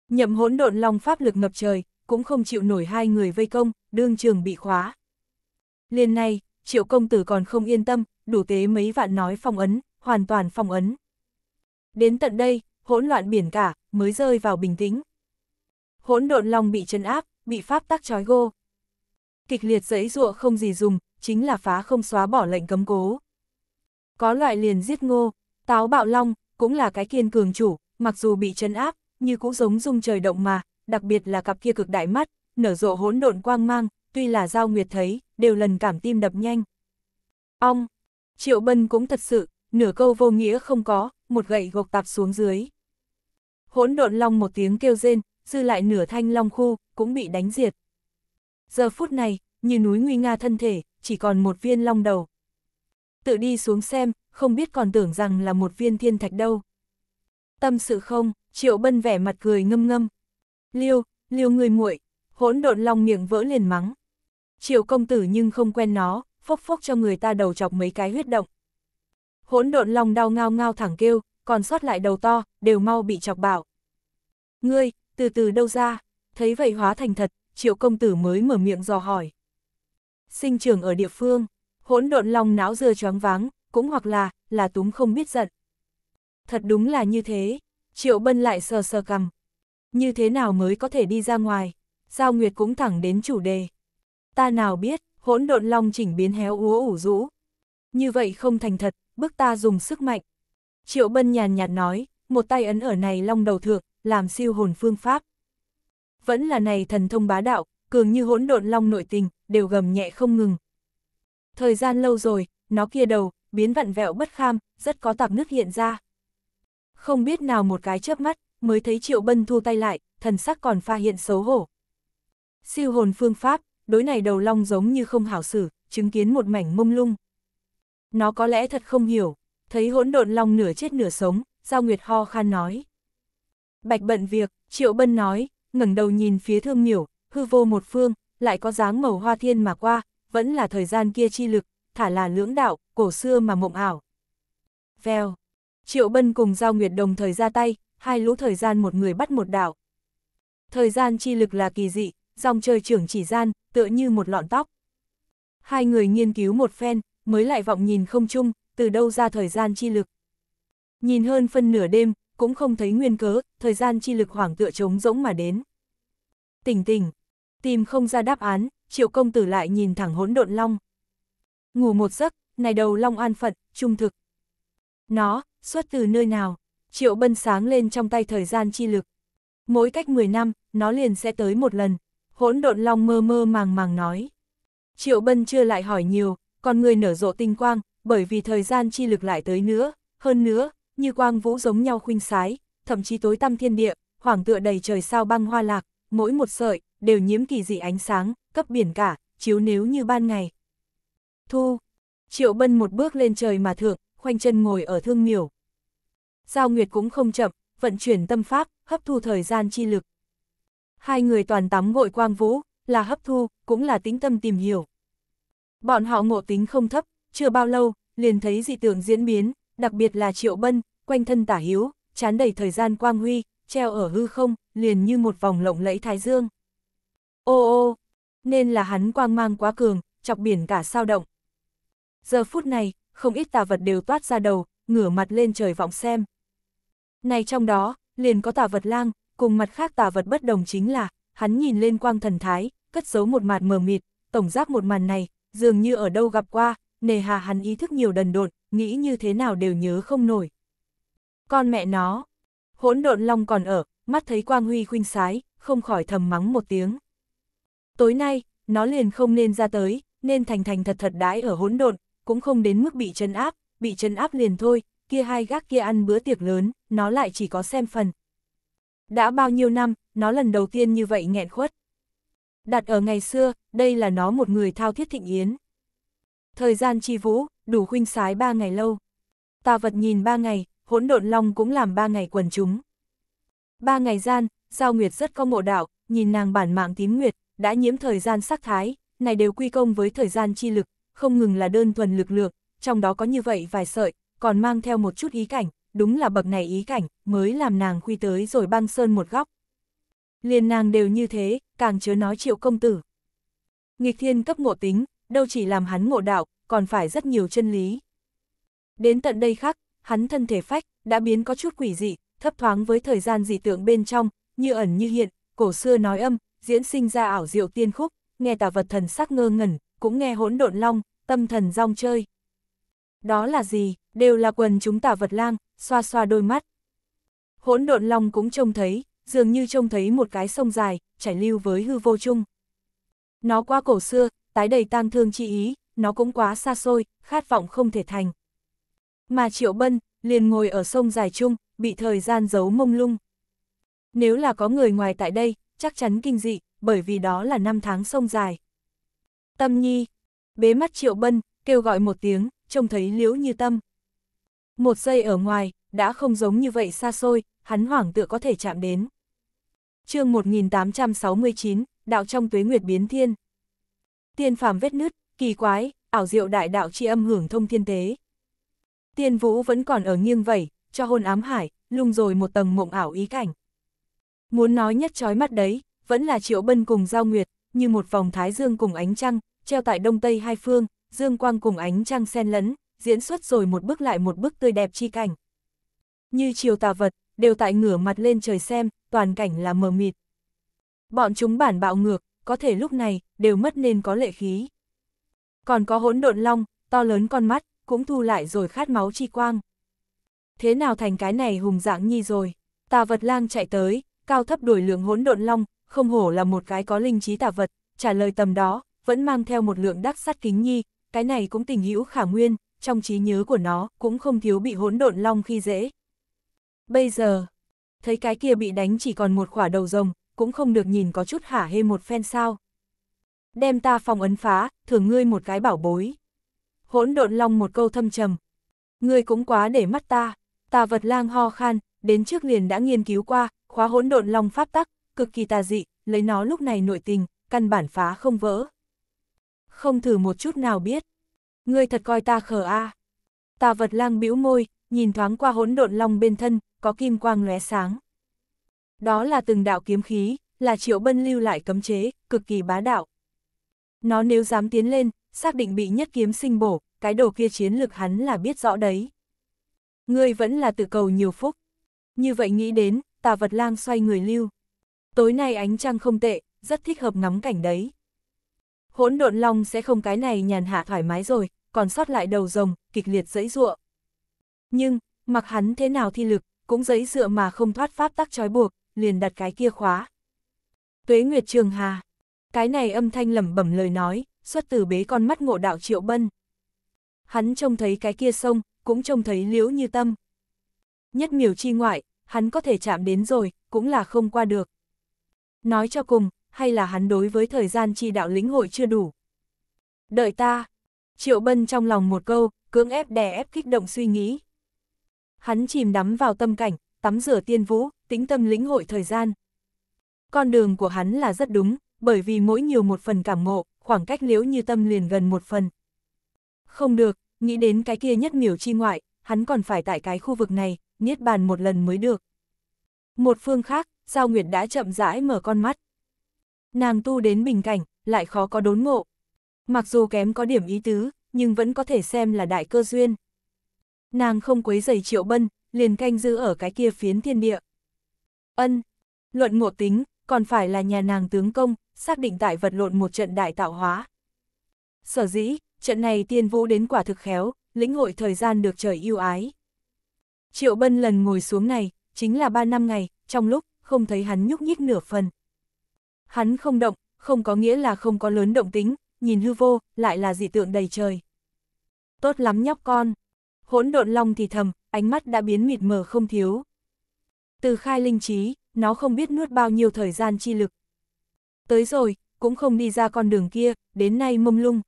nhậm hỗn độn long pháp lực ngập trời, cũng không chịu nổi hai người vây công, đương trường bị khóa. Liên này, triệu công tử còn không yên tâm, đủ tế mấy vạn nói phong ấn, hoàn toàn phong ấn. Đến tận đây, hỗn loạn biển cả, mới rơi vào bình tĩnh. Hỗn độn long bị chân áp, bị pháp tắc trói gô. Kịch liệt dẫy dụa không gì dùng, chính là phá không xóa bỏ lệnh cấm cố. Có loại liền giết ngô, táo bạo long, cũng là cái kiên cường chủ, mặc dù bị chân áp, như cũng giống dung trời động mà, đặc biệt là cặp kia cực đại mắt, nở rộ hỗn độn quang mang, tuy là Giao Nguyệt thấy, đều lần cảm tim đập nhanh. Ong, Triệu Bân cũng thật sự, nửa câu vô nghĩa không có, một gậy gộc tạp xuống dưới. Hỗn độn long một tiếng kêu rên, dư lại nửa thanh long khu, cũng bị đánh diệt. Giờ phút này, như núi nguy nga thân thể, chỉ còn một viên long đầu. Tự đi xuống xem, không biết còn tưởng rằng là một viên thiên thạch đâu. Tâm sự không, Triệu Bân vẻ mặt cười ngâm ngâm, Liêu, liêu người muội hỗn độn long miệng vỡ liền mắng. Triệu công tử nhưng không quen nó, phốc phốc cho người ta đầu chọc mấy cái huyết động. Hỗn độn long đau ngao ngao thẳng kêu, còn sót lại đầu to, đều mau bị chọc bảo. Ngươi, từ từ đâu ra, thấy vậy hóa thành thật, triệu công tử mới mở miệng dò hỏi. Sinh trưởng ở địa phương, hỗn độn long não dưa choáng váng, cũng hoặc là, là túng không biết giận. Thật đúng là như thế, triệu bân lại sờ sờ cầm, như thế nào mới có thể đi ra ngoài? Giao Nguyệt cũng thẳng đến chủ đề. Ta nào biết, hỗn độn long chỉnh biến héo úa ủ rũ. Như vậy không thành thật, bức ta dùng sức mạnh. Triệu Bân nhàn nhạt nói, một tay ấn ở này long đầu thượng, làm siêu hồn phương pháp. Vẫn là này thần thông bá đạo, cường như hỗn độn long nội tình, đều gầm nhẹ không ngừng. Thời gian lâu rồi, nó kia đầu, biến vặn vẹo bất kham, rất có tạp nước hiện ra. Không biết nào một cái chớp mắt, mới thấy Triệu Bân thu tay lại, thần sắc còn pha hiện xấu hổ. Siêu hồn phương pháp, đối này đầu long giống như không hảo xử, chứng kiến một mảnh mông lung. Nó có lẽ thật không hiểu, thấy hỗn độn long nửa chết nửa sống, Giao Nguyệt ho khan nói. Bạch bận việc, Triệu Bân nói, ngẩng đầu nhìn phía thương miểu, hư vô một phương, lại có dáng màu hoa thiên mà qua, vẫn là thời gian kia chi lực, thả là lưỡng đạo, cổ xưa mà mộng ảo. Vèo, Triệu Bân cùng Giao Nguyệt đồng thời ra tay, hai lũ thời gian một người bắt một đảo. Thời gian chi lực là kỳ dị, dòng trời trưởng chỉ gian, tựa như một lọn tóc. Hai người nghiên cứu một phen, mới lại vọng nhìn không chung, từ đâu ra thời gian chi lực. Nhìn hơn phân nửa đêm, cũng không thấy nguyên cớ, thời gian chi lực hoảng tựa trống rỗng mà đến. Tỉnh tỉnh, tìm không ra đáp án, triệu công tử lại nhìn thẳng hỗn độn long. Ngủ một giấc, này đầu long an phận, trung thực. Nó, xuất từ nơi nào? Triệu Bân sáng lên trong tay thời gian chi lực. Mỗi cách 10 năm, nó liền sẽ tới một lần. Hỗn độn long mơ mơ màng màng nói. Triệu Bân chưa lại hỏi nhiều, còn người nở rộ tinh quang, bởi vì thời gian chi lực lại tới nữa, hơn nữa, như quang vũ giống nhau khuynh sái, thậm chí tối tăm thiên địa, hoàng tựa đầy trời sao băng hoa lạc, mỗi một sợi, đều nhiễm kỳ dị ánh sáng, cấp biển cả, chiếu nếu như ban ngày. Thu, Triệu Bân một bước lên trời mà thượng, khoanh chân ngồi ở thương miểu. Giao Nguyệt cũng không chậm, vận chuyển tâm pháp, hấp thu thời gian chi lực. Hai người toàn tắm gội quang vũ, là hấp thu, cũng là tính tâm tìm hiểu. Bọn họ ngộ tính không thấp, chưa bao lâu, liền thấy dị tượng diễn biến, đặc biệt là triệu bân, quanh thân tả hiếu, chán đầy thời gian quang huy, treo ở hư không, liền như một vòng lộng lẫy thái dương. Ô ô, nên là hắn quang mang quá cường, chọc biển cả sao động. Giờ phút này, không ít tà vật đều toát ra đầu, ngửa mặt lên trời vọng xem. Này trong đó, liền có tà vật lang, cùng mặt khác tà vật bất đồng chính là, hắn nhìn lên quang thần thái, cất giấu một mặt mờ mịt, tổng giác một màn này, dường như ở đâu gặp qua, nề hà hắn ý thức nhiều đần đột nghĩ như thế nào đều nhớ không nổi. Con mẹ nó, hỗn độn long còn ở, mắt thấy quang huy khuynh sái, không khỏi thầm mắng một tiếng. Tối nay, nó liền không nên ra tới, nên thành thành thật thật đãi ở hỗn độn, cũng không đến mức bị chân áp, bị chân áp liền thôi, kia hai gác kia ăn bữa tiệc lớn, nó lại chỉ có xem phần. Đã bao nhiêu năm, nó lần đầu tiên như vậy nghẹn khuất. Đặt ở ngày xưa, đây là nó một người thao thiết thịnh yến. Thời gian chi vũ, đủ huynh sái ba ngày lâu. Tà vật nhìn ba ngày, hỗn độn long cũng làm ba ngày quần chúng. Ba ngày gian, Giao Nguyệt rất có ngộ đạo, nhìn nàng bản mạng tím nguyệt, đã nhiễm thời gian sắc thái, này đều quy công với thời gian chi lực, không ngừng là đơn thuần lực lượng, trong đó có như vậy vài sợi, còn mang theo một chút ý cảnh, đúng là bậc này ý cảnh, mới làm nàng quy tới rồi băng sơn một góc. Liền nàng đều như thế, càng chớ nói triệu công tử. Nghịch thiên cấp ngộ tính, đâu chỉ làm hắn ngộ đạo, còn phải rất nhiều chân lý. Đến tận đây khác, hắn thân thể phách, đã biến có chút quỷ dị, thấp thoáng với thời gian dị tượng bên trong, như ẩn như hiện, cổ xưa nói âm, diễn sinh ra ảo diệu tiên khúc, nghe tà vật thần sắc ngơ ngẩn, cũng nghe hỗn độn long, tâm thần rong chơi. Đó là gì? đều là quần chúng tả vật lang, xoa xoa đôi mắt. Hỗn độn long cũng trông thấy, dường như trông thấy một cái sông dài, chảy lưu với hư vô chung. Nó qua cổ xưa, tái đầy tang thương chi ý, nó cũng quá xa xôi, khát vọng không thể thành. Mà Triệu Bân, liền ngồi ở sông dài chung, bị thời gian giấu mông lung. Nếu là có người ngoài tại đây, chắc chắn kinh dị, bởi vì đó là năm tháng sông dài. Tâm Nhi, bế mắt Triệu Bân, kêu gọi một tiếng, trông thấy liễu như tâm. Một giây ở ngoài, đã không giống như vậy xa xôi, hắn hoảng tựa có thể chạm đến. chương 1869, đạo trong tuế nguyệt biến thiên. Tiên phàm vết nứt, kỳ quái, ảo diệu đại đạo chi âm hưởng thông thiên tế. Tiên vũ vẫn còn ở nghiêng vẩy, cho hôn ám hải, lung rồi một tầng mộng ảo ý cảnh. Muốn nói nhất trói mắt đấy, vẫn là triệu bân cùng giao nguyệt, như một vòng thái dương cùng ánh trăng, treo tại đông tây hai phương, dương quang cùng ánh trăng xen lẫn, diễn xuất rồi một bước lại một bước tươi đẹp chi cảnh. Như chiều tà vật, đều tại ngửa mặt lên trời xem, toàn cảnh là mờ mịt. Bọn chúng bản bạo ngược, có thể lúc này, đều mất nên có lệ khí. Còn có hỗn độn long, to lớn con mắt, cũng thu lại rồi khát máu chi quang. Thế nào thành cái này hùng dạng nhi rồi, tà vật lang chạy tới, cao thấp đuổi lượng hỗn độn long, không hổ là một cái có linh trí tà vật, trả lời tầm đó, vẫn mang theo một lượng đắc sắt kính nhi, cái này cũng tình hữu khả nguyên, trong trí nhớ của nó cũng không thiếu bị hỗn độn long khi dễ. Bây giờ, thấy cái kia bị đánh chỉ còn một khỏa đầu rồng, cũng không được nhìn có chút hả hê một phen sao. Đem ta phòng ấn phá, thưởng ngươi một cái bảo bối. Hỗn độn long một câu thâm trầm. Ngươi cũng quá để mắt ta, ta vật lang ho khan, đến trước liền đã nghiên cứu qua, khóa hỗn độn long pháp tắc, cực kỳ tà dị, lấy nó lúc này nội tình, căn bản phá không vỡ. Không thử một chút nào biết. Ngươi thật coi ta khờ a. À. Tà vật lang bĩu môi, nhìn thoáng qua hỗn độn long bên thân, có kim quang lóe sáng. Đó là từng đạo kiếm khí, là triệu bân lưu lại cấm chế, cực kỳ bá đạo. Nó nếu dám tiến lên, xác định bị nhất kiếm sinh bổ, cái đồ kia chiến lực hắn là biết rõ đấy. Ngươi vẫn là tự cầu nhiều phúc. Như vậy nghĩ đến, tà vật lang xoay người lưu. Tối nay ánh trăng không tệ, rất thích hợp ngắm cảnh đấy hỗn độn long sẽ không cái này nhàn hạ thoải mái rồi, còn sót lại đầu rồng, kịch liệt dẫy dụa. Nhưng, mặc hắn thế nào thi lực, cũng dẫy dựa mà không thoát pháp tắc trói buộc, liền đặt cái kia khóa. Tuế Nguyệt Trường Hà, cái này âm thanh lẩm bẩm lời nói, xuất từ bế con mắt ngộ đạo Triệu Bân. Hắn trông thấy cái kia sông, cũng trông thấy liễu như tâm. Nhất miểu chi ngoại, hắn có thể chạm đến rồi, cũng là không qua được. Nói cho cùng, hay là hắn đối với thời gian chi đạo lĩnh hội chưa đủ. Đợi ta, Triệu Bân trong lòng một câu, cưỡng ép đè ép kích động suy nghĩ. Hắn chìm đắm vào tâm cảnh, tắm rửa tiên vũ, tĩnh tâm lĩnh hội thời gian. Con đường của hắn là rất đúng, bởi vì mỗi nhiều một phần cảm ngộ, khoảng cách liễu như tâm liền gần một phần. Không được, nghĩ đến cái kia nhất miểu chi ngoại, hắn còn phải tại cái khu vực này, niết bàn một lần mới được. Một phương khác, Giao Nguyệt đã chậm rãi mở con mắt nàng tu đến bình cảnh, lại khó có đốn ngộ. Mặc dù kém có điểm ý tứ, nhưng vẫn có thể xem là đại cơ duyên. Nàng không quấy giày triệu bân, liền canh giữ ở cái kia phiến thiên địa. Ân, luận ngộ tính, còn phải là nhà nàng tướng công, xác định tại vật lộn một trận đại tạo hóa. Sở dĩ, trận này tiên vũ đến quả thực khéo, lĩnh hội thời gian được trời yêu ái. Triệu bân lần ngồi xuống này, chính là ba năm ngày, trong lúc không thấy hắn nhúc nhích nửa phần. Hắn không động, không có nghĩa là không có lớn động tính, nhìn hư vô, lại là dị tượng đầy trời. Tốt lắm nhóc con. Hỗn độn long thì thầm, ánh mắt đã biến mịt mờ không thiếu. Từ khai linh trí, nó không biết nuốt bao nhiêu thời gian chi lực. Tới rồi, cũng không đi ra con đường kia, đến nay mông lung.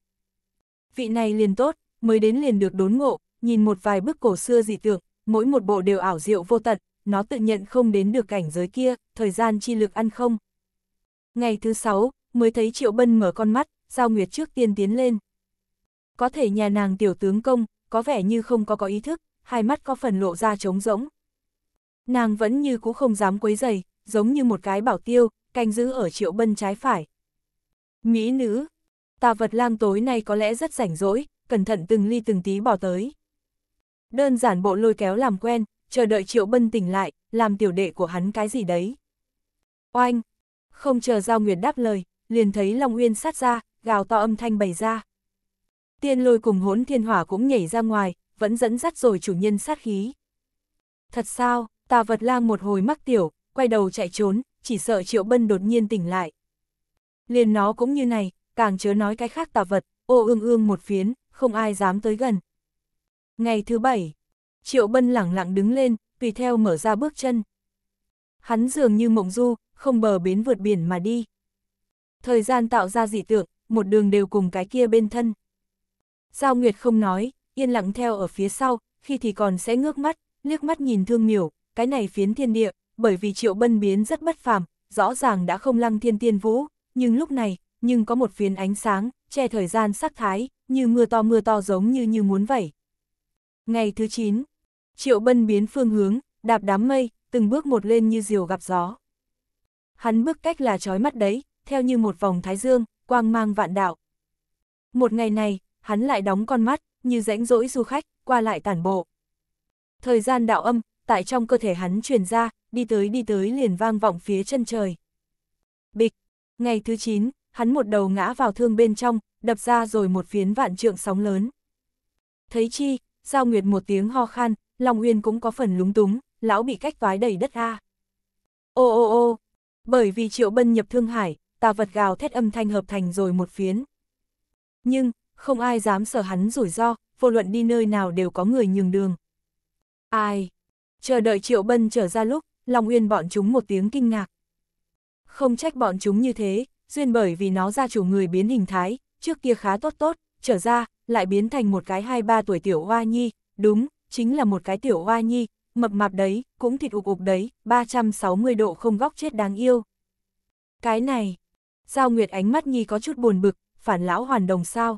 Vị này liền tốt, mới đến liền được đốn ngộ, nhìn một vài bức cổ xưa dị tượng, mỗi một bộ đều ảo diệu vô tận, nó tự nhận không đến được cảnh giới kia, thời gian chi lực ăn không. Ngày thứ sáu, mới thấy Triệu Bân mở con mắt, Giao Nguyệt trước tiên tiến lên. Có thể nhà nàng tiểu tướng công, có vẻ như không có có ý thức, hai mắt có phần lộ ra trống rỗng. Nàng vẫn như cũ không dám quấy dày, giống như một cái bảo tiêu, canh giữ ở Triệu Bân trái phải. Mỹ nữ, tà vật lang tối nay có lẽ rất rảnh rỗi, cẩn thận từng ly từng tí bỏ tới. Đơn giản bộ lôi kéo làm quen, chờ đợi Triệu Bân tỉnh lại, làm tiểu đệ của hắn cái gì đấy. Oanh, không chờ Giao Nguyệt đáp lời, liền thấy Long Uyên sát ra, gào to âm thanh bày ra. Tiên lôi cùng hỗn thiên hỏa cũng nhảy ra ngoài, vẫn dẫn dắt rồi chủ nhân sát khí. Thật sao, tà vật lang một hồi mắc tiểu, quay đầu chạy trốn, chỉ sợ triệu bân đột nhiên tỉnh lại. Liền nó cũng như này, càng chớ nói cái khác tà vật, ô ương ương một phiến, không ai dám tới gần. Ngày thứ bảy, triệu bân lẳng lặng đứng lên, tùy theo mở ra bước chân hắn dường như mộng du, không bờ bến vượt biển mà đi. Thời gian tạo ra dị tượng, một đường đều cùng cái kia bên thân. Giao Nguyệt không nói, yên lặng theo ở phía sau, khi thì còn sẽ ngước mắt, liếc mắt nhìn thương miểu, cái này phiến thiên địa, bởi vì triệu bân biến rất bất phàm, rõ ràng đã không lăng thiên tiên vũ, nhưng lúc này, nhưng có một phiến ánh sáng, che thời gian sắc thái, như mưa to mưa to giống như như muốn vậy. Ngày thứ 9, triệu bân biến phương hướng, đạp đám mây, từng bước một lên như diều gặp gió. Hắn bước cách là trói mắt đấy, theo như một vòng thái dương, quang mang vạn đạo. Một ngày này, hắn lại đóng con mắt, như rãnh rỗi du khách, qua lại tản bộ. Thời gian đạo âm, tại trong cơ thể hắn truyền ra, đi tới đi tới liền vang vọng phía chân trời. Bịch, ngày thứ 9, hắn một đầu ngã vào thương bên trong, đập ra rồi một phiến vạn trượng sóng lớn. Thấy chi, Giao Nguyệt một tiếng ho khan, Long Uyên cũng có phần lúng túng, lão bị cách vái đầy đất a. Ô ô ô, bởi vì triệu bân nhập Thương Hải, tà vật gào thét âm thanh hợp thành rồi một phiến. Nhưng, không ai dám sợ hắn rủi ro, vô luận đi nơi nào đều có người nhường đường. Ai? Chờ đợi triệu bân trở ra lúc, Long Uyên bọn chúng một tiếng kinh ngạc. Không trách bọn chúng như thế, duyên bởi vì nó ra chủ người biến hình thái, trước kia khá tốt tốt, trở ra, lại biến thành một cái hai ba tuổi tiểu hoa nhi, đúng, chính là một cái tiểu hoa nhi, mập mạp đấy, cũng thịt ụp ụp đấy, 360 độ không góc chết đáng yêu. Cái này, Giao Nguyệt ánh mắt nghi có chút buồn bực, phản lão hoàn đồng sao.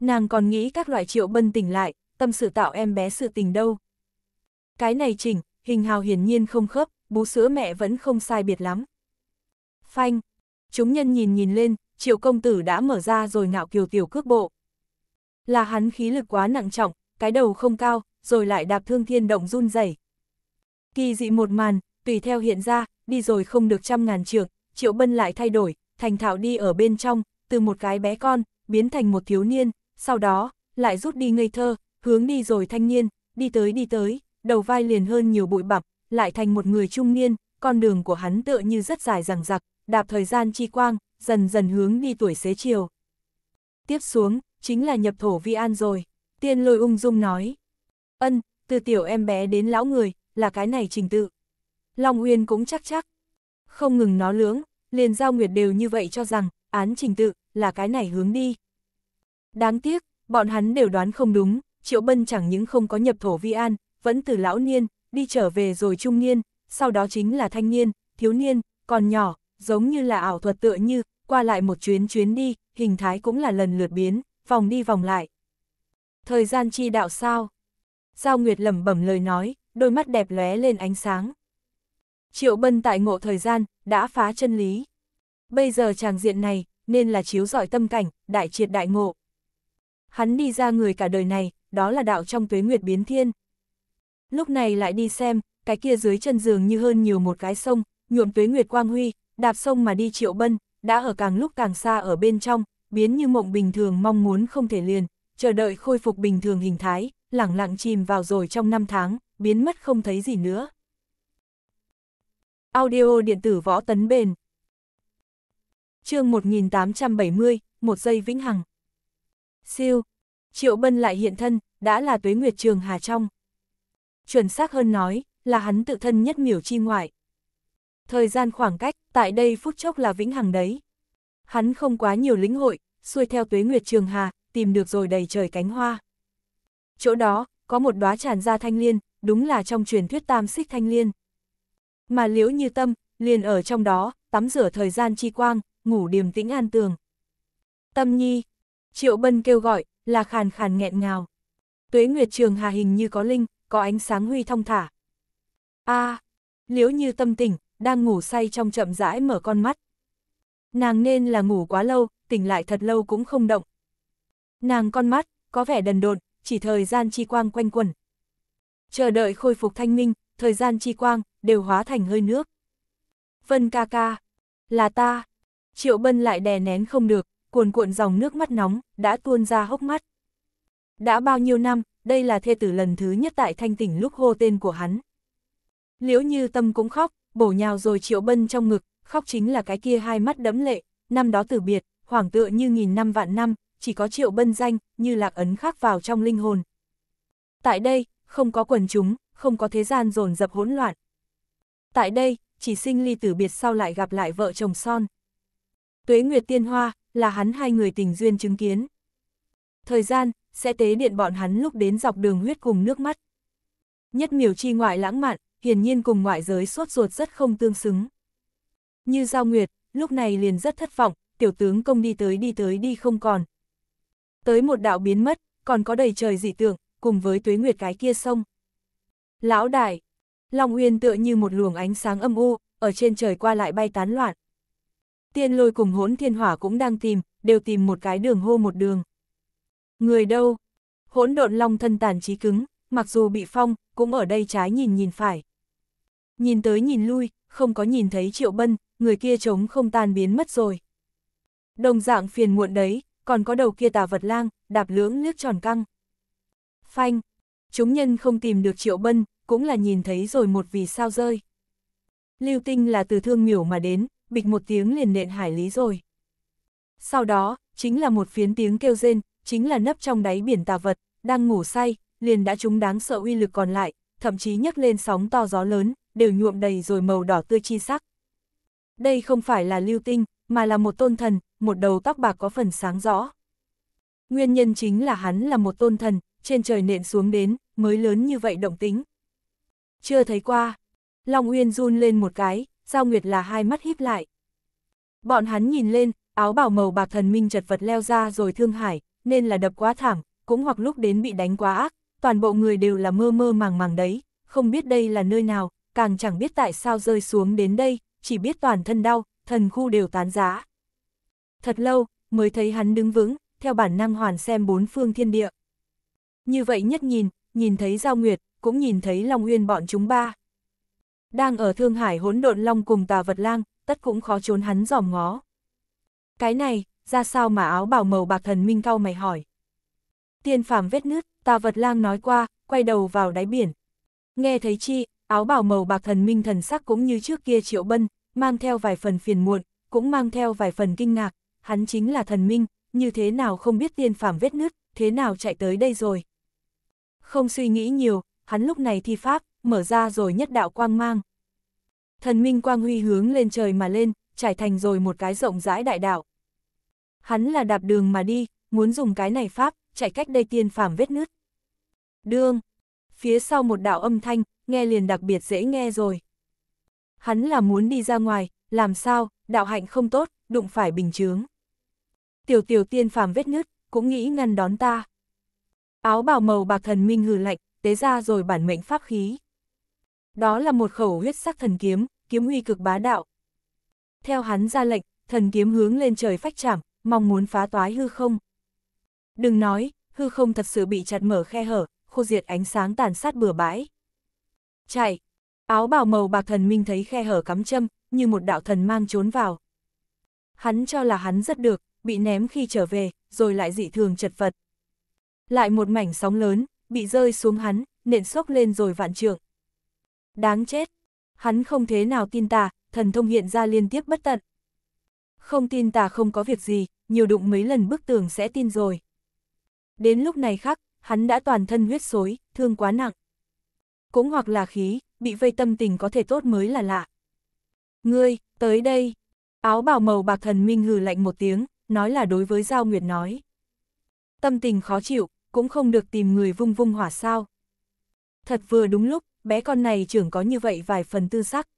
Nàng còn nghĩ các loại triệu bân tỉnh lại, tâm sự tạo em bé sự tình đâu. Cái này chỉnh, hình hào hiển nhiên không khớp, bú sữa mẹ vẫn không sai biệt lắm. Phanh, chúng nhân nhìn nhìn lên, triệu công tử đã mở ra rồi ngạo kiều tiểu cước bộ. Là hắn khí lực quá nặng trọng, cái đầu không cao, rồi lại đạp thương thiên động run rẩy. Kỳ dị một màn, tùy theo hiện ra, đi rồi không được trăm ngàn trượng, Triệu Bân lại thay đổi, thành thạo đi ở bên trong, từ một cái bé con, biến thành một thiếu niên, sau đó, lại rút đi ngây thơ, hướng đi rồi thanh niên, đi tới đi tới, đầu vai liền hơn nhiều bụi bặm, lại thành một người trung niên, con đường của hắn tựa như rất dài rằng giặc đạp thời gian chi quang, dần dần hướng đi tuổi xế chiều. Tiếp xuống, chính là nhập thổ vi an rồi, tiên lôi ung dung nói. Ân, từ tiểu em bé đến lão người, là cái này trình tự. Long Uyên cũng chắc chắc. Không ngừng nó lưỡng, liền giao nguyệt đều như vậy cho rằng, án trình tự, là cái này hướng đi. Đáng tiếc, bọn hắn đều đoán không đúng, Triệu Bân chẳng những không có nhập thổ vi an, vẫn từ lão niên, đi trở về rồi trung niên, sau đó chính là thanh niên, thiếu niên, còn nhỏ, giống như là ảo thuật tựa như, qua lại một chuyến chuyến đi, hình thái cũng là lần lượt biến, vòng đi vòng lại. Thời gian chi đạo sao? Giao Nguyệt lẩm bẩm lời nói, đôi mắt đẹp lóe lên ánh sáng. Triệu Bân tại ngộ thời gian, đã phá chân lý. Bây giờ chàng diện này, nên là chiếu giỏi tâm cảnh, đại triệt đại ngộ. Hắn đi ra người cả đời này, đó là đạo trong tuế nguyệt biến thiên. Lúc này lại đi xem, cái kia dưới chân giường như hơn nhiều một cái sông, nhuộm tuế nguyệt quang huy, đạp sông mà đi triệu bân, đã ở càng lúc càng xa ở bên trong, biến như mộng bình thường mong muốn không thể liền, chờ đợi khôi phục bình thường hình thái, lẳng lặng chìm vào rồi trong năm tháng, biến mất không thấy gì nữa. Audio điện tử võ tấn bền chương 1870, một giây vĩnh hằng. Siêu, Triệu Bân lại hiện thân, đã là tuế nguyệt trường Hà Trong. Chuẩn xác hơn nói, là hắn tự thân nhất miểu chi ngoại. Thời gian khoảng cách, tại đây phút chốc là vĩnh hằng đấy. Hắn không quá nhiều lĩnh hội, xuôi theo tuế nguyệt trường Hà, tìm được rồi đầy trời cánh hoa chỗ đó, có một đóa tràn ra thanh liên, đúng là trong truyền thuyết tam xích thanh liên. Mà liễu như tâm, liền ở trong đó, tắm rửa thời gian chi quang, ngủ điềm tĩnh an tường. Tâm nhi, triệu bân kêu gọi, là khàn khàn nghẹn ngào. Tuế Nguyệt Trường Hà hình như có linh, có ánh sáng huy thông thả. a à, liễu như tâm tỉnh, đang ngủ say trong chậm rãi mở con mắt. Nàng nên là ngủ quá lâu, tỉnh lại thật lâu cũng không động. Nàng con mắt, có vẻ đần độn, chỉ thời gian chi quang quanh quẩn. Chờ đợi khôi phục thanh minh, thời gian chi quang, đều hóa thành hơi nước. Vân ca ca, là ta. Triệu Bân lại đè nén không được, cuồn cuộn dòng nước mắt nóng, đã tuôn ra hốc mắt. Đã bao nhiêu năm, đây là thê tử lần thứ nhất tại thanh tỉnh lúc hô tên của hắn. Liễu như tâm cũng khóc, bổ nhào rồi triệu bân trong ngực, khóc chính là cái kia hai mắt đẫm lệ, năm đó tử biệt, khoảng tựa như nghìn năm vạn năm, chỉ có triệu bân danh, như lạc ấn khắc vào trong linh hồn. Tại đây, không có quần chúng, không có thế gian dồn dập hỗn loạn. Tại đây, chỉ sinh ly tử biệt sau lại gặp lại vợ chồng son. Tuế Nguyệt Tiên Hoa, là hắn hai người tình duyên chứng kiến. Thời gian, sẽ tế điện bọn hắn lúc đến dọc đường huyết cùng nước mắt. Nhất miểu chi ngoại lãng mạn, hiển nhiên cùng ngoại giới sốt ruột rất không tương xứng. Như Giao Nguyệt, lúc này liền rất thất vọng, tiểu tướng công đi tới đi tới đi không còn, tới một đạo biến mất, còn có đầy trời dị tượng, cùng với tuế nguyệt cái kia sông. Lão đại, Long Uyên tựa như một luồng ánh sáng âm u, ở trên trời qua lại bay tán loạn. Tiên lôi cùng hỗn thiên hỏa cũng đang tìm, đều tìm một cái đường hô một đường. Người đâu? Hỗn độn long thân tàn trí cứng, mặc dù bị phong, cũng ở đây trái nhìn nhìn phải. Nhìn tới nhìn lui, không có nhìn thấy triệu bân, người kia trống không tan biến mất rồi. Đồng dạng phiền muộn đấy, còn có đầu kia tà vật lang, đạp lưỡng liếc tròn căng. Phanh, chúng nhân không tìm được triệu bân, cũng là nhìn thấy rồi một vì sao rơi. Lưu tinh là từ thương miểu mà đến, bịch một tiếng liền nện hải lý rồi. Sau đó, chính là một phiến tiếng kêu rên, chính là nấp trong đáy biển tà vật, đang ngủ say, liền đã chúng đáng sợ uy lực còn lại, thậm chí nhấc lên sóng to gió lớn, đều nhuộm đầy rồi màu đỏ tươi chi sắc. Đây không phải là lưu tinh, mà là một tôn thần, một đầu tóc bạc có phần sáng rõ. Nguyên nhân chính là hắn là một tôn thần, trên trời nện xuống đến, mới lớn như vậy động tính. Chưa thấy qua, Long Uyên run lên một cái, Giao Nguyệt là hai mắt híp lại. Bọn hắn nhìn lên, áo bảo màu bạc thần minh chật vật leo ra rồi thương hải, nên là đập quá thảm, cũng hoặc lúc đến bị đánh quá ác, toàn bộ người đều là mơ mơ màng màng đấy, không biết đây là nơi nào, càng chẳng biết tại sao rơi xuống đến đây, chỉ biết toàn thân đau, thần khu đều tán giá thật lâu, mới thấy hắn đứng vững, theo bản năng hoàn xem bốn phương thiên địa. Như vậy nhất nhìn, nhìn thấy Giao Nguyệt, cũng nhìn thấy Long Uyên bọn chúng ba. Đang ở Thương Hải hỗn độn Long cùng tà vật lang, tất cũng khó trốn hắn giòm ngó. Cái này, ra sao mà áo bảo màu bạc thần minh cao mày hỏi. Tiên phàm vết nứt, tà vật lang nói qua, quay đầu vào đáy biển. Nghe thấy chi, áo bảo màu bạc thần minh thần sắc cũng như trước kia triệu bân, mang theo vài phần phiền muộn, cũng mang theo vài phần kinh ngạc hắn chính là thần minh, như thế nào không biết tiên phàm vết nứt, thế nào chạy tới đây rồi. Không suy nghĩ nhiều, hắn lúc này thi pháp, mở ra rồi nhất đạo quang mang. Thần minh quang huy hướng lên trời mà lên, trải thành rồi một cái rộng rãi đại đạo. Hắn là đạp đường mà đi, muốn dùng cái này pháp, chạy cách đây tiên phàm vết nứt. Đương, phía sau một đạo âm thanh, nghe liền đặc biệt dễ nghe rồi. Hắn là muốn đi ra ngoài, làm sao, đạo hạnh không tốt, đụng phải bình chướng tiểu tiểu tiên phàm vết nứt, cũng nghĩ ngăn đón ta. Áo bào màu bạc thần minh hừ lạnh, tế ra rồi bản mệnh pháp khí. Đó là một khẩu huyết sắc thần kiếm, kiếm uy cực bá đạo. Theo hắn ra lệnh, thần kiếm hướng lên trời phách chạm, mong muốn phá toái hư không. Đừng nói, hư không thật sự bị chặt mở khe hở, khô diệt ánh sáng tàn sát bừa bãi. Chạy! Áo bào màu bạc thần minh thấy khe hở cắm châm, như một đạo thần mang trốn vào. Hắn cho là hắn rất được, bị ném khi trở về, rồi lại dị thường chật vật. Lại một mảnh sóng lớn, bị rơi xuống hắn, nện sốc lên rồi vạn trượng. Đáng chết! Hắn không thế nào tin tà, thần thông hiện ra liên tiếp bất tận. Không tin tà không có việc gì, nhiều đụng mấy lần bức tường sẽ tin rồi. Đến lúc này khác, hắn đã toàn thân huyết xối, thương quá nặng. Cũng hoặc là khí, bị vây tâm tình có thể tốt mới là lạ. Ngươi, tới đây! Áo bào màu bạc thần minh hừ lạnh một tiếng, nói là đối với Giao Nguyệt nói. Tâm tình khó chịu, cũng không được tìm người vung vung hỏa sao. Thật vừa đúng lúc, bé con này trưởng có như vậy vài phần tư sắc.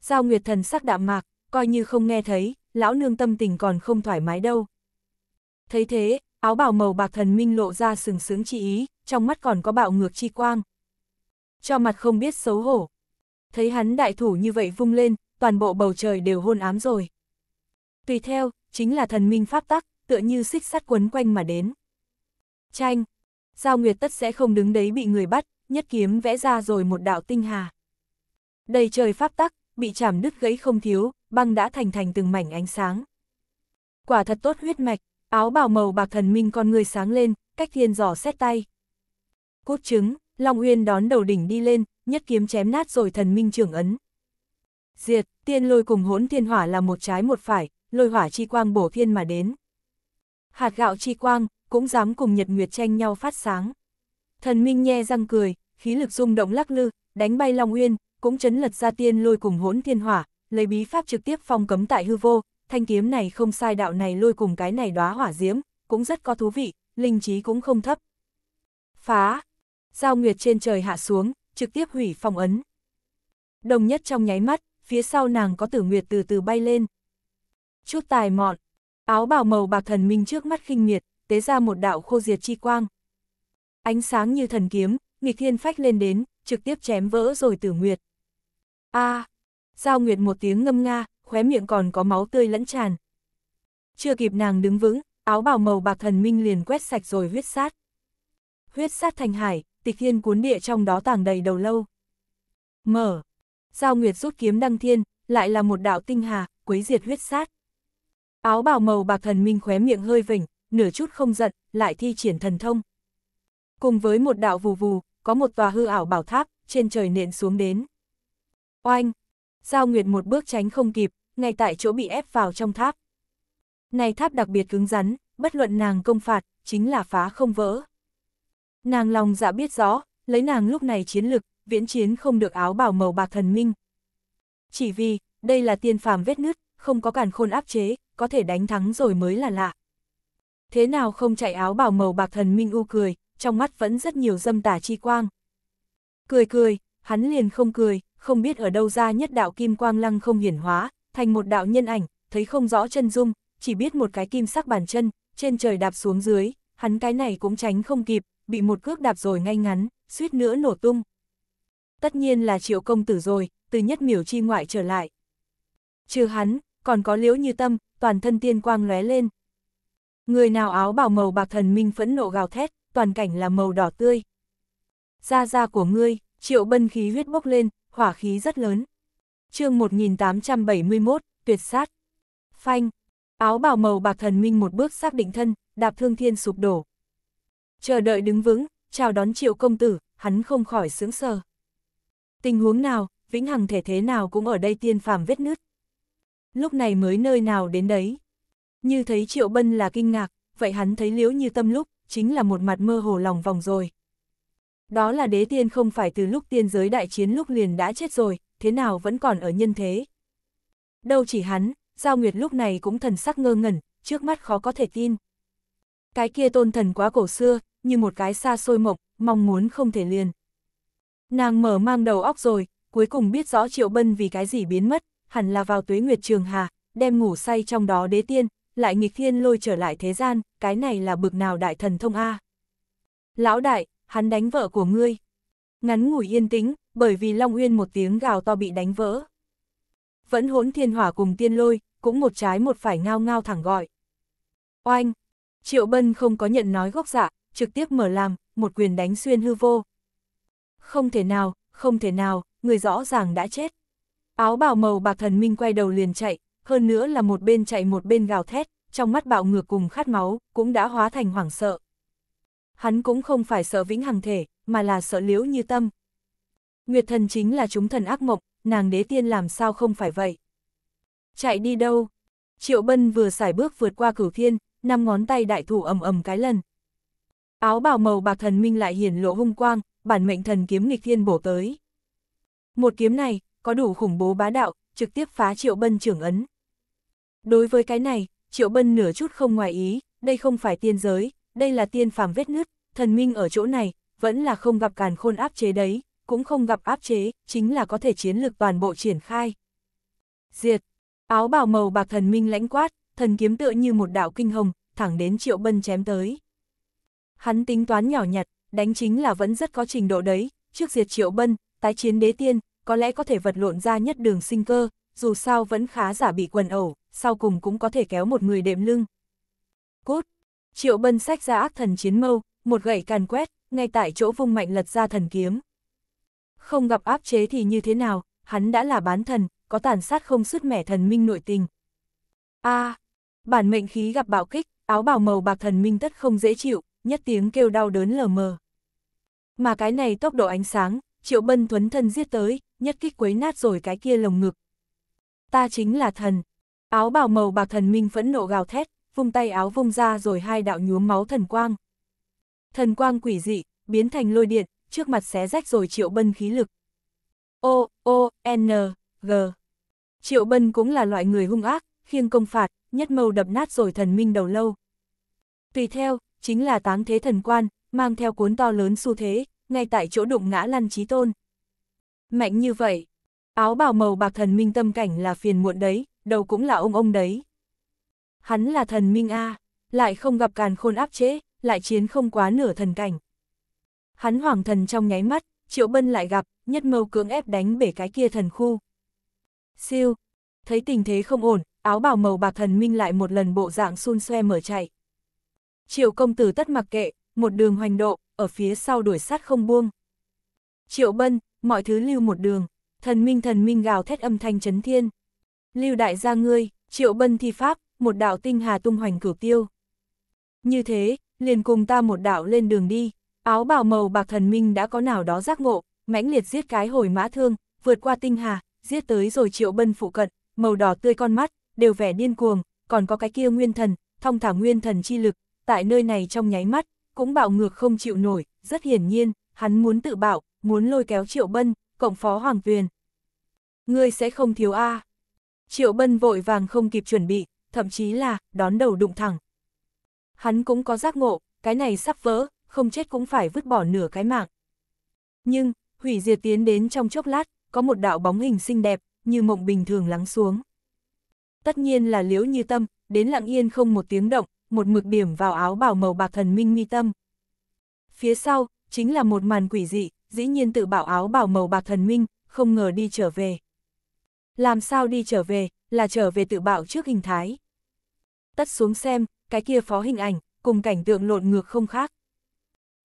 Giao Nguyệt thần sắc đạm mạc, coi như không nghe thấy, lão nương tâm tình còn không thoải mái đâu. Thấy thế, áo bào màu bạc thần minh lộ ra sừng sướng chi ý, trong mắt còn có bạo ngược chi quang. Cho mặt không biết xấu hổ. Thấy hắn đại thủ như vậy vung lên, toàn bộ bầu trời đều hôn ám rồi. Tùy theo, chính là thần minh pháp tắc, tựa như xích sắt quấn quanh mà đến. Tranh, Giao Nguyệt tất sẽ không đứng đấy bị người bắt, nhất kiếm vẽ ra rồi một đạo tinh hà. Đầy trời pháp tắc, bị chảm đứt gãy không thiếu, băng đã thành thành từng mảnh ánh sáng. Quả thật tốt huyết mạch, áo bào màu bạc thần minh con người sáng lên, cách thiên giỏ xét tay. Cốt trứng, Long Uyên đón đầu đỉnh đi lên, nhất kiếm chém nát rồi thần minh trưởng ấn. Diệt, tiên lôi cùng hỗn thiên hỏa là một trái một phải, lôi hỏa chi quang bổ thiên mà đến. Hạt gạo chi quang, cũng dám cùng nhật nguyệt tranh nhau phát sáng. Thần Minh nhe răng cười, khí lực rung động lắc lư, đánh bay Long Uyên, cũng chấn lật ra tiên lôi cùng hỗn thiên hỏa, lấy bí pháp trực tiếp phong cấm tại hư vô, thanh kiếm này không sai đạo này lôi cùng cái này đóa hỏa diễm, cũng rất có thú vị, linh trí cũng không thấp. Phá! Giao Nguyệt trên trời hạ xuống, trực tiếp hủy phong ấn. Đồng nhất trong nháy mắt, phía sau nàng có tử Nguyệt từ từ bay lên, chút tài mọn, áo bào màu bạc thần minh trước mắt khinh miệt, tế ra một đạo khô diệt chi quang. Ánh sáng như thần kiếm, nghịch thiên phách lên đến, trực tiếp chém vỡ rồi tử nguyệt. a à, Giao nguyệt một tiếng ngâm nga, khóe miệng còn có máu tươi lẫn tràn. Chưa kịp nàng đứng vững, áo bào màu bạc thần minh liền quét sạch rồi huyết sát. Huyết sát thành hải, tịch thiên cuốn địa trong đó tàng đầy đầu lâu. Mở. Giao Nguyệt rút kiếm đăng thiên, lại là một đạo tinh hà, quấy diệt huyết sát. Áo bào màu bạc thần minh khóe miệng hơi vỉnh, nửa chút không giận, lại thi triển thần thông. Cùng với một đạo vù vù, có một tòa hư ảo bảo tháp, trên trời nện xuống đến. Oanh! Giao Nguyệt một bước tránh không kịp, ngay tại chỗ bị ép vào trong tháp. Này tháp đặc biệt cứng rắn, bất luận nàng công phạt, chính là phá không vỡ. Nàng lòng dạ biết rõ, lấy nàng lúc này chiến lực, viễn chiến không được áo bảo màu bạc thần minh. Chỉ vì, đây là tiên phàm vết nứt, không có càn khôn áp chế, có thể đánh thắng rồi mới là lạ. Thế nào không chạy áo bảo màu bạc thần Minh U cười, trong mắt vẫn rất nhiều dâm tả chi quang. Cười cười, hắn liền không cười, không biết ở đâu ra nhất đạo kim quang lăng không hiển hóa, thành một đạo nhân ảnh, thấy không rõ chân dung, chỉ biết một cái kim sắc bàn chân, trên trời đạp xuống dưới, hắn cái này cũng tránh không kịp, bị một cước đạp rồi ngay ngắn, suýt nữa nổ tung. Tất nhiên là triệu công tử rồi, từ nhất miểu chi ngoại trở lại. Trừ hắn, còn có liễu như tâm, toàn thân tiên quang lóe lên. Người nào áo bảo màu bạc thần minh phẫn nộ gào thét, toàn cảnh là màu đỏ tươi. Da da của ngươi, triệu bân khí huyết bốc lên, hỏa khí rất lớn. chương 1871, tuyệt sát. Phanh, áo bảo màu bạc thần minh một bước xác định thân, đạp thương thiên sụp đổ. Chờ đợi đứng vững, chào đón triệu công tử, hắn không khỏi sướng sờ. Tình huống nào, vĩnh hằng thể thế nào cũng ở đây tiên phàm vết nứt lúc này mới nơi nào đến đấy. Như thấy Triệu Bân là kinh ngạc, vậy hắn thấy liễu như tâm lúc, chính là một mặt mơ hồ lòng vòng rồi. Đó là đế tiên không phải từ lúc tiên giới đại chiến lúc liền đã chết rồi, thế nào vẫn còn ở nhân thế. Đâu chỉ hắn, Giao Nguyệt lúc này cũng thần sắc ngơ ngẩn, trước mắt khó có thể tin. Cái kia tôn thần quá cổ xưa, như một cái xa xôi mộc, mong muốn không thể liền. Nàng mở mang đầu óc rồi, cuối cùng biết rõ Triệu Bân vì cái gì biến mất, hẳn là vào tuế nguyệt trường hà, đem ngủ say trong đó đế tiên, lại nghịch thiên lôi trở lại thế gian, cái này là bực nào đại thần thông A. Lão đại, hắn đánh vợ của ngươi. Ngắn ngủi yên tĩnh, bởi vì Long Uyên một tiếng gào to bị đánh vỡ. Vẫn hỗn thiên hỏa cùng tiên lôi, cũng một trái một phải ngao ngao thẳng gọi. Oanh! Triệu Bân không có nhận nói gốc dạ, trực tiếp mở làm, một quyền đánh xuyên hư vô. Không thể nào, không thể nào, người rõ ràng đã chết. Áo bào màu bạc thần minh quay đầu liền chạy, hơn nữa là một bên chạy một bên gào thét, trong mắt bạo ngược cùng khát máu, cũng đã hóa thành hoảng sợ. Hắn cũng không phải sợ vĩnh hằng thể, mà là sợ liễu như tâm. Nguyệt thần chính là chúng thần ác mộng, nàng đế tiên làm sao không phải vậy. Chạy đi đâu? Triệu Bân vừa xài bước vượt qua cửu thiên, năm ngón tay đại thủ ầm ầm cái lần. Áo bào màu bạc thần minh lại hiển lộ hung quang, bản mệnh thần kiếm nghịch thiên bổ tới. Một kiếm này, có đủ khủng bố bá đạo, trực tiếp phá Triệu Bân trưởng ấn. Đối với cái này, Triệu Bân nửa chút không ngoài ý, đây không phải tiên giới, đây là tiên phàm vết nứt, thần minh ở chỗ này, vẫn là không gặp càn khôn áp chế đấy, cũng không gặp áp chế, chính là có thể chiến lược toàn bộ triển khai. Diệt, áo bào màu bạc thần minh lãnh quát, thần kiếm tựa như một đạo kinh hồng, thẳng đến Triệu Bân chém tới. Hắn tính toán nhỏ nhặt, đánh chính là vẫn rất có trình độ đấy, trước diệt Triệu Bân, tái chiến đế tiên, có lẽ có thể vật lộn ra nhất đường sinh cơ, dù sao vẫn khá giả bị quần ẩu, sau cùng cũng có thể kéo một người đệm lưng. Cốt! Triệu bân sách ra ác thần chiến mâu, một gậy càn quét, ngay tại chỗ vung mạnh lật ra thần kiếm. Không gặp áp chế thì như thế nào, hắn đã là bán thần, có tàn sát không sứt mẻ thần minh nội tình. a à, bản mệnh khí gặp bạo kích, áo bào màu bạc thần minh tất không dễ chịu, nhất tiếng kêu đau đớn lờ mờ. Mà cái này tốc độ ánh sáng, triệu bân thuấn thân giết tới, nhất kích quấy nát rồi cái kia lồng ngực. Ta chính là thần. Áo bào màu bạc thần minh phẫn nộ gào thét, vung tay áo vung ra rồi hai đạo nhuốm máu thần quang. Thần quang quỷ dị, biến thành lôi điện, trước mặt xé rách rồi triệu bân khí lực. O, O, N, G. Triệu bân cũng là loại người hung ác, khiêng công phạt, nhất mâu đập nát rồi thần minh đầu lâu. Tùy theo, chính là táng thế thần quan, mang theo cuốn to lớn xu thế, ngay tại chỗ đụng ngã lăn trí tôn mạnh như vậy. Áo bào màu bạc thần minh tâm cảnh là phiền muộn đấy, đầu cũng là ông ông đấy. Hắn là thần minh A, lại không gặp càn khôn áp chế, lại chiến không quá nửa thần cảnh. Hắn hoàng thần trong nháy mắt, triệu bân lại gặp, nhất mâu cưỡng ép đánh bể cái kia thần khu. Siêu, thấy tình thế không ổn, áo bào màu bạc thần minh lại một lần bộ dạng xun xoe mở chạy. Triệu công tử tất mặc kệ, một đường hoành độ, ở phía sau đuổi sát không buông. Triệu bân, mọi thứ lưu một đường, thần minh thần minh gào thét âm thanh chấn thiên. Lưu đại gia ngươi, triệu bân thi pháp, một đạo tinh hà tung hoành cửu tiêu. Như thế, liền cùng ta một đạo lên đường đi, áo bào màu bạc thần minh đã có nào đó giác ngộ, mãnh liệt giết cái hồi mã thương, vượt qua tinh hà, giết tới rồi triệu bân phụ cận, màu đỏ tươi con mắt, đều vẻ điên cuồng, còn có cái kia nguyên thần, thông thả nguyên thần chi lực, tại nơi này trong nháy mắt, cũng bạo ngược không chịu nổi, rất hiển nhiên, hắn muốn tự bạo, muốn lôi kéo Triệu Bân, cộng phó Hoàng Tuyền. Ngươi sẽ không thiếu A. Triệu Bân vội vàng không kịp chuẩn bị, thậm chí là đón đầu đụng thẳng. Hắn cũng có giác ngộ, cái này sắp vỡ, không chết cũng phải vứt bỏ nửa cái mạng. Nhưng, hủy diệt tiến đến trong chốc lát, có một đạo bóng hình xinh đẹp, như mộng bình thường lắng xuống. Tất nhiên là liễu như tâm, đến lặng yên không một tiếng động, một mực điểm vào áo bảo màu bạc thần minh mi tâm. Phía sau, chính là một màn quỷ dị, dĩ nhiên tự bảo áo bảo màu bạc thần minh, không ngờ đi trở về. Làm sao đi trở về, là trở về tự bạo trước hình thái. Tất xuống xem, cái kia phó hình ảnh, cùng cảnh tượng lộn ngược không khác.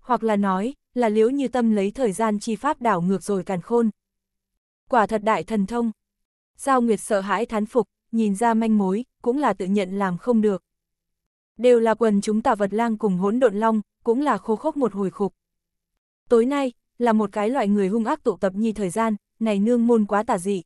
Hoặc là nói, là liễu như tâm lấy thời gian chi pháp đảo ngược rồi càn khôn. Quả thật đại thần thông. Giao Nguyệt sợ hãi thán phục, nhìn ra manh mối, cũng là tự nhận làm không được. Đều là quần chúng tà vật lang cùng hỗn độn long, cũng là khô khốc một hồi khục. Tối nay, là một cái loại người hung ác tụ tập nhi thời gian, này nương môn quá tà dị.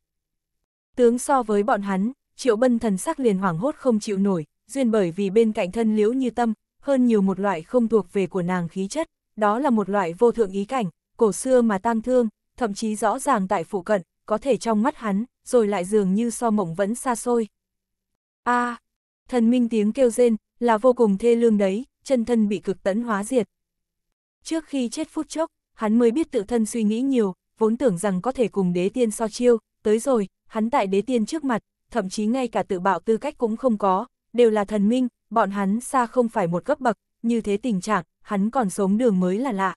Tướng so với bọn hắn, triệu bân thần sắc liền hoảng hốt không chịu nổi, duyên bởi vì bên cạnh thân liễu như tâm, hơn nhiều một loại không thuộc về của nàng khí chất, đó là một loại vô thượng ý cảnh, cổ xưa mà tang thương, thậm chí rõ ràng tại phụ cận, có thể trong mắt hắn, rồi lại dường như so mộng vẫn xa xôi. a thần minh tiếng kêu rên, là vô cùng thê lương đấy, chân thân bị cực tấn hóa diệt. Trước khi chết phút chốc, hắn mới biết tự thân suy nghĩ nhiều, vốn tưởng rằng có thể cùng đế tiên so chiêu, tới rồi, hắn tại đế tiên trước mặt, thậm chí ngay cả tự bạo tư cách cũng không có, đều là thần minh, bọn hắn xa không phải một cấp bậc, như thế tình trạng, hắn còn sống đường mới là lạ.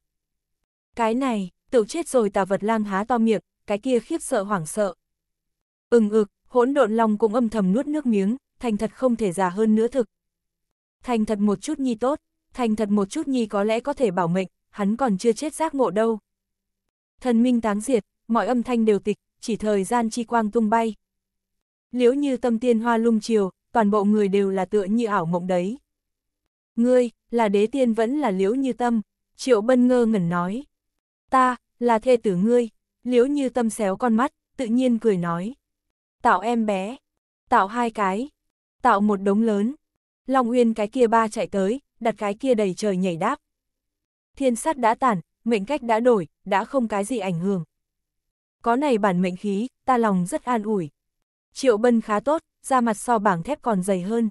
Cái này, tự chết rồi tà vật lang há to miệng, cái kia khiếp sợ hoảng sợ. Ừng ực, hỗn độn long cũng âm thầm nuốt nước miếng, thành thật không thể già hơn nữa thực. Thành thật một chút nhi tốt, thành thật một chút nhi có lẽ có thể bảo mệnh, hắn còn chưa chết giác ngộ đâu. Thần minh táng diệt, mọi âm thanh đều tịch, chỉ thời gian chi quang tung bay. Liễu như tâm tiên hoa lung chiều, toàn bộ người đều là tựa như ảo mộng đấy. Ngươi, là đế tiên vẫn là liễu như tâm, triệu bân ngơ ngẩn nói. Ta, là thê tử ngươi, liễu như tâm xéo con mắt, tự nhiên cười nói. Tạo em bé, tạo hai cái, tạo một đống lớn. Long Uyên cái kia ba chạy tới, đặt cái kia đầy trời nhảy đáp thiên sát đã tản, mệnh cách đã đổi, đã không cái gì ảnh hưởng. Có này bản mệnh khí, ta lòng rất an ủi. Triệu Bân khá tốt, da mặt so bảng thép còn dày hơn.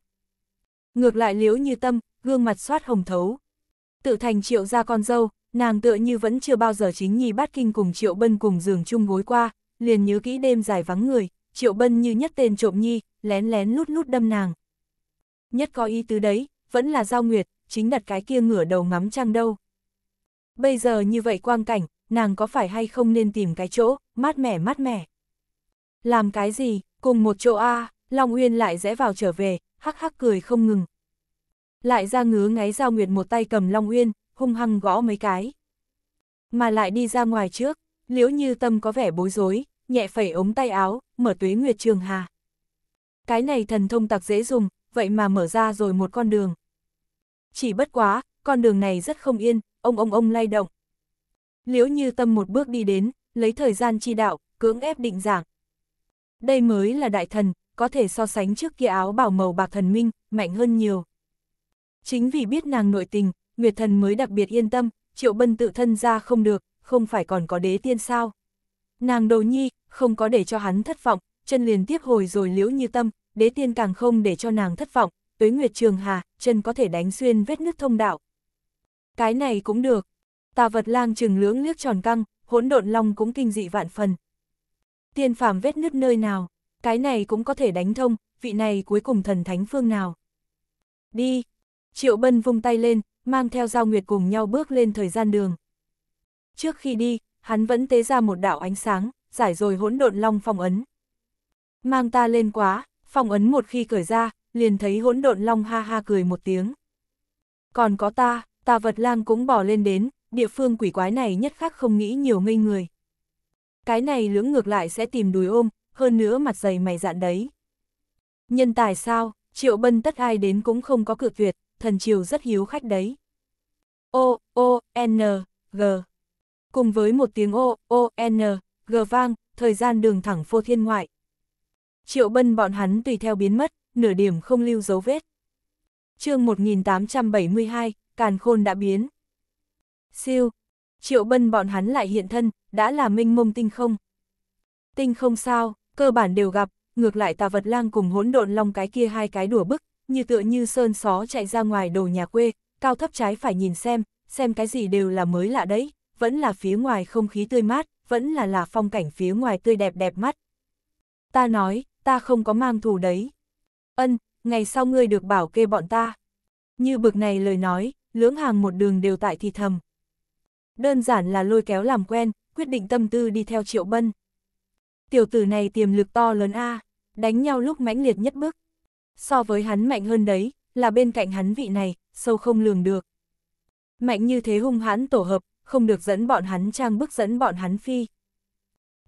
Ngược lại liếu như tâm, gương mặt soát hồng thấu. Tự thành triệu ra con dâu, nàng tựa như vẫn chưa bao giờ chính nhi bát kinh cùng triệu bân cùng giường chung gối qua, liền nhớ kỹ đêm dài vắng người, triệu bân như nhất tên trộm nhi, lén lén lút lút đâm nàng. Nhất có ý tứ đấy, vẫn là giao nguyệt, chính đặt cái kia ngửa đầu ngắm trăng đâu bây giờ như vậy quang cảnh, nàng có phải hay không nên tìm cái chỗ, mát mẻ mát mẻ. Làm cái gì, cùng một chỗ a Long Uyên lại rẽ vào trở về, hắc hắc cười không ngừng. Lại ra ngứa ngáy Giao Nguyệt một tay cầm Long Uyên, hung hăng gõ mấy cái. Mà lại đi ra ngoài trước, liễu như tâm có vẻ bối rối, nhẹ phẩy ống tay áo, mở tuế nguyệt trường hà. Cái này thần thông tặc dễ dùng, vậy mà mở ra rồi một con đường. Chỉ bất quá, con đường này rất không yên, ông ông ông lay động. Liễu như tâm một bước đi đến, lấy thời gian chi đạo, cưỡng ép định giảng. Đây mới là đại thần, có thể so sánh trước kia áo bảo màu bạc thần minh, mạnh hơn nhiều. Chính vì biết nàng nội tình, Nguyệt thần mới đặc biệt yên tâm, triệu bân tự thân ra không được, không phải còn có đế tiên sao. Nàng đầu nhi, không có để cho hắn thất vọng, chân liền tiếp hồi rồi liễu như tâm, đế tiên càng không để cho nàng thất vọng, tuế Nguyệt Trường Hà, chân có thể đánh xuyên vết nứt thông đạo, cái này cũng được. Tà vật lang trừng lưỡng liếc tròn căng, hỗn độn long cũng kinh dị vạn phần. Tiên phàm vết nứt nơi nào, cái này cũng có thể đánh thông, vị này cuối cùng thần thánh phương nào. Đi. Triệu Bân vung tay lên, mang theo Giao Nguyệt cùng nhau bước lên thời gian đường. Trước khi đi, hắn vẫn tế ra một đạo ánh sáng, giải rồi hỗn độn long phong ấn. Mang ta lên quá, phong ấn một khi cởi ra, liền thấy hỗn độn long ha ha cười một tiếng. Còn có ta, tà vật lang cũng bỏ lên đến, địa phương quỷ quái này nhất khắc không nghĩ nhiều ngây người. Cái này lưỡng ngược lại sẽ tìm đùi ôm, hơn nữa mặt dày mày dạn đấy. Nhân tài sao, triệu bân tất ai đến cũng không có cự tuyệt, thần triều rất hiếu khách đấy. O, O, N, G. Cùng với một tiếng O, O, N, G vang, thời gian đường thẳng phô thiên ngoại. Triệu bân bọn hắn tùy theo biến mất, nửa điểm không lưu dấu vết. chương 1872, càn khôn đã biến. Siêu, triệu bân bọn hắn lại hiện thân, đã là minh mông tinh không. Tinh không sao, cơ bản đều gặp, ngược lại tà vật lang cùng hỗn độn long cái kia hai cái đùa bức, như tựa như sơn só chạy ra ngoài đồ nhà quê, cao thấp trái phải nhìn xem, xem cái gì đều là mới lạ đấy, vẫn là phía ngoài không khí tươi mát, vẫn là là phong cảnh phía ngoài tươi đẹp đẹp mắt. Ta nói, ta không có mang thù đấy. Ân, ngày sau ngươi được bảo kê bọn ta. Như bực này lời nói, lưỡng hàng một đường đều tại thì thầm. Đơn giản là lôi kéo làm quen, quyết định tâm tư đi theo triệu bân. Tiểu tử này tiềm lực to lớn A, đánh nhau lúc mãnh liệt nhất bước. So với hắn mạnh hơn đấy, là bên cạnh hắn vị này, sâu không lường được. Mạnh như thế hung hãn tổ hợp, không được dẫn bọn hắn trang bức dẫn bọn hắn phi.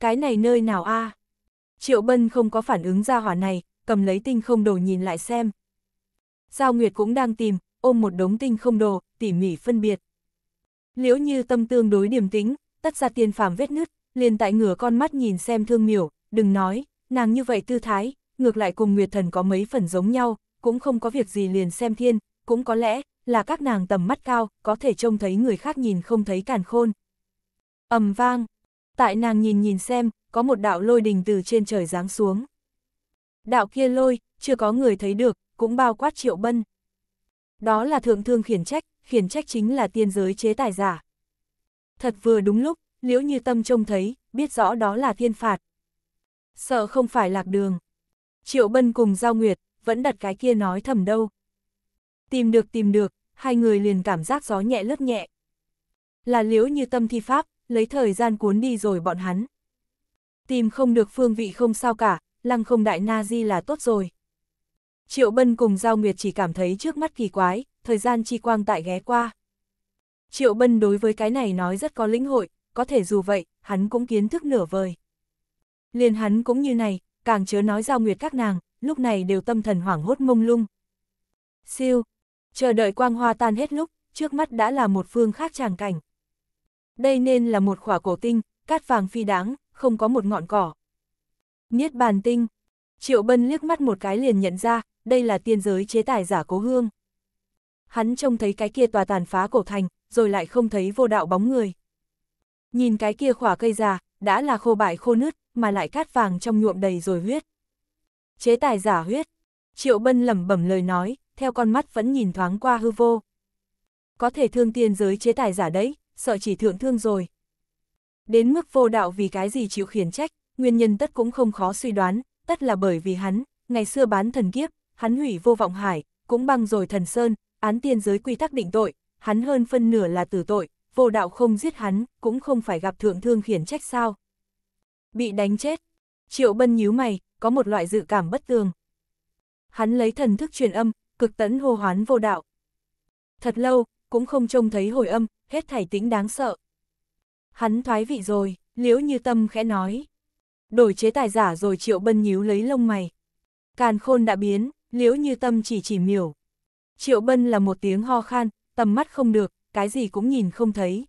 Cái này nơi nào a Triệu Bân không có phản ứng ra hỏa này, cầm lấy tinh không đầu nhìn lại xem. Giao Nguyệt cũng đang tìm, ôm một đống tinh không đồ, tỉ mỉ phân biệt. Liễu như tâm tương đối điềm tĩnh, tất ra tiên phàm vết nứt, liền tại ngửa con mắt nhìn xem thương miểu, đừng nói, nàng như vậy tư thái, ngược lại cùng Nguyệt Thần có mấy phần giống nhau, cũng không có việc gì liền xem thiên, cũng có lẽ là các nàng tầm mắt cao, có thể trông thấy người khác nhìn không thấy càn khôn. ầm vang, tại nàng nhìn nhìn xem, có một đạo lôi đình từ trên trời giáng xuống. Đạo kia lôi, chưa có người thấy được, cũng bao quát triệu bân. Đó là thượng thương khiển trách, khiển trách chính là tiên giới chế tài giả. Thật vừa đúng lúc, liễu như tâm trông thấy, biết rõ đó là thiên phạt. Sợ không phải lạc đường. Triệu Bân cùng Giao Nguyệt, vẫn đặt cái kia nói thầm đâu. Tìm được tìm được, hai người liền cảm giác gió nhẹ lướt nhẹ. Là liễu như tâm thi pháp, lấy thời gian cuốn đi rồi bọn hắn. Tìm không được phương vị không sao cả, lăng không đại na di là tốt rồi. Triệu Bân cùng Giao Nguyệt chỉ cảm thấy trước mắt kỳ quái, thời gian chi quang tại ghé qua. Triệu Bân đối với cái này nói rất có lĩnh hội, có thể dù vậy, hắn cũng kiến thức nửa vời. Liền hắn cũng như này, càng chớ nói Giao Nguyệt các nàng, lúc này đều tâm thần hoảng hốt mông lung. Siêu, chờ đợi quang hoa tan hết lúc, trước mắt đã là một phương khác tràng cảnh. Đây nên là một khỏa cổ tinh, cát vàng phi đáng, không có một ngọn cỏ. Niết bàn tinh, Triệu Bân liếc mắt một cái liền nhận ra, đây là tiên giới chế tài giả cố hương. Hắn trông thấy cái kia tòa tàn phá cổ thành, rồi lại không thấy vô đạo bóng người. Nhìn cái kia khỏa cây già, đã là khô bại khô nứt, mà lại cát vàng trong nhuộm đầy rồi huyết. Chế tài giả huyết. Triệu Bân lẩm bẩm lời nói, theo con mắt vẫn nhìn thoáng qua hư vô. Có thể thương tiên giới chế tài giả đấy, sợ chỉ thượng thương rồi. Đến mức vô đạo vì cái gì chịu khiển trách, nguyên nhân tất cũng không khó suy đoán, tất là bởi vì hắn, ngày xưa bán thần kiếp, hắn hủy vô vọng hải, cũng băng rồi thần sơn, án tiên giới quy tắc định tội, hắn hơn phân nửa là tử tội, vô đạo không giết hắn, cũng không phải gặp thượng thương khiển trách sao. Bị đánh chết, triệu bân nhíu mày, có một loại dự cảm bất tường. Hắn lấy thần thức truyền âm, cực tấn hô hoán vô đạo. Thật lâu, cũng không trông thấy hồi âm, hết thảy tính đáng sợ. Hắn thoái vị rồi, liễu như tâm khẽ nói. Đổi chế tài giả rồi triệu bân nhíu lấy lông mày. Càn khôn đã biến, liễu như tâm chỉ chỉ miểu. Triệu bân là một tiếng ho khan, tầm mắt không được, cái gì cũng nhìn không thấy.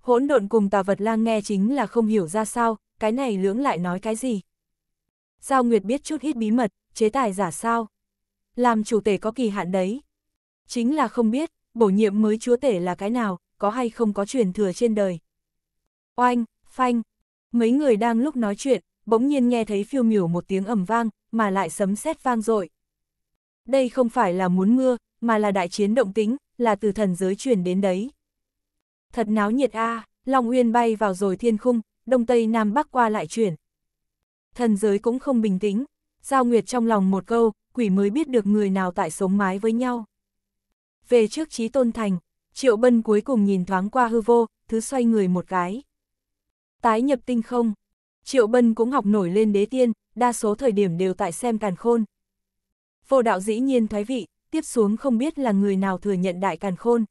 Hỗn độn cùng tà vật lang nghe chính là không hiểu ra sao, cái này lưỡng lại nói cái gì. Giao Nguyệt biết chút ít bí mật, chế tài giả sao. Làm chủ tể có kỳ hạn đấy. Chính là không biết, bổ nhiệm mới chúa tể là cái nào, có hay không có truyền thừa trên đời. Oanh, phanh, mấy người đang lúc nói chuyện, bỗng nhiên nghe thấy phiêu miểu một tiếng ầm vang, mà lại sấm sét vang dội. Đây không phải là muốn mưa, mà là đại chiến động tính, là từ thần giới truyền đến đấy. Thật náo nhiệt a, Long Uyên bay vào rồi thiên khung, đông tây nam bắc qua lại chuyển. Thần giới cũng không bình tĩnh, Giao Nguyệt trong lòng một câu, quỷ mới biết được người nào tại sống mái với nhau. Về trước trí tôn thành, Triệu Bân cuối cùng nhìn thoáng qua hư vô, thứ xoay người một cái. Tái nhập tinh không, Triệu Bân cũng học nổi lên đế tiên, đa số thời điểm đều tại xem càn khôn. Vô đạo dĩ nhiên thoái vị, tiếp xuống không biết là người nào thừa nhận đại càn khôn.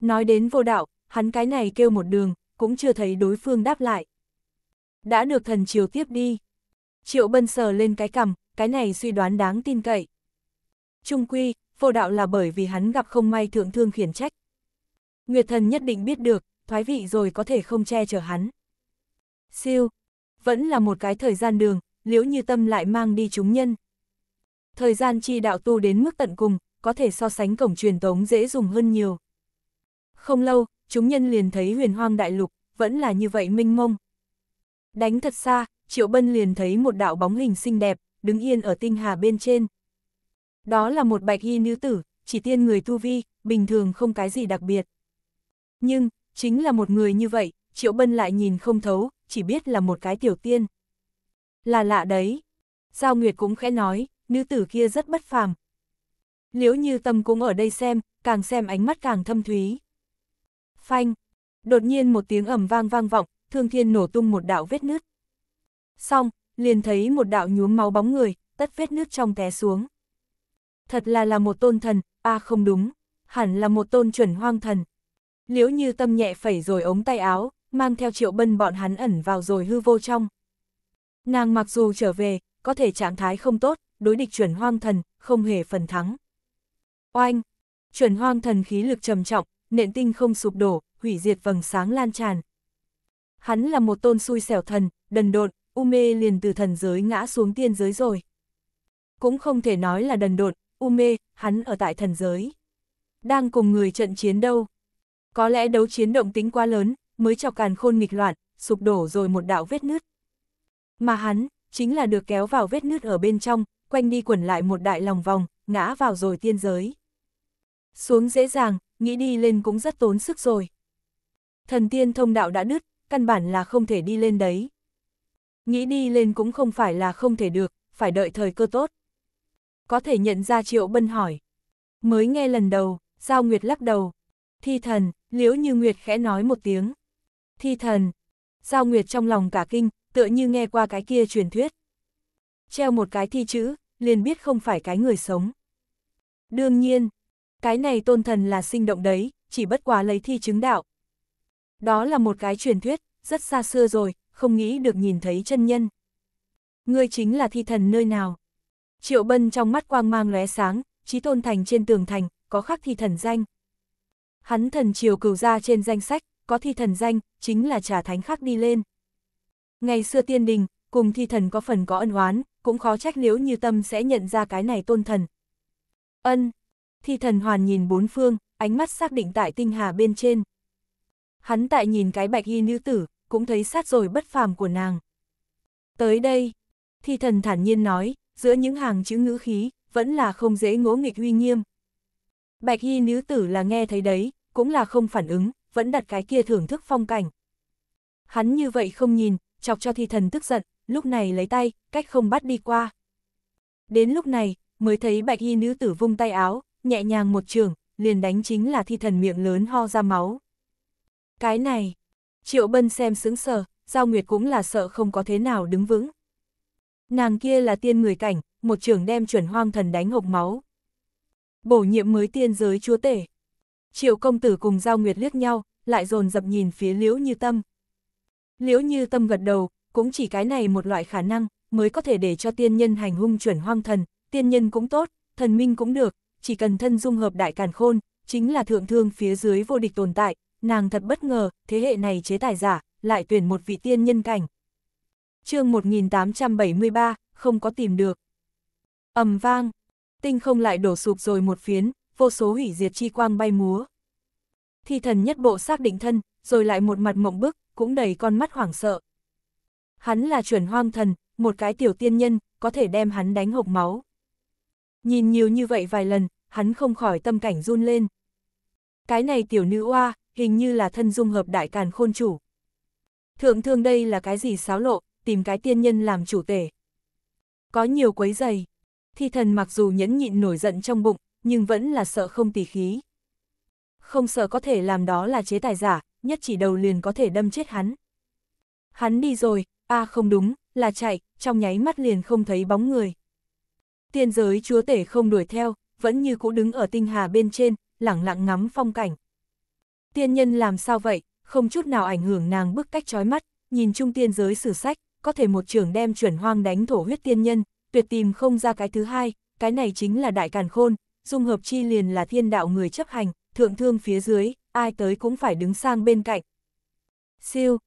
Nói đến vô đạo, hắn cái này kêu một đường, cũng chưa thấy đối phương đáp lại. Đã được thần triều tiếp đi. Triệu bân sờ lên cái cằm, cái này suy đoán đáng tin cậy. Trung quy, vô đạo là bởi vì hắn gặp không may thượng thương khiển trách. Nguyệt thần nhất định biết được, thoái vị rồi có thể không che chở hắn. Siêu, vẫn là một cái thời gian đường, liễu như tâm lại mang đi chúng nhân. Thời gian chi đạo tu đến mức tận cùng, có thể so sánh cổng truyền tống dễ dùng hơn nhiều. Không lâu, chúng nhân liền thấy huyền hoang đại lục, vẫn là như vậy minh mông. Đánh thật xa, Triệu Bân liền thấy một đạo bóng hình xinh đẹp, đứng yên ở tinh hà bên trên. Đó là một bạch y nữ tử, chỉ tiên người tu vi, bình thường không cái gì đặc biệt. Nhưng, chính là một người như vậy, Triệu Bân lại nhìn không thấu, chỉ biết là một cái tiểu tiên. Là lạ đấy. Giao Nguyệt cũng khẽ nói, nữ tử kia rất bất phàm. Liễu như tâm cũng ở đây xem, càng xem ánh mắt càng thâm thúy. Phanh. Đột nhiên một tiếng ầm vang vang vọng, thương thiên nổ tung một đạo vết nứt. Xong, liền thấy một đạo nhuốm máu bóng người, tất vết nứt trong té xuống. Thật là là một tôn thần, a à không đúng, hẳn là một tôn chuẩn hoang thần. Liễu như tâm nhẹ phẩy rồi ống tay áo, mang theo triệu bân bọn hắn ẩn vào rồi hư vô trong. Nàng mặc dù trở về, có thể trạng thái không tốt, đối địch chuẩn hoang thần, không hề phần thắng. Oanh! Chuẩn hoang thần khí lực trầm trọng, nện tinh không sụp đổ, hủy diệt vầng sáng lan tràn. Hắn là một tôn xui xẻo thần, đần độn, u mê liền từ thần giới ngã xuống tiên giới rồi. Cũng không thể nói là đần độn, u mê, hắn ở tại thần giới. Đang cùng người trận chiến đâu. Có lẽ đấu chiến động tính quá lớn, mới chọc càn khôn nghịch loạn, sụp đổ rồi một đạo vết nứt. Mà hắn, chính là được kéo vào vết nứt ở bên trong, quanh đi quẩn lại một đại lòng vòng, ngã vào rồi tiên giới. Xuống dễ dàng, nghĩ đi lên cũng rất tốn sức rồi. Thần tiên thông đạo đã đứt, căn bản là không thể đi lên đấy. Nghĩ đi lên cũng không phải là không thể được, phải đợi thời cơ tốt. Có thể nhận ra triệu bân hỏi. Mới nghe lần đầu, Giao Nguyệt lắc đầu. Thi thần, liễu như Nguyệt khẽ nói một tiếng. Thi thần, Giao Nguyệt trong lòng cả kinh, tựa như nghe qua cái kia truyền thuyết. Treo một cái thi chữ, liền biết không phải cái người sống. Đương nhiên, cái này tôn thần là sinh động đấy, chỉ bất quá lấy thi chứng đạo. Đó là một cái truyền thuyết, rất xa xưa rồi, không nghĩ được nhìn thấy chân nhân. Ngươi chính là thi thần nơi nào? Triệu Bân trong mắt quang mang lóe sáng, trí tôn thành trên tường thành, có khắc thi thần danh. Hắn thần triều cửu ra trên danh sách, có thi thần danh, chính là trả thánh khắc đi lên. Ngày xưa tiên đình, cùng thi thần có phần có ân oán, cũng khó trách nếu như tâm sẽ nhận ra cái này tôn thần. Ân, thi thần hoàn nhìn bốn phương, ánh mắt xác định tại tinh hà bên trên. Hắn tại nhìn cái bạch y nữ tử, cũng thấy sát rồi bất phàm của nàng. Tới đây, thi thần thản nhiên nói, giữa những hàng chữ ngữ khí, vẫn là không dễ ngố nghịch uy nghiêm. Bạch y nữ tử là nghe thấy đấy, cũng là không phản ứng, vẫn đặt cái kia thưởng thức phong cảnh. Hắn như vậy không nhìn, chọc cho thi thần tức giận, lúc này lấy tay, cách không bắt đi qua. Đến lúc này, mới thấy bạch y nữ tử vung tay áo, nhẹ nhàng một trường, liền đánh chính là thi thần miệng lớn ho ra máu. Cái này, triệu bân xem sững sờ, giao nguyệt cũng là sợ không có thế nào đứng vững. Nàng kia là tiên người cảnh, một trường đem chuẩn hoang thần đánh hộc máu. Bổ nhiệm mới tiên giới chúa tể. Triệu công tử cùng giao nguyệt liếc nhau, lại dồn dập nhìn phía liễu như tâm. Liễu như tâm gật đầu, cũng chỉ cái này một loại khả năng, mới có thể để cho tiên nhân hành hung chuẩn hoang thần, tiên nhân cũng tốt, thần minh cũng được, chỉ cần thân dung hợp đại càn khôn, chính là thượng thương phía dưới vô địch tồn tại, nàng thật bất ngờ, thế hệ này chế tài giả, lại tuyển một vị tiên nhân cảnh. chương 1873, không có tìm được. ầm vang, tinh không lại đổ sụp rồi một phiến, vô số hủy diệt chi quang bay múa. Thi thần nhất bộ xác định thân, rồi lại một mặt mộng bức, cũng đầy con mắt hoảng sợ. Hắn là chuẩn hoang thần, một cái tiểu tiên nhân, có thể đem hắn đánh hộc máu. Nhìn nhiều như vậy vài lần, hắn không khỏi tâm cảnh run lên. Cái này tiểu nữ oa, hình như là thân dung hợp đại càn khôn chủ. Thượng thương đây là cái gì xáo lộ, tìm cái tiên nhân làm chủ tể. Có nhiều quấy giày. Thi thần mặc dù nhẫn nhịn nổi giận trong bụng, nhưng vẫn là sợ không tỉ khí. Không sợ có thể làm đó là chế tài giả, nhất chỉ đầu liền có thể đâm chết hắn. Hắn đi rồi, a à không đúng, là chạy, trong nháy mắt liền không thấy bóng người. Tiên giới chúa tể không đuổi theo, vẫn như cũ đứng ở tinh hà bên trên, lẳng lặng ngắm phong cảnh. Tiên nhân làm sao vậy, không chút nào ảnh hưởng nàng bức cách trói mắt, nhìn chung tiên giới sử sách, có thể một trường đem chuẩn hoang đánh thổ huyết tiên nhân, tuyệt tìm không ra cái thứ hai, cái này chính là đại càn khôn, dung hợp chi liền là thiên đạo người chấp hành, thượng thương phía dưới, ai tới cũng phải đứng sang bên cạnh. Siêu,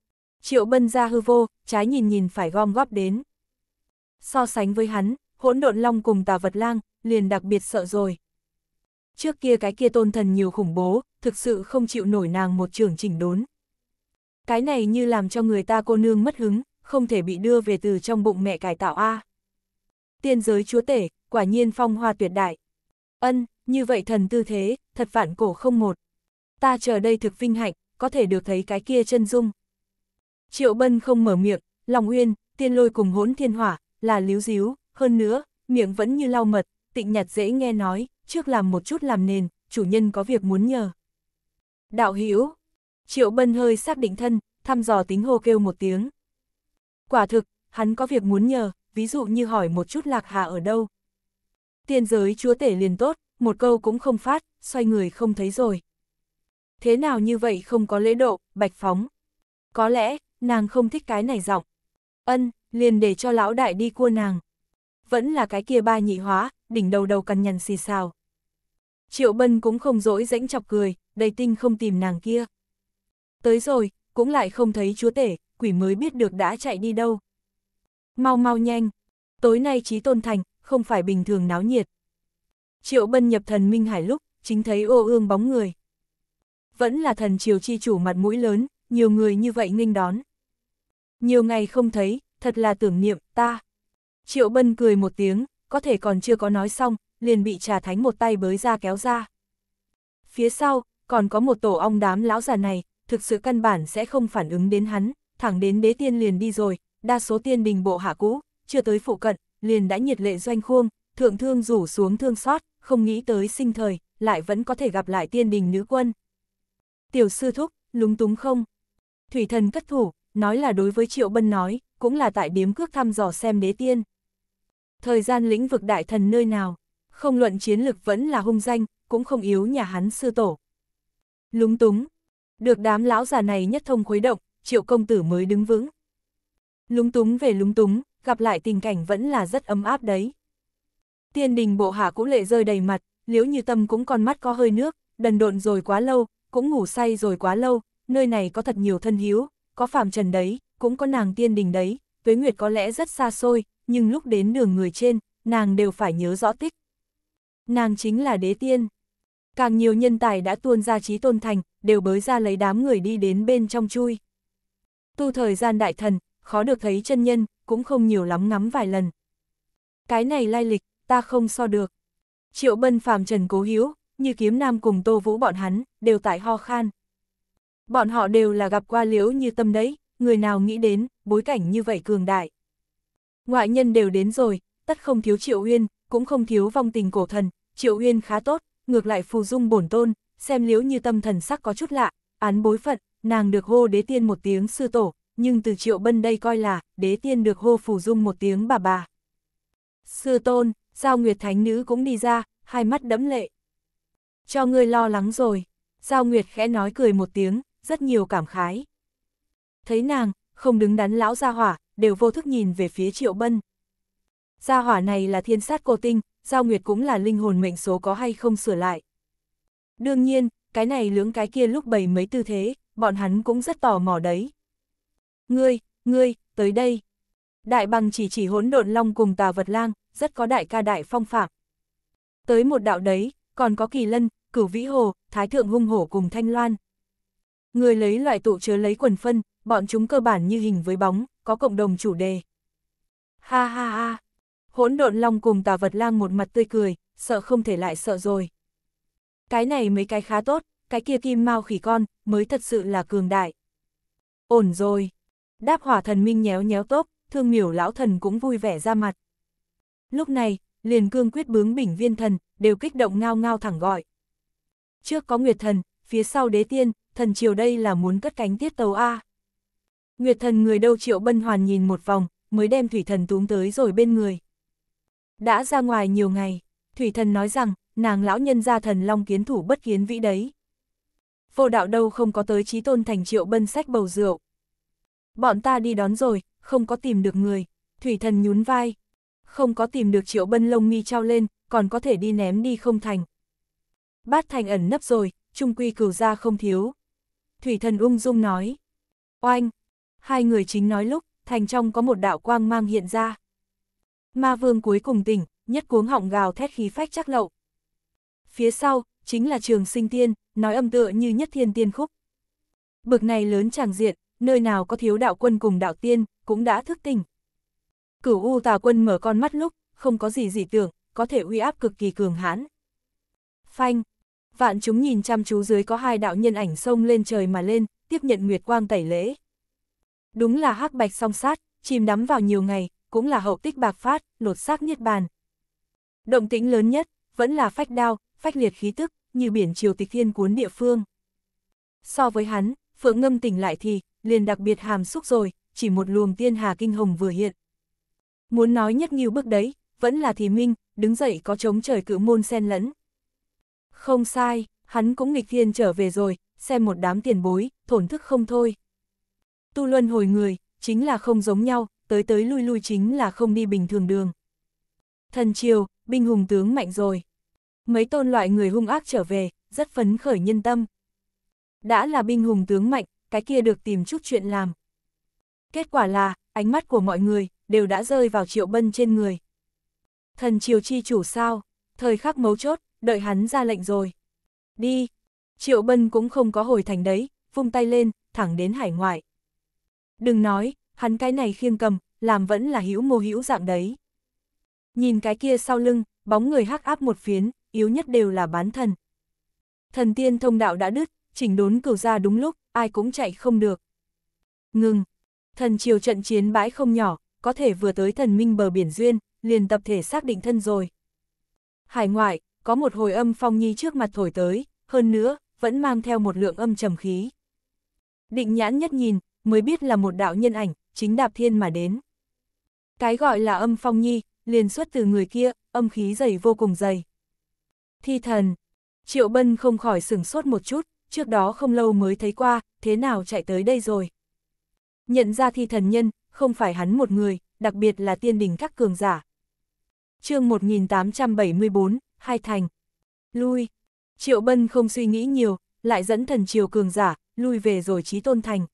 triệu bân ra hư vô, trái nhìn nhìn phải gom góp đến. So sánh với hắn, hỗn độn long cùng tà vật lang, liền đặc biệt sợ rồi. Trước kia cái kia tôn thần nhiều khủng bố, thực sự không chịu nổi nàng một trường chỉnh đốn. Cái này như làm cho người ta cô nương mất hứng, không thể bị đưa về từ trong bụng mẹ cải tạo A. Tiên giới chúa tể, quả nhiên phong hoa tuyệt đại. Ân, như vậy thần tư thế, thật phản cổ không một ta chờ đây thực vinh hạnh, có thể được thấy cái kia chân dung. Triệu Bân không mở miệng, lòng uyên, tiên lôi cùng hỗn thiên hỏa, là líu díu, hơn nữa, miệng vẫn như lau mật, tịnh nhạt dễ nghe nói, trước làm một chút làm nền, chủ nhân có việc muốn nhờ. Đạo hiểu Triệu Bân hơi xác định thân, thăm dò tính hô kêu một tiếng. Quả thực, hắn có việc muốn nhờ, ví dụ như hỏi một chút lạc hà ở đâu. Tiên giới chúa tể liền tốt, một câu cũng không phát, xoay người không thấy rồi thế nào như vậy không có lễ độ, bạch phóng. Có lẽ, nàng không thích cái này giọng. Ân, liền để cho lão đại đi cua nàng. Vẫn là cái kia ba nhị hóa, đỉnh đầu đầu cằn nhằn xì xào. Triệu Bân cũng không dỗi dãnh chọc cười, đầy tinh không tìm nàng kia. Tới rồi, cũng lại không thấy chúa tể, quỷ mới biết được đã chạy đi đâu. Mau mau nhanh, tối nay trí tôn thành, không phải bình thường náo nhiệt. Triệu Bân nhập thần Minh Hải lúc, chính thấy ô ương bóng người vẫn là thần triều chi chủ mặt mũi lớn, nhiều người như vậy nghênh đón. Nhiều ngày không thấy, thật là tưởng niệm, ta. Triệu Bân cười một tiếng, có thể còn chưa có nói xong, liền bị trà thánh một tay bới ra kéo ra. Phía sau, còn có một tổ ong đám lão già này, thực sự căn bản sẽ không phản ứng đến hắn, thẳng đến đế tiên liền đi rồi, đa số tiên đình bộ hạ cũ, chưa tới phụ cận, liền đã nhiệt lệ doanh khuông, thượng thương rủ xuống thương xót, không nghĩ tới sinh thời, lại vẫn có thể gặp lại tiên đình nữ quân tiểu sư thúc, lúng túng không? Thủy thần cất thủ, nói là đối với triệu bân nói, cũng là tại điếm cước thăm dò xem đế tiên. Thời gian lĩnh vực đại thần nơi nào, không luận chiến lực vẫn là hung danh, cũng không yếu nhà hắn sư tổ. Lúng túng, được đám lão già này nhất thông khuấy động, triệu công tử mới đứng vững. Lúng túng về lúng túng, gặp lại tình cảnh vẫn là rất ấm áp đấy. Tiên đình bộ hạ cũng lệ rơi đầy mặt, liếu như tâm cũng còn mắt có hơi nước, đần độn rồi quá lâu, cũng ngủ say rồi quá lâu, nơi này có thật nhiều thân hiếu, có phạm trần đấy, cũng có nàng tiên đình đấy, tuế nguyệt có lẽ rất xa xôi, nhưng lúc đến đường người trên, nàng đều phải nhớ rõ tích. Nàng chính là đế tiên. Càng nhiều nhân tài đã tuôn ra trí tôn thành, đều bới ra lấy đám người đi đến bên trong chui. Tu thời gian đại thần, khó được thấy chân nhân, cũng không nhiều lắm ngắm vài lần. Cái này lai lịch, ta không so được. Triệu bân phàm trần cố hiếu, như Kiếm Nam cùng Tô Vũ bọn hắn, đều tại ho khan. Bọn họ đều là gặp qua liễu như tâm đấy, người nào nghĩ đến, bối cảnh như vậy cường đại. Ngoại nhân đều đến rồi, tất không thiếu Triệu Uyên, cũng không thiếu vong tình cổ thần, Triệu Uyên khá tốt, ngược lại phù dung bổn tôn, xem liễu như tâm thần sắc có chút lạ, án bối phận, nàng được hô đế tiên một tiếng sư tổ, nhưng từ Triệu Bân đây coi là, đế tiên được hô phù dung một tiếng bà bà. Sư tôn, Giao Nguyệt Thánh Nữ cũng đi ra, hai mắt đẫm lệ. Cho ngươi lo lắng rồi. Giao Nguyệt khẽ nói cười một tiếng, rất nhiều cảm khái. Thấy nàng, không đứng đắn lão gia hỏa, đều vô thức nhìn về phía Triệu Bân. Gia hỏa này là thiên sát cô tinh, Giao Nguyệt cũng là linh hồn mệnh số có hay không sửa lại. Đương nhiên, cái này lưỡng cái kia lúc bày mấy tư thế, bọn hắn cũng rất tò mò đấy. Ngươi, ngươi, tới đây. Đại bằng chỉ chỉ hỗn độn long cùng tà vật lang, rất có đại ca đại phong phạm. Tới một đạo đấy, còn có kỳ lân, cửu vĩ hồ, thái thượng hung hổ cùng thanh loan. Người lấy loại tụ chứa lấy quần phân, bọn chúng cơ bản như hình với bóng, có cộng đồng chủ đề. Ha ha ha, hỗn độn long cùng tà vật lang một mặt tươi cười, sợ không thể lại sợ rồi. Cái này mấy cái khá tốt, cái kia kim mau khỉ con, mới thật sự là cường đại. Ổn rồi. Đáp hỏa thần minh nhéo nhéo tốt, thương miểu lão thần cũng vui vẻ ra mặt. Lúc này, liền cương quyết bướng bỉnh viên thần, đều kích động ngao ngao thẳng gọi. Trước có Nguyệt thần, phía sau đế tiên, thần chiều đây là muốn cất cánh tiết tàu A. Nguyệt thần người đâu triệu bân hoàn nhìn một vòng, mới đem thủy thần túm tới rồi bên người. Đã ra ngoài nhiều ngày, thủy thần nói rằng, nàng lão nhân gia thần long kiến thủ bất kiến vĩ đấy. Vô đạo đâu không có tới trí tôn thành triệu bân sách bầu rượu. Bọn ta đi đón rồi, không có tìm được người, thủy thần nhún vai, không có tìm được triệu bân lông mi trao lên, còn có thể đi ném đi không thành. Bát thành ẩn nấp rồi, trung quy cửu ra không thiếu. Thủy thần ung dung nói. Oanh! Hai người chính nói lúc, thành trong có một đạo quang mang hiện ra. Ma vương cuối cùng tỉnh, nhất cuống họng gào thét khí phách chắc lậu. Phía sau, chính là trường sinh tiên, nói âm tựa như nhất thiên tiên khúc. Bực này lớn tràng diện, nơi nào có thiếu đạo quân cùng đạo tiên, cũng đã thức tỉnh. Cửu U tà quân mở con mắt lúc, không có gì dị tưởng, có thể uy áp cực kỳ cường hãn. Phanh! Vạn chúng nhìn chăm chú dưới có hai đạo nhân ảnh sông lên trời mà lên, tiếp nhận nguyệt quang tẩy lễ. Đúng là hắc bạch song sát, chìm đắm vào nhiều ngày, cũng là hậu tích bạc phát, lột xác niết bàn. Động tĩnh lớn nhất, vẫn là phách đao, phách liệt khí tức, như biển triều tịch thiên cuốn địa phương. So với hắn, Phượng Ngâm tỉnh lại thì, liền đặc biệt hàm xúc rồi, chỉ một luồng tiên hà kinh hồng vừa hiện, Muốn nói nhất nghiêu bước đấy, vẫn là thì minh, đứng dậy có chống trời cử môn xen lẫn. Không sai, hắn cũng nghịch thiên trở về rồi, xem một đám tiền bối, thổn thức không thôi. Tu luân hồi người, chính là không giống nhau, tới tới lui lui chính là không đi bình thường đường. Thần triều, binh hùng tướng mạnh rồi. Mấy tôn loại người hung ác trở về, rất phấn khởi nhân tâm. Đã là binh hùng tướng mạnh, cái kia được tìm chút chuyện làm. Kết quả là, ánh mắt của mọi người, đều đã rơi vào triệu bân trên người. Thần triều chi chủ sao, thời khắc mấu chốt, đợi hắn ra lệnh rồi. Đi, triệu bân cũng không có hồi thành đấy, vung tay lên, thẳng đến hải ngoại. Đừng nói, hắn cái này khiêng cầm, làm vẫn là hữu mô hữu dạng đấy. Nhìn cái kia sau lưng, bóng người hắc áp một phiến, yếu nhất đều là bán thần. Thần tiên thông đạo đã đứt, chỉnh đốn cửu ra đúng lúc, ai cũng chạy không được. Ngừng, thần triều trận chiến bãi không nhỏ, có thể vừa tới thần minh bờ biển duyên, liền tập thể xác định thân rồi. Hải ngoại, có một hồi âm phong nhi trước mặt thổi tới, hơn nữa, vẫn mang theo một lượng âm trầm khí. Định nhãn nhất nhìn, mới biết là một đạo nhân ảnh, chính đạp thiên mà đến. Cái gọi là âm phong nhi, liền xuất từ người kia, âm khí dày vô cùng dày. Thi thần, triệu bân không khỏi sửng sốt một chút, trước đó không lâu mới thấy qua, thế nào chạy tới đây rồi. Nhận ra thi thần nhân, không phải hắn một người, đặc biệt là tiên đình các cường giả. chương 1874, Hai Thành. Lui. Triệu Bân không suy nghĩ nhiều, lại dẫn thần triều cường giả, lui về rồi trí tôn thành.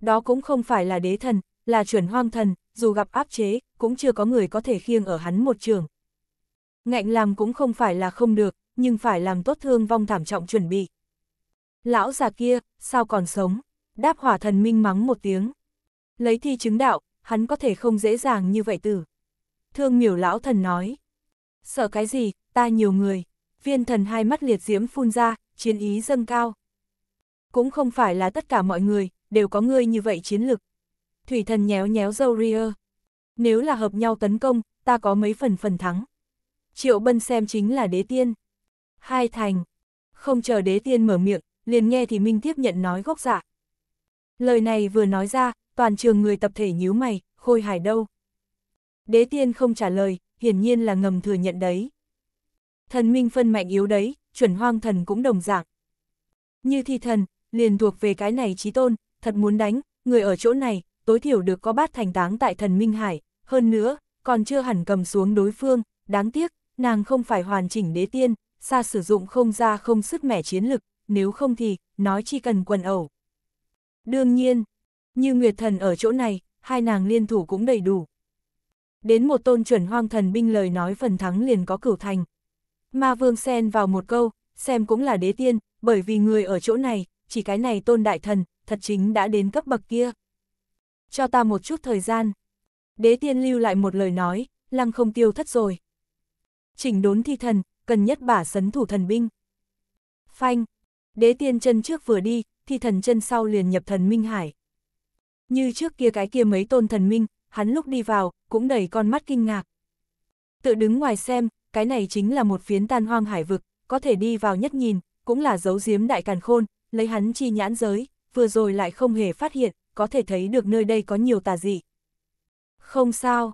Đó cũng không phải là đế thần, là chuẩn hoang thần, dù gặp áp chế, cũng chưa có người có thể khiêng ở hắn một trường. Ngạnh làm cũng không phải là không được, nhưng phải làm tốt thương vong thảm trọng chuẩn bị. Lão già kia, sao còn sống? Đáp hỏa thần minh mắng một tiếng lấy thi chứng đạo, hắn có thể không dễ dàng như vậy tử. Thương miểu lão thần nói, sợ cái gì, ta nhiều người, viên thần hai mắt liệt diễm phun ra, chiến ý dâng cao. Cũng không phải là tất cả mọi người, đều có ngươi như vậy chiến lực. Thủy thần nhéo nhéo dâu ria. Nếu là hợp nhau tấn công, ta có mấy phần phần thắng. Triệu bân xem chính là đế tiên. Hai thành. Không chờ đế tiên mở miệng, liền nghe thì Minh tiếp nhận nói gốc dạ. Lời này vừa nói ra, toàn trường người tập thể nhíu mày, khôi hài đâu. Đế tiên không trả lời, hiển nhiên là ngầm thừa nhận đấy. Thần minh phân mạnh yếu đấy, chuẩn hoang thần cũng đồng dạng. Như thi thần, liền thuộc về cái này trí tôn, thật muốn đánh, người ở chỗ này, tối thiểu được có bát thành táng tại thần minh hải, hơn nữa, còn chưa hẳn cầm xuống đối phương, đáng tiếc, nàng không phải hoàn chỉnh đế tiên, xa sử dụng không ra không sức mẻ chiến lực, nếu không thì, nói chi cần quần ẩu. Đương nhiên, như Nguyệt Thần ở chỗ này, hai nàng liên thủ cũng đầy đủ. Đến một tôn chuẩn hoang thần binh lời nói phần thắng liền có cửu thành. Ma Vương xen vào một câu, xem cũng là đế tiên, bởi vì người ở chỗ này, chỉ cái này tôn đại thần, thật chính đã đến cấp bậc kia. Cho ta một chút thời gian. Đế tiên lưu lại một lời nói, lăng không tiêu thất rồi. Chỉnh đốn thi thần, cần nhất bả sấn thủ thần binh. Phanh, đế tiên chân trước vừa đi, thi thần chân sau liền nhập thần minh hải. Như trước kia cái kia mấy tôn thần minh, hắn lúc đi vào, cũng đầy con mắt kinh ngạc. Tự đứng ngoài xem, cái này chính là một phiến tan hoang hải vực, có thể đi vào nhất nhìn, cũng là dấu giếm đại càn khôn, lấy hắn chi nhãn giới, vừa rồi lại không hề phát hiện, có thể thấy được nơi đây có nhiều tà dị. Không sao,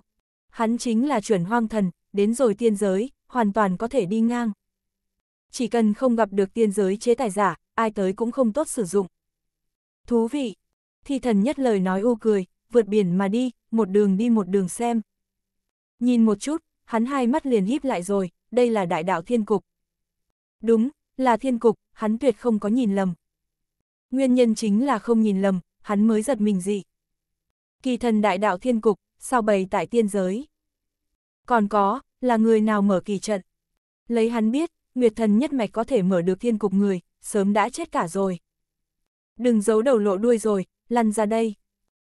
hắn chính là chuẩn hoang thần, đến rồi tiên giới, hoàn toàn có thể đi ngang. Chỉ cần không gặp được tiên giới chế tài giả, ai tới cũng không tốt sử dụng. Thú vị! Thi thần nhất lời nói u cười, vượt biển mà đi, một đường đi một đường xem. Nhìn một chút, hắn hai mắt liền híp lại rồi, đây là đại đạo thiên cục. Đúng, là thiên cục, hắn tuyệt không có nhìn lầm. Nguyên nhân chính là không nhìn lầm, hắn mới giật mình gì. Kỳ thần đại đạo thiên cục, sao bày tại tiên giới. Còn có, là người nào mở kỳ trận. Lấy hắn biết, Nguyệt thần nhất mạch có thể mở được thiên cục người, sớm đã chết cả rồi. Đừng giấu đầu lộ đuôi rồi, lăn ra đây.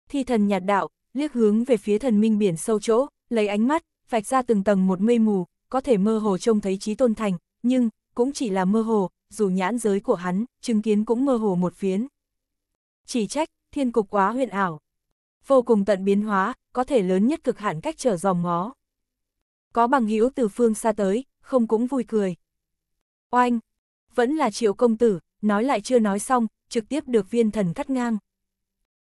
Thi thần nhạt đạo, liếc hướng về phía thần minh biển sâu chỗ, lấy ánh mắt, vạch ra từng tầng một mây mù, có thể mơ hồ trông thấy trí tôn thành, nhưng, cũng chỉ là mơ hồ, dù nhãn giới của hắn, chứng kiến cũng mơ hồ một phiến. Chỉ trách, thiên cục quá huyền ảo. Vô cùng tận biến hóa, có thể lớn nhất cực hạn cách trở dòng ngó. Có bằng hữu từ phương xa tới, không cũng vui cười. Oanh, vẫn là triệu công tử, nói lại chưa nói xong, trực tiếp được viên thần cắt ngang.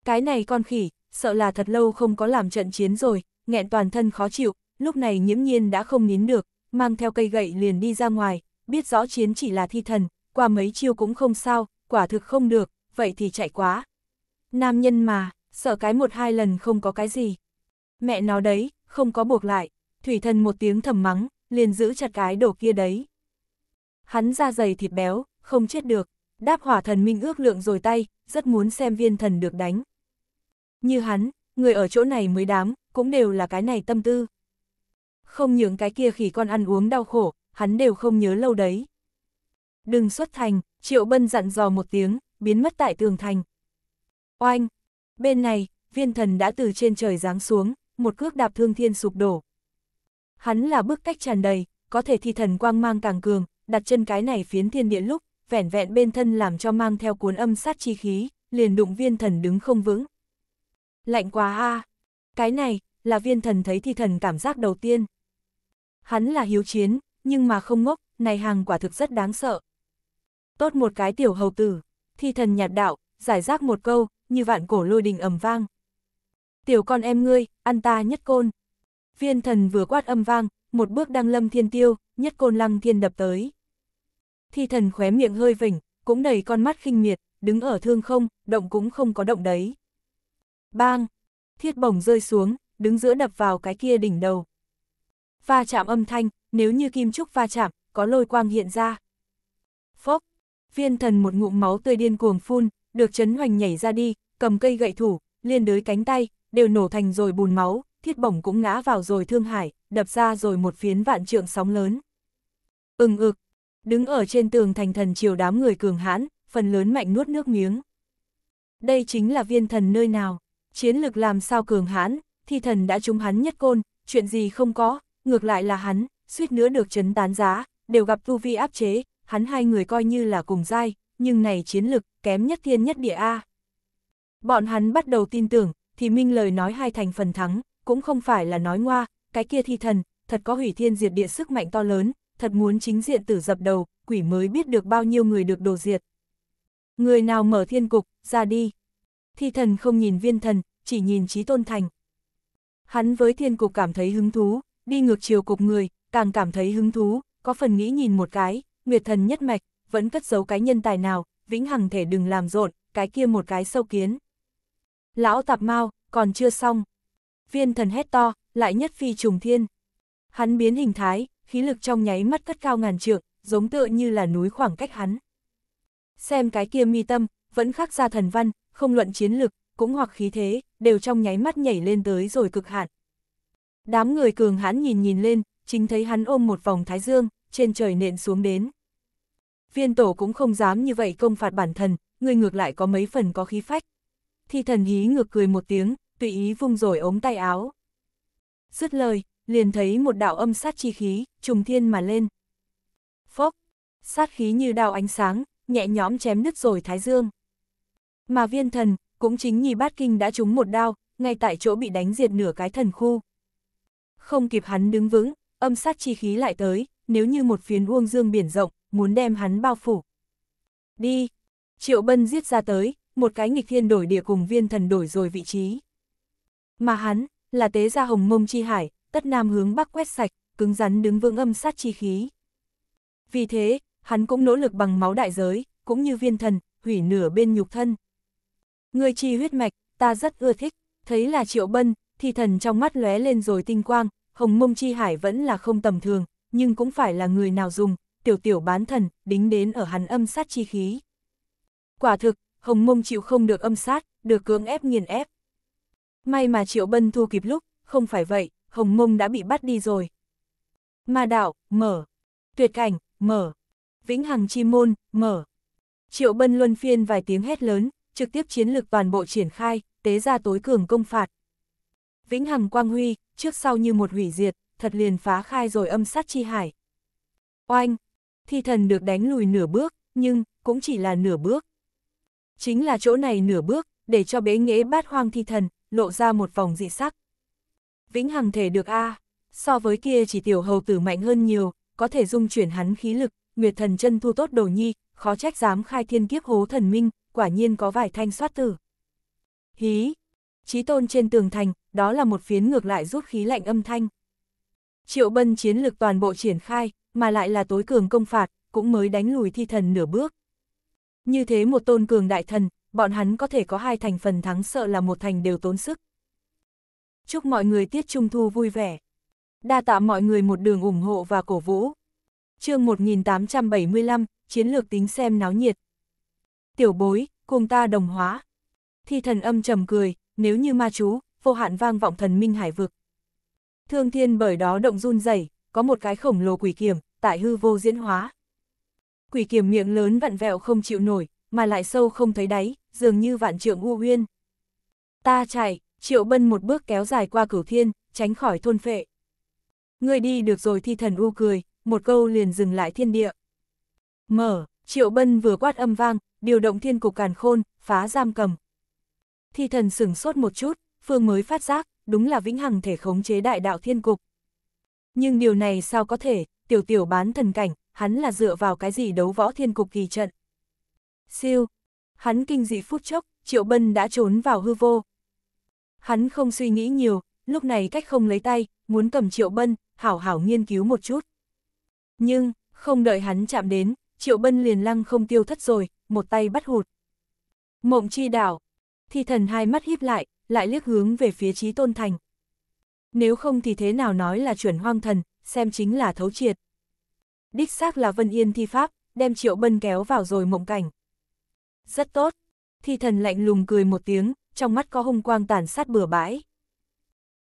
Cái này con khỉ, sợ là thật lâu không có làm trận chiến rồi, nghẹn toàn thân khó chịu, lúc này nhiễm nhiên đã không nín được, mang theo cây gậy liền đi ra ngoài, biết rõ chiến chỉ là thi thần, qua mấy chiêu cũng không sao, quả thực không được, vậy thì chạy quá. Nam nhân mà, sợ cái một hai lần không có cái gì. Mẹ nó đấy, không có buộc lại, thủy thần một tiếng thầm mắng, liền giữ chặt cái đồ kia đấy hắn da dày thịt béo, không chết được, đáp hỏa thần minh ước lượng rồi tay, rất muốn xem viên thần được đánh. Như hắn, người ở chỗ này mới đám, cũng đều là cái này tâm tư. Không những cái kia khỉ con ăn uống đau khổ, hắn đều không nhớ lâu đấy. Đừng xuất thành, triệu bân dặn dò một tiếng, biến mất tại tường thành. Oanh! Bên này, viên thần đã từ trên trời giáng xuống, một cước đạp thương thiên sụp đổ. Hắn là bức cách tràn đầy, có thể thi thần quang mang càng cường, đặt chân cái này phiến thiên địa lúc, vẻn vẹn bên thân làm cho mang theo cuốn âm sát chi khí, liền đụng viên thần đứng không vững. Lạnh quá ha Cái này, là viên thần thấy thi thần cảm giác đầu tiên. Hắn là hiếu chiến, nhưng mà không ngốc, này hàng quả thực rất đáng sợ. Tốt một cái tiểu hầu tử, thi thần nhạt đạo, giải rác một câu, như vạn cổ lôi đình ầm vang. Tiểu con em ngươi, ăn ta nhất côn. Viên thần vừa quát âm vang, một bước đăng lâm thiên tiêu, nhất côn lăng thiên đập tới thi thần khóe miệng hơi vỉnh, cũng đầy con mắt khinh miệt, đứng ở thương không, động cũng không có động đấy. Bang! Thiết bổng rơi xuống, đứng giữa đập vào cái kia đỉnh đầu. Va chạm âm thanh, nếu như kim trúc va chạm, có lôi quang hiện ra. Phốc! Viên thần một ngụm máu tươi điên cuồng phun, được chấn hoành nhảy ra đi, cầm cây gậy thủ, liên đới cánh tay, đều nổ thành rồi bùn máu, thiết bổng cũng ngã vào rồi thương hải, đập ra rồi một phiến vạn trượng sóng lớn. Ừng ực, Đứng ở trên tường thành thần chiều đám người cường hãn, phần lớn mạnh nuốt nước miếng. Đây chính là viên thần nơi nào, chiến lực làm sao cường hãn, thì thần đã trúng hắn nhất côn, chuyện gì không có, ngược lại là hắn, suýt nữa được chấn tán giá, đều gặp tu vi áp chế, hắn hai người coi như là cùng dai, nhưng này chiến lực, kém nhất thiên nhất địa A. Bọn hắn bắt đầu tin tưởng, thì minh lời nói hai thành phần thắng, cũng không phải là nói ngoa, cái kia thi thần, thật có hủy thiên diệt địa sức mạnh to lớn, thật muốn chính diện tử dập đầu, quỷ mới biết được bao nhiêu người được đổ diệt. Người nào mở thiên cục, ra đi. Thi thần không nhìn viên thần, chỉ nhìn trí tôn thành. Hắn với thiên cục cảm thấy hứng thú, đi ngược chiều cục người, càng cảm thấy hứng thú, có phần nghĩ nhìn một cái, nguyệt thần nhất mạch, vẫn cất giấu cái nhân tài nào, vĩnh hằng thể đừng làm rộn, cái kia một cái sâu kiến. Lão tạp mau, còn chưa xong. Viên thần hét to, lại nhất phi trùng thiên. Hắn biến hình thái, khí lực trong nháy mắt cất cao ngàn trượng, giống tựa như là núi khoảng cách hắn. Xem cái kia mi tâm, vẫn khắc ra thần văn, không luận chiến lực, cũng hoặc khí thế, đều trong nháy mắt nhảy lên tới rồi cực hạn. Đám người cường hãn nhìn nhìn lên, chính thấy hắn ôm một vòng thái dương, trên trời nện xuống đến. Viên tổ cũng không dám như vậy công phạt bản thân, người ngược lại có mấy phần có khí phách. Thi thần hí ngược cười một tiếng, tùy ý vung rồi ống tay áo. Dứt lời, liền thấy một đạo âm sát chi khí, trùng thiên mà lên. Phốc, sát khí như đao ánh sáng, nhẹ nhõm chém nứt rồi thái dương. Mà viên thần, cũng chính nhì bát kinh đã trúng một đao, ngay tại chỗ bị đánh diệt nửa cái thần khu. Không kịp hắn đứng vững, âm sát chi khí lại tới, nếu như một phiến uông dương biển rộng, muốn đem hắn bao phủ. Đi! Triệu Bân giết ra tới, một cái nghịch thiên đổi địa cùng viên thần đổi rồi vị trí. Mà hắn, là tế gia hồng mông chi hải, tất nam hướng bắc quét sạch, cứng rắn đứng vững âm sát chi khí. Vì thế, hắn cũng nỗ lực bằng máu đại giới, cũng như viên thần, hủy nửa bên nhục thân. Người chi huyết mạch, ta rất ưa thích, thấy là triệu bân, thì thần trong mắt lóe lên rồi tinh quang, hồng mông chi hải vẫn là không tầm thường, nhưng cũng phải là người nào dùng, tiểu tiểu bán thần, đính đến ở hắn âm sát chi khí. Quả thực, hồng mông chịu không được âm sát, được cưỡng ép nghiền ép. May mà triệu bân thu kịp lúc, không phải vậy, Hồng Mông đã bị bắt đi rồi. Ma đạo, mở. Tuyệt cảnh, mở. Vĩnh Hằng Chi Môn, mở. Triệu Bân luân phiên vài tiếng hét lớn, trực tiếp chiến lược toàn bộ triển khai, tế ra tối cường công phạt. Vĩnh Hằng Quang Huy, trước sau như một hủy diệt, thật liền phá khai rồi âm sát chi hải. Oanh! Thi thần được đánh lùi nửa bước, nhưng, cũng chỉ là nửa bước. Chính là chỗ này nửa bước, để cho bế nghễ bát hoang thi thần, lộ ra một vòng dị sắc vĩnh hằng thể được a à. so với kia chỉ tiểu hầu tử mạnh hơn nhiều, có thể dung chuyển hắn khí lực, Nguyệt thần chân thu tốt đồ nhi, khó trách dám khai thiên kiếp hố thần minh, quả nhiên có vài thanh soát tử. Hí! Chí tôn trên tường thành, đó là một phiến ngược lại rút khí lạnh âm thanh. Triệu bân chiến lực toàn bộ triển khai, mà lại là tối cường công phạt, cũng mới đánh lùi thi thần nửa bước. Như thế một tôn cường đại thần, bọn hắn có thể có hai thành phần thắng sợ là một thành đều tốn sức, chúc mọi người tiết trung thu vui vẻ. Đa tạ mọi người một đường ủng hộ và cổ vũ. chương 1875, chiến lược tính xem náo nhiệt. Tiểu bối, cùng ta đồng hóa. Thi thần âm trầm cười, nếu như ma chú, vô hạn vang vọng thần minh hải vực. Thương thiên bởi đó động run rẩy có một cái khổng lồ quỷ kiểm, tại hư vô diễn hóa. Quỷ kiểm miệng lớn vặn vẹo không chịu nổi, mà lại sâu không thấy đáy, dường như vạn trượng u uyên. Ta chạy, Triệu Bân một bước kéo dài qua cửu thiên, tránh khỏi thôn phệ. Người đi được rồi thi thần u cười, một câu liền dừng lại thiên địa. Mở, Triệu Bân vừa quát âm vang, điều động thiên cục càn khôn, phá giam cầm. Thi thần sửng sốt một chút, phương mới phát giác, đúng là vĩnh hằng thể khống chế đại đạo thiên cục. Nhưng điều này sao có thể, tiểu tiểu bán thần cảnh, hắn là dựa vào cái gì đấu võ thiên cục kỳ trận. Siêu, hắn kinh dị phút chốc, Triệu Bân đã trốn vào hư vô, Hắn không suy nghĩ nhiều, lúc này cách không lấy tay, muốn cầm Triệu Bân, hảo hảo nghiên cứu một chút. Nhưng, không đợi hắn chạm đến, Triệu Bân liền lăng không tiêu thất rồi, một tay bắt hụt. Mộng chi đảo, thi thần hai mắt híp lại, lại liếc hướng về phía trí tôn thành. Nếu không thì thế nào nói là chuẩn hoang thần, xem chính là thấu triệt. Đích xác là Vân Yên thi pháp, đem Triệu Bân kéo vào rồi mộng cảnh. Rất tốt, thi thần lạnh lùng cười một tiếng, trong mắt có hung quang tàn sát bừa bãi.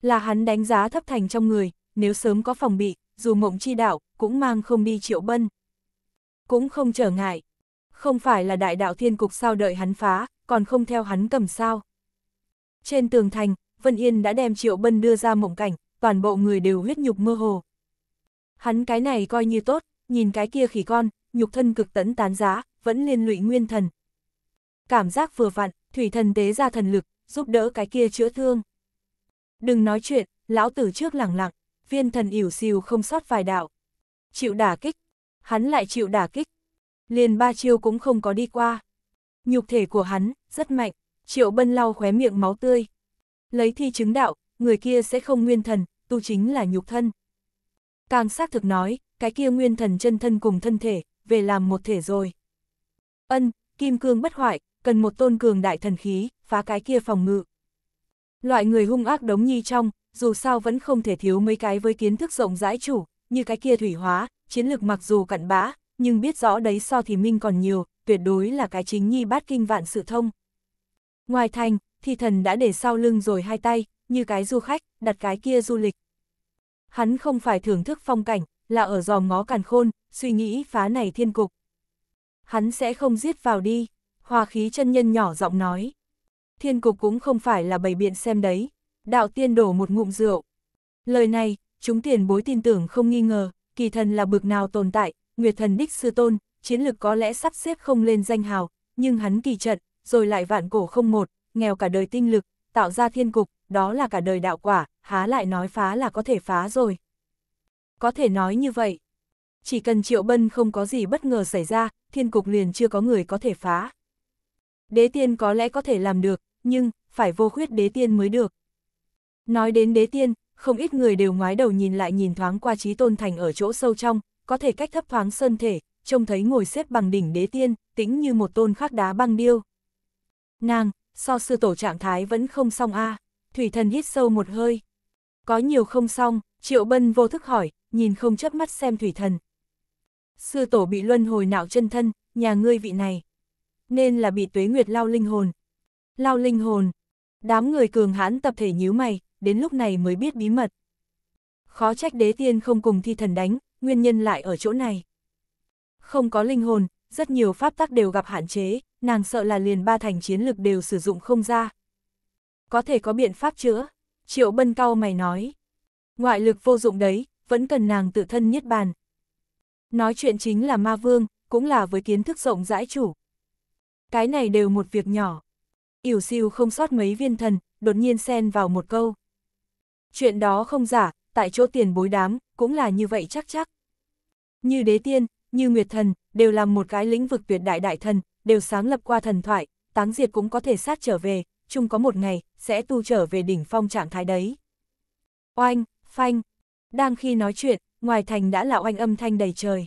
Là hắn đánh giá thấp thành trong người, nếu sớm có phòng bị, dù mộng chi đạo, cũng mang không đi triệu bân. Cũng không trở ngại. Không phải là đại đạo thiên cục sao đợi hắn phá, còn không theo hắn cầm sao. Trên tường thành, Vân Yên đã đem triệu bân đưa ra mộng cảnh, toàn bộ người đều huyết nhục mơ hồ. Hắn cái này coi như tốt, nhìn cái kia khỉ con, nhục thân cực tấn tán giá, vẫn liên lụy nguyên thần. Cảm giác vừa vặn, thủy thần tế ra thần lực, giúp đỡ cái kia chữa thương. Đừng nói chuyện, lão tử trước lẳng lặng, viên thần ỉu xìu không sót vài đạo. Chịu đả kích, hắn lại chịu đả kích. Liền ba chiêu cũng không có đi qua. Nhục thể của hắn, rất mạnh, triệu bân lau khóe miệng máu tươi. Lấy thi chứng đạo, người kia sẽ không nguyên thần, tu chính là nhục thân. Càng xác thực nói, cái kia nguyên thần chân thân cùng thân thể, về làm một thể rồi. Ân, kim cương bất hoại, cần một tôn cường đại thần khí, phá cái kia phòng ngự. Loại người hung ác đống nhi trong, dù sao vẫn không thể thiếu mấy cái với kiến thức rộng rãi chủ, như cái kia thủy hóa, chiến lược mặc dù cặn bã, nhưng biết rõ đấy so thì minh còn nhiều, tuyệt đối là cái chính nhi bát kinh vạn sự thông. Ngoài thành, thì thần đã để sau lưng rồi hai tay, như cái du khách, đặt cái kia du lịch. Hắn không phải thưởng thức phong cảnh, là ở dòm ngó càn khôn, suy nghĩ phá này thiên cục. Hắn sẽ không giết vào đi, Hòa khí chân nhân nhỏ giọng nói. Thiên cục cũng không phải là bày biện xem đấy. Đạo tiên đổ một ngụm rượu. Lời này, chúng tiền bối tin tưởng không nghi ngờ, kỳ thần là bực nào tồn tại, nguyệt thần đích sư tôn, chiến lực có lẽ sắp xếp không lên danh hào, nhưng hắn kỳ trận, rồi lại vạn cổ không một, nghèo cả đời tinh lực, tạo ra thiên cục, đó là cả đời đạo quả, há lại nói phá là có thể phá rồi. Có thể nói như vậy. Chỉ cần Triệu Bân không có gì bất ngờ xảy ra, thiên cục liền chưa có người có thể phá đế tiên có lẽ có thể làm được, nhưng, phải vô khuyết đế tiên mới được. Nói đến đế tiên, không ít người đều ngoái đầu nhìn lại nhìn thoáng qua trí tôn thành ở chỗ sâu trong, có thể cách thấp thoáng sơn thể, trông thấy ngồi xếp bằng đỉnh đế tiên, tĩnh như một tôn khắc đá băng điêu. Nàng, so sư tổ trạng thái vẫn không xong a thủy thần hít sâu một hơi. Có nhiều không xong, triệu bân vô thức hỏi, nhìn không chớp mắt xem thủy thần. Sư tổ bị luân hồi nạo chân thân, nhà ngươi vị này nên là bị tuế nguyệt lao linh hồn. Lao linh hồn. Đám người cường hãn tập thể nhíu mày, đến lúc này mới biết bí mật. Khó trách đế tiên không cùng thi thần đánh, nguyên nhân lại ở chỗ này. Không có linh hồn, rất nhiều pháp tắc đều gặp hạn chế, nàng sợ là liền ba thành chiến lực đều sử dụng không ra. Có thể có biện pháp chữa, triệu bân cao mày nói. Ngoại lực vô dụng đấy, vẫn cần nàng tự thân niết bàn. Nói chuyện chính là ma vương, cũng là với kiến thức rộng rãi chủ cái này đều một việc nhỏ. Yểu siêu không sót mấy viên thần, đột nhiên xen vào một câu. Chuyện đó không giả, tại chỗ tiền bối đám, cũng là như vậy chắc chắc. Như đế tiên, như nguyệt thần, đều làm một cái lĩnh vực tuyệt đại đại thần, đều sáng lập qua thần thoại, táng diệt cũng có thể sát trở về, chung có một ngày, sẽ tu trở về đỉnh phong trạng thái đấy. Oanh, phanh, đang khi nói chuyện, ngoài thành đã là oanh âm thanh đầy trời.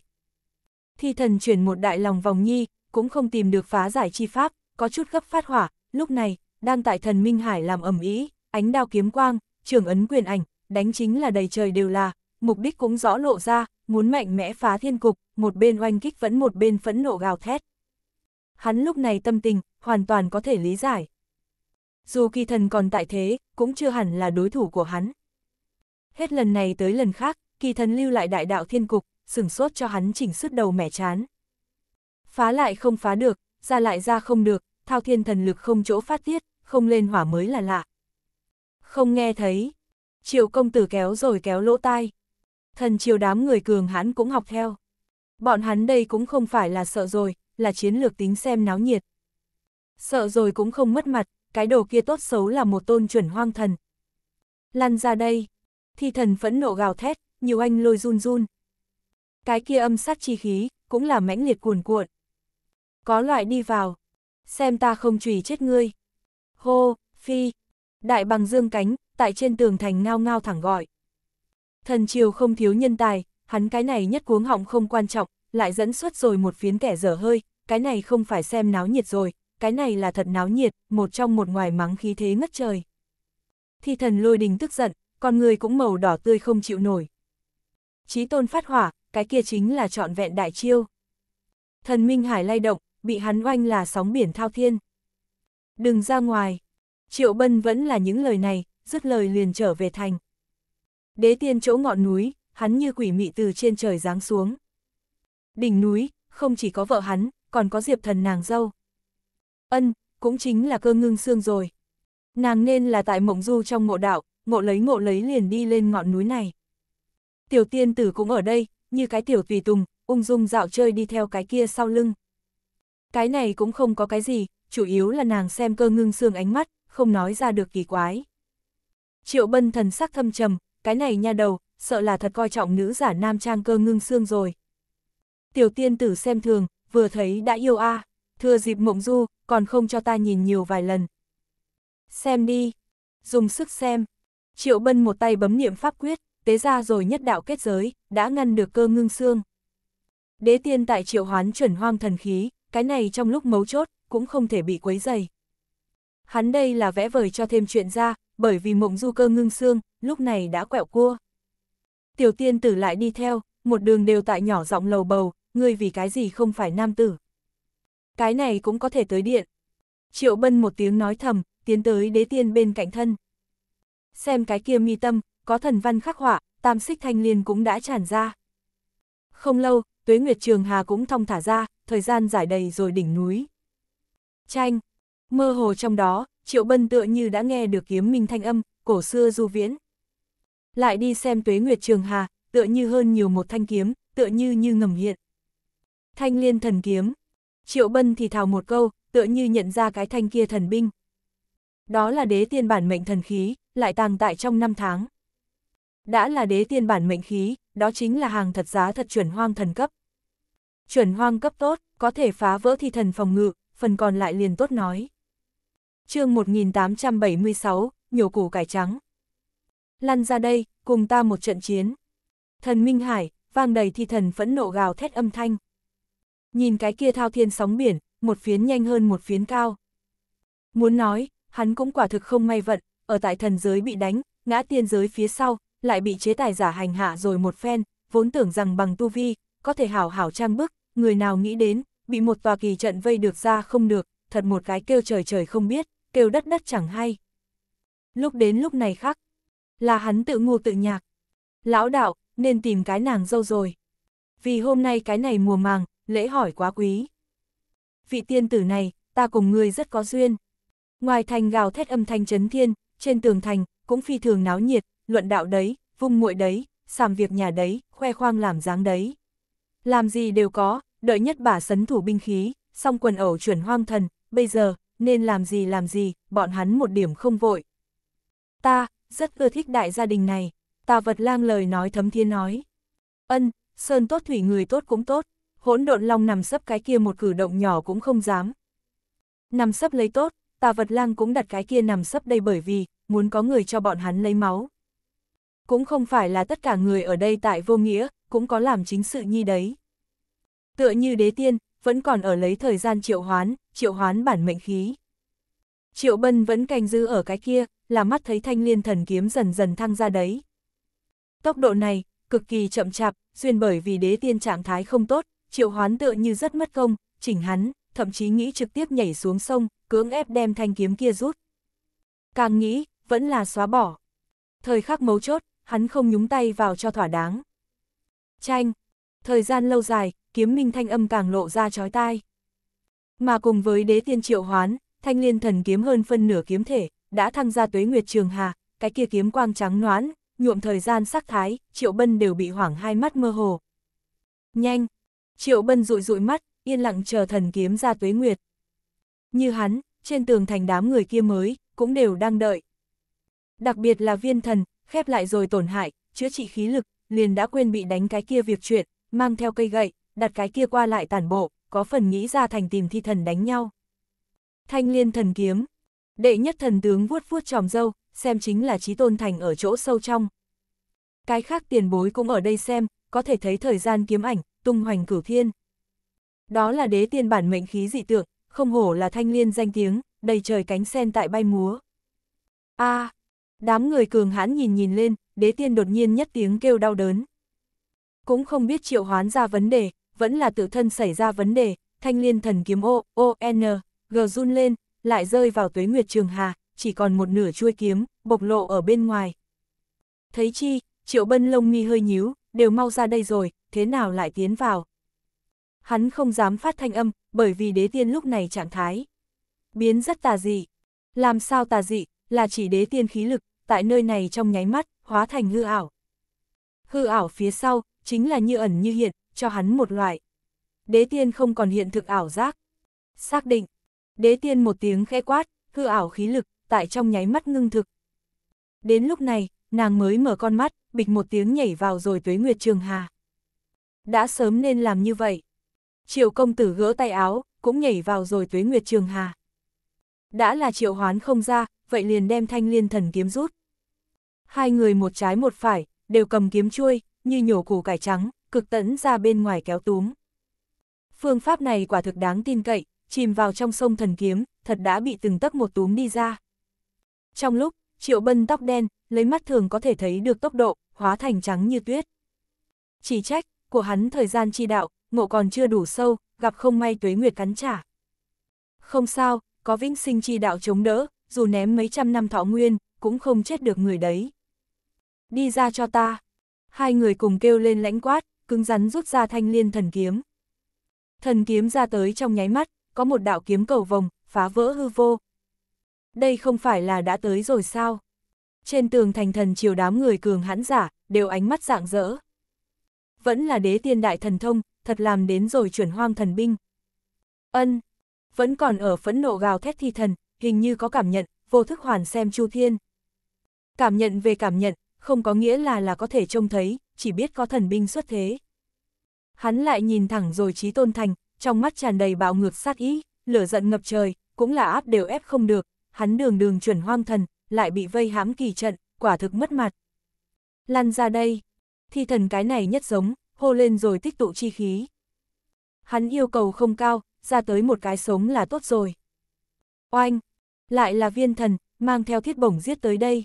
Thi thần chuyển một đại lòng vòng nhi, cũng không tìm được phá giải chi pháp, có chút gấp phát hỏa, lúc này, đang tại thần Minh Hải làm ẩm ý, ánh đao kiếm quang, trường ấn quyền ảnh, đánh chính là đầy trời đều là, mục đích cũng rõ lộ ra, muốn mạnh mẽ phá thiên cục, một bên oanh kích vẫn một bên phẫn nộ gào thét. Hắn lúc này tâm tình, hoàn toàn có thể lý giải. Dù kỳ thần còn tại thế, cũng chưa hẳn là đối thủ của hắn. Hết lần này tới lần khác, kỳ thần lưu lại đại đạo thiên cục, sửng sốt cho hắn chỉnh suốt đầu mẻ chán phá lại không phá được, ra lại ra không được, thao thiên thần lực không chỗ phát tiết, không lên hỏa mới là lạ. Không nghe thấy, triệu công tử kéo rồi kéo lỗ tai. Thần triều đám người cường hãn cũng học theo. Bọn hắn đây cũng không phải là sợ rồi, là chiến lược tính xem náo nhiệt. Sợ rồi cũng không mất mặt, cái đồ kia tốt xấu là một tôn chuẩn hoang thần. Lăn ra đây, thi thần phẫn nộ gào thét, nhiều anh lôi run run. Cái kia âm sát chi khí, cũng là mãnh liệt cuồn cuộn có loại đi vào. Xem ta không chùy chết ngươi. Hô, phi. Đại bằng dương cánh, tại trên tường thành ngao ngao thẳng gọi. Thần triều không thiếu nhân tài, hắn cái này nhất cuống họng không quan trọng, lại dẫn xuất rồi một phiến kẻ dở hơi, cái này không phải xem náo nhiệt rồi, cái này là thật náo nhiệt, một trong một ngoài mắng khí thế ngất trời. Thi thần lôi đình tức giận, con người cũng màu đỏ tươi không chịu nổi. Chí tôn phát hỏa, cái kia chính là trọn vẹn đại chiêu. Thần Minh Hải lay động, bị hắn oanh là sóng biển thao thiên. Đừng ra ngoài. Triệu Bân vẫn là những lời này, dứt lời liền trở về thành. Đế tiên chỗ ngọn núi, hắn như quỷ mị từ trên trời giáng xuống. Đỉnh núi, không chỉ có vợ hắn, còn có diệp thần nàng dâu. Ân, cũng chính là cơ ngưng xương rồi. Nàng nên là tại mộng du trong ngộ đạo, ngộ lấy ngộ lấy liền đi lên ngọn núi này. Tiểu tiên tử cũng ở đây, như cái tiểu tùy tùng, ung dung dạo chơi đi theo cái kia sau lưng. Cái này cũng không có cái gì, chủ yếu là nàng xem cơ ngưng xương ánh mắt, không nói ra được kỳ quái. Triệu bân thần sắc thâm trầm, cái này nha đầu, sợ là thật coi trọng nữ giả nam trang cơ ngưng xương rồi. Tiểu tiên tử xem thường, vừa thấy đã yêu a à, thừa dịp mộng du, còn không cho ta nhìn nhiều vài lần. Xem đi, dùng sức xem. Triệu bân một tay bấm niệm pháp quyết, tế ra rồi nhất đạo kết giới, đã ngăn được cơ ngưng xương. Đế tiên tại triệu hoán chuẩn hoang thần khí, cái này trong lúc mấu chốt, cũng không thể bị quấy dày. Hắn đây là vẽ vời cho thêm chuyện ra, bởi vì mộng du cơ ngưng xương, lúc này đã quẹo cua. Tiểu tiên tử lại đi theo, một đường đều tại nhỏ giọng lầu bầu, ngươi vì cái gì không phải nam tử. Cái này cũng có thể tới điện. Triệu bân một tiếng nói thầm, tiến tới đế tiên bên cạnh thân. Xem cái kia mi tâm, có thần văn khắc họa, tam xích thanh liên cũng đã tràn ra. Không lâu, tuế nguyệt trường hà cũng thong thả ra, thời gian giải đầy rồi đỉnh núi. Tranh, mơ hồ trong đó, Triệu Bân tựa như đã nghe được kiếm minh thanh âm, cổ xưa du viễn. Lại đi xem tuế nguyệt trường hà, tựa như hơn nhiều một thanh kiếm, tựa như như ngầm hiện. Thanh liên thần kiếm. Triệu Bân thì thào một câu, tựa như nhận ra cái thanh kia thần binh. Đó là đế tiên bản mệnh thần khí, lại tàng tại trong năm tháng. Đã là đế tiên bản mệnh khí, đó chính là hàng thật giá thật chuẩn hoang thần cấp. Chuẩn hoang cấp tốt, có thể phá vỡ thi thần phòng ngự, phần còn lại liền tốt nói. chương 1876, nhổ củ cải trắng. Lăn ra đây, cùng ta một trận chiến. Thần Minh Hải, vang đầy thi thần phẫn nộ gào thét âm thanh. Nhìn cái kia thao thiên sóng biển, một phiến nhanh hơn một phiến cao. Muốn nói, hắn cũng quả thực không may vận, ở tại thần giới bị đánh, ngã tiên giới phía sau, lại bị chế tài giả hành hạ rồi một phen, vốn tưởng rằng bằng tu vi, có thể hảo hảo trang bức, người nào nghĩ đến, bị một tòa kỳ trận vây được ra không được, thật một cái kêu trời trời không biết, kêu đất đất chẳng hay. Lúc đến lúc này khác, là hắn tự ngu tự nhạc. Lão đạo, nên tìm cái nàng dâu rồi. Vì hôm nay cái này mùa màng, lễ hỏi quá quý. Vị tiên tử này, ta cùng ngươi rất có duyên. Ngoài thành gào thét âm thanh chấn thiên, trên tường thành, cũng phi thường náo nhiệt, luận đạo đấy, vung muội đấy, sàm việc nhà đấy, khoe khoang làm dáng đấy. Làm gì đều có, đợi nhất bà sấn thủ binh khí, xong quần ẩu chuyển hoang thần, bây giờ, nên làm gì làm gì, bọn hắn một điểm không vội. Ta, rất ưa thích đại gia đình này, ta vật lang lời nói thấm thiên nói. Ân, sơn tốt thủy người tốt cũng tốt, hỗn độn long nằm sấp cái kia một cử động nhỏ cũng không dám. Nằm sấp lấy tốt, ta vật lang cũng đặt cái kia nằm sấp đây bởi vì, muốn có người cho bọn hắn lấy máu cũng không phải là tất cả người ở đây tại vô nghĩa, cũng có làm chính sự nhi đấy. Tựa như đế tiên, vẫn còn ở lấy thời gian triệu hoán, triệu hoán bản mệnh khí. Triệu bân vẫn canh giữ ở cái kia, là mắt thấy thanh liên thần kiếm dần dần thăng ra đấy. Tốc độ này, cực kỳ chậm chạp, xuyên bởi vì đế tiên trạng thái không tốt, triệu hoán tựa như rất mất công, chỉnh hắn, thậm chí nghĩ trực tiếp nhảy xuống sông, cưỡng ép đem thanh kiếm kia rút. Càng nghĩ, vẫn là xóa bỏ. Thời khắc mấu chốt, hắn không nhúng tay vào cho thỏa đáng. tranh Thời gian lâu dài, kiếm minh thanh âm càng lộ ra chói tai. Mà cùng với đế tiên triệu hoán, thanh liên thần kiếm hơn phân nửa kiếm thể, đã thăng ra tuế nguyệt trường hà, cái kia kiếm quang trắng noãn nhuộm thời gian sắc thái, triệu bân đều bị hoảng hai mắt mơ hồ. Nhanh! Triệu bân rụi rụi mắt, yên lặng chờ thần kiếm ra tuế nguyệt. Như hắn, trên tường thành đám người kia mới, cũng đều đang đợi. Đặc biệt là viên thần, khép lại rồi tổn hại, chữa trị khí lực, liền đã quên bị đánh cái kia việc chuyện, mang theo cây gậy, đặt cái kia qua lại tản bộ, có phần nghĩ ra thành tìm thi thần đánh nhau. Thanh liên thần kiếm, đệ nhất thần tướng vuốt vuốt tròm dâu, xem chính là trí tôn thành ở chỗ sâu trong. Cái khác tiền bối cũng ở đây xem, có thể thấy thời gian kiếm ảnh, tung hoành cửu thiên. Đó là đế tiên bản mệnh khí dị tượng, không hổ là thanh liên danh tiếng, đầy trời cánh sen tại bay múa. a à, Đám người cường hãn nhìn nhìn lên, đế tiên đột nhiên nhất tiếng kêu đau đớn. Cũng không biết triệu hoán ra vấn đề, vẫn là tự thân xảy ra vấn đề, thanh liên thần kiếm ô ô N, G run lên, lại rơi vào tuế nguyệt trường hà, chỉ còn một nửa chuôi kiếm, bộc lộ ở bên ngoài. Thấy chi, triệu bân lông mi hơi nhíu, đều mau ra đây rồi, thế nào lại tiến vào. Hắn không dám phát thanh âm, bởi vì đế tiên lúc này trạng thái. Biến rất tà dị. Làm sao tà dị, là chỉ đế tiên khí lực, tại nơi này trong nháy mắt, hóa thành hư ảo. Hư ảo phía sau, chính là như ẩn như hiện, cho hắn một loại. Đế tiên không còn hiện thực ảo giác. Xác định, đế tiên một tiếng khẽ quát, hư ảo khí lực, tại trong nháy mắt ngưng thực. Đến lúc này, nàng mới mở con mắt, bịch một tiếng nhảy vào rồi tuế nguyệt trường hà. Đã sớm nên làm như vậy. Triệu công tử gỡ tay áo, cũng nhảy vào rồi tuế nguyệt trường hà. Đã là triệu hoán không ra, vậy liền đem thanh liên thần kiếm rút. Hai người một trái một phải, đều cầm kiếm chuôi, như nhổ củ cải trắng, cực tẫn ra bên ngoài kéo túm. Phương pháp này quả thực đáng tin cậy, chìm vào trong sông thần kiếm, thật đã bị từng tấc một túm đi ra. Trong lúc, triệu bân tóc đen, lấy mắt thường có thể thấy được tốc độ, hóa thành trắng như tuyết. Chỉ trách, của hắn thời gian chi đạo, ngộ còn chưa đủ sâu, gặp không may tuế nguyệt cắn trả. Không sao, có vĩnh sinh chi đạo chống đỡ, dù ném mấy trăm năm thọ nguyên, cũng không chết được người đấy. Đi ra cho ta. Hai người cùng kêu lên lãnh quát, cứng rắn rút ra thanh liên thần kiếm. Thần kiếm ra tới trong nháy mắt, có một đạo kiếm cầu vòng, phá vỡ hư vô. Đây không phải là đã tới rồi sao? Trên tường thành thần chiều đám người cường hãn giả, đều ánh mắt dạng dỡ Vẫn là đế tiên đại thần thông, thật làm đến rồi chuyển hoang thần binh. Ân, vẫn còn ở phẫn nộ gào thét thi thần, hình như có cảm nhận, vô thức hoàn xem Chu Thiên. Cảm nhận về cảm nhận, không có nghĩa là là có thể trông thấy, chỉ biết có thần binh xuất thế. Hắn lại nhìn thẳng rồi trí tôn thành, trong mắt tràn đầy bạo ngược sát ý, lửa giận ngập trời, cũng là áp đều ép không được, hắn đường đường chuẩn hoang thần, lại bị vây hãm kỳ trận, quả thực mất mặt. Lăn ra đây, thi thần cái này nhất giống, hô lên rồi tích tụ chi khí. Hắn yêu cầu không cao, ra tới một cái sống là tốt rồi. Oanh! Lại là viên thần, mang theo thiết bổng giết tới đây.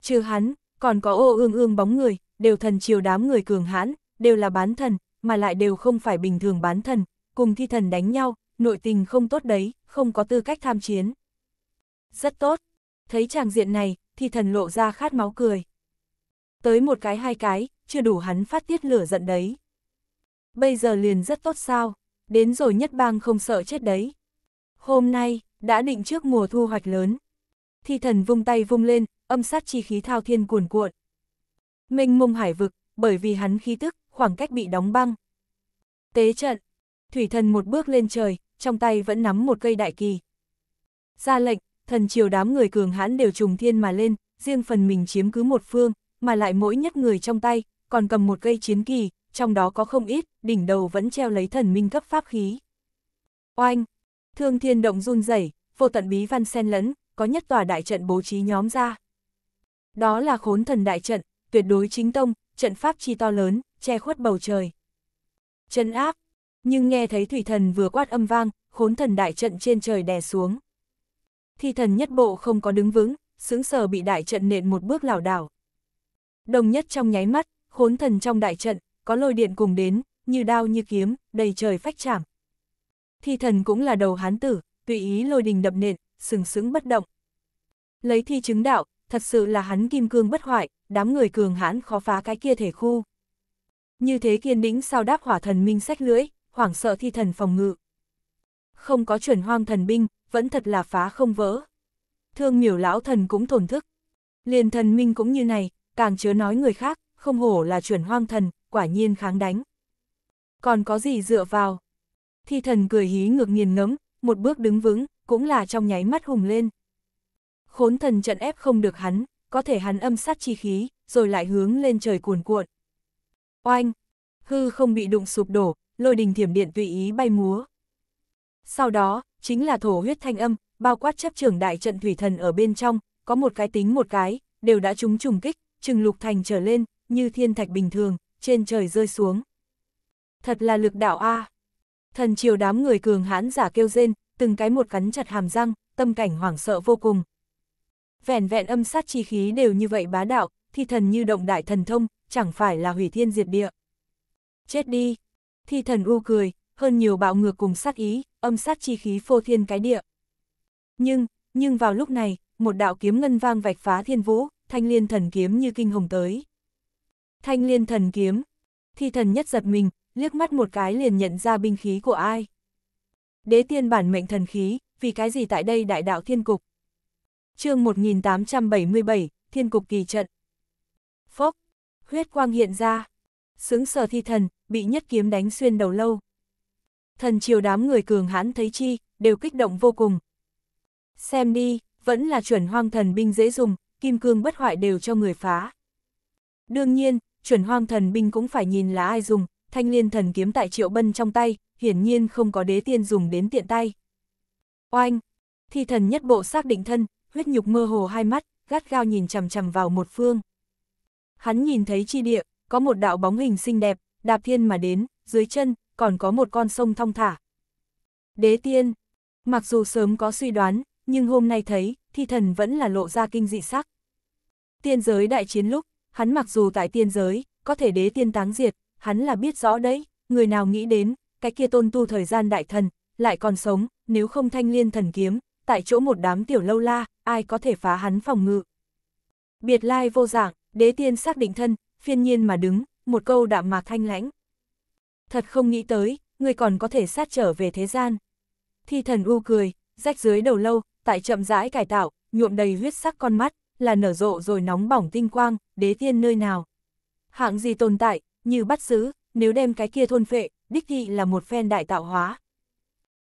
Trừ hắn, còn có ô ương ương bóng người, đều thần chiều đám người cường hãn, đều là bán thần, mà lại đều không phải bình thường bán thần, cùng thi thần đánh nhau, nội tình không tốt đấy, không có tư cách tham chiến. Rất tốt, thấy chàng diện này, thi thần lộ ra khát máu cười. Tới một cái hai cái, chưa đủ hắn phát tiết lửa giận đấy. Bây giờ liền rất tốt sao? đến rồi nhất bang không sợ chết đấy. Hôm nay, đã định trước mùa thu hoạch lớn. Thi thần vung tay vung lên, âm sát chi khí thao thiên cuồn cuộn. Minh mông hải vực, bởi vì hắn khí tức, khoảng cách bị đóng băng. Tế trận, thủy thần một bước lên trời, trong tay vẫn nắm một cây đại kỳ. Ra lệnh, thần triều đám người cường hãn đều trùng thiên mà lên, riêng phần mình chiếm cứ một phương, mà lại mỗi nhất người trong tay, còn cầm một cây chiến kỳ, trong đó có không ít, đỉnh đầu vẫn treo lấy thần minh cấp pháp khí. Oanh! Thương thiên động run rẩy, vô tận bí văn xen lẫn, có nhất tòa đại trận bố trí nhóm ra. Đó là khốn thần đại trận, tuyệt đối chính tông, trận pháp chi to lớn, che khuất bầu trời. Chân áp! Nhưng nghe thấy thủy thần vừa quát âm vang, khốn thần đại trận trên trời đè xuống. Thi thần nhất bộ không có đứng vững, sững sờ bị đại trận nện một bước lảo đảo. Đồng nhất trong nháy mắt, khốn thần trong đại trận, có lôi điện cùng đến, như đao như kiếm, đầy trời phách chạm. Thi thần cũng là đầu hán tử, tùy ý lôi đình đập nện, sừng sững bất động. Lấy thi chứng đạo, thật sự là hắn kim cương bất hoại, đám người cường hãn khó phá cái kia thể khu. Như thế kiên đĩnh sao đáp hỏa thần minh sách lưỡi, hoảng sợ thi thần phòng ngự. Không có chuẩn hoang thần binh, vẫn thật là phá không vỡ. Thương miểu lão thần cũng thổn thức. Liền thần minh cũng như này, càng chớ nói người khác, không hổ là chuẩn hoang thần, quả nhiên kháng đánh. Còn có gì dựa vào? Thi thần cười hí ngược nghiền ngấm, một bước đứng vững, cũng là trong nháy mắt hùng lên. Khốn thần trận ép không được hắn, có thể hắn âm sát chi khí, rồi lại hướng lên trời cuồn cuộn. Oanh! Hư không bị đụng sụp đổ, lôi đình thiểm điện tùy ý bay múa. Sau đó, chính là thổ huyết thanh âm, bao quát chấp trưởng đại trận thủy thần ở bên trong, có một cái tính một cái, đều đã trúng trùng kích, trừng lục thành trở lên, như thiên thạch bình thường, trên trời rơi xuống. Thật là lực đạo A. À. Thần triều đám người cường hãn giả kêu rên, từng cái một cắn chặt hàm răng, tâm cảnh hoảng sợ vô cùng. vẹn vẹn âm sát chi khí đều như vậy bá đạo, thi thần như động đại thần thông, chẳng phải là hủy thiên diệt địa. Chết đi! Thi thần u cười, hơn nhiều bạo ngược cùng sát ý, âm sát chi khí phô thiên cái địa. Nhưng, nhưng vào lúc này, một đạo kiếm ngân vang vạch phá thiên vũ, thanh liên thần kiếm như kinh hồng tới. Thanh liên thần kiếm. Thi thần nhất giật mình, liếc mắt một cái liền nhận ra binh khí của ai. Đế tiên bản mệnh thần khí, vì cái gì tại đây đại đạo thiên cục. chương 1877, thiên cục kỳ trận. Phốc, huyết quang hiện ra. sướng sở thi thần, bị nhất kiếm đánh xuyên đầu lâu. Thần triều đám người cường hãn thấy chi, đều kích động vô cùng. Xem đi, vẫn là chuẩn hoang thần binh dễ dùng, kim cương bất hoại đều cho người phá. Đương nhiên, chuẩn hoang thần binh cũng phải nhìn là ai dùng, thanh liên thần kiếm tại triệu bân trong tay, hiển nhiên không có đế tiên dùng đến tiện tay. Oanh! Thi thần nhất bộ xác định thân, huyết nhục mơ hồ hai mắt, gắt gao nhìn chằm chằm vào một phương. Hắn nhìn thấy chi địa, có một đạo bóng hình xinh đẹp, đạp thiên mà đến, dưới chân, còn có một con sông thong thả. Đế tiên! Mặc dù sớm có suy đoán, nhưng hôm nay thấy, thi thần vẫn là lộ ra kinh dị sắc. Tiên giới đại chiến lúc, hắn mặc dù tại tiên giới, có thể đế tiên táng diệt, hắn là biết rõ đấy, người nào nghĩ đến, cái kia tôn tu thời gian đại thần, lại còn sống, nếu không thanh liên thần kiếm, tại chỗ một đám tiểu lâu la, ai có thể phá hắn phòng ngự. Biệt lai vô dạng, đế tiên xác định thân, phiên nhiên mà đứng, một câu đạm mạc thanh lãnh. Thật không nghĩ tới, người còn có thể sát trở về thế gian. Thi thần u cười, rách dưới đầu lâu, tại chậm rãi cải tạo, nhuộm đầy huyết sắc con mắt, là nở rộ rồi nóng bỏng tinh quang, đế thiên nơi nào. Hạng gì tồn tại, như bắt giữ, nếu đem cái kia thôn phệ, đích thị là một phen đại tạo hóa.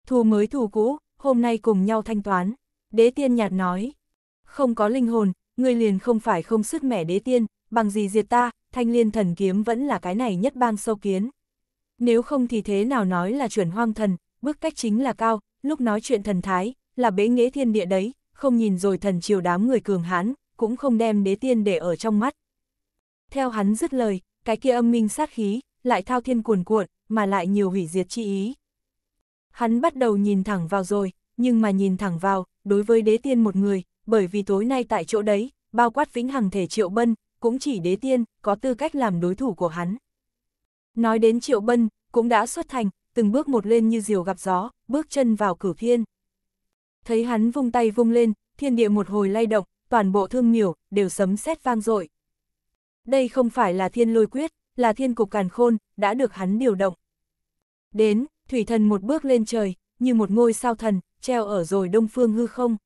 Thù mới thù cũ, hôm nay cùng nhau thanh toán. Đế tiên nhạt nói, không có linh hồn, ngươi liền không phải không sứt mẻ đế tiên, bằng gì diệt ta, thanh liên thần kiếm vẫn là cái này nhất bang sâu kiến. Nếu không thì thế nào nói là chuyển hoang thần, bước cách chính là cao, lúc nói chuyện thần thái, là bế nghế thiên địa đấy, không nhìn rồi thần chiều đám người cường hán, cũng không đem đế tiên để ở trong mắt. Theo hắn dứt lời, cái kia âm minh sát khí, lại thao thiên cuồn cuộn, mà lại nhiều hủy diệt chi ý. Hắn bắt đầu nhìn thẳng vào rồi, nhưng mà nhìn thẳng vào, đối với đế tiên một người, bởi vì tối nay tại chỗ đấy, bao quát vĩnh hằng thể triệu bân, cũng chỉ đế tiên, có tư cách làm đối thủ của hắn. Nói đến triệu bân, cũng đã xuất thành, từng bước một lên như diều gặp gió, bước chân vào cửu thiên thấy hắn vung tay vung lên, thiên địa một hồi lay động, toàn bộ thương miểu, đều sấm sét vang dội Đây không phải là thiên lôi quyết, là thiên cục càn khôn, đã được hắn điều động. Đến, thủy thần một bước lên trời, như một ngôi sao thần, treo ở rồi đông phương hư không.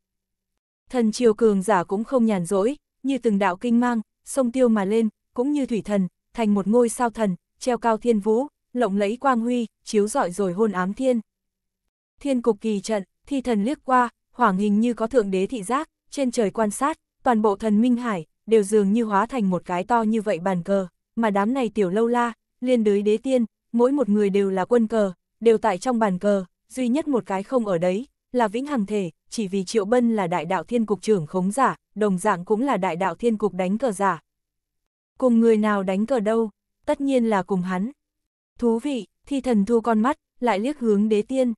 Thần triều cường giả cũng không nhàn rỗi, như từng đạo kinh mang, sông tiêu mà lên, cũng như thủy thần, thành một ngôi sao thần, treo cao thiên vũ, lộng lẫy quang huy, chiếu rọi rồi hôn ám thiên. Thiên cục kỳ trận, thi thần liếc qua, hoảng hình như có thượng đế thị giác, trên trời quan sát, toàn bộ thần Minh Hải, đều dường như hóa thành một cái to như vậy bàn cờ, mà đám này tiểu lâu la, liên đới đế tiên, mỗi một người đều là quân cờ, đều tại trong bàn cờ, duy nhất một cái không ở đấy, là vĩnh hằng thể, chỉ vì Triệu Bân là đại đạo thiên cục trưởng khống giả, đồng dạng cũng là đại đạo thiên cục đánh cờ giả. Cùng người nào đánh cờ đâu, tất nhiên là cùng hắn. Thú vị, thi thần thu con mắt, lại liếc hướng đế tiên,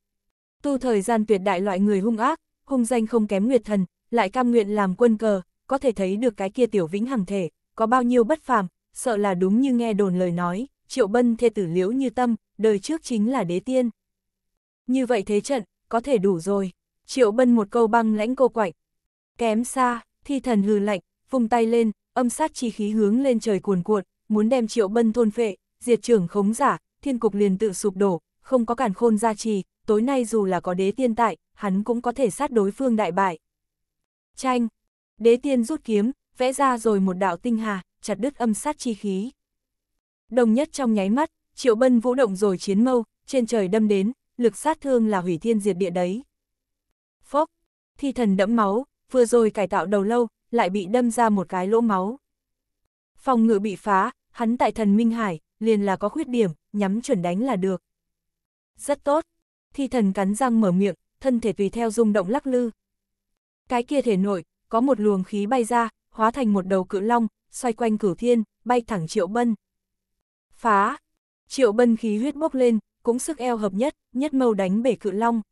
Tu thời gian tuyệt đại loại người hung ác, hung danh không kém nguyệt thần, lại cam nguyện làm quân cờ, có thể thấy được cái kia tiểu vĩnh hằng thể, có bao nhiêu bất phàm, sợ là đúng như nghe đồn lời nói, triệu bân thê tử liễu như tâm, đời trước chính là đế tiên. Như vậy thế trận, có thể đủ rồi, triệu bân một câu băng lãnh cô quạnh. Kém xa, thi thần hừ lạnh, vùng tay lên, âm sát chi khí hướng lên trời cuồn cuộn, muốn đem triệu bân thôn phệ, diệt trưởng khống giả, thiên cục liền tự sụp đổ, không có cản khôn gia trì, tối nay dù là có đế tiên tại, hắn cũng có thể sát đối phương đại bại. tranh đế tiên rút kiếm, vẽ ra rồi một đạo tinh hà, chặt đứt âm sát chi khí. Đồng nhất trong nháy mắt, triệu bân vũ động rồi chiến mâu, trên trời đâm đến, lực sát thương là hủy thiên diệt địa đấy. Phốc, thi thần đẫm máu, vừa rồi cải tạo đầu lâu, lại bị đâm ra một cái lỗ máu. Phòng ngự bị phá, hắn tại thần Minh Hải, liền là có khuyết điểm, nhắm chuẩn đánh là được rất tốt. Thi thần cắn răng mở miệng, thân thể tùy theo rung động lắc lư. Cái kia thể nội, có một luồng khí bay ra, hóa thành một đầu cự long, xoay quanh cửu thiên, bay thẳng triệu bân. Phá! Triệu bân khí huyết bốc lên, cũng sức eo hợp nhất, nhất mâu đánh bể cự long.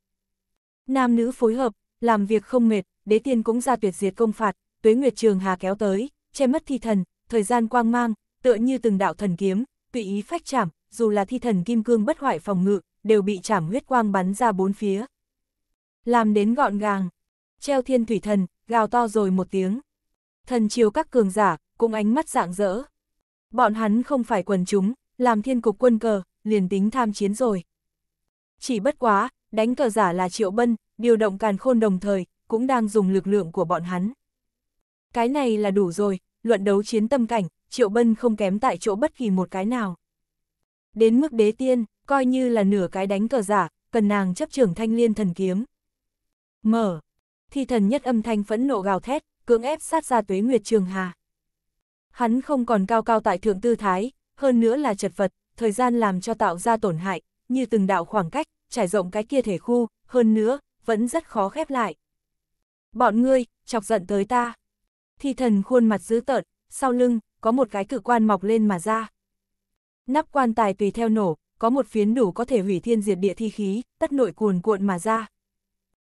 Nam nữ phối hợp, làm việc không mệt, đế tiên cũng ra tuyệt diệt công phạt, tuế nguyệt trường hà kéo tới, che mất thi thần, thời gian quang mang, tựa như từng đạo thần kiếm, tùy ý phách chạm, dù là thi thần kim cương bất hoại phòng ngự, đều bị chảm huyết quang bắn ra bốn phía. Làm đến gọn gàng, treo thiên thủy thần, gào to rồi một tiếng. Thần chiếu các cường giả, cũng ánh mắt rạng rỡ. Bọn hắn không phải quần chúng, làm thiên cục quân cờ, liền tính tham chiến rồi. Chỉ bất quá, đánh cờ giả là triệu bân, điều động càn khôn đồng thời, cũng đang dùng lực lượng của bọn hắn. Cái này là đủ rồi, luận đấu chiến tâm cảnh, triệu bân không kém tại chỗ bất kỳ một cái nào. Đến mức đế tiên, coi như là nửa cái đánh cờ giả, cần nàng chấp trưởng thanh liên thần kiếm. Mở! Thi thần nhất âm thanh phẫn nộ gào thét, cưỡng ép sát ra tuế nguyệt trường hà. Hắn không còn cao cao tại thượng tư thái, hơn nữa là chật vật, thời gian làm cho tạo ra tổn hại, như từng đạo khoảng cách, trải rộng cái kia thể khu, hơn nữa, vẫn rất khó khép lại. Bọn ngươi, chọc giận tới ta. Thi thần khuôn mặt dữ tợn, sau lưng, có một cái cử quan mọc lên mà ra. Nắp quan tài tùy theo nổ, có một phiến đủ có thể hủy thiên diệt địa thi khí, tất nội cuồn cuộn mà ra.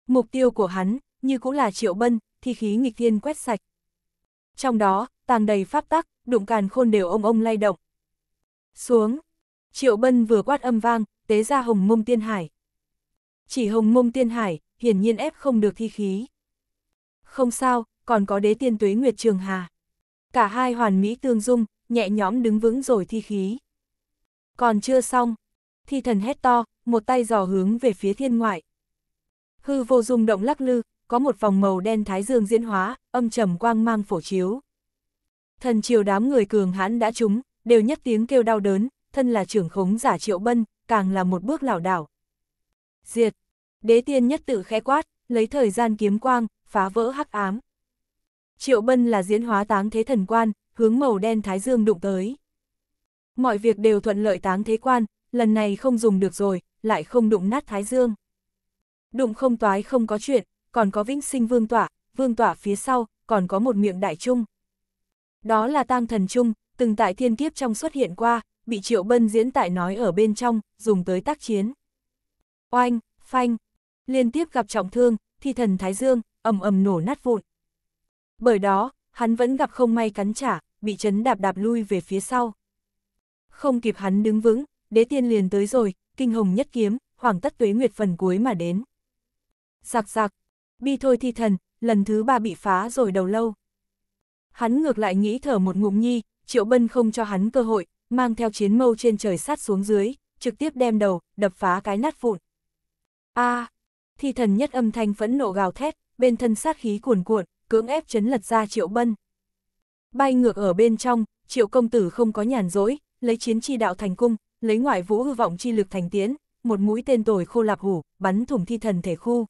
Mục tiêu của hắn, như cũng là triệu bân, thi khí nghịch thiên quét sạch. Trong đó, tàng đầy pháp tắc, đụng càn khôn đều ông ông lay động. Xuống, triệu bân vừa quát âm vang, tế ra hồng mông tiên hải. Chỉ hồng mông tiên hải, hiển nhiên ép không được thi khí. Không sao, còn có đế tiên tuế nguyệt trường hà. Cả hai hoàn mỹ tương dung, nhẹ nhõm đứng vững rồi thi khí. Còn chưa xong, thi thần hét to, một tay dò hướng về phía thiên ngoại. Hư vô rung động lắc lư, có một vòng màu đen thái dương diễn hóa, âm trầm quang mang phổ chiếu. Thần triều đám người cường hãn đã trúng, đều nhất tiếng kêu đau đớn, thân là trưởng khống giả triệu bân, càng là một bước lảo đảo. Diệt! Đế tiên nhất tự khẽ quát, lấy thời gian kiếm quang, phá vỡ hắc ám. Triệu bân là diễn hóa táng thế thần quan, hướng màu đen thái dương đụng tới. Mọi việc đều thuận lợi táng thế quan, lần này không dùng được rồi, lại không đụng nát thái dương. Đụng không toái không có chuyện, còn có vĩnh sinh vương tỏa, vương tỏa phía sau, còn có một miệng đại trung. Đó là tang thần trung, từng tại thiên kiếp trong xuất hiện qua, bị triệu bân diễn tại nói ở bên trong, dùng tới tác chiến. Oanh, phanh, liên tiếp gặp trọng thương, thi thần thái dương, ầm ầm nổ nát vụn. Bởi đó, hắn vẫn gặp không may cắn trả, bị chấn đạp đạp lui về phía sau. Không kịp hắn đứng vững, đế tiên liền tới rồi, kinh hồng nhất kiếm, hoàng tất tuế nguyệt phần cuối mà đến. sạc sạc, bi thôi thi thần, lần thứ ba bị phá rồi đầu lâu. Hắn ngược lại nghĩ thở một ngụm nhi, triệu bân không cho hắn cơ hội, mang theo chiến mâu trên trời sát xuống dưới, trực tiếp đem đầu, đập phá cái nát vụn. a à, thi thần nhất âm thanh phẫn nộ gào thét, bên thân sát khí cuồn cuộn, cưỡng ép chấn lật ra triệu bân. Bay ngược ở bên trong, triệu công tử không có nhàn dối, lấy chiến chi đạo thành cung, lấy ngoại vũ hư vọng chi lực thành tiến, một mũi tên tồi khô lạp hủ, bắn thủng thi thần thể khu.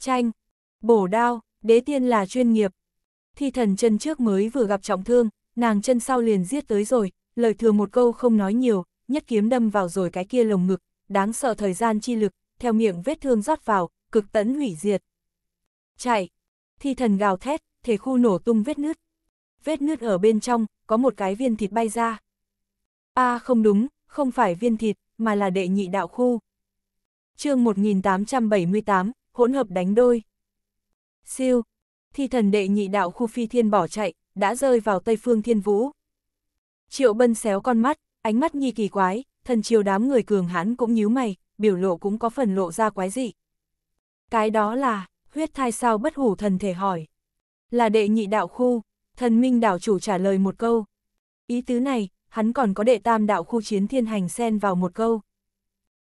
Tranh, bổ đao, đế tiên là chuyên nghiệp. Thi thần chân trước mới vừa gặp trọng thương, nàng chân sau liền giết tới rồi, lời thừa một câu không nói nhiều, nhất kiếm đâm vào rồi cái kia lồng ngực, đáng sợ thời gian chi lực, theo miệng vết thương rót vào, cực tấn hủy diệt. Chạy, thi thần gào thét, thể khu nổ tung vết nứt. Vết nứt ở bên trong, có một cái viên thịt bay ra. A à, không đúng, không phải viên thịt, mà là đệ nhị đạo khu. chương 1878, hỗn hợp đánh đôi. Siêu, thi thần đệ nhị đạo khu phi thiên bỏ chạy, đã rơi vào tây phương thiên vũ. Triệu bân xéo con mắt, ánh mắt nhi kỳ quái, thần chiều đám người cường hãn cũng nhíu mày, biểu lộ cũng có phần lộ ra quái dị. Cái đó là, huyết thai sao bất hủ thần thể hỏi. Là đệ nhị đạo khu, thần minh đảo chủ trả lời một câu. Ý tứ này, hắn còn có đệ tam đạo khu chiến thiên hành xen vào một câu.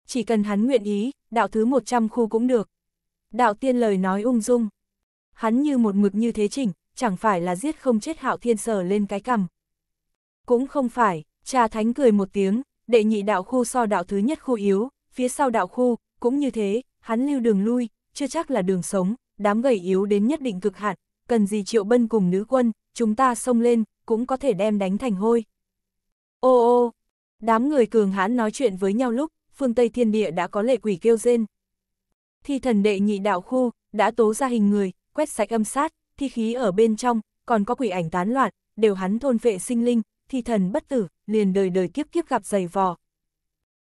Chỉ cần hắn nguyện ý, đạo thứ 100 khu cũng được. Đạo tiên lời nói ung dung. Hắn như một mực như thế chỉnh, chẳng phải là giết không chết hạo thiên sở lên cái cằm. Cũng không phải, cha thánh cười một tiếng, đệ nhị đạo khu so đạo thứ nhất khu yếu, phía sau đạo khu, cũng như thế, hắn lưu đường lui, chưa chắc là đường sống, đám gầy yếu đến nhất định cực hạn, cần gì triệu bân cùng nữ quân, chúng ta xông lên, cũng có thể đem đánh thành hôi. Ô ô, đám người cường hãn nói chuyện với nhau lúc, phương Tây thiên địa đã có lệ quỷ kêu rên. Thi thần đệ nhị đạo khu, đã tố ra hình người, quét sạch âm sát, thi khí ở bên trong, còn có quỷ ảnh tán loạn, đều hắn thôn vệ sinh linh, thi thần bất tử, liền đời đời kiếp kiếp gặp dày vò.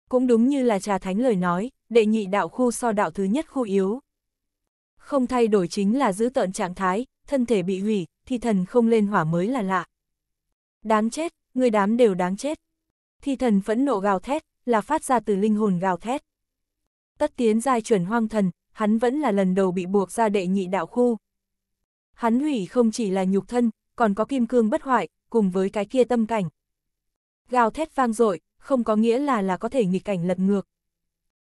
Cũng đúng như là trà thánh lời nói, đệ nhị đạo khu so đạo thứ nhất khu yếu. Không thay đổi chính là giữ tợn trạng thái, thân thể bị hủy, thi thần không lên hỏa mới là lạ. Đáng chết, người đám đều đáng chết. Thi thần phẫn nộ gào thét, là phát ra từ linh hồn gào thét. Tất tiến giai chuẩn hoang thần, hắn vẫn là lần đầu bị buộc ra đệ nhị đạo khu. Hắn hủy không chỉ là nhục thân, còn có kim cương bất hoại, cùng với cái kia tâm cảnh. Gào thét vang dội không có nghĩa là là có thể nghịch cảnh lật ngược.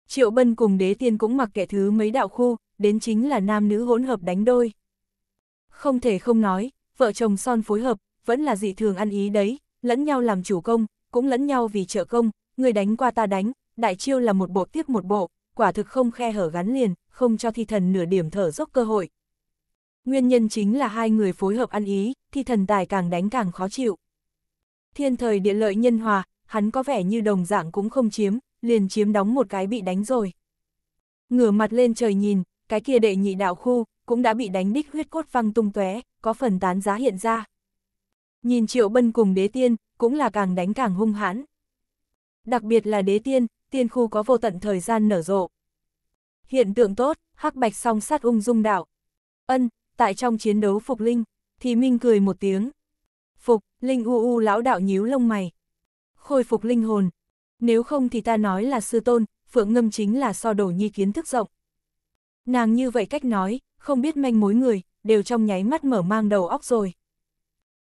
Triệu Bân cùng đế tiên cũng mặc kệ thứ mấy đạo khu, đến chính là nam nữ hỗn hợp đánh đôi. Không thể không nói, vợ chồng son phối hợp, vẫn là dị thường ăn ý đấy, lẫn nhau làm chủ công, cũng lẫn nhau vì trợ công, người đánh qua ta đánh, đại chiêu là một bộ tiếp một bộ, quả thực không khe hở gắn liền, không cho thi thần nửa điểm thở dốc cơ hội. Nguyên nhân chính là hai người phối hợp ăn ý, thi thần tài càng đánh càng khó chịu. Thiên thời địa lợi nhân hòa, hắn có vẻ như đồng dạng cũng không chiếm, liền chiếm đóng một cái bị đánh rồi. Ngửa mặt lên trời nhìn, cái kia đệ nhị đạo khu, cũng đã bị đánh đích huyết cốt văng tung tóe, có phần tán giá hiện ra. Nhìn Triệu Bân cùng đế tiên, cũng là càng đánh càng hung hãn. Đặc biệt là đế tiên, tiên khu có vô tận thời gian nở rộ. Hiện tượng tốt, hắc bạch song sát ung dung đạo. Ân, tại trong chiến đấu Phục Linh, thì Minh cười một tiếng. Phục, Linh u u lão đạo nhíu lông mày. Khôi phục linh hồn. Nếu không thì ta nói là sư tôn, Phượng Ngâm chính là so đổ nhi kiến thức rộng. Nàng như vậy cách nói, không biết manh mối người, đều trong nháy mắt mở mang đầu óc rồi.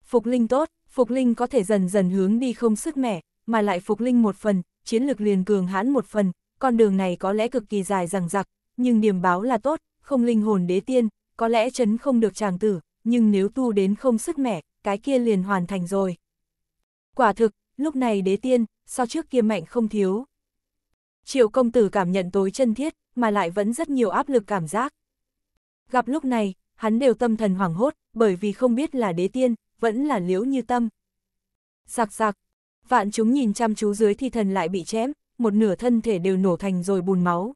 Phục linh tốt, phục linh có thể dần dần hướng đi không sức mẻ, mà lại phục linh một phần, chiến lực liền cường hãn một phần, con đường này có lẽ cực kỳ dài rằng rặc, nhưng điểm báo là tốt, không linh hồn đế tiên, có lẽ chấn không được chàng tử, nhưng nếu tu đến không sức mẻ, cái kia liền hoàn thành rồi. Quả thực, lúc này đế tiên, so trước kia mạnh không thiếu. Triệu công tử cảm nhận tối chân thiết, mà lại vẫn rất nhiều áp lực cảm giác. Gặp lúc này, hắn đều tâm thần hoảng hốt, bởi vì không biết là đế tiên, vẫn là liễu như tâm. Giặc giặc, vạn chúng nhìn chăm chú dưới thi thần lại bị chém, một nửa thân thể đều nổ thành rồi bùn máu.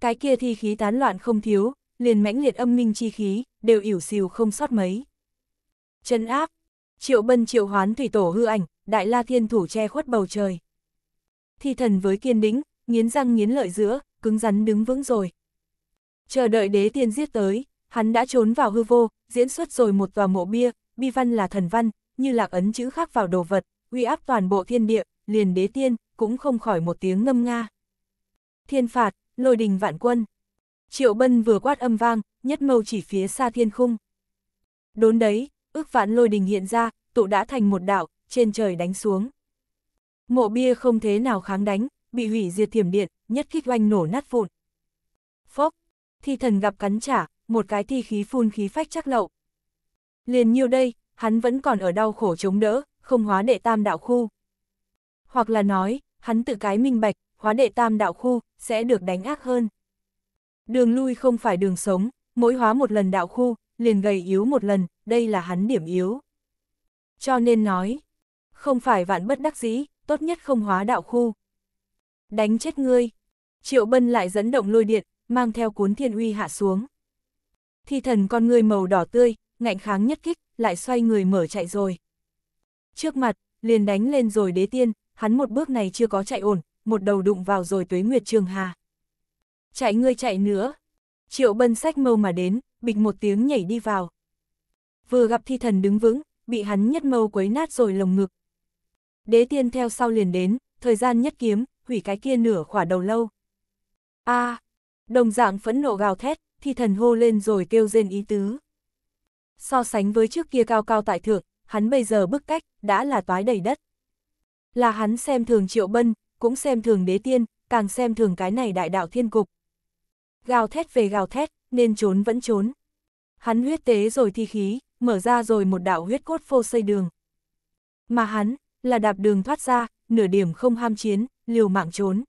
Cái kia thi khí tán loạn không thiếu, liền mãnh liệt âm minh chi khí, đều ỉu xìu không sót mấy. Chân áp, triệu bân triệu hoán thủy tổ hư ảnh, đại la thiên thủ che khuất bầu trời. Thi thần với kiên đĩnh, nghiến răng nghiến lợi giữa, cứng rắn đứng vững rồi. Chờ đợi đế tiên giết tới, hắn đã trốn vào hư vô, diễn xuất rồi một tòa mộ bia, bi văn là thần văn, như lạc ấn chữ khác vào đồ vật, uy áp toàn bộ thiên địa, liền đế tiên, cũng không khỏi một tiếng ngâm nga. Thiên phạt, lôi đình vạn quân. Triệu bân vừa quát âm vang, nhất mâu chỉ phía xa thiên khung. Đốn đấy, ước vạn lôi đình hiện ra, tụ đã thành một đạo, trên trời đánh xuống. Mộ bia không thế nào kháng đánh, bị hủy diệt thiểm điện, nhất kích oanh nổ nát vụn. Phốc, thi thần gặp cắn trả, một cái thi khí phun khí phách chắc lậu, Liền nhiêu đây, hắn vẫn còn ở đau khổ chống đỡ, không hóa đệ tam đạo khu. Hoặc là nói, hắn tự cái minh bạch, hóa đệ tam đạo khu, sẽ được đánh ác hơn. Đường lui không phải đường sống, mỗi hóa một lần đạo khu, liền gầy yếu một lần, đây là hắn điểm yếu. Cho nên nói, không phải vạn bất đắc dĩ, tốt nhất không hóa đạo khu. Đánh chết ngươi. Triệu Bân lại dẫn động lôi điện, mang theo cuốn thiên uy hạ xuống. Thi thần con ngươi màu đỏ tươi, ngạnh kháng nhất kích, lại xoay người mở chạy rồi. Trước mặt, liền đánh lên rồi đế tiên, hắn một bước này chưa có chạy ổn, một đầu đụng vào rồi tuế nguyệt trường hà. Chạy ngươi chạy nữa. Triệu bân sách mâu mà đến, bịch một tiếng nhảy đi vào. Vừa gặp thi thần đứng vững, bị hắn nhất mâu quấy nát rồi lồng ngực. Đế tiên theo sau liền đến, thời gian nhất kiếm, hủy cái kia nửa khỏa đầu lâu. a đồng dạng phẫn nộ gào thét, thi thần hô lên rồi kêu rên ý tứ so sánh với trước kia cao cao tại thượng, hắn bây giờ bức cách, đã là toái đầy đất. Là hắn xem thường triệu bân, cũng xem thường đế tiên, càng xem thường cái này đại đạo thiên cục. Gào thét về gào thét, nên trốn vẫn trốn. Hắn huyết tế rồi thi khí, mở ra rồi một đạo huyết cốt phô xây đường. Mà hắn, là đạp đường thoát ra, nửa điểm không ham chiến, liều mạng trốn.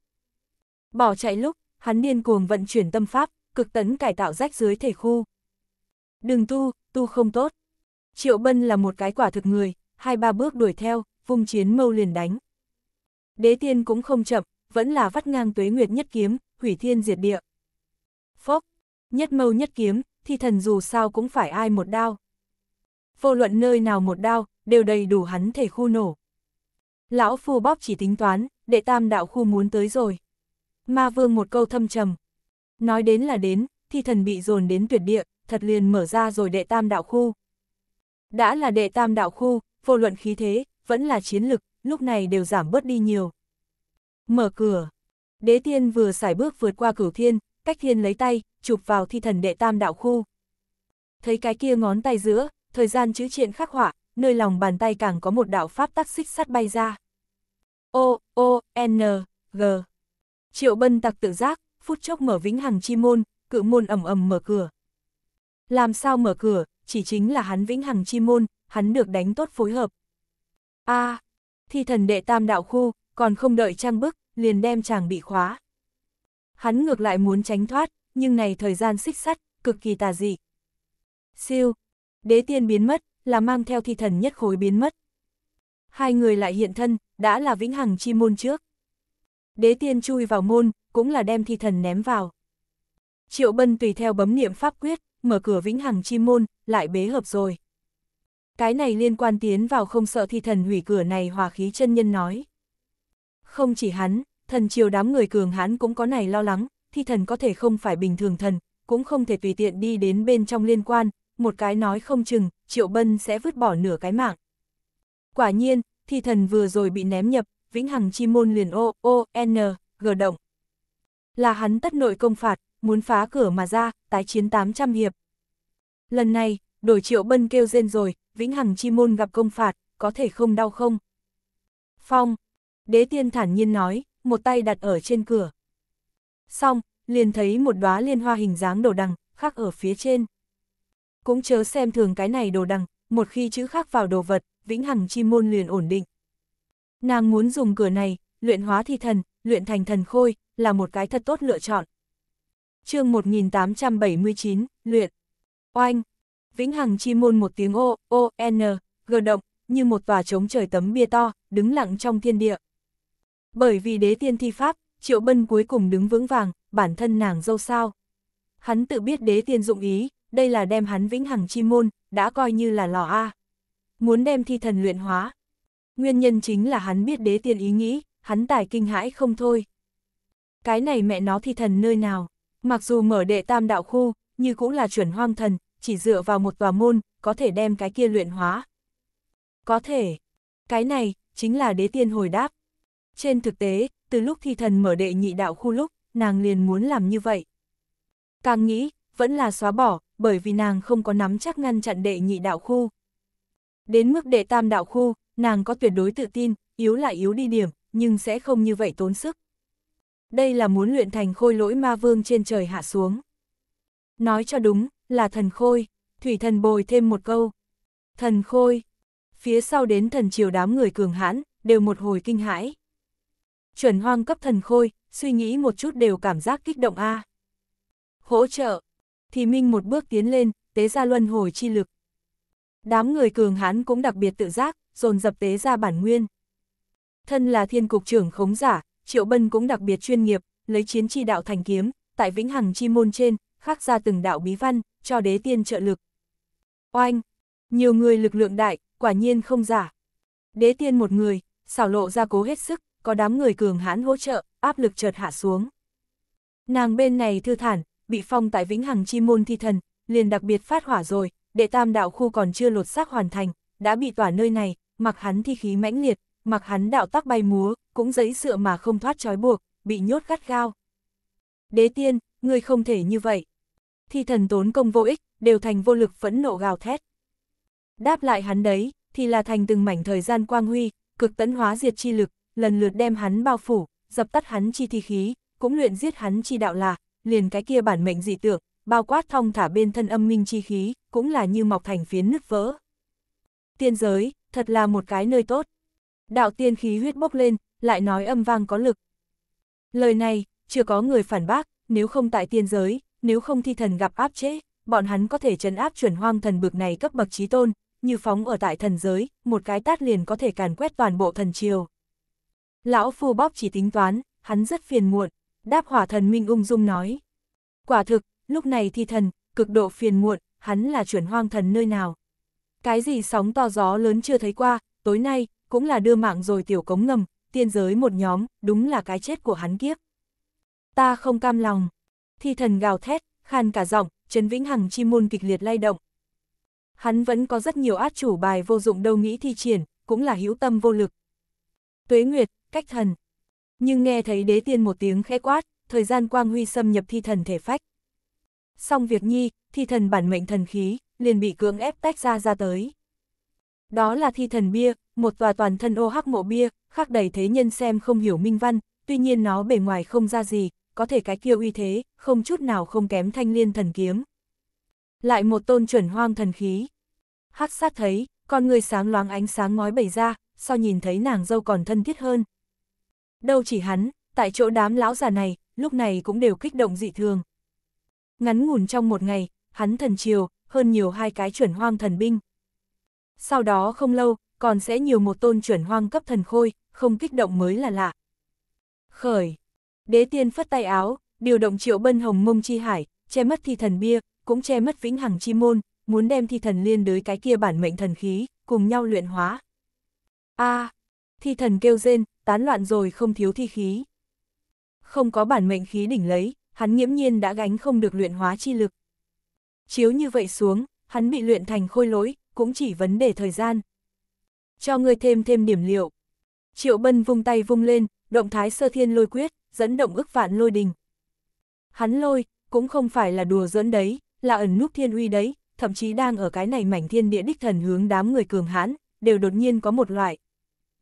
Bỏ chạy lúc, hắn điên cuồng vận chuyển tâm pháp, cực tấn cải tạo rách dưới thể khu. Đừng tu, tu không tốt. Triệu Bân là một cái quả thực người, hai ba bước đuổi theo, vung chiến mâu liền đánh. Đế tiên cũng không chậm, vẫn là vắt ngang tuế nguyệt nhất kiếm, hủy thiên diệt địa. Phốc, nhất mâu nhất kiếm, thì thần dù sao cũng phải ai một đao. Vô luận nơi nào một đao, đều đầy đủ hắn thể khu nổ. Lão phu bóp chỉ tính toán, đệ tam đạo khu muốn tới rồi. Ma vương một câu thâm trầm. Nói đến là đến, thì thần bị dồn đến tuyệt địa, thật liền mở ra rồi đệ tam đạo khu. Đã là đệ tam đạo khu, vô luận khí thế, vẫn là chiến lực, lúc này đều giảm bớt đi nhiều. Mở cửa, đế tiên vừa xài bước vượt qua cửu thiên, cách thiên lấy tay, chụp vào thi thần đệ tam đạo khu. Thấy cái kia ngón tay giữa, thời gian chữ triện khắc họa, nơi lòng bàn tay càng có một đạo pháp tắc xích sắt bay ra. O, O, N, G. Triệu bân tặc tự giác, phút chốc mở vĩnh hằng chi môn, cự môn ầm ầm mở cửa, làm sao mở cửa, chỉ chính là hắn vĩnh hằng chi môn, hắn được đánh tốt phối hợp. a à, thi thần đệ tam đạo khu, còn không đợi trang bức, liền đem chàng bị khóa. Hắn ngược lại muốn tránh thoát, nhưng này thời gian xích sắt, cực kỳ tà dị. Siêu, đế tiên biến mất, là mang theo thi thần nhất khối biến mất. Hai người lại hiện thân, đã là vĩnh hằng chi môn trước. Đế tiên chui vào môn, cũng là đem thi thần ném vào. Triệu Bân tùy theo bấm niệm pháp quyết, mở cửa vĩnh hằng chi môn, lại bế hợp rồi. Cái này liên quan tiến vào không sợ thi thần hủy cửa này hòa khí chân nhân nói. Không chỉ hắn, thần triều đám người cường hãn cũng có này lo lắng, thi thần có thể không phải bình thường thần, cũng không thể tùy tiện đi đến bên trong liên quan, một cái nói không chừng, triệu bân sẽ vứt bỏ nửa cái mạng. Quả nhiên, thi thần vừa rồi bị ném nhập, vĩnh hằng chi môn liền ô, ô, n, g động. Là hắn tất nội công phạt, muốn phá cửa mà ra, tái chiến 800 hiệp. Lần này, đổi triệu bân kêu rên rồi, vĩnh hằng chi môn gặp công phạt, có thể không đau không? Phong, đế tiên thản nhiên nói, một tay đặt ở trên cửa. Xong, liền thấy một đóa liên hoa hình dáng đồ đằng, khắc ở phía trên. Cũng chớ xem thường cái này đồ đằng, một khi chữ khắc vào đồ vật, vĩnh hằng chi môn liền ổn định. Nàng muốn dùng cửa này, luyện hóa thi thần, luyện thành thần khôi, là một cái thật tốt lựa chọn chương 1879, luyện. Oanh. Vĩnh Hằng chi môn một tiếng ô, ô, n, g động, như một tòa trống trời tấm bia to, đứng lặng trong thiên địa. Bởi vì đế tiên thi pháp, Triệu Bân cuối cùng đứng vững vàng, bản thân nàng dâu sao. Hắn tự biết đế tiên dụng ý, đây là đem hắn Vĩnh Hằng chi môn, đã coi như là lò A. Muốn đem thi thần luyện hóa. Nguyên nhân chính là hắn biết đế tiên ý nghĩ, hắn tài kinh hãi không thôi. Cái này mẹ nó thi thần nơi nào? Mặc dù mở đệ tam đạo khu, như cũng là chuẩn hoang thần, chỉ dựa vào một tòa môn, có thể đem cái kia luyện hóa. Có thể. Cái này, chính là đế tiên hồi đáp. Trên thực tế, từ lúc thi thần mở đệ nhị đạo khu lúc, nàng liền muốn làm như vậy. Càng nghĩ, vẫn là xóa bỏ, bởi vì nàng không có nắm chắc ngăn chặn đệ nhị đạo khu. Đến mức đệ tam đạo khu, nàng có tuyệt đối tự tin, yếu là yếu đi điểm, nhưng sẽ không như vậy tốn sức đây là muốn luyện thành khôi lỗi ma vương trên trời hạ xuống. Nói cho đúng, là thần khôi, thủy thần bồi thêm một câu. Thần khôi, phía sau đến thần triều đám người cường hãn, đều một hồi kinh hãi. Chuẩn hoang cấp thần khôi, suy nghĩ một chút đều cảm giác kích động a. À. Hỗ trợ, thì Minh một bước tiến lên, tế ra luân hồi chi lực. Đám người cường hãn cũng đặc biệt tự giác, dồn dập tế ra bản nguyên. Thân là thiên cục trưởng khống giả, Triệu Bân cũng đặc biệt chuyên nghiệp, lấy chiến chi đạo thành kiếm, tại vĩnh hằng chi môn trên, khắc ra từng đạo bí văn, cho đế tiên trợ lực. Oanh! Nhiều người lực lượng đại, quả nhiên không giả. Đế tiên một người, xảo lộ ra cố hết sức, có đám người cường hãn hỗ trợ, áp lực chợt hạ xuống. Nàng bên này thư thản, bị phong tại vĩnh hằng chi môn thi thần, liền đặc biệt phát hỏa rồi, đệ tam đạo khu còn chưa lột xác hoàn thành, đã bị tỏa nơi này, mặc hắn thi khí mãnh liệt, mặc hắn đạo tắc bay múa, cũng giấy sựa mà không thoát trói buộc, bị nhốt gắt gao. Đế tiên, ngươi không thể như vậy. Thi thần tốn công vô ích, đều thành vô lực phẫn nộ gào thét. Đáp lại hắn đấy, thì là thành từng mảnh thời gian quang huy, cực tấn hóa diệt chi lực, lần lượt đem hắn bao phủ, dập tắt hắn chi thi khí, cũng luyện giết hắn chi đạo là, liền cái kia bản mệnh dị tượng, bao quát thong thả bên thân âm minh chi khí, cũng là như mọc thành phiến nứt vỡ. Tiên giới, thật là một cái nơi tốt đạo tiên khí huyết bốc lên, lại nói âm vang có lực. Lời này, chưa có người phản bác, nếu không tại tiên giới, nếu không thi thần gặp áp chế, bọn hắn có thể trấn áp chuẩn hoang thần bực này cấp bậc trí tôn, như phóng ở tại thần giới, một cái tát liền có thể càn quét toàn bộ thần triều. Lão phu bóp chỉ tính toán, hắn rất phiền muộn, đáp hỏa thần minh ung dung nói. Quả thực, lúc này thi thần, cực độ phiền muộn, hắn là chuẩn hoang thần nơi nào. Cái gì sóng to gió lớn chưa thấy qua, tối nay, cũng là đưa mạng rồi tiểu cống ngầm, tiên giới một nhóm, đúng là cái chết của hắn kiếp. Ta không cam lòng. Thi thần gào thét, khan cả giọng, Trấn Vĩnh Hằng chi môn kịch liệt lay động. Hắn vẫn có rất nhiều át chủ bài vô dụng đâu nghĩ thi triển, cũng là hữu tâm vô lực. Tuế Nguyệt, cách thần. Nhưng nghe thấy đế tiên một tiếng khẽ quát, thời gian quang huy xâm nhập thi thần thể phách. Xong việc nhi, thi thần bản mệnh thần khí, liền bị cưỡng ép tách ra ra tới. Đó là thi thần bia, một tòa toàn thân ô hắc mộ bia, khắc đầy thế nhân xem không hiểu minh văn, tuy nhiên nó bề ngoài không ra gì, có thể cái kia uy thế, không chút nào không kém thanh liên thần kiếm. Lại một tôn chuẩn hoang thần khí. Hắc sát thấy, con người sáng loáng ánh sáng ngói bày ra, sau nhìn thấy nàng dâu còn thân thiết hơn. Đâu chỉ hắn, tại chỗ đám lão già này, lúc này cũng đều kích động dị thường. Ngắn ngủn trong một ngày, hắn thần chiều, hơn nhiều hai cái chuẩn hoang thần binh. Sau đó không lâu, còn sẽ nhiều một tôn chuẩn hoang cấp thần khôi, không kích động mới là lạ. Khởi, đế tiên phất tay áo, điều động triệu bân hồng mông chi hải, che mất thi thần bia, cũng che mất vĩnh hằng chi môn, muốn đem thi thần liên đới cái kia bản mệnh thần khí, cùng nhau luyện hóa. a à, thi thần kêu rên, tán loạn rồi không thiếu thi khí. Không có bản mệnh khí đỉnh lấy, hắn nghiễm nhiên đã gánh không được luyện hóa chi lực. Chiếu như vậy xuống, hắn bị luyện thành khôi lỗi, cũng chỉ vấn đề thời gian cho ngươi thêm thêm điểm liệu. Triệu Bân vung tay vung lên, động thái sơ thiên lôi quyết, dẫn động ức vạn lôi đình. Hắn lôi, cũng không phải là đùa dẫn đấy, là ẩn núp thiên uy đấy, thậm chí đang ở cái này mảnh thiên địa đích thần hướng đám người cường hãn, đều đột nhiên có một loại.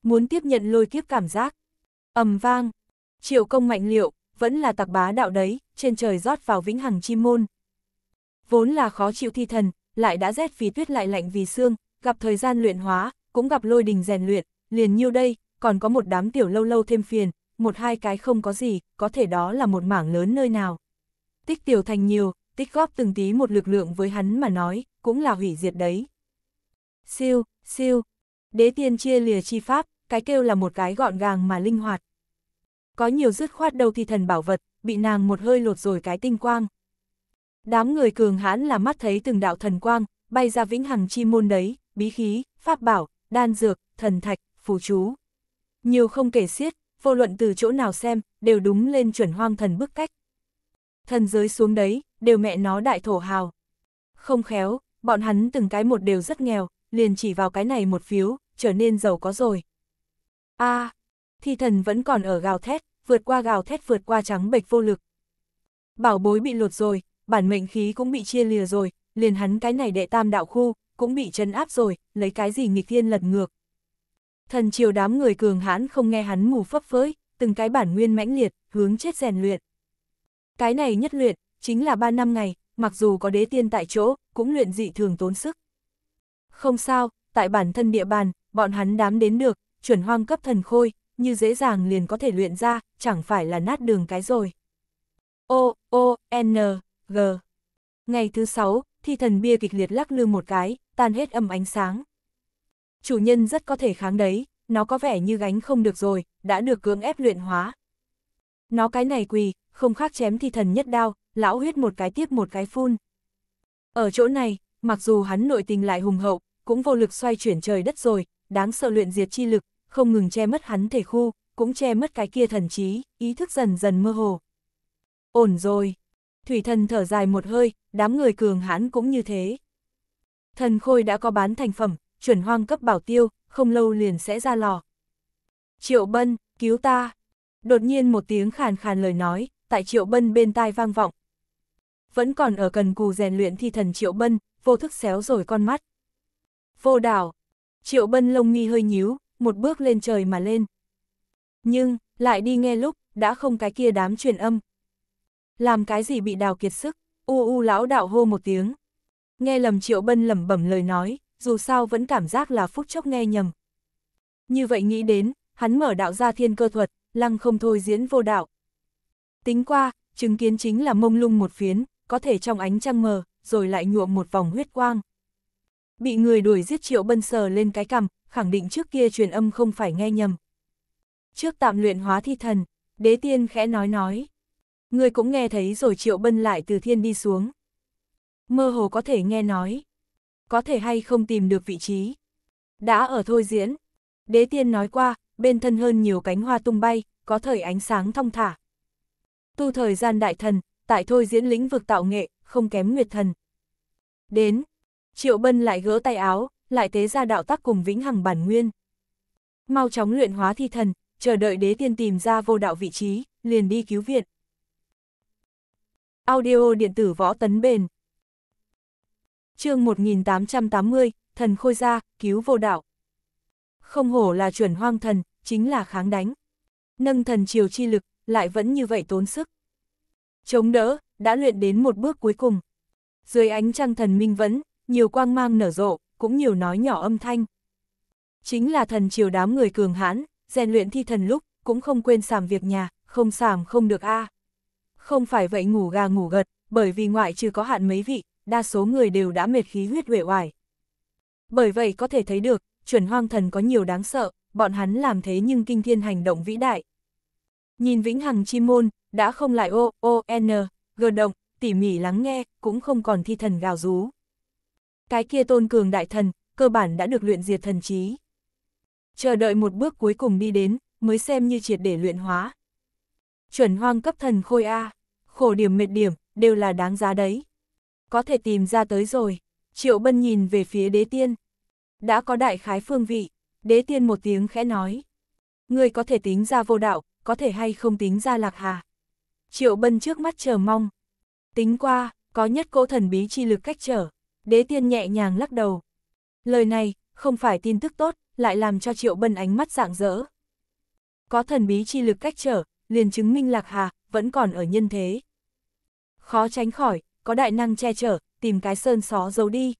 Muốn tiếp nhận lôi kiếp cảm giác. ầm vang, triệu công mạnh liệu, vẫn là tặc bá đạo đấy, trên trời rót vào vĩnh hằng chi môn. Vốn là khó chịu thi thần, lại đã rét vì tuyết lại lạnh vì xương, gặp thời gian luyện hóa, cũng gặp lôi đình rèn luyện, liền nhiêu đây, còn có một đám tiểu lâu lâu thêm phiền, một hai cái không có gì, có thể đó là một mảng lớn nơi nào. Tích tiểu thành nhiều, tích góp từng tí một lực lượng với hắn mà nói, cũng là hủy diệt đấy. Siêu, siêu, đế tiên chia lìa chi pháp, cái kêu là một cái gọn gàng mà linh hoạt. Có nhiều dứt khoát đầu thì thần bảo vật, bị nàng một hơi lột rồi cái tinh quang. Đám người cường hãn là mắt thấy từng đạo thần quang, bay ra vĩnh hằng chi môn đấy, bí khí, pháp bảo, đan dược, thần thạch, phù chú. Nhiều không kể xiết, vô luận từ chỗ nào xem, đều đúng lên chuẩn hoang thần bức cách. Thần giới xuống đấy, đều mẹ nó đại thổ hào. Không khéo, bọn hắn từng cái một đều rất nghèo, liền chỉ vào cái này một phiếu, trở nên giàu có rồi. a thì thần vẫn còn ở gào thét, vượt qua gào thét vượt qua trắng bệch vô lực. Bảo bối bị lột rồi, bản mệnh khí cũng bị chia lìa rồi, liền hắn cái này đệ tam đạo khu, cũng bị trấn áp rồi, lấy cái gì nghịch thiên lật ngược. Thần triều đám người cường hãn không nghe hắn mù phấp phới, từng cái bản nguyên mãnh liệt, hướng chết rèn luyện. Cái này nhất luyện, chính là ba năm ngày, mặc dù có đế tiên tại chỗ, cũng luyện dị thường tốn sức. Không sao, tại bản thân địa bàn, bọn hắn đám đến được, chuẩn hoang cấp thần khôi, như dễ dàng liền có thể luyện ra, chẳng phải là nát đường cái rồi. O, O, N, G. Ngày thứ sáu, thi thần bia kịch liệt lắc lư một cái, tan hết âm ánh sáng. Chủ nhân rất có thể kháng đấy, nó có vẻ như gánh không được rồi, đã được cưỡng ép luyện hóa. Nó cái này quỳ, không khác chém thì thần nhất đao, lão huyết một cái tiếp một cái phun. Ở chỗ này, mặc dù hắn nội tình lại hùng hậu, cũng vô lực xoay chuyển trời đất rồi, đáng sợ luyện diệt chi lực, không ngừng che mất hắn thể khu, cũng che mất cái kia thần trí, ý thức dần dần mơ hồ. Ổn rồi. Thủy thần thở dài một hơi, đám người cường hãn cũng như thế thần khôi đã có bán thành phẩm, chuẩn hoang cấp bảo tiêu, không lâu liền sẽ ra lò. Triệu Bân, cứu ta! Đột nhiên một tiếng khàn khàn lời nói, tại Triệu Bân bên tai vang vọng. Vẫn còn ở cần cù rèn luyện thi thần Triệu Bân, vô thức xéo rồi con mắt. Vô đảo! Triệu Bân lông nghi hơi nhíu, một bước lên trời mà lên. Nhưng, lại đi nghe lúc, đã không cái kia đám truyền âm. Làm cái gì bị đào kiệt sức, u u lão đạo hô một tiếng. Nghe lầm Triệu Bân lẩm bẩm lời nói, dù sao vẫn cảm giác là phúc chốc nghe nhầm. Như vậy nghĩ đến, hắn mở đạo ra thiên cơ thuật, lăng không thôi diễn vô đạo. Tính qua, chứng kiến chính là mông lung một phiến, có thể trong ánh trăng mờ, rồi lại nhuộm một vòng huyết quang. Bị người đuổi giết Triệu Bân sờ lên cái cằm, khẳng định trước kia truyền âm không phải nghe nhầm. Trước tạm luyện hóa thi thần, đế tiên khẽ nói nói. Người cũng nghe thấy rồi Triệu Bân lại từ thiên đi xuống mơ hồ có thể nghe nói. Có thể hay không tìm được vị trí. Đã ở thôi diễn. Đế tiên nói qua, bên thân hơn nhiều cánh hoa tung bay, có thời ánh sáng thong thả. Tu thời gian đại thần, tại thôi diễn lĩnh vực tạo nghệ, không kém nguyệt thần. Đến, Triệu Bân lại gỡ tay áo, lại tế ra đạo tác cùng vĩnh hằng bản nguyên. Mau chóng luyện hóa thi thần, chờ đợi đế tiên tìm ra vô đạo vị trí, liền đi cứu viện. Audio điện tử võ tấn bền chương 1880, thần khôi ra, cứu vô đạo. Không hổ là chuẩn hoang thần, chính là kháng đánh. Nâng thần chiều chi lực, lại vẫn như vậy tốn sức. Chống đỡ, đã luyện đến một bước cuối cùng. Dưới ánh trăng thần minh vẫn, nhiều quang mang nở rộ, cũng nhiều nói nhỏ âm thanh. Chính là thần chiều đám người cường hãn, rèn luyện thi thần lúc, cũng không quên sàm việc nhà, không sàm không được a à. Không phải vậy ngủ gà ngủ gật, bởi vì ngoại trừ có hạn mấy vị, đa số người đều đã mệt khí huyết uể oải. Bởi vậy có thể thấy được, chuẩn hoang thần có nhiều đáng sợ, bọn hắn làm thế nhưng kinh thiên hành động vĩ đại. Nhìn Vĩnh Hằng chi môn, đã không lại ô, ô, n, g động, tỉ mỉ lắng nghe, cũng không còn thi thần gào rú. Cái kia tôn cường đại thần, cơ bản đã được luyện diệt thần trí. Chờ đợi một bước cuối cùng đi đến, mới xem như triệt để luyện hóa. Chuẩn hoang cấp thần khôi A, khổ điểm mệt điểm, đều là đáng giá đấy có thể tìm ra tới rồi. Triệu Bân nhìn về phía đế tiên. Đã có đại khái phương vị, đế tiên một tiếng khẽ nói. Người có thể tính ra vô đạo, có thể hay không tính ra lạc hà. Triệu Bân trước mắt chờ mong. Tính qua, có nhất cỗ thần bí chi lực cách trở. Đế tiên nhẹ nhàng lắc đầu. Lời này, không phải tin tức tốt, lại làm cho Triệu Bân ánh mắt rạng rỡ. Có thần bí chi lực cách trở, liền chứng minh lạc hà, vẫn còn ở nhân thế. Khó tránh khỏi, có đại năng che chở, tìm cái sơn xó giấu đi.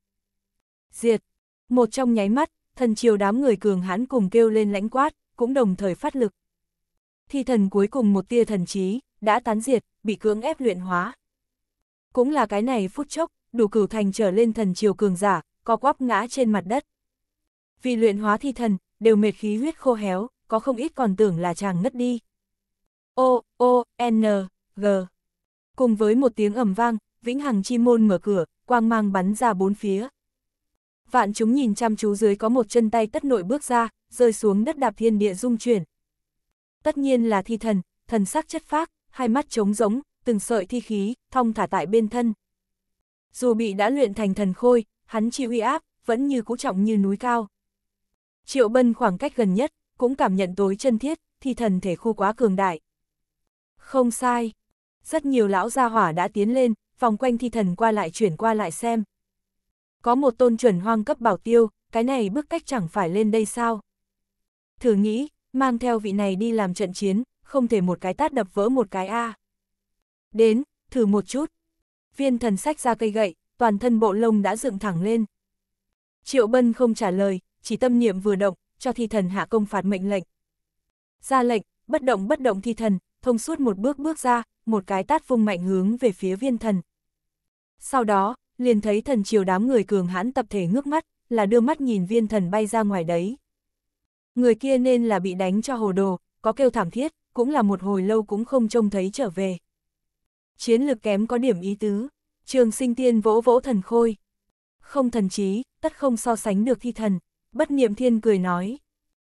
Diệt! Một trong nháy mắt, thần triều đám người cường hãn cùng kêu lên lãnh quát, cũng đồng thời phát lực. Thi thần cuối cùng một tia thần trí, đã tán diệt, bị cưỡng ép luyện hóa. Cũng là cái này phút chốc, đủ cửu thành trở lên thần triều cường giả, có quắp ngã trên mặt đất. Vì luyện hóa thi thần, đều mệt khí huyết khô héo, có không ít còn tưởng là chàng ngất đi. O, O, N, G. Cùng với một tiếng ẩm vang, vĩnh hằng chi môn mở cửa, quang mang bắn ra bốn phía. Vạn chúng nhìn chăm chú dưới có một chân tay tất nội bước ra, rơi xuống đất đạp thiên địa dung chuyển. Tất nhiên là thi thần, thần sắc chất phác, hai mắt trống rỗng, từng sợi thi khí, thong thả tại bên thân. Dù bị đã luyện thành thần khôi, hắn chịu uy áp, vẫn như cũ trọng như núi cao. Triệu Bân khoảng cách gần nhất, cũng cảm nhận tối chân thiết, thi thần thể khu quá cường đại. Không sai, rất nhiều lão gia hỏa đã tiến lên, vòng quanh thi thần qua lại chuyển qua lại xem. Có một tôn chuẩn hoang cấp bảo tiêu, cái này bước cách chẳng phải lên đây sao? Thử nghĩ, mang theo vị này đi làm trận chiến, không thể một cái tát đập vỡ một cái A. Đến, thử một chút. Viên thần sách ra cây gậy, toàn thân bộ lông đã dựng thẳng lên. Triệu Bân không trả lời, chỉ tâm niệm vừa động, cho thi thần hạ công phạt mệnh lệnh. Ra lệnh, bất động bất động thi thần, thông suốt một bước bước ra, một cái tát vung mạnh hướng về phía viên thần. Sau đó, liền thấy thần triều đám người cường hãn tập thể ngước mắt, là đưa mắt nhìn viên thần bay ra ngoài đấy. Người kia nên là bị đánh cho hồ đồ, có kêu thảm thiết, cũng là một hồi lâu cũng không trông thấy trở về. Chiến lược kém có điểm ý tứ, trường sinh tiên vỗ vỗ thần khôi. Không thần trí, tất không so sánh được thi thần, bất niệm thiên cười nói.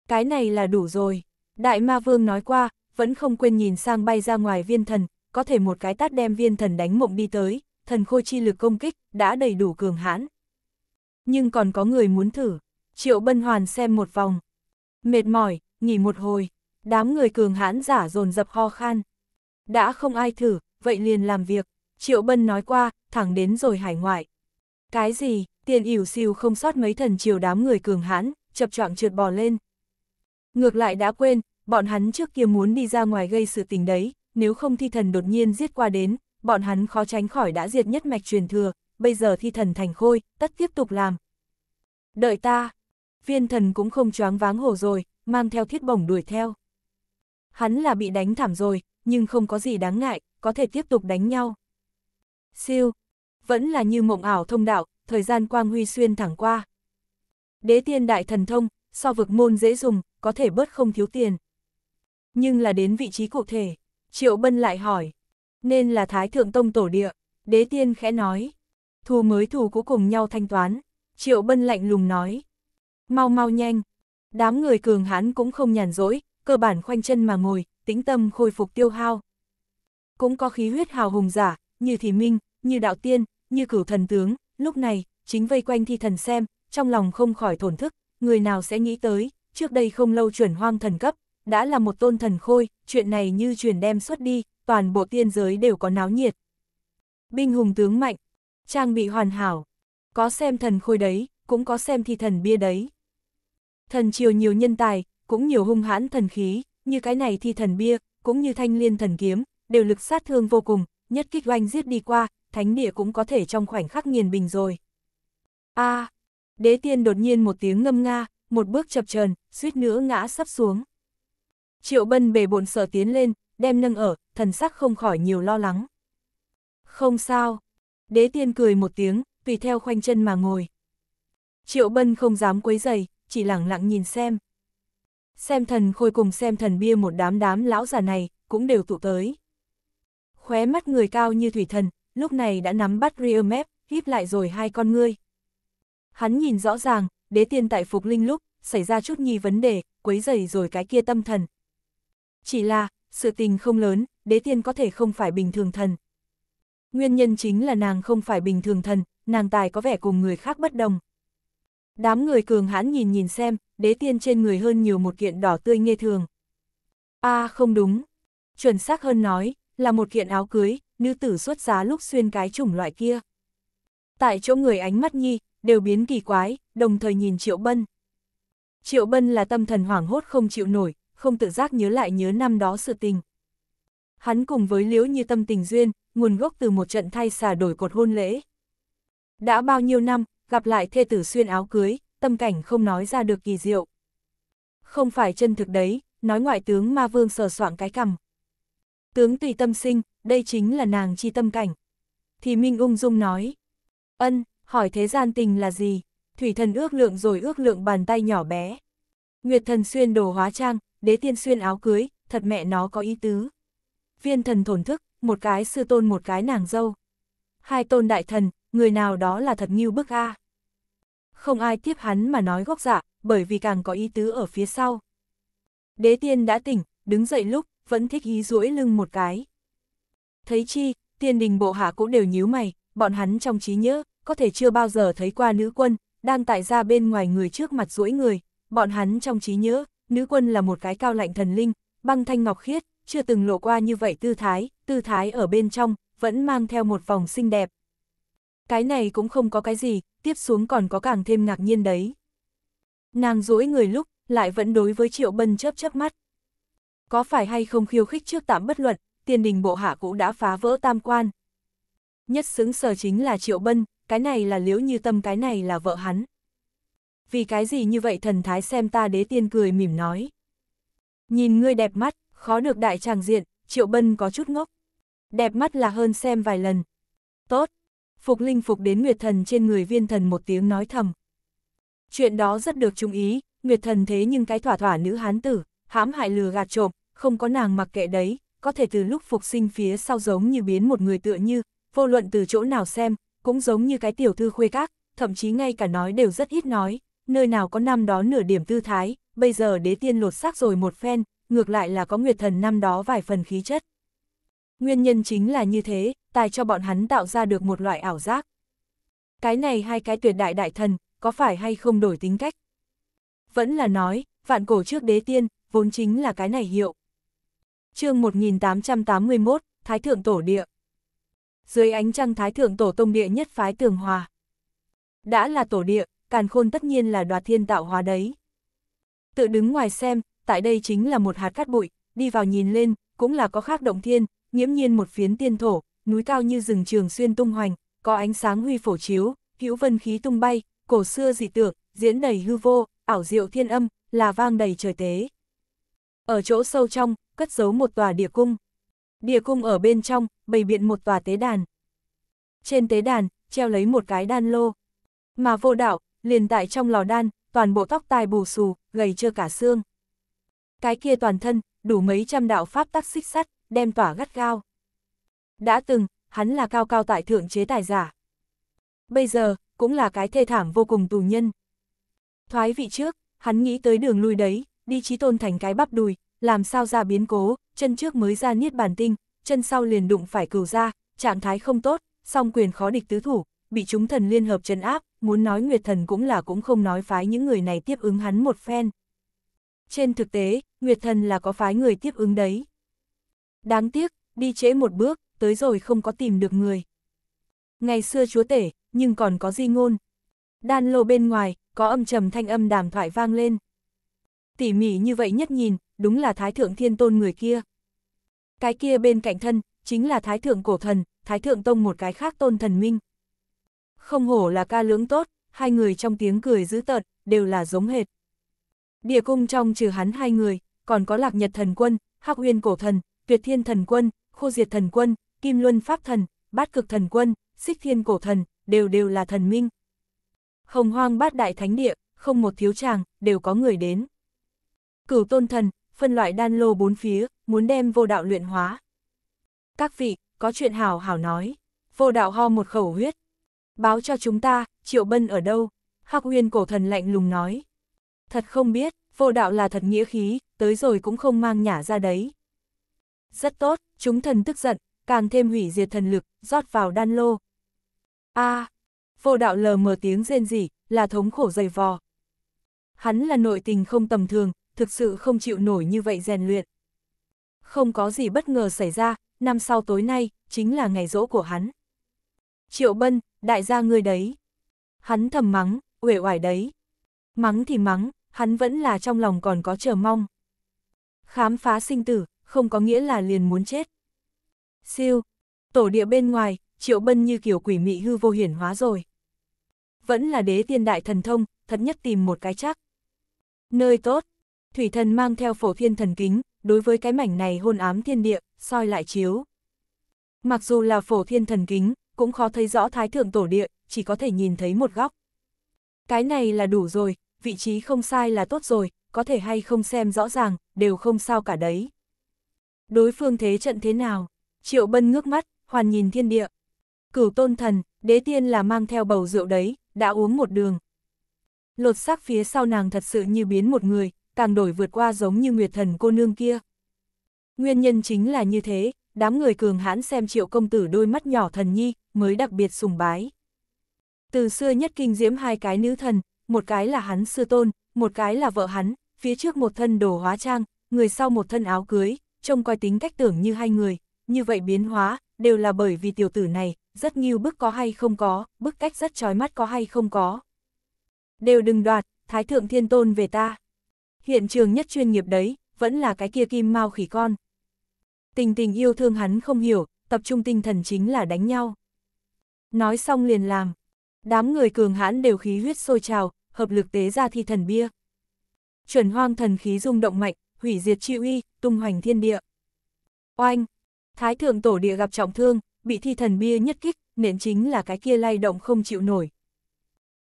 Cái này là đủ rồi, đại ma vương nói qua, vẫn không quên nhìn sang bay ra ngoài viên thần, có thể một cái tát đem viên thần đánh mộng đi tới, thần khôi chi lực công kích đã đầy đủ cường hãn. Nhưng còn có người muốn thử, Triệu Bân Hoàn xem một vòng. Mệt mỏi, nghỉ một hồi, đám người cường hãn giả dồn dập ho khan. Đã không ai thử, vậy liền làm việc, Triệu Bân nói qua, thẳng đến rồi hải ngoại. Cái gì, tiền ỉu siêu không sót mấy thần triều đám người cường hãn, chập choạng trượt bò lên. Ngược lại đã quên, bọn hắn trước kia muốn đi ra ngoài gây sự tình đấy, nếu không thi thần đột nhiên giết qua đến, bọn hắn khó tránh khỏi đã diệt nhất mạch truyền thừa, bây giờ thi thần thành khôi, tất tiếp tục làm. Đợi ta, viên thần cũng không choáng váng hổ rồi, mang theo thiết bổng đuổi theo. Hắn là bị đánh thảm rồi, nhưng không có gì đáng ngại, có thể tiếp tục đánh nhau. Siêu, vẫn là như mộng ảo thông đạo, thời gian quang huy xuyên thẳng qua. Đế tiên đại thần thông, so vực môn dễ dùng, có thể bớt không thiếu tiền. Nhưng là đến vị trí cụ thể, Triệu Bân lại hỏi. Nên là Thái Thượng Tông tổ địa, đế tiên khẽ nói. Thù mới thù cũ cùng nhau thanh toán, Triệu Bân lạnh lùng nói. Mau mau nhanh, đám người cường hãn cũng không nhàn rỗi, cơ bản khoanh chân mà ngồi, tĩnh tâm khôi phục tiêu hao. Cũng có khí huyết hào hùng giả, như thị minh, như đạo tiên, như cửu thần tướng, lúc này, chính vây quanh thi thần xem, trong lòng không khỏi thổn thức, người nào sẽ nghĩ tới, trước đây không lâu chuẩn hoang thần cấp, đã là một tôn thần khôi, chuyện này như truyền đem xuất đi, toàn bộ tiên giới đều có náo nhiệt. Binh hùng tướng mạnh, trang bị hoàn hảo, có xem thần khôi đấy, cũng có xem thi thần bia đấy. Thần triều nhiều nhân tài, cũng nhiều hung hãn thần khí, như cái này thi thần bia, cũng như thanh liên thần kiếm, đều lực sát thương vô cùng, nhất kích oanh giết đi qua, thánh địa cũng có thể trong khoảnh khắc nghiền bình rồi. a à, đế tiên đột nhiên một tiếng ngâm nga, một bước chập chờn suýt nữa ngã sắp xuống. Triệu bân bề bộn sở tiến lên, đem nâng ở, thần sắc không khỏi nhiều lo lắng. Không sao. Đế tiên cười một tiếng, tùy theo khoanh chân mà ngồi. Triệu bân không dám quấy giày, chỉ lẳng lặng nhìn xem. Xem thần khôi cùng xem thần bia một đám đám lão già này, cũng đều tụ tới. Khóe mắt người cao như thủy thần, lúc này đã nắm bắt rear map, híp lại rồi hai con ngươi. Hắn nhìn rõ ràng, đế tiên tại phục linh lúc, xảy ra chút nhi vấn đề, quấy rầy rồi cái kia tâm thần. Chỉ là, sự tình không lớn, đế tiên có thể không phải bình thường thần. Nguyên nhân chính là nàng không phải bình thường thần, nàng tài có vẻ cùng người khác bất đồng. Đám người cường hãn nhìn nhìn xem, đế tiên trên người hơn nhiều một kiện đỏ tươi nghe thường. a à, không đúng. Chuẩn xác hơn nói, là một kiện áo cưới, nữ tử xuất giá lúc xuyên cái chủng loại kia. Tại chỗ người ánh mắt nhi, đều biến kỳ quái, đồng thời nhìn Triệu Bân. Triệu Bân là tâm thần hoảng hốt không chịu nổi, không tự giác nhớ lại nhớ năm đó sự tình hắn cùng với Liễu Như Tâm tình duyên, nguồn gốc từ một trận thay xả đổi cột hôn lễ. Đã bao nhiêu năm, gặp lại thê tử xuyên áo cưới, tâm cảnh không nói ra được kỳ diệu. Không phải chân thực đấy, nói ngoại tướng ma vương sờ soạng cái cằm. Tướng tùy tâm sinh, đây chính là nàng chi tâm cảnh. Thì Minh ung dung nói. Ân, hỏi thế gian tình là gì? Thủy thần ước lượng rồi ước lượng bàn tay nhỏ bé. Nguyệt thần xuyên đồ hóa trang, đế tiên xuyên áo cưới, thật mẹ nó có ý tứ viên thần thổn thức, một cái sư tôn một cái nàng dâu. Hai tôn đại thần, người nào đó là thật nghiêu bức a. Không ai tiếp hắn mà nói gốc dạ, bởi vì càng có ý tứ ở phía sau. Đế tiên đã tỉnh, đứng dậy lúc, vẫn thích ý duỗi lưng một cái. Thấy chi, tiên đình bộ hạ cũng đều nhíu mày, bọn hắn trong trí nhớ, có thể chưa bao giờ thấy qua nữ quân, đang tại ra bên ngoài người trước mặt duỗi người, bọn hắn trong trí nhớ, nữ quân là một cái cao lạnh thần linh, băng thanh ngọc khiết, chưa từng lộ qua như vậy tư thái, tư thái ở bên trong, vẫn mang theo một vòng xinh đẹp. Cái này cũng không có cái gì, tiếp xuống còn có càng thêm ngạc nhiên đấy. Nàng duỗi người lúc, lại vẫn đối với Triệu Bân chớp chớp mắt. Có phải hay không khiêu khích trước tạm bất luận, tiền đình bộ hạ cũ đã phá vỡ tam quan. Nhất xứng sở chính là Triệu Bân, cái này là liễu như tâm cái này là vợ hắn. Vì cái gì như vậy thần thái xem ta đế tiên cười mỉm nói. Nhìn ngươi đẹp mắt, khó được đại tràng diện, Triệu Bân có chút ngốc. Đẹp mắt là hơn xem vài lần. Tốt. Phục Linh phục đến Nguyệt Thần trên người viên thần một tiếng nói thầm. Chuyện đó rất được chú ý, Nguyệt Thần thế nhưng cái thỏa thỏa nữ hán tử, hãm hại lừa gạt trộm, không có nàng mặc kệ đấy, có thể từ lúc phục sinh phía sau giống như biến một người tựa như, vô luận từ chỗ nào xem, cũng giống như cái tiểu thư khuê các, thậm chí ngay cả nói đều rất ít nói, nơi nào có năm đó nửa điểm tư thái, bây giờ đế tiên lột xác rồi một phen, ngược lại là có Nguyệt Thần năm đó vài phần khí chất. Nguyên nhân chính là như thế, tài cho bọn hắn tạo ra được một loại ảo giác. Cái này hai cái tuyệt đại đại thần, có phải hay không đổi tính cách? Vẫn là nói, vạn cổ trước đế tiên, vốn chính là cái này hiệu. chương 1881, Thái Thượng Tổ Địa Dưới ánh trăng Thái Thượng Tổ Tông Địa nhất phái tường hòa. Đã là Tổ Địa, càn khôn tất nhiên là đoạt thiên tạo hóa đấy. Tự đứng ngoài xem, tại đây chính là một hạt cát bụi, đi vào nhìn lên, cũng là có khác động thiên, nghiễm nhiên một phiến tiên thổ, núi cao như rừng trường xuyên tung hoành, có ánh sáng huy phổ chiếu, hữu vân khí tung bay, cổ xưa dị tượng, diễn đầy hư vô, ảo diệu thiên âm, là vang đầy trời tế. Ở chỗ sâu trong, cất giấu một tòa địa cung. Địa cung ở bên trong, bày biện một tòa tế đàn. Trên tế đàn, treo lấy một cái đan lô. Mà vô đạo, liền tại trong lò đan, toàn bộ tóc tai bù xù, gầy chưa cả xương cái kia toàn thân, đủ mấy trăm đạo pháp tắc xích sắt, đem tỏa gắt gao. Đã từng, hắn là cao cao tại thượng chế tài giả. Bây giờ, cũng là cái thê thảm vô cùng tù nhân. Thoái vị trước, hắn nghĩ tới đường lui đấy, đi trí tôn thành cái bắp đùi, làm sao ra biến cố, chân trước mới ra niết bàn tinh, chân sau liền đụng phải cửu ra, trạng thái không tốt, song quyền khó địch tứ thủ, bị chúng thần liên hợp trấn áp, muốn nói Nguyệt Thần cũng là cũng không nói phái những người này tiếp ứng hắn một phen. Trên thực tế, Nguyệt Thần là có phái người tiếp ứng đấy. Đáng tiếc, đi trễ một bước, tới rồi không có tìm được người. Ngày xưa chúa tể, nhưng còn có di ngôn. Đan lô bên ngoài, có âm trầm thanh âm đàm thoại vang lên. Tỉ mỉ như vậy nhất nhìn, đúng là Thái Thượng Thiên Tôn người kia. Cái kia bên cạnh thân, chính là Thái Thượng Cổ Thần, Thái Thượng Tông một cái khác tôn thần minh. Không hổ là ca lưỡng tốt, hai người trong tiếng cười dữ tợn đều là giống hệt. Địa cung trong trừ hắn hai người, còn có Lạc Nhật Thần Quân, Hắc Uyên Cổ Thần, Tuyệt Thiên Thần Quân, Khô Diệt Thần Quân, Kim Luân Pháp Thần, Bát Cực Thần Quân, Xích Thiên Cổ Thần, đều đều là thần minh. Hồng Hoang Bát Đại Thánh Địa, không một thiếu chàng, đều có người đến. Cửu Tôn Thần, phân loại đan lô bốn phía, muốn đem vô đạo luyện hóa. Các vị, có chuyện hào hào nói. Vô đạo ho một khẩu huyết. Báo cho chúng ta, Triệu Bân ở đâu? Hắc Uyên Cổ Thần lạnh lùng nói. Thật không biết, vô đạo là thật nghĩa khí, tới rồi cũng không mang nhả ra đấy. Rất tốt, chúng thần tức giận, càng thêm hủy diệt thần lực, rót vào đan lô. a à, vô đạo lờ mờ tiếng rên rỉ, là thống khổ dày vò. Hắn là nội tình không tầm thường, thực sự không chịu nổi như vậy rèn luyện. Không có gì bất ngờ xảy ra, năm sau tối nay, chính là ngày rỗ của hắn. Triệu Bân, đại gia ngươi đấy. Hắn thầm mắng, uể oải đấy. Mắng thì mắng, hắn vẫn là trong lòng còn có chờ mong. Khám phá sinh tử, không có nghĩa là liền muốn chết. Siêu, tổ địa bên ngoài, triệu bân như kiểu quỷ mị hư vô hiển hóa rồi. Vẫn là đế tiên đại thần thông, thật nhất tìm một cái chắc. Nơi tốt, thủy thần mang theo phổ thiên thần kính, đối với cái mảnh này hôn ám thiên địa, soi lại chiếu. Mặc dù là phổ thiên thần kính, cũng khó thấy rõ thái thượng tổ địa, chỉ có thể nhìn thấy một góc. Cái này là đủ rồi, vị trí không sai là tốt rồi, có thể hay không xem rõ ràng, đều không sao cả đấy. Đối phương thế trận thế nào? Triệu Bân ngước mắt, hoàn nhìn thiên địa. Cửu tôn thần, đế tiên là mang theo bầu rượu đấy, đã uống một đường. Lột xác phía sau nàng thật sự như biến một người, càng đổi vượt qua giống như nguyệt thần cô nương kia. Nguyên nhân chính là như thế, đám người cường hãn xem triệu công tử đôi mắt nhỏ thần nhi, mới đặc biệt sùng bái. Từ xưa nhất kinh diễm hai cái nữ thần, một cái là hắn sư tôn, một cái là vợ hắn, phía trước một thân đồ hóa trang, người sau một thân áo cưới, trông coi tính cách tưởng như hai người, như vậy biến hóa, đều là bởi vì tiểu tử này, rất nghiêu bức có hay không có, bức cách rất trói mắt có hay không có. Đều đừng đoạt, Thái Thượng Thiên Tôn về ta. Hiện trường nhất chuyên nghiệp đấy, vẫn là cái kia kim mau khỉ con. Tình tình yêu thương hắn không hiểu, tập trung tinh thần chính là đánh nhau. Nói xong liền làm. Đám người cường hãn đều khí huyết sôi trào, hợp lực tế ra thi thần bia. Chuẩn hoang thần khí rung động mạnh, hủy diệt chi uy, tung hoành thiên địa. Oanh! Thái thượng tổ địa gặp trọng thương, bị thi thần bia nhất kích, nện chính là cái kia lay động không chịu nổi.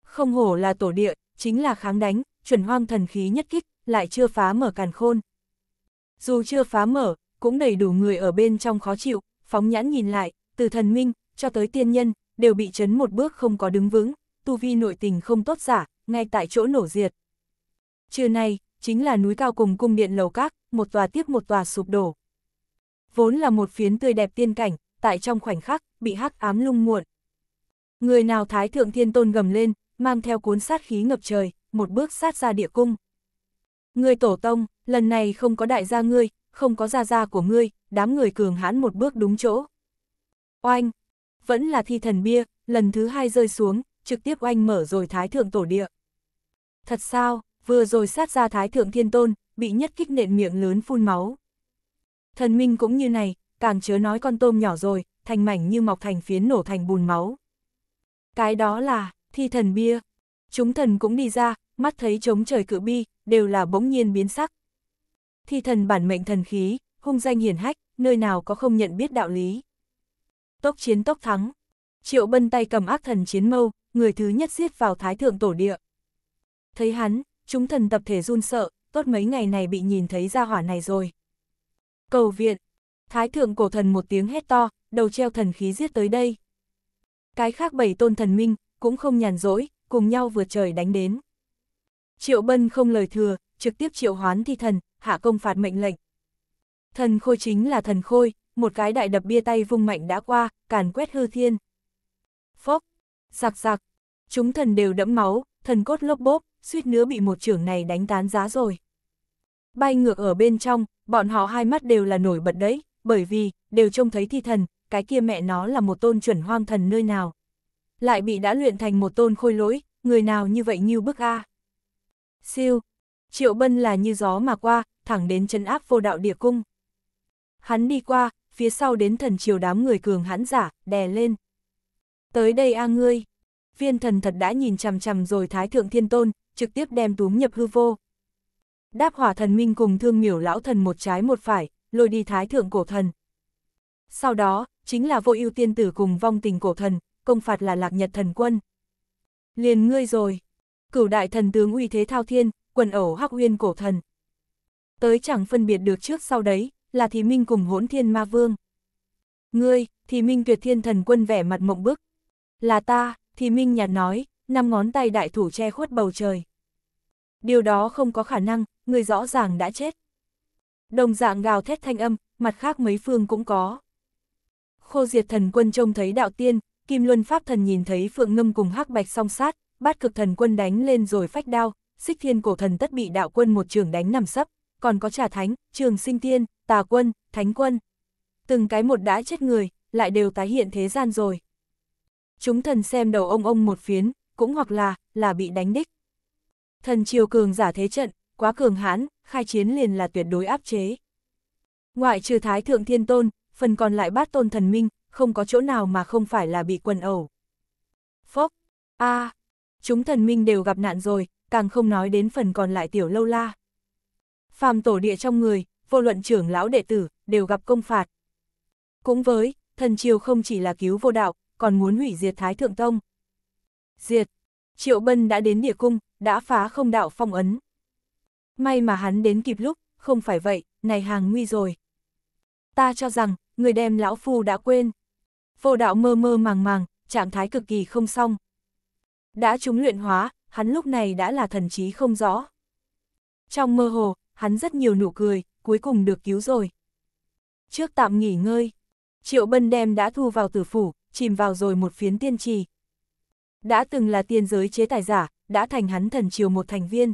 Không hổ là tổ địa, chính là kháng đánh, chuẩn hoang thần khí nhất kích, lại chưa phá mở càn khôn. Dù chưa phá mở, cũng đầy đủ người ở bên trong khó chịu, phóng nhãn nhìn lại, từ thần minh, cho tới tiên nhân, đều bị chấn một bước không có đứng vững, tu vi nội tình không tốt giả, ngay tại chỗ nổ diệt. Trưa nay, chính là núi cao cùng cung điện lầu các, một tòa tiếp một tòa sụp đổ. Vốn là một phiến tươi đẹp tiên cảnh, tại trong khoảnh khắc, bị hắc ám lung muộn. Người nào thái thượng thiên tôn gầm lên, mang theo cuốn sát khí ngập trời, một bước sát ra địa cung. người tổ tông, lần này không có đại gia ngươi, không có gia gia của ngươi, đám người cường hãn một bước đúng chỗ. Oanh, vẫn là thi thần bia, lần thứ hai rơi xuống, trực tiếp oanh mở rồi thái thượng tổ địa. Thật sao, vừa rồi sát ra thái thượng thiên tôn, bị nhất kích nện miệng lớn phun máu. Thần minh cũng như này, càng chớ nói con tôm nhỏ rồi, thành mảnh như mọc thành phiến nổ thành bùn máu. Cái đó là, thi thần bia. Chúng thần cũng đi ra, mắt thấy trống trời cự bi, đều là bỗng nhiên biến sắc. Thi thần bản mệnh thần khí, hung danh hiển hách, nơi nào có không nhận biết đạo lý. Tốc chiến tốc thắng. Triệu bân tay cầm ác thần chiến mâu, người thứ nhất giết vào thái thượng tổ địa. Thấy hắn, chúng thần tập thể run sợ, tốt mấy ngày này bị nhìn thấy ra hỏa này rồi. Cầu viện. Thái thượng cổ thần một tiếng hét to, đầu treo thần khí giết tới đây. Cái khác bảy tôn thần minh, cũng không nhàn rỗi, cùng nhau vượt trời đánh đến. Triệu Bân không lời thừa, trực tiếp triệu hoán thi thần, hạ công phạt mệnh lệnh. Thần khôi chính là thần khôi, một cái đại đập bia tay vung mạnh đã qua, càn quét hư thiên. Phốc, giặc giặc, chúng thần đều đẫm máu, thần cốt lốp bốp, suýt nữa bị một trưởng này đánh tán giá rồi. Bay ngược ở bên trong, bọn họ hai mắt đều là nổi bật đấy, bởi vì, đều trông thấy thi thần, cái kia mẹ nó là một tôn chuẩn hoang thần nơi nào. Lại bị đã luyện thành một tôn khôi lỗi, người nào như vậy như bức A. Siêu, triệu bân là như gió mà qua, thẳng đến chân áp vô đạo địa cung. Hắn đi qua, phía sau đến thần triều đám người cường hãn giả, đè lên. Tới đây a ngươi. Viên thần thật đã nhìn chằm chằm rồi Thái Thượng Thiên Tôn, trực tiếp đem túm nhập hư vô. Đáp hỏa thần minh cùng thương miểu lão thần một trái một phải, lôi đi thái thượng cổ thần. Sau đó, chính là vô ưu tiên tử cùng vong tình cổ thần, công phạt là lạc nhật thần quân. Liền ngươi rồi, cửu đại thần tướng uy thế thao thiên, quần ẩu hắc uyên cổ thần. Tới chẳng phân biệt được trước sau đấy, là thì minh cùng hỗn thiên ma vương. Ngươi, thì minh tuyệt thiên thần quân vẻ mặt mộng bức. Là ta, thì minh nhạt nói, năm ngón tay đại thủ che khuất bầu trời. Điều đó không có khả năng, người rõ ràng đã chết. Đồng dạng gào thét thanh âm, mặt khác mấy phương cũng có. Khô diệt thần quân trông thấy đạo tiên, Kim Luân Pháp thần nhìn thấy Phượng Ngâm cùng hắc bạch song sát, bát cực thần quân đánh lên rồi phách đao, xích thiên cổ thần tất bị đạo quân một trường đánh nằm sấp, còn có trà thánh, trường sinh tiên, tà quân, thánh quân. Từng cái một đã chết người, lại đều tái hiện thế gian rồi. Chúng thần xem đầu ông ông một phiến, cũng hoặc là, là bị đánh đích. Thần triều cường giả thế trận, quá cường hãn, khai chiến liền là tuyệt đối áp chế. Ngoại trừ thái thượng thiên tôn, phần còn lại bát tôn thần minh, không có chỗ nào mà không phải là bị quần ẩu. Phốc, a à, chúng thần minh đều gặp nạn rồi, càng không nói đến phần còn lại tiểu lâu la. Phàm tổ địa trong người, vô luận trưởng lão đệ tử, đều gặp công phạt. Cũng với, thần triều không chỉ là cứu vô đạo, còn muốn hủy diệt Thái Thượng Tông. Diệt, Triệu Bân đã đến địa cung, đã phá không đạo phong ấn. May mà hắn đến kịp lúc, không phải vậy, này hàng nguy rồi. Ta cho rằng, người đem lão phu đã quên. Vô đạo mơ mơ màng màng, trạng thái cực kỳ không xong. Đã trúng luyện hóa, hắn lúc này đã là thần trí không rõ. Trong mơ hồ, hắn rất nhiều nụ cười, cuối cùng được cứu rồi. Trước tạm nghỉ ngơi, Triệu Bân đem đã thu vào tử phủ, chìm vào rồi một phiến tiên trì. Đã từng là tiên giới chế tài giả, đã thành hắn thần triều một thành viên,